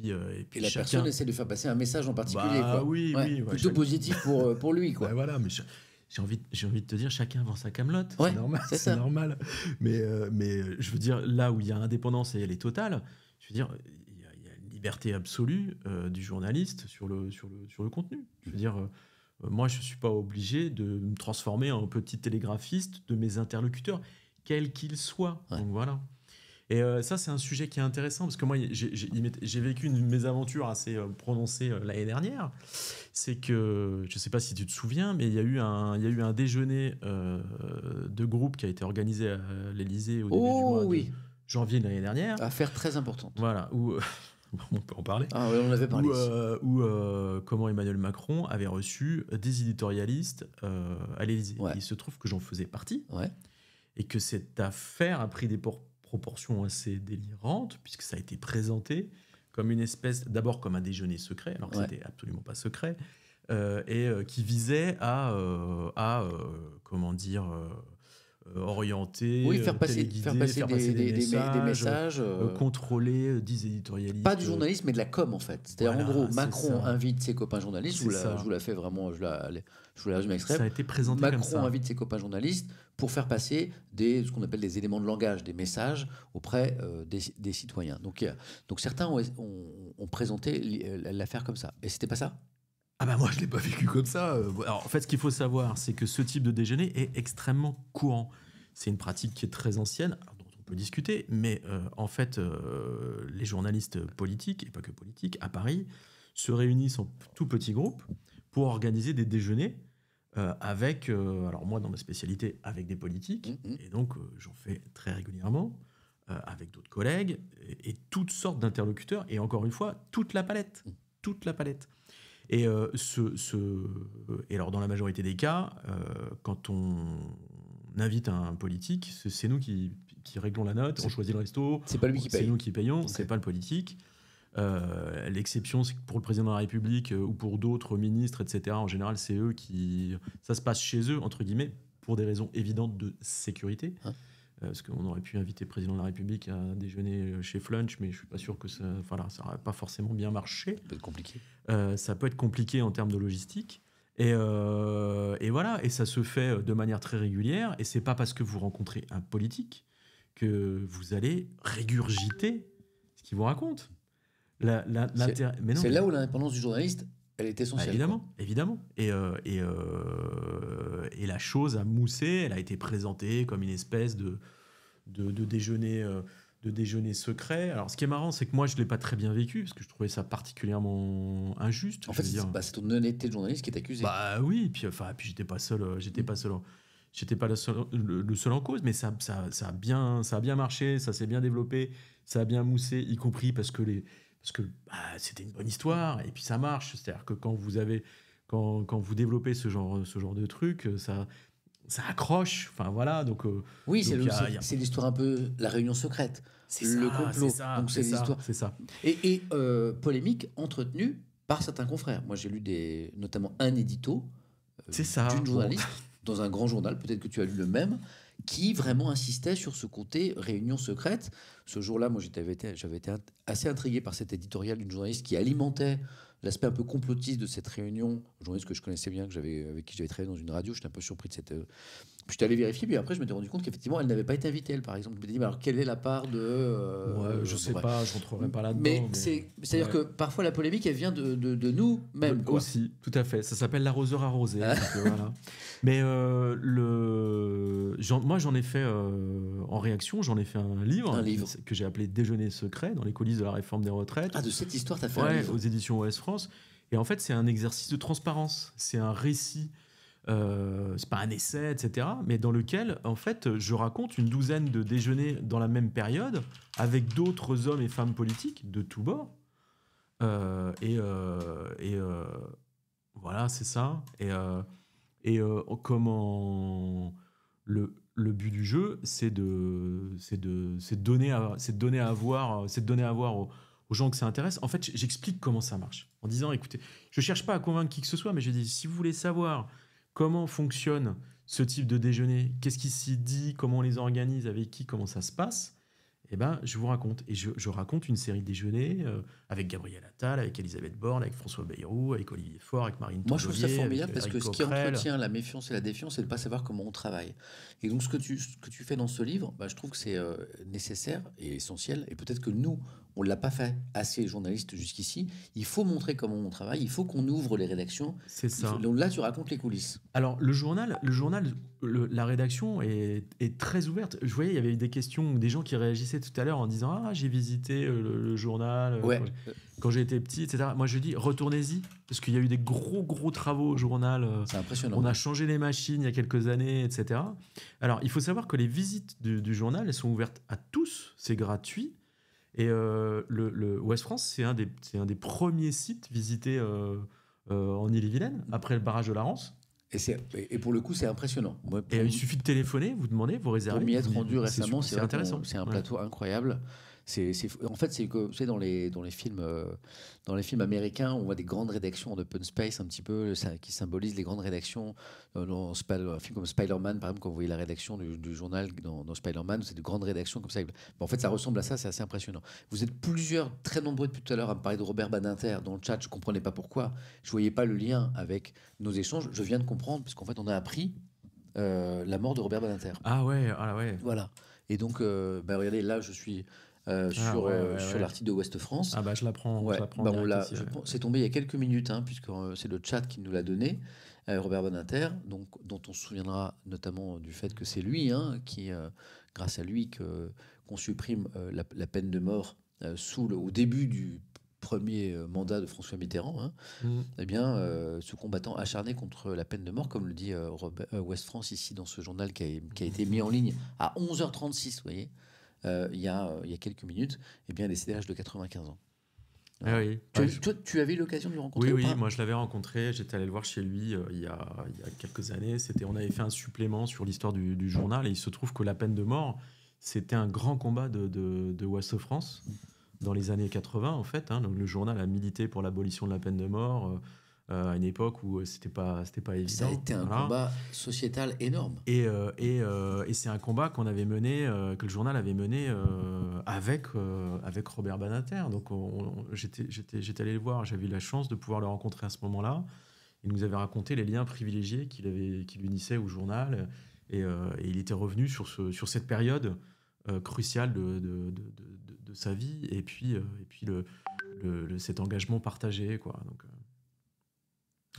euh, et puis, et puis la chacun... personne essaie de faire passer un message en particulier. Bah oui, plutôt positif pour, euh, pour lui. Quoi. Bah voilà, mais j'ai envie, j'ai envie de te dire, chacun vend sa camelote. c'est normal. C'est normal. Mais, euh, mais je veux dire, là où il y a indépendance et elle est totale, je veux dire, il y a, une liberté absolue du journaliste sur le, sur le, sur le contenu. Je veux dire. moi, je ne suis pas obligé de me transformer en petit télégraphiste de mes interlocuteurs, quels qu'ils soient. Donc voilà. Et euh, ça, c'est un sujet qui est intéressant parce que moi, j'ai vécu une mésaventure assez euh, prononcée euh, l'année dernière. C'est que, je ne sais pas si tu te souviens, mais il y a eu un, y eu un déjeuner de groupe qui a été organisé à l'Elysée au début du oh mois de janvier l'année dernière. Affaire très importante. Voilà, où. on peut en parler. Ah oui, on avait parlé. Où, comment Emmanuel Macron avait reçu des éditorialistes à l'Élysée. Il se trouve que j'en faisais partie et que cette affaire a pris des, portes Proportion assez délirante, puisque ça a été présenté comme une espèce, d'abord comme un déjeuner secret, alors que c'était absolument pas secret, euh, et euh, qui visait à euh, comment dire, euh, orienter, oui, euh, faire passer, des, messages, des euh, contrôler, des éditorialistes. Pas du journalisme, mais de la com en fait. C'est-à-dire en gros, Macron invite ses copains journalistes. Je vous, la, je vous, la, fais vraiment, je, vous Ça a été présenté Macron comme ça. invite ses copains journalistes pour faire passer des, ce qu'on appelle des éléments de langage, des messages auprès des, citoyens. Donc, donc certains ont, ont présenté l'affaire comme ça. Et c'était pas ça ah ben moi je l'ai pas vécu comme ça. Euh, alors en fait ce qu'il faut savoir c'est que ce type de déjeuner est extrêmement courant. C'est une pratique qui est très ancienne dont on peut discuter, mais euh, en fait euh, les journalistes politiques et pas que politiques à Paris se réunissent en tout petits groupes pour organiser des déjeuners avec alors moi dans ma spécialité avec des politiques mm-hmm. et donc j'en fais très régulièrement avec d'autres collègues et, toutes sortes d'interlocuteurs et encore une fois toute la palette, mm. toute la palette. Et, euh, ce, et alors, dans la majorité des cas, euh, quand on invite un politique, c'est nous qui, réglons la note, on choisit le resto. C'est pas lui qui paye. nous qui payons, c'est pas le politique. Euh, l'exception, c'est que pour le président de la République ou pour d'autres ministres, etc., en général, c'est eux qui. Ça se passe chez eux, entre guillemets, pour des raisons évidentes de sécurité. Ah parce qu'on aurait pu inviter le président de la République à déjeuner euh, chez Flunch, mais je suis pas sûr que ça, voilà, ça n'aurait pas forcément bien marché. Ça peut être compliqué. Euh, ça peut être compliqué en termes de logistique. Et, euh, voilà, et ça se fait de manière très régulière. Et c'est pas parce que vous rencontrez un politique que vous allez régurgiter ce qu'il vous raconte. La, c'est, mais c'est là où l'indépendance du journaliste elle était essentielle. évidemment, évidemment. Et, euh, et, euh, et, la chose a moussé, elle a été présentée comme une espèce de, de, déjeuner. Euh, de déjeuner secret. Alors, ce qui est marrant, c'est que moi, je ne l'ai pas très bien vécu, parce que je trouvais ça particulièrement injuste. En fait, bah, c'est ton honnêteté de journaliste qui est accusée. Bah oui, puis, enfin, puis j'étais pas seul, j'étais pas seul, j'étais pas le seul, seul, en cause, mais ça, ça, ça, a bien, ça a bien marché, ça s'est bien développé, ça a bien moussé, y compris parce que les, parce que bah, c'était une bonne histoire et puis ça marche. C'est-à-dire que quand vous avez, quand, vous développez ce genre, ce genre de truc, euh, ça, ça accroche. Enfin voilà, donc euh, oui, c'est l'histoire un peu la réunion secrète, le complot. donc c'est l'histoire, c'est ça. Et, euh, polémique entretenue par certains confrères. Moi, j'ai lu des, notamment un édito d'une journaliste dans un grand journal. Peut-être que tu as lu le même qui vraiment insistait sur ce côté réunion secrète. Ce jour-là, moi, j'avais été, assez intrigué par cet éditorial d'une journaliste qui alimentait l'aspect un peu complotiste de cette réunion, journaliste que je connaissais bien, que avec qui j'avais travaillé dans une radio. J'étais un peu surpris de cette, euh, suis allé vérifier, puis après, je m'étais rendu compte qu'effectivement, elle n'avait pas été invitée, elle, par exemple. Je me dit, mais alors, quelle est la part de. Euh, je ne je sais pas, je rentrerai pas là-dedans. Mais, c'est, à dire que parfois, la polémique, elle vient de, nous même Aussi, tout à fait. Ça s'appelle l'arroseur arrosé. Euh, voilà. Mais euh, le... moi, j'en ai fait, en réaction, j'en ai fait un livre, que j'ai appelé Déjeuner secret dans les coulisses de la réforme des retraites. Ah, de cette histoire, t'as fait un livre. aux éditions OS France. Et en fait, c'est un exercice de transparence. C'est un récit euh, c'est pas un essai, etc., mais dans lequel, en fait, je raconte une douzaine de déjeuners dans la même période avec d'autres hommes et femmes politiques de tous bords. Euh, et, euh, voilà, c'est ça. Et, et comment le, but du jeu, c'est de, de, donner à, donner à voir, c'est de donner à voir aux, aux gens que ça intéresse. En fait, j'explique comment ça marche en disant, écoutez, je cherche pas à convaincre qui que ce soit, mais je dis, si vous voulez savoir comment fonctionne ce type de déjeuner, qu'est-ce qui s'y dit, comment on les organise, avec qui, comment ça se passe, eh ben, je vous raconte. Et je, raconte une série de déjeuners euh, avec Gabriel Attal, avec Elisabeth Borne, avec François Bayrou, avec Olivier Faure, avec Marine Moi, je trouve ça formidable parce que ce qui entretient la méfiance et la défiance, c'est de ne pas savoir comment on travaille. Et donc, ce que tu, fais dans ce livre, bah, je trouve que c'est euh, nécessaire et essentiel. Et peut-être que nous, on ne l'a pas fait assez, journaliste journalistes, jusqu'ici. Il faut montrer comment on travaille, il faut qu'on ouvre les rédactions. C'est ça. donc là, tu racontes les coulisses. Alors, le journal, le journal la rédaction est, très ouverte. Je voyais, il y avait des questions, des gens qui réagissaient tout à l'heure en disant Ah, j'ai visité euh, le, journal euh, quand j'étais petit, etc. Moi, je dis Retournez-y, parce qu'il y a eu des gros, gros travaux au journal. Euh, c'est impressionnant. On a changé les machines il y a quelques années, etc. Alors, il faut savoir que les visites du, du journal, elles sont ouvertes à tous, c'est gratuit. Et euh, le, West France, c'est un, des, un des premiers sites visités euh, euh, en Ille-et-Vilaine, après le barrage de la Rance. Et, et pour le coup, c'est impressionnant. et il suffit de téléphoner, vous demandez, vous réservez. Pour m'y être rendu récemment, c'est intéressant. C'est un plateau incroyable. C'est, en fait, c'est que c'est dans les dans les films euh, dans les films américains, on voit des grandes rédactions en open space un petit peu qui symbolisent les grandes rédactions. Euh, dans, un film comme Spider-Man, par exemple, quand vous voyez la rédaction du, journal dans, Spider-Man, c'est des grandes rédactions comme ça. en fait, ça ressemble à ça, c'est assez impressionnant. Vous êtes plusieurs, très nombreux depuis tout à l'heure à me parler de Robert Badinter dans le chat. Je comprenais pas pourquoi. Je voyais pas le lien avec nos échanges. Je viens de comprendre parce qu'en fait, on a appris euh, la mort de Robert Badinter. Ah ouais, ah ouais. Voilà. Et donc, bah, regardez, là, je suis euh, ah, sur, euh, l'article de Ouest France. Ah bah je la prends. Bah, euh, c'est tombé il y a quelques minutes, hein, puisque c'est le chat qui nous l'a donné, Robert Boninter, donc, dont on se souviendra notamment du fait que c'est lui, hein, qui, grâce à lui, qu'on supprime la, peine de mort sous au début du premier mandat de François Mitterrand, hein, mm. eh bien, ce combattant acharné contre la peine de mort, comme le dit Ouest West France ici dans ce journal qui a, qui a, été mis en ligne à 11h36, vous voyez, euh, il, y a, euh, il y a quelques minutes, eh bien, décédé à l'âge de 95 ans. Ah oui. tu, tu avais eu l'occasion de le rencontrer Oui, oui, moi je l'avais rencontré. J'étais allé le voir chez lui euh, il, y a, il, y a, quelques années. C'était, on avait fait un supplément sur l'histoire du, journal et il se trouve que la peine de mort, c'était un grand combat de, de, de France dans les années 80 en fait. Hein. Donc, le journal a milité pour l'abolition de la peine de mort. Euh, à une époque où euh, c'était pas c'était pas évident. Ça a été un combat sociétal énorme. Et euh, et, et c'est un combat qu'on avait mené que le journal avait mené avec avec Robert Banater. Donc j'étais j'étais j'étais allé le voir, j'avais eu la chance de pouvoir le rencontrer à ce moment-là. Il nous avait raconté les liens privilégiés qu'il avait qu'il unissait au journal et, il était revenu sur ce sur cette période cruciale de, de, de, de, sa vie et puis et puis le, le cet engagement partagé quoi. Donc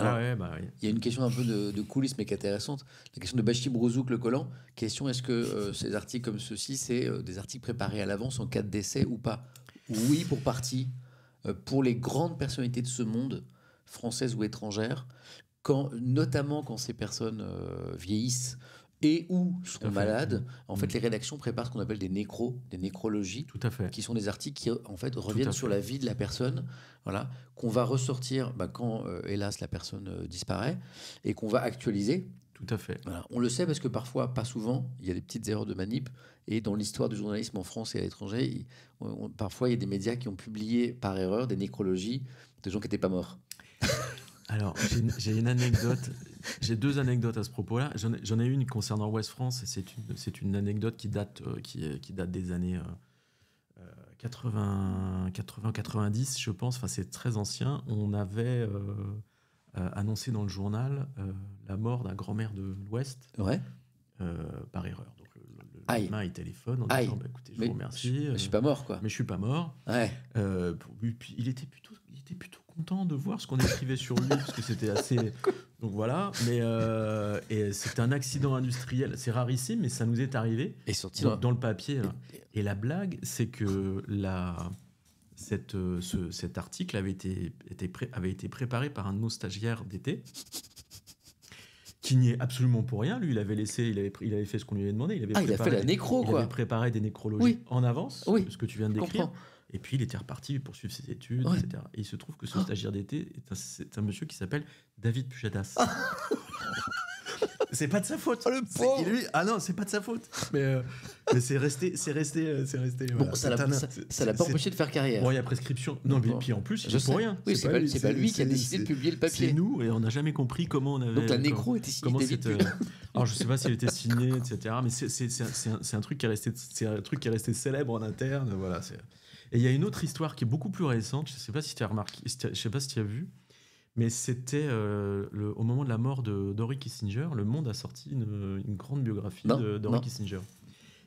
ah bah Il y a une question un peu de, coulisses, mais qui est intéressante. La question de Bachi brozouk le collant. Question est-ce que euh, ces articles comme ceux-ci, c'est euh, des articles préparés à l'avance en cas de décès ou pas Oui, pour partie. Euh, pour les grandes personnalités de ce monde, françaises ou étrangères, quand, notamment quand ces personnes vieillissent, et ou sont malades. En mmh. fait, les rédactions préparent ce qu'on appelle des nécros, des nécrologies, qui sont des articles qui en fait reviennent sur la vie de la personne, voilà, qu'on va ressortir bah, quand euh, hélas la personne euh, disparaît et qu'on va actualiser. Tout à fait. On le sait parce que parfois, pas souvent, il y a des petites erreurs de manip. Et dans l'histoire du journalisme en France et à l'étranger, parfois il y a des médias qui ont publié par erreur des nécrologies de gens qui n'étaient pas morts. Alors, j'ai une anecdote. J'ai deux anecdotes à ce propos-là. J'en ai une concernant West France. C'est une, une, anecdote qui date, euh, qui, date des années 80-90, euh, euh, je pense. Enfin, c'est très ancien. On avait annoncé dans le journal la mort d'un grand-mère de l'Ouest. Ouais. par erreur. Donc, le lendemain, il téléphone en disant bah, écoutez, je vous remercie. Je, ne suis pas mort, quoi. Mais je suis pas mort. Ouais. il était plutôt, il était plutôt content de voir ce qu'on écrivait sur lui, parce que c'était assez. Donc voilà, mais euh, c'est un accident industriel, c'est rarissime, mais ça nous est arrivé et dans, dans, le papier. Hein. Et la blague, c'est que la, cette, euh, cet article avait été, était avait été préparé par un de nos stagiaires d'été, qui n'y est absolument pour rien. Lui, il avait laissé, il avait, il avait fait ce qu'on lui avait demandé. Il avait, ah, préparé, fait la nécro, quoi. préparé des nécrologies en avance, ce que tu viens de décrire. Et puis il était reparti pour suivre ses études, etc. Et il se trouve que ce oh. stagiaire d'été est un, monsieur qui s'appelle David Pujadas. c'est pas de sa faute. Oh, le pauvre. ah non, c'est pas de sa faute. Mais, euh, c'est resté, c'est resté, euh, c'est resté. Bon, ça l'a pas empêché de faire carrière. Bon, il y a prescription. Non, mais puis en plus, il pour rien. Oui, c'est pas, lui, qui a décidé de publier le papier. C'est nous et on n'a jamais compris comment on avait. Donc la nécro était signée. David euh, alors je sais pas s'il était signé, etc. Mais c'est un, truc qui est resté, c'est un truc qui est resté célèbre en interne. Voilà, c'est. Et il y a une autre histoire qui est beaucoup plus récente, je ne sais pas si tu as remarqué, je sais pas si tu as vu, mais c'était euh, au moment de la mort de d'Henry Kissinger, Le Monde a sorti une, grande biographie d'Henry Kissinger.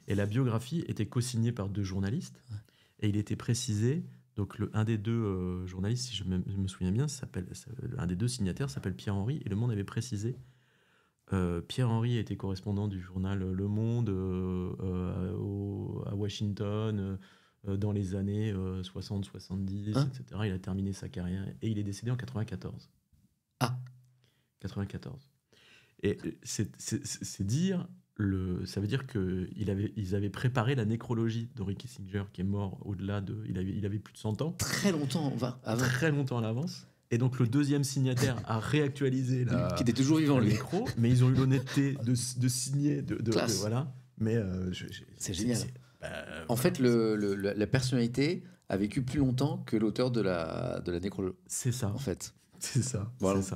Et la biographie était co-signée par deux journalistes, et il était précisé, donc le, un des deux euh, journalistes, si je me, souviens bien, s'appelle un des deux signataires s'appelle Pierre-Henri, et Le Monde avait précisé euh, Pierre-Henri était correspondant du journal Le Monde euh, à Washington, euh, dans les années 60, 70, etc. Il a terminé sa carrière et il est décédé en 94. Ah 94. Et euh, c'est dire, le, ça veut dire qu'ils avait, ils avaient préparé la nécrologie Ricky Kissinger, qui est mort au-delà de. Il avait, il avait plus de 100 ans. Très longtemps, on va. Très longtemps à l'avance. Et donc le deuxième signataire a réactualisé Qui était toujours vivant, le micro, mais ils ont eu l'honnêteté de, signer. De, voilà. Mais euh, c'est génial en fait, la personnalité a vécu plus longtemps que l'auteur de la, de la nécrologie. C'est ça. En fait. C'est ça,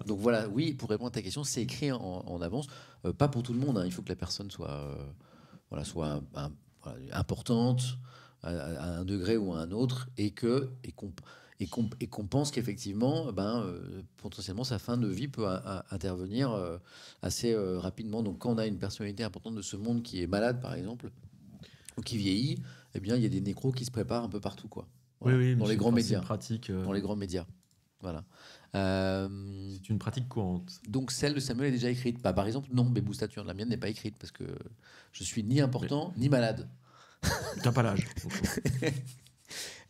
Donc voilà, oui, pour répondre à ta question, c'est écrit en, avance. Euh, pas pour tout le monde, hein. il faut que la personne soit, euh, voilà, soit importante à, un degré ou à un autre et que et qu'on et qu'on pense qu'effectivement, ben, euh, potentiellement, sa fin de vie peut intervenir assez rapidement. Donc, quand on a une personnalité importante de ce monde qui est malade, par exemple, ou qui vieillit, eh bien, il y a des nécros qui se préparent un peu partout, quoi. Oui, dans les grands médias. Pratique, euh, Dans les grands médias. Voilà. Euh, c'est une pratique courante. Donc celle de Samuel est déjà écrite. Bah, par exemple, non, Bébou de la mienne n'est pas écrite parce que je suis ni important ni malade. T'as pas l'âge.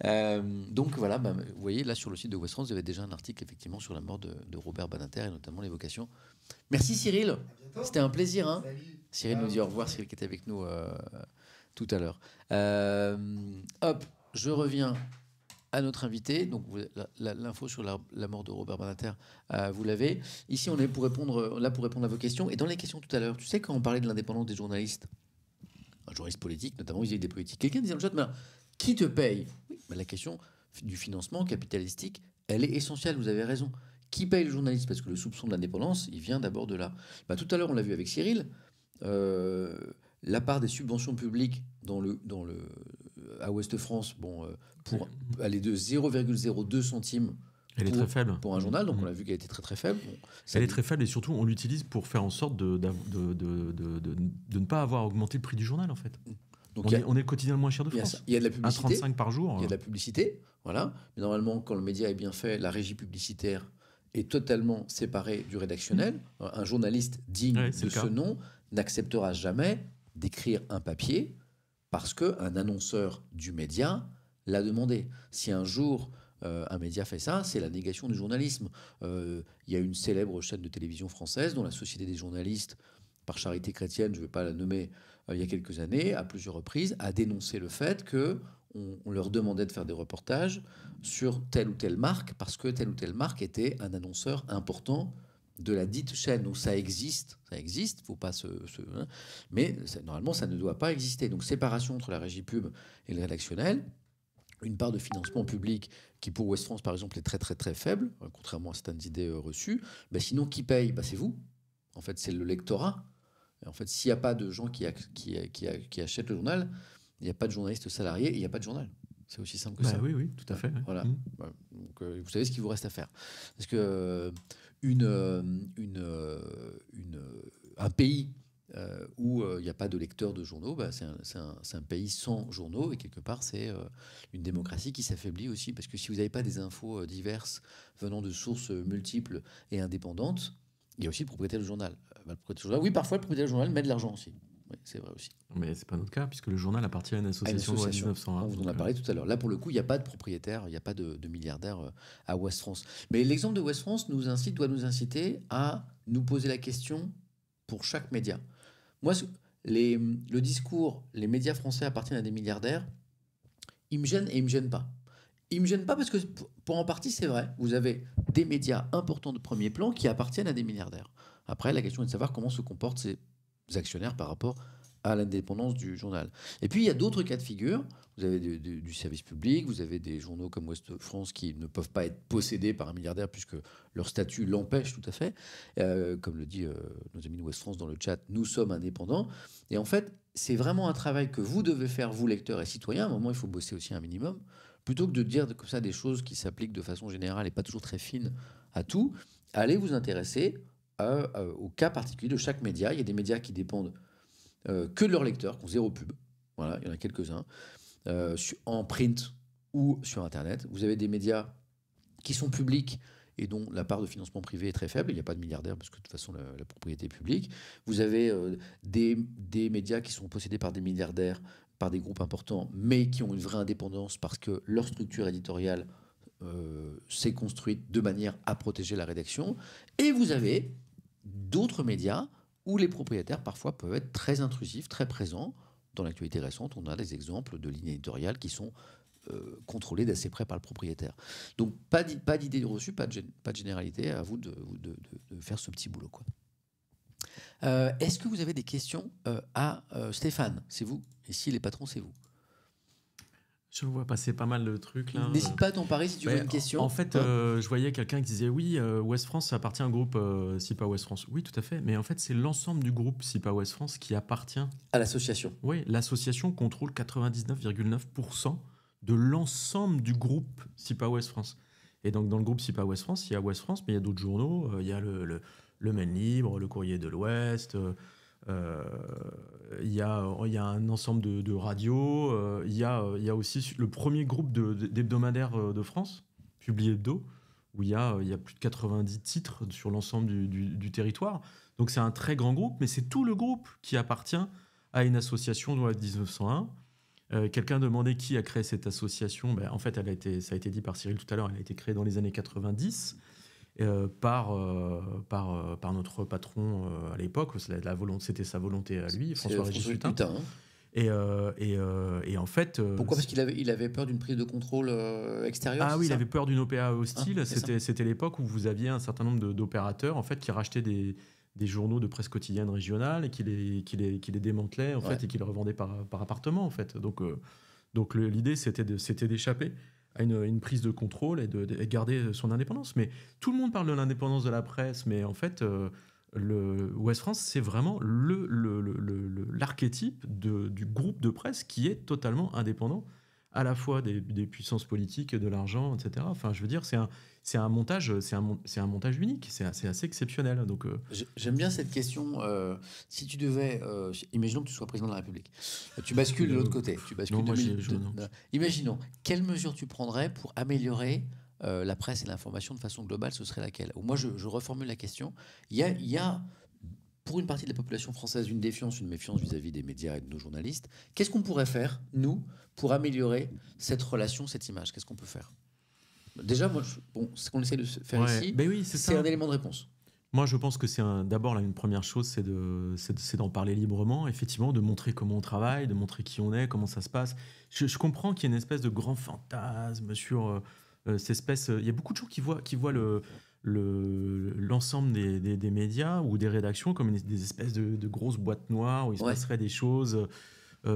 Euh, donc voilà, bah, vous voyez, là sur le site de West France, y avait déjà un article effectivement sur la mort de, Robert Badinter et notamment l'évocation. Merci Cyril, c'était un plaisir. Hein. Cyril nous dit au revoir, Cyril qui était avec nous tout à l'heure. Euh, hop, je reviens à notre invité. Donc, l'info sur la, mort de Robert Badinter, euh, vous l'avez. Ici, on est pour répondre, là pour répondre à vos questions. Et dans les questions tout à l'heure, tu sais, quand on parlait de l'indépendance des journalistes, un journaliste politique, notamment vis-à-vis des politiques, quelqu'un disait chat, mais ben, qui te paye ben, La question du financement capitalistique, elle est essentielle, vous avez raison. Qui paye le journaliste Parce que le soupçon de l'indépendance, il vient d'abord de là. Ben, tout à l'heure, on l'a vu avec Cyril. Euh, la part des subventions publiques dans le, dans le, à Ouest-France, bon, euh, pour aller de 0,02 centimes elle pour, est très faible. Pour un journal, donc mmh. on a vu qu'elle était très très faible. elle est très faible et surtout on l'utilise pour faire en sorte de, de, ne pas avoir augmenté le prix du journal en fait. Donc on, est, on quotidien le moins cher de France. Il y, a de la publicité. 35 par jour. Il y a de la euh. publicité, voilà. Mais normalement, quand le média est bien fait, la régie publicitaire est totalement séparée du rédactionnel. Mmh. Un journaliste digne de ce nom n'acceptera jamais d'écrire un papier parce qu'un annonceur du média l'a demandé. Si un jour euh, un média fait ça, c'est la négation du journalisme. Euh, il y a une célèbre chaîne de télévision française dont la Société des journalistes, par charité chrétienne, je ne vais pas la nommer, euh, il y a quelques années, à plusieurs reprises, a dénoncé le fait que leur demandait de faire des reportages sur telle ou telle marque parce que telle ou telle marque était un annonceur important de la dite chaîne. où ça existe, ça existe, faut pas se, hein. mais normalement ça ne doit pas exister. Donc séparation entre la régie pub et le rédactionnel. Une part de financement public qui pour West France par exemple est très très très faible, hein, contrairement à certaines idées euh, reçues. bah sinon qui paye bah, C'est vous. En fait c'est le lectorat. en fait s'il n'y a pas de gens qui, qui, achètent le journal, il n'y a pas de journaliste salarié il n'y a pas de journal. C'est aussi simple que bah ça. Oui, oui, tout à fait. Voilà. Mmh. Bah, euh, vous savez ce qu'il vous reste à faire. Parce que euh, une, euh, une, euh, une, euh, un pays où il n'y a pas de lecteurs de journaux, bah, c'est un, pays sans journaux et quelque part c'est une démocratie qui s'affaiblit aussi parce que si vous n'avez pas des infos diverses venant de sources multiples et indépendantes, il y a aussi le propriétaire journal. Bah, le propriétaire du journal oui, parfois le propriétaire du journal met de l'argent aussi. Oui, c'est vrai aussi. Mais c'est pas notre cas, puisque le journal appartient à une association, à, 1901. On vous en a parlé tout à l'heure. Là, pour le coup, il n'y a pas de propriétaire, il n'y a pas de, milliardaire euh, à West France. Mais l'exemple de West France nous incite, doit nous inciter à nous poser la question pour chaque média. Moi, les, le discours, les médias français appartiennent à des milliardaires, il me gêne et il me gêne pas. Il me gêne pas parce que, pour en partie, c'est vrai. Vous avez des médias importants de premier plan qui appartiennent à des milliardaires. Après, la question est de savoir comment se comportent ces actionnaires par rapport à l'indépendance du journal. Et puis, il y a d'autres cas de figure. Vous avez du service public, vous avez des journaux comme Ouest France qui ne peuvent pas être possédés par un milliardaire puisque leur statut l'empêche tout à fait. Euh, comme le dit euh, nos amis de Ouest France dans le chat, nous sommes indépendants. Et en fait, c'est vraiment un travail que vous devez faire, vous lecteurs et citoyens. À un moment, il faut bosser aussi un minimum. Plutôt que de dire comme ça des choses qui s'appliquent de façon générale et pas toujours très fine à tout, allez vous intéresser au cas particulier de chaque média. Il y a des médias qui dépendent euh, que de leurs lecteurs, qui ont zéro pub. Voilà, il y en a quelques-uns. Euh, en print ou sur Internet. Vous avez des médias qui sont publics et dont la part de financement privé est très faible. Il n'y a pas de milliardaires parce que de toute façon, la, propriété est publique. Vous avez euh, des, des médias qui sont possédés par des milliardaires, par des groupes importants, mais qui ont une vraie indépendance parce que leur structure éditoriale s'est construite de manière à protéger la rédaction. Et vous avez d'autres médias où les propriétaires parfois peuvent être très intrusifs, très présents. Dans l'actualité récente, on a des exemples de lignes éditoriales qui sont euh, contrôlées d'assez près par le propriétaire. Donc pas d'idée de pas de, pas de généralité, à vous de, faire ce petit boulot. quoi. Euh, est-ce que vous avez des questions euh, à Stéphane C'est vous. Ici, les patrons, c'est vous. Je vois passer pas mal de trucs là. N'hésite pas à t'en parler si tu as veux ben, une question. En fait, hein euh, je voyais quelqu'un qui disait oui, euh, Ouest West France appartient au groupe euh, SIPA West France. Oui, tout à fait. Mais en fait, c'est l'ensemble du groupe SIPA West France qui appartient à l'association. Oui, l'association contrôle 99,9% de l'ensemble du groupe SIPA West France. Et donc, dans le groupe SIPA West France, il y a West France, mais il y a d'autres journaux. il y a le, le, le Maine Libre, le Courrier de l'Ouest. Euh, il y, a, un ensemble de, radios. Euh, il y, a, aussi le premier groupe d'hebdomadaires euh, de, France, Publié Hebdo, où il y, a, plus de 90 titres sur l'ensemble du, territoire. Donc c'est un très grand groupe, mais c'est tout le groupe qui appartient à une association de 1901. Quelqu'un demandait qui a créé cette association. Ben, en fait, ça a été dit par Cyril tout à l'heure, elle a été créée dans les années 90. Euh, par, euh, par, euh, par notre patron à l'époque. C'était sa volonté à lui, François-Régis hein. Et, et, et, en fait. Pourquoi Parce qu'il avait, il avait peur d'une prise de contrôle extérieure Ah oui, il avait peur d'une OPA hostile. Ah, c'était l'époque où vous aviez un certain nombre d'opérateurs en fait, qui rachetaient des, des journaux de presse quotidienne régionale et qui les, qui les, qui les démantelaient en fait, et qui les revendaient par, par appartement. En fait. Donc, donc l'idée, c'était d'échapper à une, prise de contrôle et de, garder son indépendance. Mais tout le monde parle de l'indépendance de la presse, mais en fait, euh, le West France, c'est vraiment l'archétype le, du groupe de presse qui est totalement indépendant à la fois des, des puissances politiques, de l'argent, etc. Enfin, je veux dire, c'est un, c'est un montage, euh, c'est montage unique, c'est assez, exceptionnel. Donc, euh. j'aime bien cette question. Euh, si tu devais, imaginons que tu sois président de la République, tu bascules de l'autre côté, imaginons, quelles mesures tu prendrais pour améliorer la presse et l'information de façon globale Ce serait laquelle moi, je, reformule la question. Il y a, pour une partie de la population française une défiance, une méfiance vis à -vis des médias et de nos journalistes. Qu'est-ce qu'on pourrait faire, nous, pour améliorer cette relation, cette image Qu'est-ce qu'on peut faire Déjà, ce qu'on essaie de faire ici, ben oui, c'est un élément de réponse. Moi, je pense que c'est d'abord une première chose, c'est de d'en parler librement, effectivement, de montrer comment on travaille, de montrer qui on est, comment ça se passe. Je, comprends qu'il y a une espèce de grand fantasme sur ces euh, euh, cette espèce. Euh, il y a beaucoup de gens qui voient qui voient l'ensemble des, des, médias ou des rédactions comme des espèces de, grosses boîtes noires où il se passerait des choses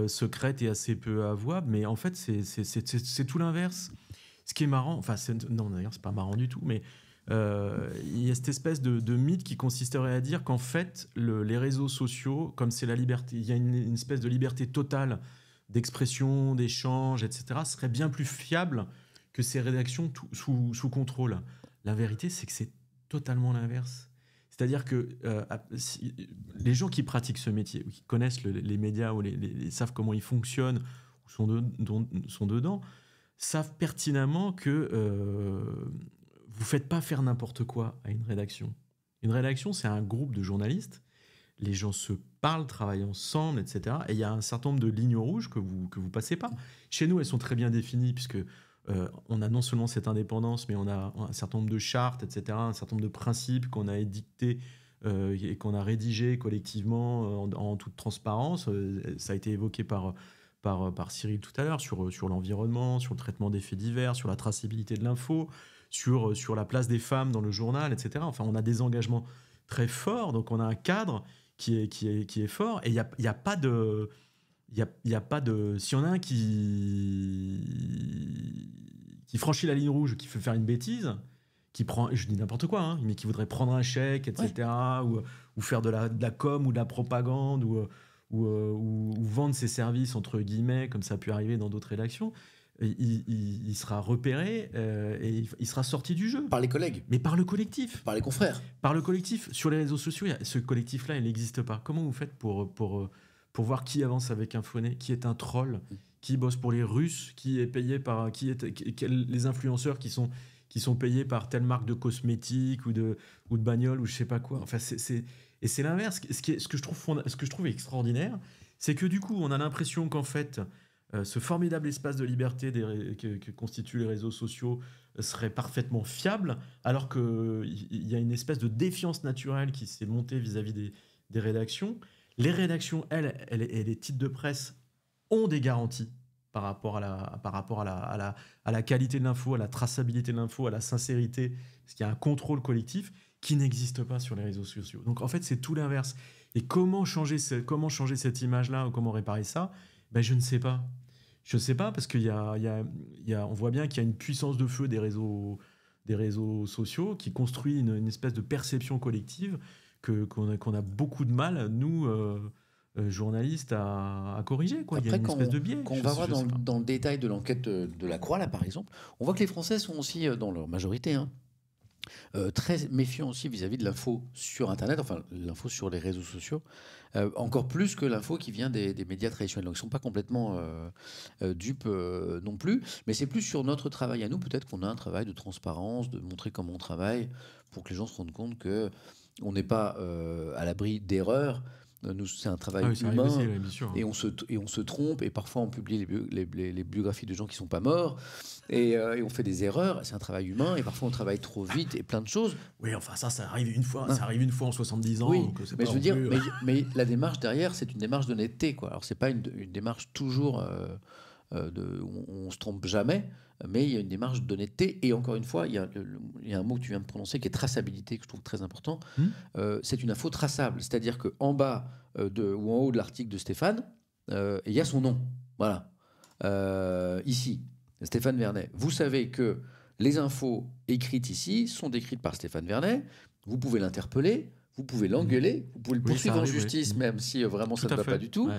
secrètes et assez peu avouables. Mais en fait, c'est tout l'inverse. Ce qui est marrant, enfin, non, d'ailleurs, c'est pas marrant du tout, mais euh, il y a cette espèce de, mythe qui consisterait à dire qu'en fait, les réseaux sociaux, comme c'est la liberté, il y a une, espèce de liberté totale d'expression, d'échange, etc., serait bien plus fiable que ces rédactions sous, contrôle. La vérité, c'est que c'est totalement l'inverse. C'est-à-dire que euh, les gens qui pratiquent ce métier, qui connaissent les médias, ou savent comment ils fonctionnent, sont dedans, savent pertinemment que euh, vous ne faites pas faire n'importe quoi à une rédaction. Une rédaction, c'est un groupe de journalistes. Les gens se parlent, travaillent ensemble, etc. Et il y a un certain nombre de lignes rouges que vous que vous passez pas. Chez nous, elles sont très bien définies puisque euh, on a non seulement cette indépendance, mais on a un certain nombre de chartes, etc. Un certain nombre de principes qu'on a édictés euh, et qu'on a rédigés collectivement en toute transparence. ça a été évoqué par par, euh, par Cyril tout à l'heure sur, euh, sur l'environnement, sur le traitement des faits divers, sur la traçabilité de l'info, sur, euh, sur la place des femmes dans le journal, etc. Enfin, on a des engagements très forts, donc on a un cadre qui est, qui qui est fort, et il n'y a, y a pas de... Il a, pas de... Si on a un qui, qui franchit la ligne rouge, qui fait faire une bêtise, qui prend, je dis n'importe quoi, hein, mais qui voudrait prendre un chèque, etc., ou, faire de la, de la com ou de la propagande, ou, euh, ou, ou, vendre ses services, entre guillemets, comme ça a pu arriver dans d'autres rédactions, il, sera repéré euh, et il sera sorti du jeu. Par les collègues. Mais par le collectif. Par les confrères. Par le collectif. Sur les réseaux sociaux, ce collectif-là, il n'existe pas. Comment vous faites pour, pour, pour voir qui avance avec un fauné, qui est un troll, mm. qui bosse pour les Russes, qui est payé par. qui est les influenceurs qui sont qui sont payés par telle marque de cosmétiques ou de, ou de bagnole ou je sais pas quoi. Enfin, c'est et c'est l'inverse. Ce, que je trouve extraordinaire, c'est que du coup, on a l'impression qu'en fait, euh, ce formidable espace de liberté que, constituent les réseaux sociaux euh, serait parfaitement fiable, alors qu'il y a une espèce de défiance naturelle qui s'est montée vis-à-vis des, rédactions. Les rédactions, elles, et les titres de presse ont des garanties par rapport à la, à la qualité de l'info, à la traçabilité de l'info, à la sincérité, parce qu'il y a un contrôle collectif qui n'existe pas sur les réseaux sociaux. Donc en fait, c'est tout l'inverse. Et comment changer, comment changer cette image-là ou comment réparer ça ben, Je ne sais pas. Je ne sais pas parce qu'il y, a, on voit bien qu'il y a une puissance de feu des réseaux, des réseaux sociaux qui construit une, espèce de perception collective qu'on a, beaucoup de mal, nous, euh, euh, journalistes, à, corriger. Après, Il y a une espèce de biais. Quand on va voir dans, le détail de l'enquête de la Croix, là, par exemple, on voit que les Français sont aussi, euh, dans leur majorité, hein. Euh, très méfiant aussi vis-à-vis de l'info sur Internet, enfin l'info sur les réseaux sociaux, euh, encore plus que l'info qui vient des, médias traditionnels. Donc ils ne sont pas complètement euh, dupes non plus, mais c'est plus sur notre travail à nous, peut-être qu'on a un travail de transparence, de montrer comment on travaille, pour que les gens se rendent compte que on n'est pas à l'abri d'erreurs, c'est un travail ah humain hein. et on se et on se trompe et parfois on publie les, biographies de gens qui sont pas morts et, euh, on fait des erreurs c'est un travail humain et parfois on travaille trop vite et plein de choses oui enfin ça ça arrive une fois ah. ça arrive une fois en 70 ans mais je veux dire euh. mais, la démarche derrière c'est une démarche d'honnêteté quoi alors c'est pas une, démarche toujours euh, euh, de, on, on, se trompe jamais mais il y a une démarche d'honnêteté. Et encore une fois, il y, a, un mot que tu viens de prononcer qui est traçabilité, que je trouve très important. Hmm. Euh, c'est une info traçable, c'est-à-dire qu'en bas euh, de, ou en haut de l'article de Stéphane, euh, il y a son nom. Voilà. ici, Stéphane Vernet. Vous savez que les infos écrites ici sont décrites par Stéphane Vernet. Vous pouvez l'interpeller, vous pouvez l'engueuler, vous pouvez le poursuivre en justice, hmm. même si vraiment ça ne va pas du tout.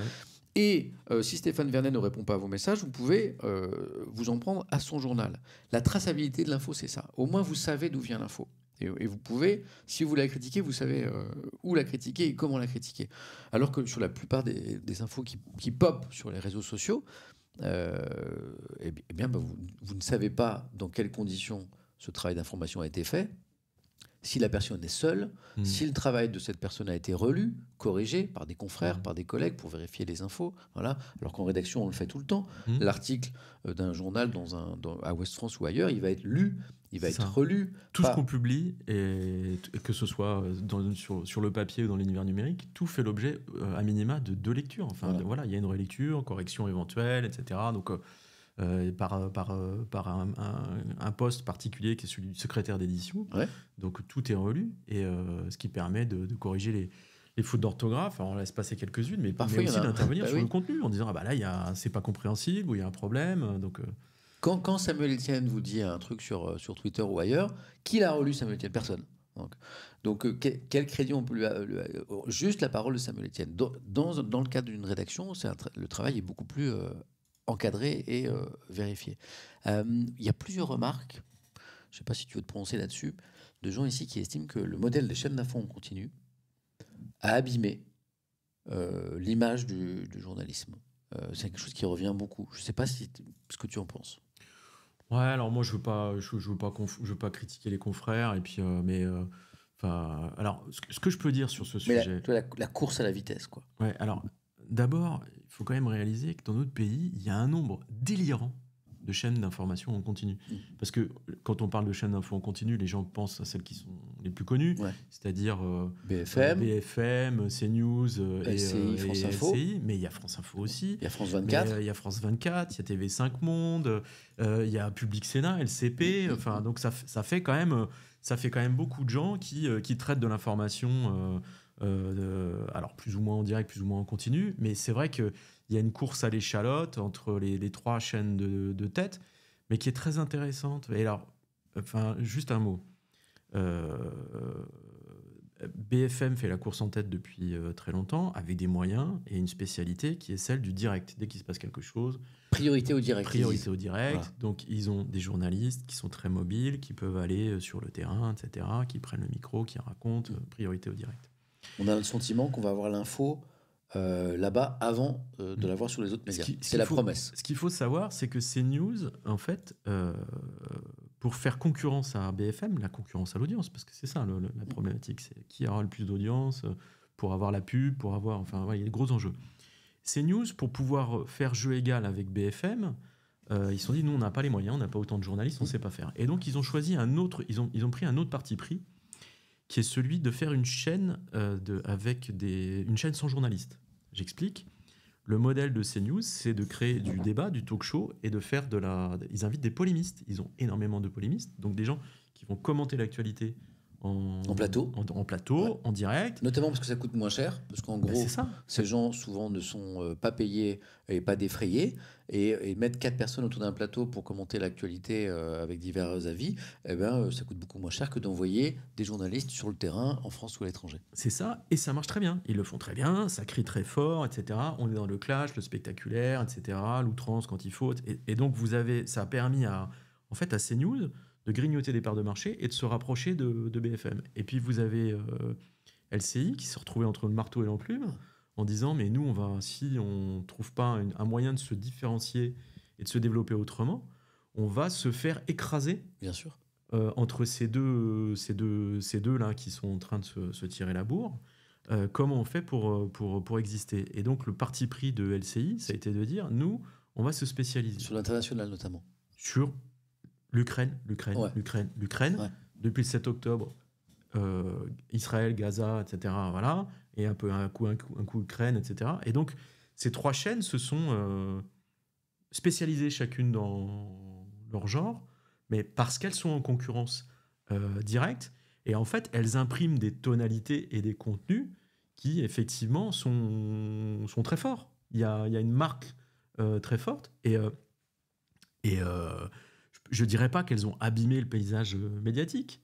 Et euh, si Stéphane Vernet ne répond pas à vos messages, vous pouvez euh, vous en prendre à son journal. La traçabilité de l'info, c'est ça. Au moins, vous savez d'où vient l'info. Et, vous pouvez, si vous la critiquez, vous savez euh, où la critiquer et comment la critiquer. Alors que sur la plupart des, infos qui, popent pop sur les réseaux sociaux, eh eh bien, bah, vous, ne savez pas dans quelles conditions ce travail d'information a été fait si la personne est seule, hmm. si le travail de cette personne a été relu, corrigé par des confrères, hmm. par des collègues pour vérifier les infos. Voilà. Alors qu'en rédaction, on le fait tout le temps. Hmm. L'article euh, d'un journal dans un, à West france ou ailleurs, il va être lu, il va être relu. Tout ce qu'on publie, et que ce soit euh, sur, le papier ou dans l'univers numérique, tout fait l'objet, euh, à minima, de deux lectures. Enfin, voilà. il y a une relecture, correction éventuelle, etc. Donc. Euh, par, euh, par, euh, un, poste particulier qui est celui du secrétaire d'édition. Donc tout est relu, et ce qui permet de, corriger les, fautes d'orthographe, on laisse passer quelques-unes, mais parfois aussi d'intervenir bah sur le contenu en disant ah bah là il c'est pas compréhensible ou il y a un problème donc. Quand, Samuel Etienne vous dit un truc sur, sur Twitter ou ailleurs, qui l'a relu Samuel Etienne Personne. Donc, donc quel, crédit on peut lui, Juste la parole de Samuel Etienne. Dans, dans le cadre d'une rédaction, le travail est beaucoup plus encadré et euh, vérifier. Euh, il y a plusieurs remarques, je ne sais pas si tu veux te prononcer là-dessus, de gens ici qui estiment que le modèle des chaînes d'infos continue à a euh, l'image du, journalisme. c'est quelque chose qui revient beaucoup. Je ne sais pas si ce que tu en penses. Ouais, alors moi je veux pas, je, veux pas, veux pas critiquer les confrères et puis, mais enfin, alors ce que, je peux dire sur ce sujet, la, la course à la vitesse, quoi. Ouais, alors D'abord, il faut quand même réaliser que dans notre pays, il y a un nombre délirant de chaînes d'information en continu. Mm. Parce que euh, quand on parle de chaînes d'infos en continu, les gens pensent à celles qui sont les plus connues, c'est-à-dire euh, BFM, euh, CNews France Info. mais il y a France Info aussi. Il y a France 24. Il y a France 24, il y a TV5 Monde, il y a Public Sénat, LCP. Mm, mm, enfin, donc ça, fait quand même, ça fait quand même beaucoup de gens qui traitent de l'information euh, alors plus ou moins en direct, plus ou moins en continu, mais c'est vrai qu'il y a une course à l'échalote entre les, trois chaînes de, tête, mais qui est très intéressante. Et alors, enfin, juste un mot. Euh, BFM fait la course en tête depuis euh, très longtemps, avec des moyens et une spécialité qui est celle du direct. Dès qu'il se passe quelque chose. Priorité au direct. Donc, ils ont des journalistes qui sont très mobiles, qui peuvent aller sur le terrain, etc., qui prennent le micro, qui racontent. Priorité au direct on a le sentiment qu'on va avoir l'info euh, là-bas avant euh, de l'avoir sur les autres médias. C'est la promesse. Ce qu'il faut savoir, c'est que ces news en fait, euh, pour faire concurrence à BFM, la concurrence à l'audience, parce que c'est ça la problématique, c'est qui aura le plus d'audience pour avoir la pub, pour avoir. Enfin, il y a de gros enjeux. CNews, pour pouvoir faire jeu égal avec BFM, ils se sont dit, nous, on n'a pas les moyens, on n'a pas autant de journalistes, on ne sait pas faire. Et donc, ils ont choisi un autre, ils ont pris un autre parti pris, qui est celui de faire une chaîne, euh, de, avec des, une chaîne sans journalistes J'explique. Le modèle de CNews, c'est de créer du débat, du talk show et de faire de la. Ils invitent des polémistes. Ils ont énormément de polémistes, donc des gens qui vont commenter l'actualité en, plateau, en, plateau, en direct. Notamment parce que ça coûte moins cher, parce qu'en bah, gros, ces gens souvent ne sont euh, pas payés et pas défrayés, et, mettre quatre personnes autour d'un plateau pour commenter l'actualité euh, avec divers avis, eh ben, euh, ça coûte beaucoup moins cher que d'envoyer des journalistes sur le terrain en France ou à l'étranger. C'est ça, et ça marche très bien. Ils le font très bien, ça crie très fort, etc. On est dans le clash, le spectaculaire, etc. L'outrance quand il faut, et, donc vous avez, ça a permis à, en fait, à CNews de grignoter des parts de marché et de se rapprocher de, BFM. Et puis vous avez euh, LCI qui se retrouvait entre le marteau et l'enclume en disant mais nous on va si on trouve pas un moyen de se différencier et de se développer autrement, on va se faire écraser. Bien sûr. Euh, entre ces deux, ces deux, ces deux là qui sont en train de se, tirer la bourre. Euh, comment on fait pour, pour, pour exister Et donc le parti pris de LCI, ça a été de dire, nous, on va se spécialiser. Sur l'international notamment. Sur l'Ukraine, l'Ukraine, l'Ukraine, l'Ukraine. Depuis le 7 octobre, euh, Israël, Gaza, etc. Voilà, et un peu un coup, un coup, Ukraine, etc. Et donc, ces trois chaînes se sont euh, spécialisées chacune dans leur genre, mais parce qu'elles sont en concurrence euh, directe. Et en fait, elles impriment des tonalités et des contenus qui, effectivement, sont, sont très forts. Il y a, il y a une marque très forte. Et, et je dirais pas qu'elles ont abîmé le paysage euh, médiatique,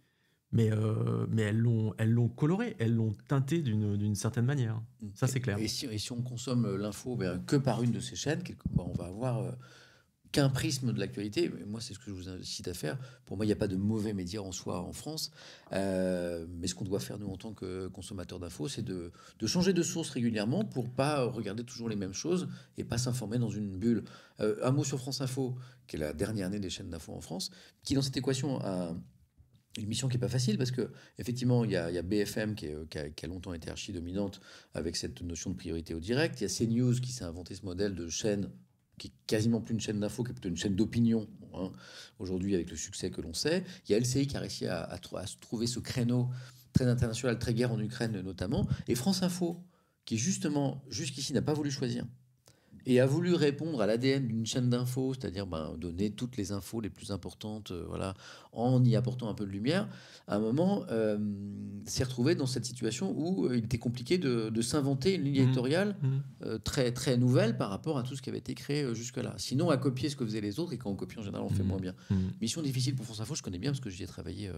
mais, euh, mais elles l'ont elles l'ont coloré, elles l'ont teinté d'une certaine manière. Ça, c'est clair. Et si, on consomme euh, l'info que par une de ces chaînes, on va avoir qu'un prisme de l'actualité. Moi, c'est ce que je vous incite à faire. Pour moi, il n'y a pas de mauvais média en soi en France. Euh, mais ce qu'on doit faire, nous, en tant que consommateurs d'infos, c'est de, changer de source régulièrement pour pas regarder toujours les mêmes choses et pas s'informer dans une bulle. Euh, un mot sur France Info, qui est la dernière année des chaînes d'infos en France, qui, dans cette équation, a une mission qui n'est pas facile parce que effectivement il y, a BFM euh, qui, a, qui, a, longtemps été archi dominante avec cette notion de priorité au direct. Il y a CNews qui s'est inventé ce modèle de chaîne qui est quasiment plus une chaîne d'info, qui est plutôt une chaîne d'opinion hein, aujourd'hui avec le succès que l'on sait. Il y a LCI qui a réussi à, à, à trouver ce créneau très international, très guerre en Ukraine notamment, et France Info, qui justement jusqu'ici n'a pas voulu choisir et a voulu répondre à l'ADN d'une chaîne d'infos, c'est-à-dire ben, donner toutes les infos les plus importantes, euh, voilà, en y apportant un peu de lumière, à un moment euh, s'est retrouvé dans cette situation où euh, il était compliqué de, s'inventer une ligne mmh. éditoriale mmh. très très nouvelle par rapport à tout ce qui avait été créé jusque-là. Sinon, à copier ce que faisaient les autres, et quand on copie en général, on fait mmh. moins bien. Mission difficile pour France Info, je connais bien parce que j'y ai travaillé,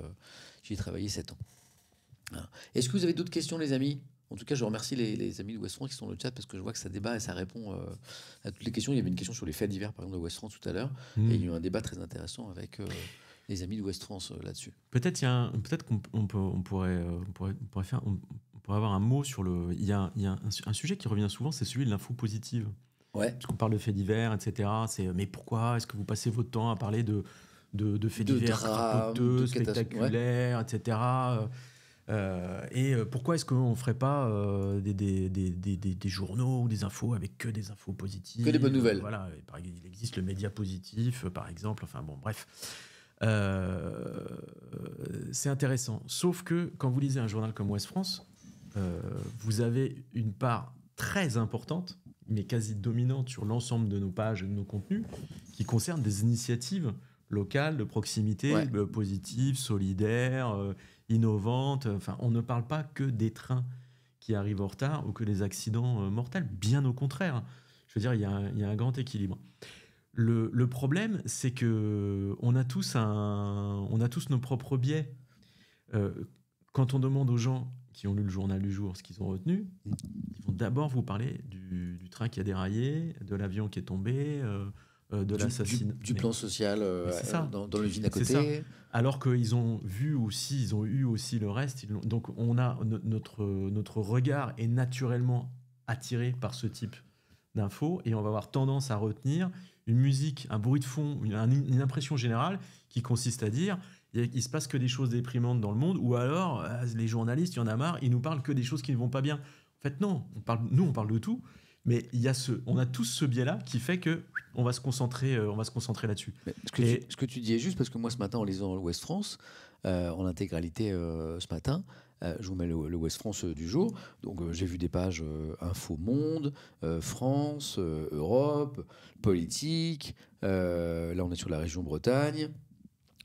j'y ai travaillé 7 ans. Hein. Est-ce que vous avez d'autres questions, les amis en tout cas, je remercie les, amis de West France qui sont dans le chat parce que je vois que ça débat et ça répond euh, à toutes les questions. Il y avait une question sur les faits divers, par exemple, de West France tout à l'heure. Hmm. Et il y a eu un débat très intéressant avec euh, les amis de West France euh, là-dessus. Peut-être peut qu'on pourrait, pourrait, pourrait avoir un mot sur le. Il y a, un, sujet qui revient souvent, c'est celui de l'info positive. Ouais. Parce qu'on parle de faits divers, etc. C'est mais pourquoi est-ce que vous passez votre temps à parler de, de, faits divers, de spectaculaires, etc. Euh, et euh, pourquoi est-ce qu'on ne ferait pas euh, des, des, des, des, journaux ou des infos avec que des infos positives Que des bonnes nouvelles. Voilà, il existe le média positif, par exemple. Enfin bon, bref. c'est intéressant. Sauf que quand vous lisez un journal comme Ouest France, vous avez une part très importante, mais quasi dominante sur l'ensemble de nos pages et de nos contenus, qui concerne des initiatives locales, de proximité, positives, solidaires innovante. Enfin, on ne parle pas que des trains qui arrivent en retard ou que des accidents euh, mortels. Bien au contraire. Hein. Je veux dire, il y a un, grand équilibre. Le, problème, c'est que on a tous nos propres biais. Euh, quand on demande aux gens qui ont lu le journal du jour ce qu'ils ont retenu, ils vont d'abord vous parler du, train qui a déraillé, de l'avion qui est tombé, euh, euh, de l'assassinat. Du, plan social euh, euh, Dans, le vide à côté. Alors qu'ils ont vu aussi, ils ont eu aussi le reste. donc on a notre, notre regard est naturellement attiré par ce type d'infos et on va avoir tendance à retenir une musique, un bruit de fond, une, impression générale qui consiste à dire il se passe que des choses déprimantes dans le monde ou alors les journalistes, il y en a marre, ils nous parlent que des choses qui ne vont pas bien. En fait non, on parle, nous on parle de tout. Mais il y a ce, on a tous ce biais-là qui fait que on va se concentrer, euh, on va se concentrer là-dessus. Ce, que tu, ce dis est juste parce que moi ce matin en lisant l'Ouest France euh, en intégralité euh, ce matin, je vous mets le, France du jour. Donc j'ai vu des pages Info Monde, France, Europe, politique. là on est sur la région Bretagne.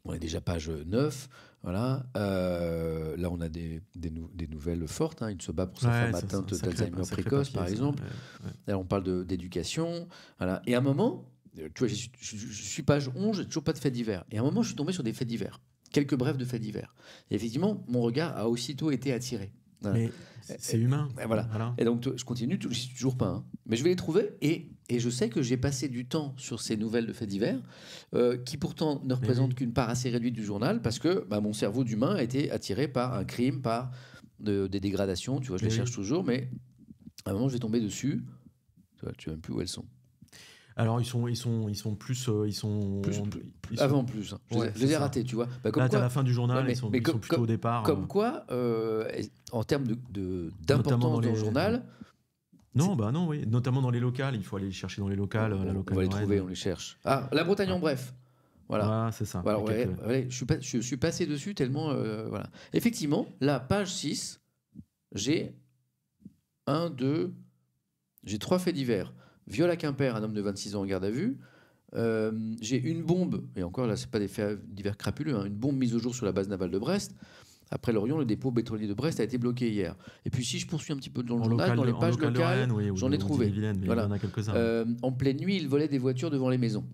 On est déjà page 9. Voilà. Euh, là, on a des, des, nouvelles fortes. Il hein. se bat pour sa femme atteinte d'Alzheimer précoce, par exemple. on parle d'éducation. Voilà. Et à un moment, je, suis page 11, n'ai toujours pas de faits divers. Et à un moment, je suis tombé sur des faits divers. Quelques brèves de faits divers. Et effectivement, mon regard a aussitôt été attiré c'est humain. Et voilà. Et donc, je continue, je suis toujours pas. Hein. Mais je vais les trouver et, je sais que j'ai passé du temps sur ces nouvelles de faits divers, euh, qui pourtant ne représentent qu'une part assez réduite du journal, parce que bah, mon cerveau d'humain a été attiré par un crime, par des dégradations. Tu vois, je les cherche toujours, mais à un moment, je vais tomber dessus. Tu vois, tu même plus où elles sont. Alors ils sont, ils sont, ils sont plus, euh, ils sont, plus, avant plus. Hein. Je, les ai ratés, tu vois. Bah, Là, à la fin du journal, ils, sont, plutôt au départ. Comme hein. quoi, euh, en termes de d'importance dans, le journal. Non, bah non, oui. Notamment dans les locales, il faut aller chercher dans les locales. On, euh, va les trouver, on les cherche. Ah, la Bretagne en ah. bref. Voilà. Ah, c'est ça. Voilà, je, suis je, suis passé dessus tellement. voilà. Effectivement, la page 6, j'ai un, deux, j'ai trois faits divers. Viola Quimper, un homme de 26 ans en garde à vue. Euh, j'ai une bombe, et encore là, c'est pas des faits divers crapuleux, hein, une bombe mise au jour sur la base navale de Brest. Après Lorient, le dépôt pétrolier de Brest a été bloqué hier. Et puis, si je poursuis un petit peu dans le journal, dans les pages locales, j'en ai trouvé. Euh, en, pleine nuit, il volait des voitures devant les maisons.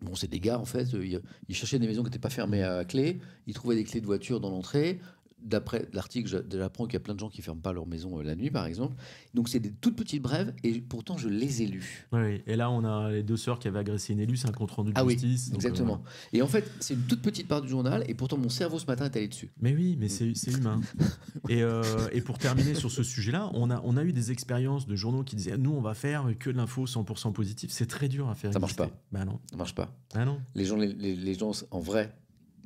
Bon, c'est des gars, en fait, euh, ils, cherchaient des maisons qui n'étaient pas fermées à clé, ils trouvaient des clés de voiture dans l'entrée, d'après l'article, j'apprends qu'il y a plein de gens qui ferment pas leur maison euh, la nuit, par exemple. Donc c'est des toutes petites brèves, et pourtant je les ai lues. Oui, et là on a les deux sœurs qui avaient agressé une élue, c'est un compte rendu de ah justice. exactement. Euh, et en fait, c'est une toute petite part du journal, et pourtant mon cerveau ce matin est allé dessus. Mais oui, mais c'est humain. et, euh, et, pour terminer sur ce sujet-là, on a, on a eu des expériences de journaux qui disaient nous on va faire que de l'info 100% positive. C'est très dur à faire. Ça marche pas. Bah non. Ça marche pas. Ah non. Les gens, les gens en vrai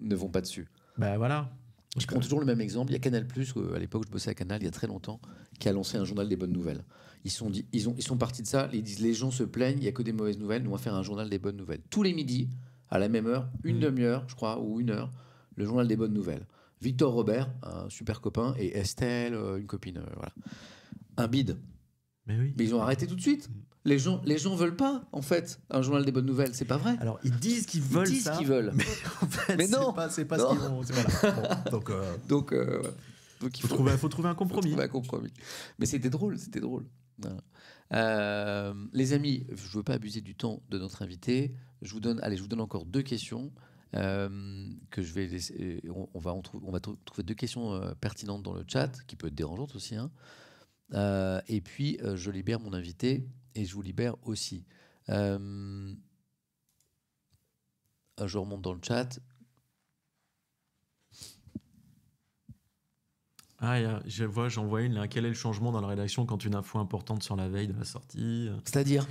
ne vont pas dessus. Bah voilà. Je prends toujours le même exemple. Il y a Canal, euh, à l'époque, je bossais à Canal, il y a très longtemps, qui a lancé un journal des bonnes nouvelles. Ils sont, partis de ça, ils disent les gens se plaignent, il n'y a que des mauvaises nouvelles, nous on va faire un journal des bonnes nouvelles. Tous les midis, à la même heure, une mm. demi-heure, je crois, ou une heure, le journal des bonnes nouvelles. Victor Robert, un super copain, et Estelle, euh, une copine, euh, voilà. Un bide. Mais oui. Mais ils ont arrêté tout de suite. Mm. Les gens, les gens veulent pas, en fait, un journal des bonnes nouvelles. C'est pas vrai. Alors ils disent qu'ils veulent ils disent qu'ils veulent. Mais, non, c'est pas, pas ce qu'ils donc, euh, euh, donc, il faut, trouver, un compromis. compromis. Mais c'était drôle, c'était drôle. Euh, les amis, je veux pas abuser du temps de notre invité. Je vous donne, allez, je vous donne encore deux questions. que je vais on, va, va trouver deux questions pertinentes dans le chat, qui peut être dérangeantes aussi. Hein. et puis, je libère mon invité et je vous libère aussi. Euh, je remonte dans le chat. Ah, je vois, j'en une. Quel est le changement dans la rédaction quand une info importante sur la veille de la sortie euh C'est-à-dire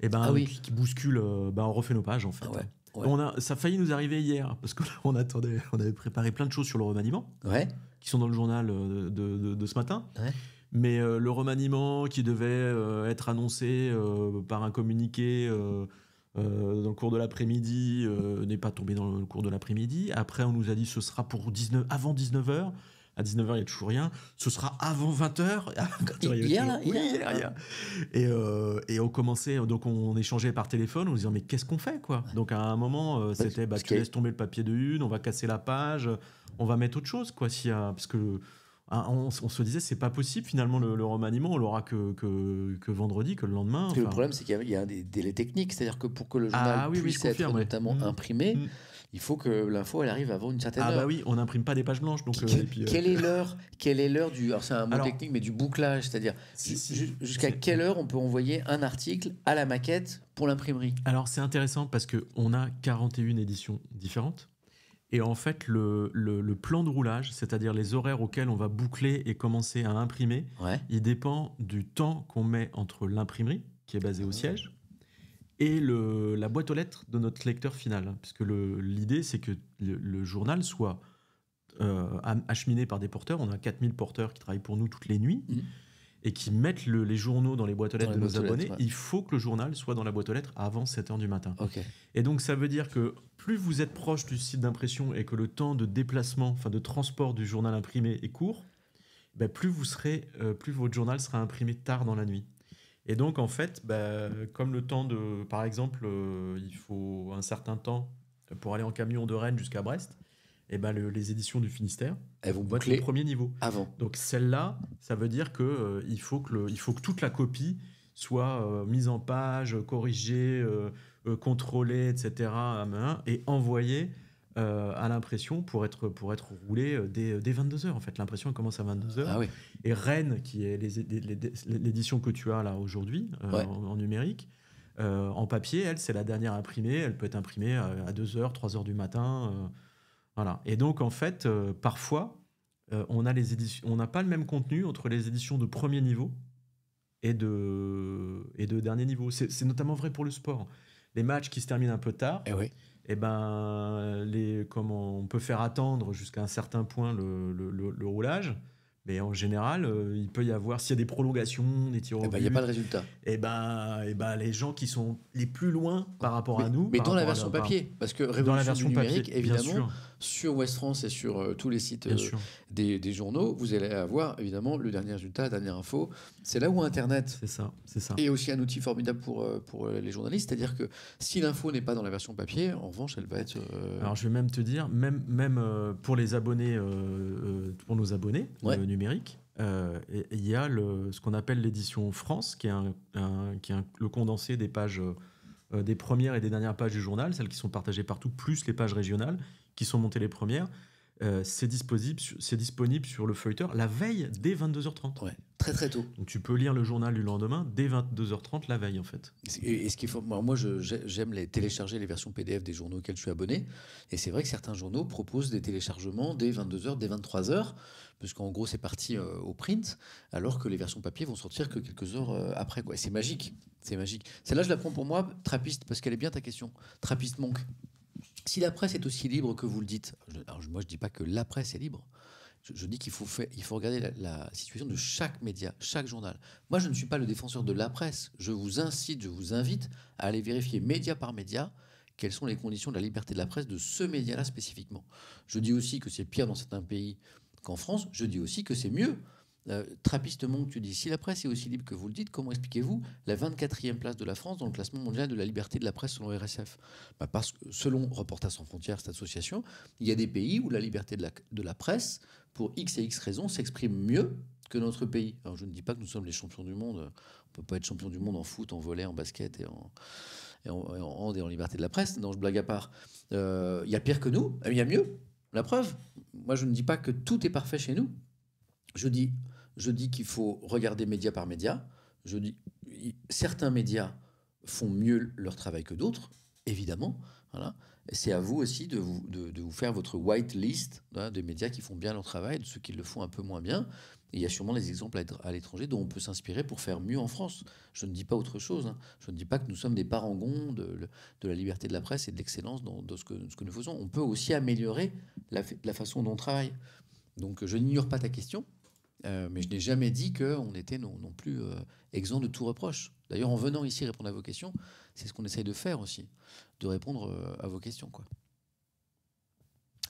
et eh ben, ah oui. qui, bouscule. Euh, ben, on refait nos pages en fait. Ah on a, ça a failli nous arriver hier parce qu'on attendait, on avait préparé plein de choses sur le remaniement, ouais. qui sont dans le journal de, ce matin. Ouais. Mais euh, le remaniement qui devait euh, être annoncé euh, par un communiqué dans le cours de l'après-midi n'est pas tombé dans le cours de l'après-midi. Après, on nous a dit ce sera pour 19, avant 19h. À 19h, il n'y a toujours rien. Ce sera avant 20h. Ah, là. Il Et, et on commençait, donc on échangeait par téléphone en disant mais qu'est-ce qu'on fait quoi Donc à un moment, c'était bah, tu laisses tomber le papier de une, on va casser la page, on va mettre autre chose quoi. a parce que ah, on, se disait c'est pas possible finalement le, remaniement on l'aura que, vendredi que le lendemain le problème c'est qu'il y, a des délais techniques c'est à dire que pour que le ah journal puisse être notamment mm. imprimé mm. il faut que l'info elle arrive avant une certaine heure ah bah oui on n'imprime pas des pages blanches donc euh, euh, quelle est l'heure quelle est l'heure du alors technique mais du bouclage c'est à dire jusqu'à quelle heure on peut envoyer un article à la maquette pour l'imprimerie alors c'est intéressant parce que on a 41 éditions différentes et en fait, le, plan de roulage, c'est-à-dire les horaires auxquels on va boucler et commencer à imprimer, il dépend du temps qu'on met entre l'imprimerie, qui est basée au siège, et la boîte aux lettres de notre lecteur final. Puisque l'idée, c'est que le, journal soit euh, acheminé par des porteurs. On a 4000 porteurs qui travaillent pour nous toutes les nuits. Mmh et qui mettent les journaux dans les boîtes aux lettres de nos abonnés, il faut que le journal soit dans la boîte aux lettres avant 7h du matin. Et donc ça veut dire que plus vous êtes proche du site d'impression et que le temps de déplacement, enfin de transport du journal imprimé est court, ben, plus, vous serez, euh, plus votre journal sera imprimé tard dans la nuit. Et donc en fait, ben, comme le temps de, par exemple, euh, il faut un certain temps pour aller en camion de Rennes jusqu'à Brest, eh ben les éditions du Finistère elles vont boucler le premier niveau avant. Donc celle-là, ça veut dire que euh, il faut que le, il faut que toute la copie soit euh, mise en page, corrigée, euh, contrôlée, etc. à main hein, et envoyée à l'impression pour être pour être roulée dès, dès 22 h en fait. L'impression commence à 22 h ah, oui. Et Rennes, qui est l'édition que tu as là aujourd'hui en, numérique. en papier, elle, c'est la dernière imprimée. Elle peut être imprimée à 2h, 3h du matin. Voilà. Et donc, en fait, euh, parfois, euh, on a les éditions, on n'a pas le même contenu entre les éditions de premier niveau et de, et de dernier niveau. C'est notamment vrai pour le sport. Les matchs qui se terminent un peu tard, et eh eh ben, les, comment on peut faire attendre jusqu'à un certain point le, le, le, roulage. Mais en général, euh, il peut y avoir, s'il y a des prolongations, des tirs au eh ben, Il n'y a pas de résultat. Et ben, et ben, les gens qui sont les plus loin par rapport à nous. Mais dans la version papier, parce que dans la version numérique, papier, évidemment. Bien sûr sur West France et sur euh, tous les sites euh, des, journaux, vous allez avoir évidemment le dernier résultat, la dernière info. C'est là où Internet c'est ça, c'est ça. est aussi un outil formidable pour, euh, pour les journalistes. C'est-à-dire que si l'info n'est pas dans la version papier, en revanche, elle va être. Alors je vais même te dire, même, même pour les abonnés, pour nos abonnés numériques, il y a le, ce qu'on appelle l'édition France, qui est, un, qui est le condensé des pages euh, des premières et des dernières pages du journal, celles qui sont partagées partout, plus les pages régionales qui sont montées les premières. Euh, c'est disponible, c'est disponible sur le feuilleteur la veille dès 22h30. Ouais, très très tôt. Donc tu peux lire le journal du lendemain dès 22h30 la veille en fait. Et, ce qu'il faut, moi, j'aime les télécharger les versions PDF des journaux auxquels je suis abonné. Et c'est vrai que certains journaux proposent des téléchargements dès 22h, dès 23h, Parce qu'en gros c'est parti euh, au print, alors que les versions papier vont sortir que quelques heures euh, après. C'est magique, c'est magique. Celle-là je la prends pour moi, Trappiste, parce qu'elle est bien ta question. Trappiste manque. Si la presse est aussi libre que vous le dites, alors moi je ne dis pas que la presse est libre, je, dis qu'il faut, regarder la, situation de chaque média, chaque journal. Moi je ne suis pas le défenseur de la presse, je vous incite, je vous invite à aller vérifier média par média quelles sont les conditions de la liberté de la presse de ce média-là spécifiquement. Je dis aussi que c'est pire dans certains pays qu'en France, je dis aussi que c'est mieux euh, que tu dis, si la presse est aussi libre que vous le dites, comment expliquez-vous la 24e place de la France dans le classement mondial de la liberté de la presse selon RSF bah Parce que selon Reporters sans frontières, cette association, il y a des pays où la liberté de la, de la presse, pour X et X raisons, s'exprime mieux que notre pays. Alors je ne dis pas que nous sommes les champions du monde, on ne peut pas être champion du monde en foot, en volet, en basket et en et en, liberté de la presse, non je blague à part. Euh, il y a pire que nous, il y a mieux, la preuve. Moi je ne dis pas que tout est parfait chez nous. Je dis je dis qu'il faut regarder média par média. Je dis certains médias font mieux leur travail que d'autres, évidemment. Voilà. C'est à vous aussi de vous, de, vous faire votre white list des médias qui font bien leur travail, de ceux qui le font un peu moins bien. il y a sûrement des exemples à l'étranger dont on peut s'inspirer pour faire mieux en France. Je ne dis pas autre chose. Hein. Je ne dis pas que nous sommes des parangons de, la liberté de la presse et de l'excellence dans, ce, que, nous faisons. On peut aussi améliorer la façon dont on travaille. Donc je n'ignore pas ta question. Euh, mais je n'ai jamais dit qu'on était non, plus euh, exempt de tout reproche. D'ailleurs, en venant ici répondre à vos questions, c'est ce qu'on essaye de faire aussi, de répondre euh, à vos questions. Quoi.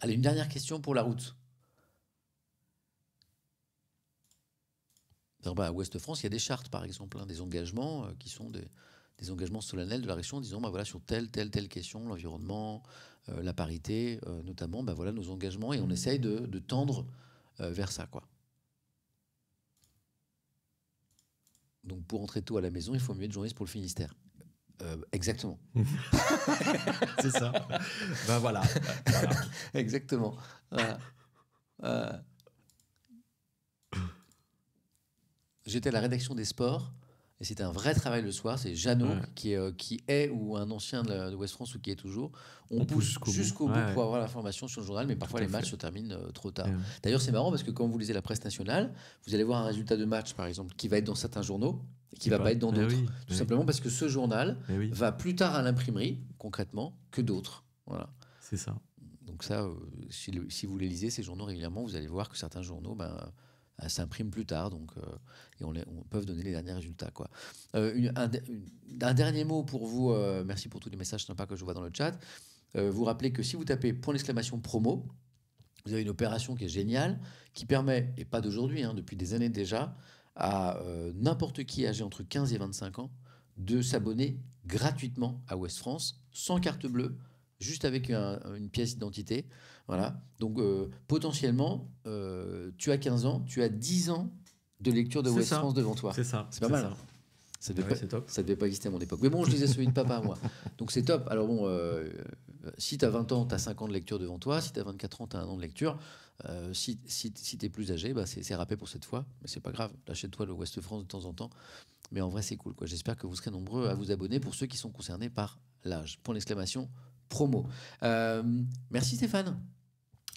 Allez, une dernière question pour la route. Bah, à Ouest-France, il y a des chartes, par exemple, hein, des engagements qui sont des, engagements solennels de la région, disant bah, voilà, sur telle, telle, telle question, l'environnement, la parité, notamment, bah, voilà nos engagements, et on mmh. essaye de, de tendre vers ça. quoi. Donc pour rentrer tôt à la maison, il faut mieux être journaliste pour le Finistère. Euh, exactement. c'est ça. ben voilà. exactement. Euh. J'étais à la rédaction des sports et c'était un vrai travail le soir. C'est Jeannot qui, est, euh, qui est ou un ancien de, West France ou qui est toujours. On, pousse jusqu'au bout, pour avoir l'information sur le journal, mais parfois les matchs se terminent euh, trop tard. Eh D'ailleurs, c'est marrant parce que quand vous lisez la presse nationale, vous allez voir un résultat de match, par exemple, qui va être dans certains journaux et qui va pas, être dans eh d'autres. Tout eh simplement parce que ce journal va plus tard à l'imprimerie, concrètement, que d'autres. Voilà. C'est ça. Donc ça, euh, si, vous les lisez, ces journaux régulièrement, vous allez voir que certains journaux, ben, euh, s'imprime plus tard, donc euh, et on, on peut donner les derniers résultats. Quoi. Euh, un, dernier mot pour vous, merci pour tous les messages sympas que je vois dans le chat. vous rappelez que si vous tapez point d'exclamation promo, vous avez une opération qui est géniale, qui permet, et pas d'aujourd'hui, hein, depuis des années déjà, à n'importe qui âgé entre 15 et 25 ans de s'abonner gratuitement à West France, sans carte bleue, juste avec une pièce d'identité. Voilà. Donc, euh, potentiellement, euh, tu as 15 ans, tu as 10 ans de lecture de West France devant toi. C'est ça. C'est pas mal. Ça. Hein. Ah devait, pas, ça devait pas exister à mon époque. Mais bon, je disais celui de papa, moi. Donc c'est top. Alors bon, euh, si tu as 20 ans, tu as 5 ans de lecture devant toi. Si tu as 24 ans, tu as un an de lecture. si, si, tu es plus âgé, bah, c'est râpé pour cette fois. Mais c'est pas grave. lâche toi le West France de temps en temps. Mais en vrai, c'est cool. quoi. J'espère que vous serez nombreux à vous abonner pour ceux qui sont concernés par l'âge. Point d'exclamation, promo. merci Stéphane.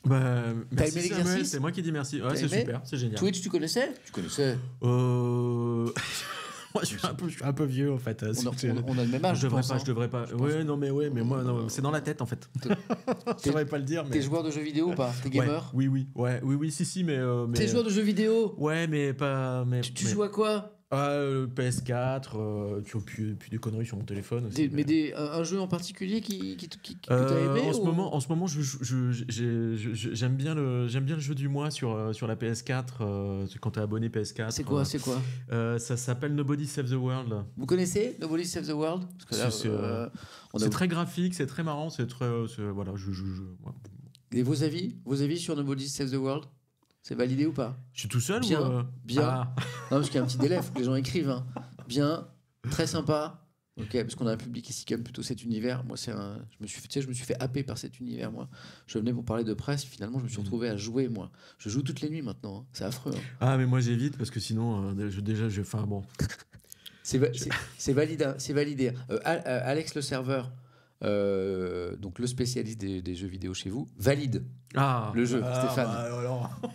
Bah, merci aimé c'est moi qui dis merci. Ouais, c'est super, c'est génial. Twitch, tu connaissais Tu connaissais Euh. moi, je suis, un peu, je suis un peu vieux en fait. Euh, on, a, on, a le même âge. Je devrais pas, hein, je devrais pas. Oui, non, mais ouais, mais moi, euh, c'est dans la tête en fait. je devrais pas le dire. Mais... T'es joueur de jeux vidéo ou pas T'es gamer Oui, oui, ouais, oui, oui, si, si, mais. Euh, t'es joueur de jeux vidéo Ouais, mais pas. Mais, tu, joues à quoi ah, euh, PS4, tu as plus, des conneries sur mon téléphone aussi. mais, des, un jeu en particulier qui, qui, qui, euh, aimé en, ce moment, en ce moment, j'aime bien, le, bien le jeu du mois sur, euh, sur la PS4, euh, quand tu t'es abonné PS4. C'est quoi, c'est quoi Ça s'appelle Nobody Save the World. Vous connaissez Nobody Save the World C'est très graphique, c'est très marrant, c'est très... Voilà, je, je, Et vos avis Vos avis sur Nobody Save the World c'est validé ou pas Je suis tout seul bien, ou Bien. Euh, ah. Non, parce qu'il y a un petit délai, que les gens écrivent. Hein. Bien, très sympa. Ok, parce qu'on a un public ici qui aime plutôt cet univers. Moi, c'est un... je me suis, tu sais, je me suis fait happer par cet univers. Moi, je venais pour parler de presse. Finalement, je me suis mm. retrouvé à jouer. Moi, je joue toutes les nuits maintenant. Hein. C'est affreux. Hein. Ah, mais moi j'évite parce que sinon, euh, déjà, je, enfin bon. c'est validé. C'est validé. Euh, Alex le serveur, donc le spécialiste des jeux vidéo chez vous, valide ah, le jeu, ah, Stéphane.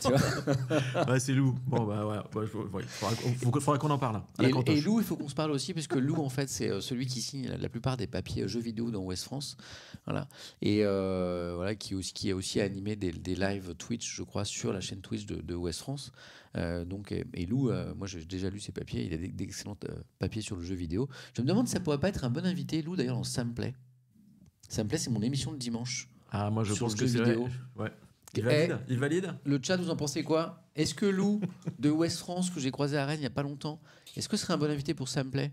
Bah, bah, c'est Lou. Bon, bah, bah faudra, qu'on en parle. Hein, et, Lou, il faut qu'on se parle aussi, parce que Lou, en fait, c'est euh, celui qui signe la plupart des papiers euh, jeux vidéo dans Ouest France. Voilà. Et euh, voilà, qui, qui a aussi animé des, des, lives Twitch, je crois, sur la chaîne Twitch de, de West France. donc, et, Lou, moi, j'ai déjà lu ses papiers. Il a d'excellents papiers sur le jeu vidéo. Je me demande si ça pourrait pas être un bon invité, Lou, d'ailleurs, en Samplay. Samplay, c'est mon émission de dimanche. Ah, moi je pense que c'est eh, Il valide, Le chat, vous en pensez quoi Est-ce que Lou de West France, que j'ai croisé à Rennes il n'y a pas longtemps, est-ce que ce serait un bon invité pour Samplay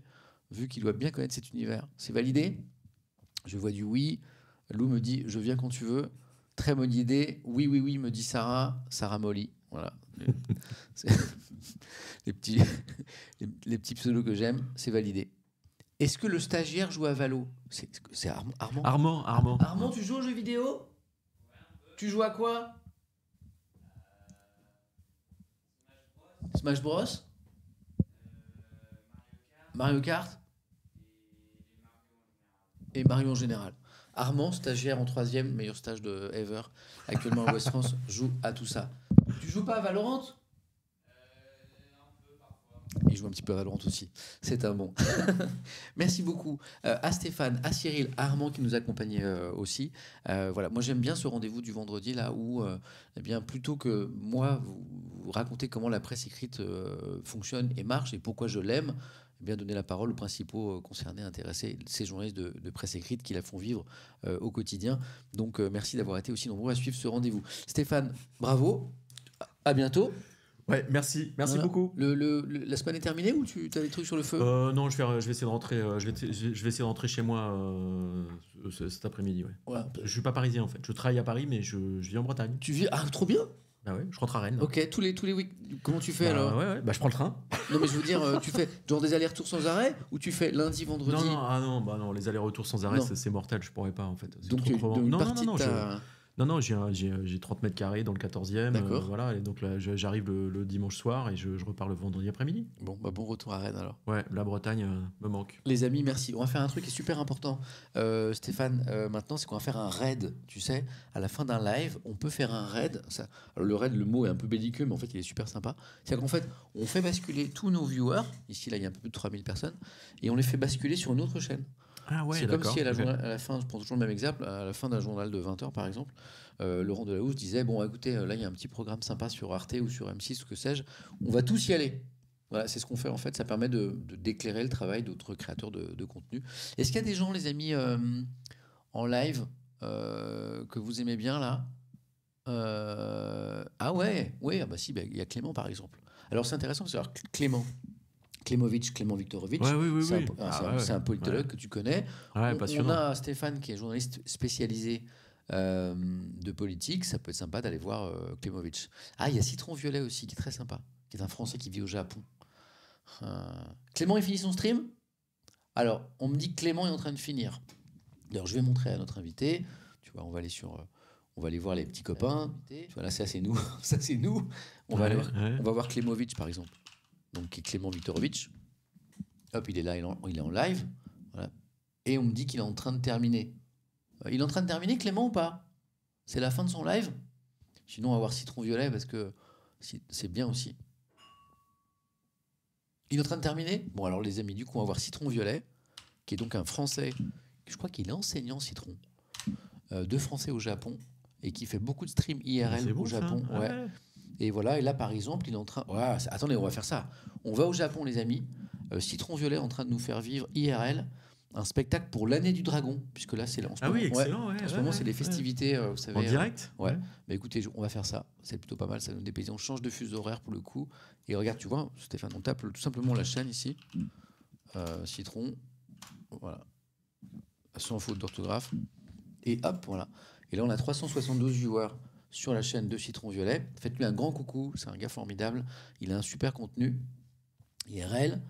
Vu qu'il doit bien connaître cet univers. C'est validé Je vois du oui. Lou me dit Je viens quand tu veux. Très bonne idée. Oui, oui, oui, me dit Sarah. Sarah Molly. Voilà. les, petits, les, les petits pseudos que j'aime, c'est validé. Est-ce que le stagiaire joue à Valo C'est Armand Armand, Armand. Armand, tu joues aux jeux vidéo Tu joues à quoi Smash Bros Mario Kart Et Mario en général. Armand, stagiaire en troisième, meilleur stage de ever, actuellement en West France, joue à tout ça. Tu joues pas à Valorant il joue un petit peu à Valorant aussi. C'est un bon. Merci beaucoup euh, à Stéphane, à Cyril, à Armand qui nous accompagnait euh, aussi. Euh, voilà, moi j'aime bien ce rendez-vous du vendredi là où, eh bien, plutôt que moi vous, raconter comment la presse écrite fonctionne et marche et pourquoi je l'aime, eh bien donner la parole aux principaux concernés, intéressés, ces journalistes de, de presse écrite qui la font vivre au quotidien. Donc merci d'avoir été aussi nombreux à suivre ce rendez-vous. Stéphane, bravo, à bientôt. Ouais, merci, merci beaucoup. Le, le, la semaine est terminée ou tu as des trucs sur le feu euh, Non, je vais, je vais essayer de rentrer. Euh, je vais, je vais essayer de rentrer chez moi euh, cet après-midi. Ouais. ouais. Je suis pas parisien en fait. Je travaille à Paris, mais je, je vis en Bretagne. Tu vis ah trop bien. Ah ouais, je rentre à Rennes. Ok, tous les, tous les week Comment tu fais bah alors ouais, ouais, bah, je prends le train. Non, mais je veux dire, tu fais genre des allers-retours sans arrêt ou tu fais lundi, vendredi Non, ah non, bah non les allers-retours sans arrêt, c'est mortel, je pourrais pas en fait. Donc, trop non, non, non, non, non, j'ai 30 euh, mètres carrés dans le 14e. Euh, D'accord. voilà, et donc j'arrive le, dimanche soir et je, repars le vendredi après-midi. Bon, bah bon retour à Rennes alors. Ouais, la Bretagne euh, me manque. Les amis, merci. On va faire un truc qui est super important, Stéphane, maintenant, c'est qu'on va faire un raid. Tu sais, à la fin d'un live, on peut faire un raid. Ça, le raid, le mot est un peu belliqueux, mais en fait, il est super sympa. C'est-à-dire qu'en fait, on fait basculer tous nos viewers, ici, là, il y a un peu plus de 3000 personnes, et on les fait basculer sur une autre chaîne. Ah c'est comme si à la, fin, je prends toujours le même exemple, à la fin d'un journal de 20h par exemple, euh, Laurent Delahousse disait Bon, écoutez, euh, là il y a un petit programme sympa sur Arte ou sur M6, ou que sais-je, on va tous y aller. Voilà, c'est ce qu'on fait en fait, ça permet de, d'éclairer le travail d'autres créateurs de, contenu. Est-ce qu'il y a des gens, les amis, euh, en live euh, que vous aimez bien là Ah ouais, oui, ah bah si, bah, il y a Clément par exemple. Alors c'est intéressant, c'est Clément. Klemovitch, Clément Viktorovitch, c'est un, politologue ah, que tu connais. On, a Stéphane qui est journaliste spécialisé euh, de politique. Ça peut être sympa d'aller voir euh, Ah, il y a Citron Violet aussi qui est très sympa, qui est un Français qui vit au Japon. Euh, Clément, il finit son stream Alors, on me dit que Clément est en train de finir. Alors, je vais montrer à notre invité. Tu vois, on va aller sur euh, on va aller voir les petits copains. voilà ça, c'est nous. ça, c'est nous. On, va aller, on va voir Klemovic, par exemple donc qui Clément Viktorovitch. Hop, il est là, il est en, live. Et on me dit qu'il est en train de terminer. Euh, il est en train de terminer, Clément, ou pas C'est la fin de son live Sinon, on va voir Citron Violet, parce que c'est bien aussi. Il est en train de terminer Bon, alors les amis, du coup, on va voir Citron Violet, qui est donc un Français, je crois qu'il est enseignant Citron, euh, de Français au Japon, et qui fait beaucoup de stream IRL ah, au Japon. Ah et voilà, et là, par exemple, il est en train. attendez, on va faire ça. On va au Japon, les amis. Euh, citron Violet est en train de nous faire vivre IRL un spectacle pour l'année du dragon, puisque là, c'est en ce ah Oui, excellent, en ce moment, c'est les festivités, euh, vous savez. En euh, direct Ouais. Mais écoutez, on va faire ça. C'est plutôt pas mal, ça nous dépayser, On change de fuseau horaire pour le coup. Et regarde, tu vois, Stéphane, on tape tout simplement la chaîne ici. Citron. Voilà. Sans faute d'orthographe. Et hop, voilà. Et là, on a 372 viewers sur la chaîne de Citron Violet. Faites-lui un grand coucou, c'est un gars formidable. Il a un super contenu il est rel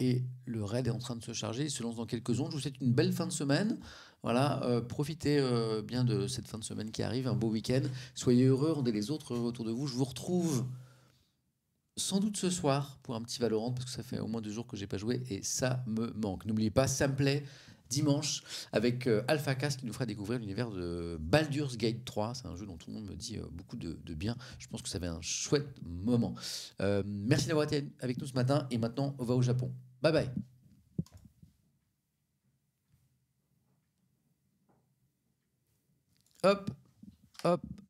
Et le raid est en train de se charger, il se lance dans quelques ondes. Je vous souhaite une belle fin de semaine. Voilà, euh, profitez euh, bien de cette fin de semaine qui arrive, un beau week-end. Soyez heureux, rendez les autres autour de vous. Je vous retrouve sans doute ce soir pour un petit Valorant parce que ça fait au moins deux jours que j'ai pas joué et ça me manque. N'oubliez pas, ça me plaît dimanche avec euh, Alpha Cast qui nous fera découvrir l'univers de Baldur's Gate 3. C'est un jeu dont tout le monde me dit euh, beaucoup de, bien. Je pense que ça va être un chouette moment. Euh, merci d'avoir été avec nous ce matin et maintenant on va au Japon. Bye bye. Hop, hop,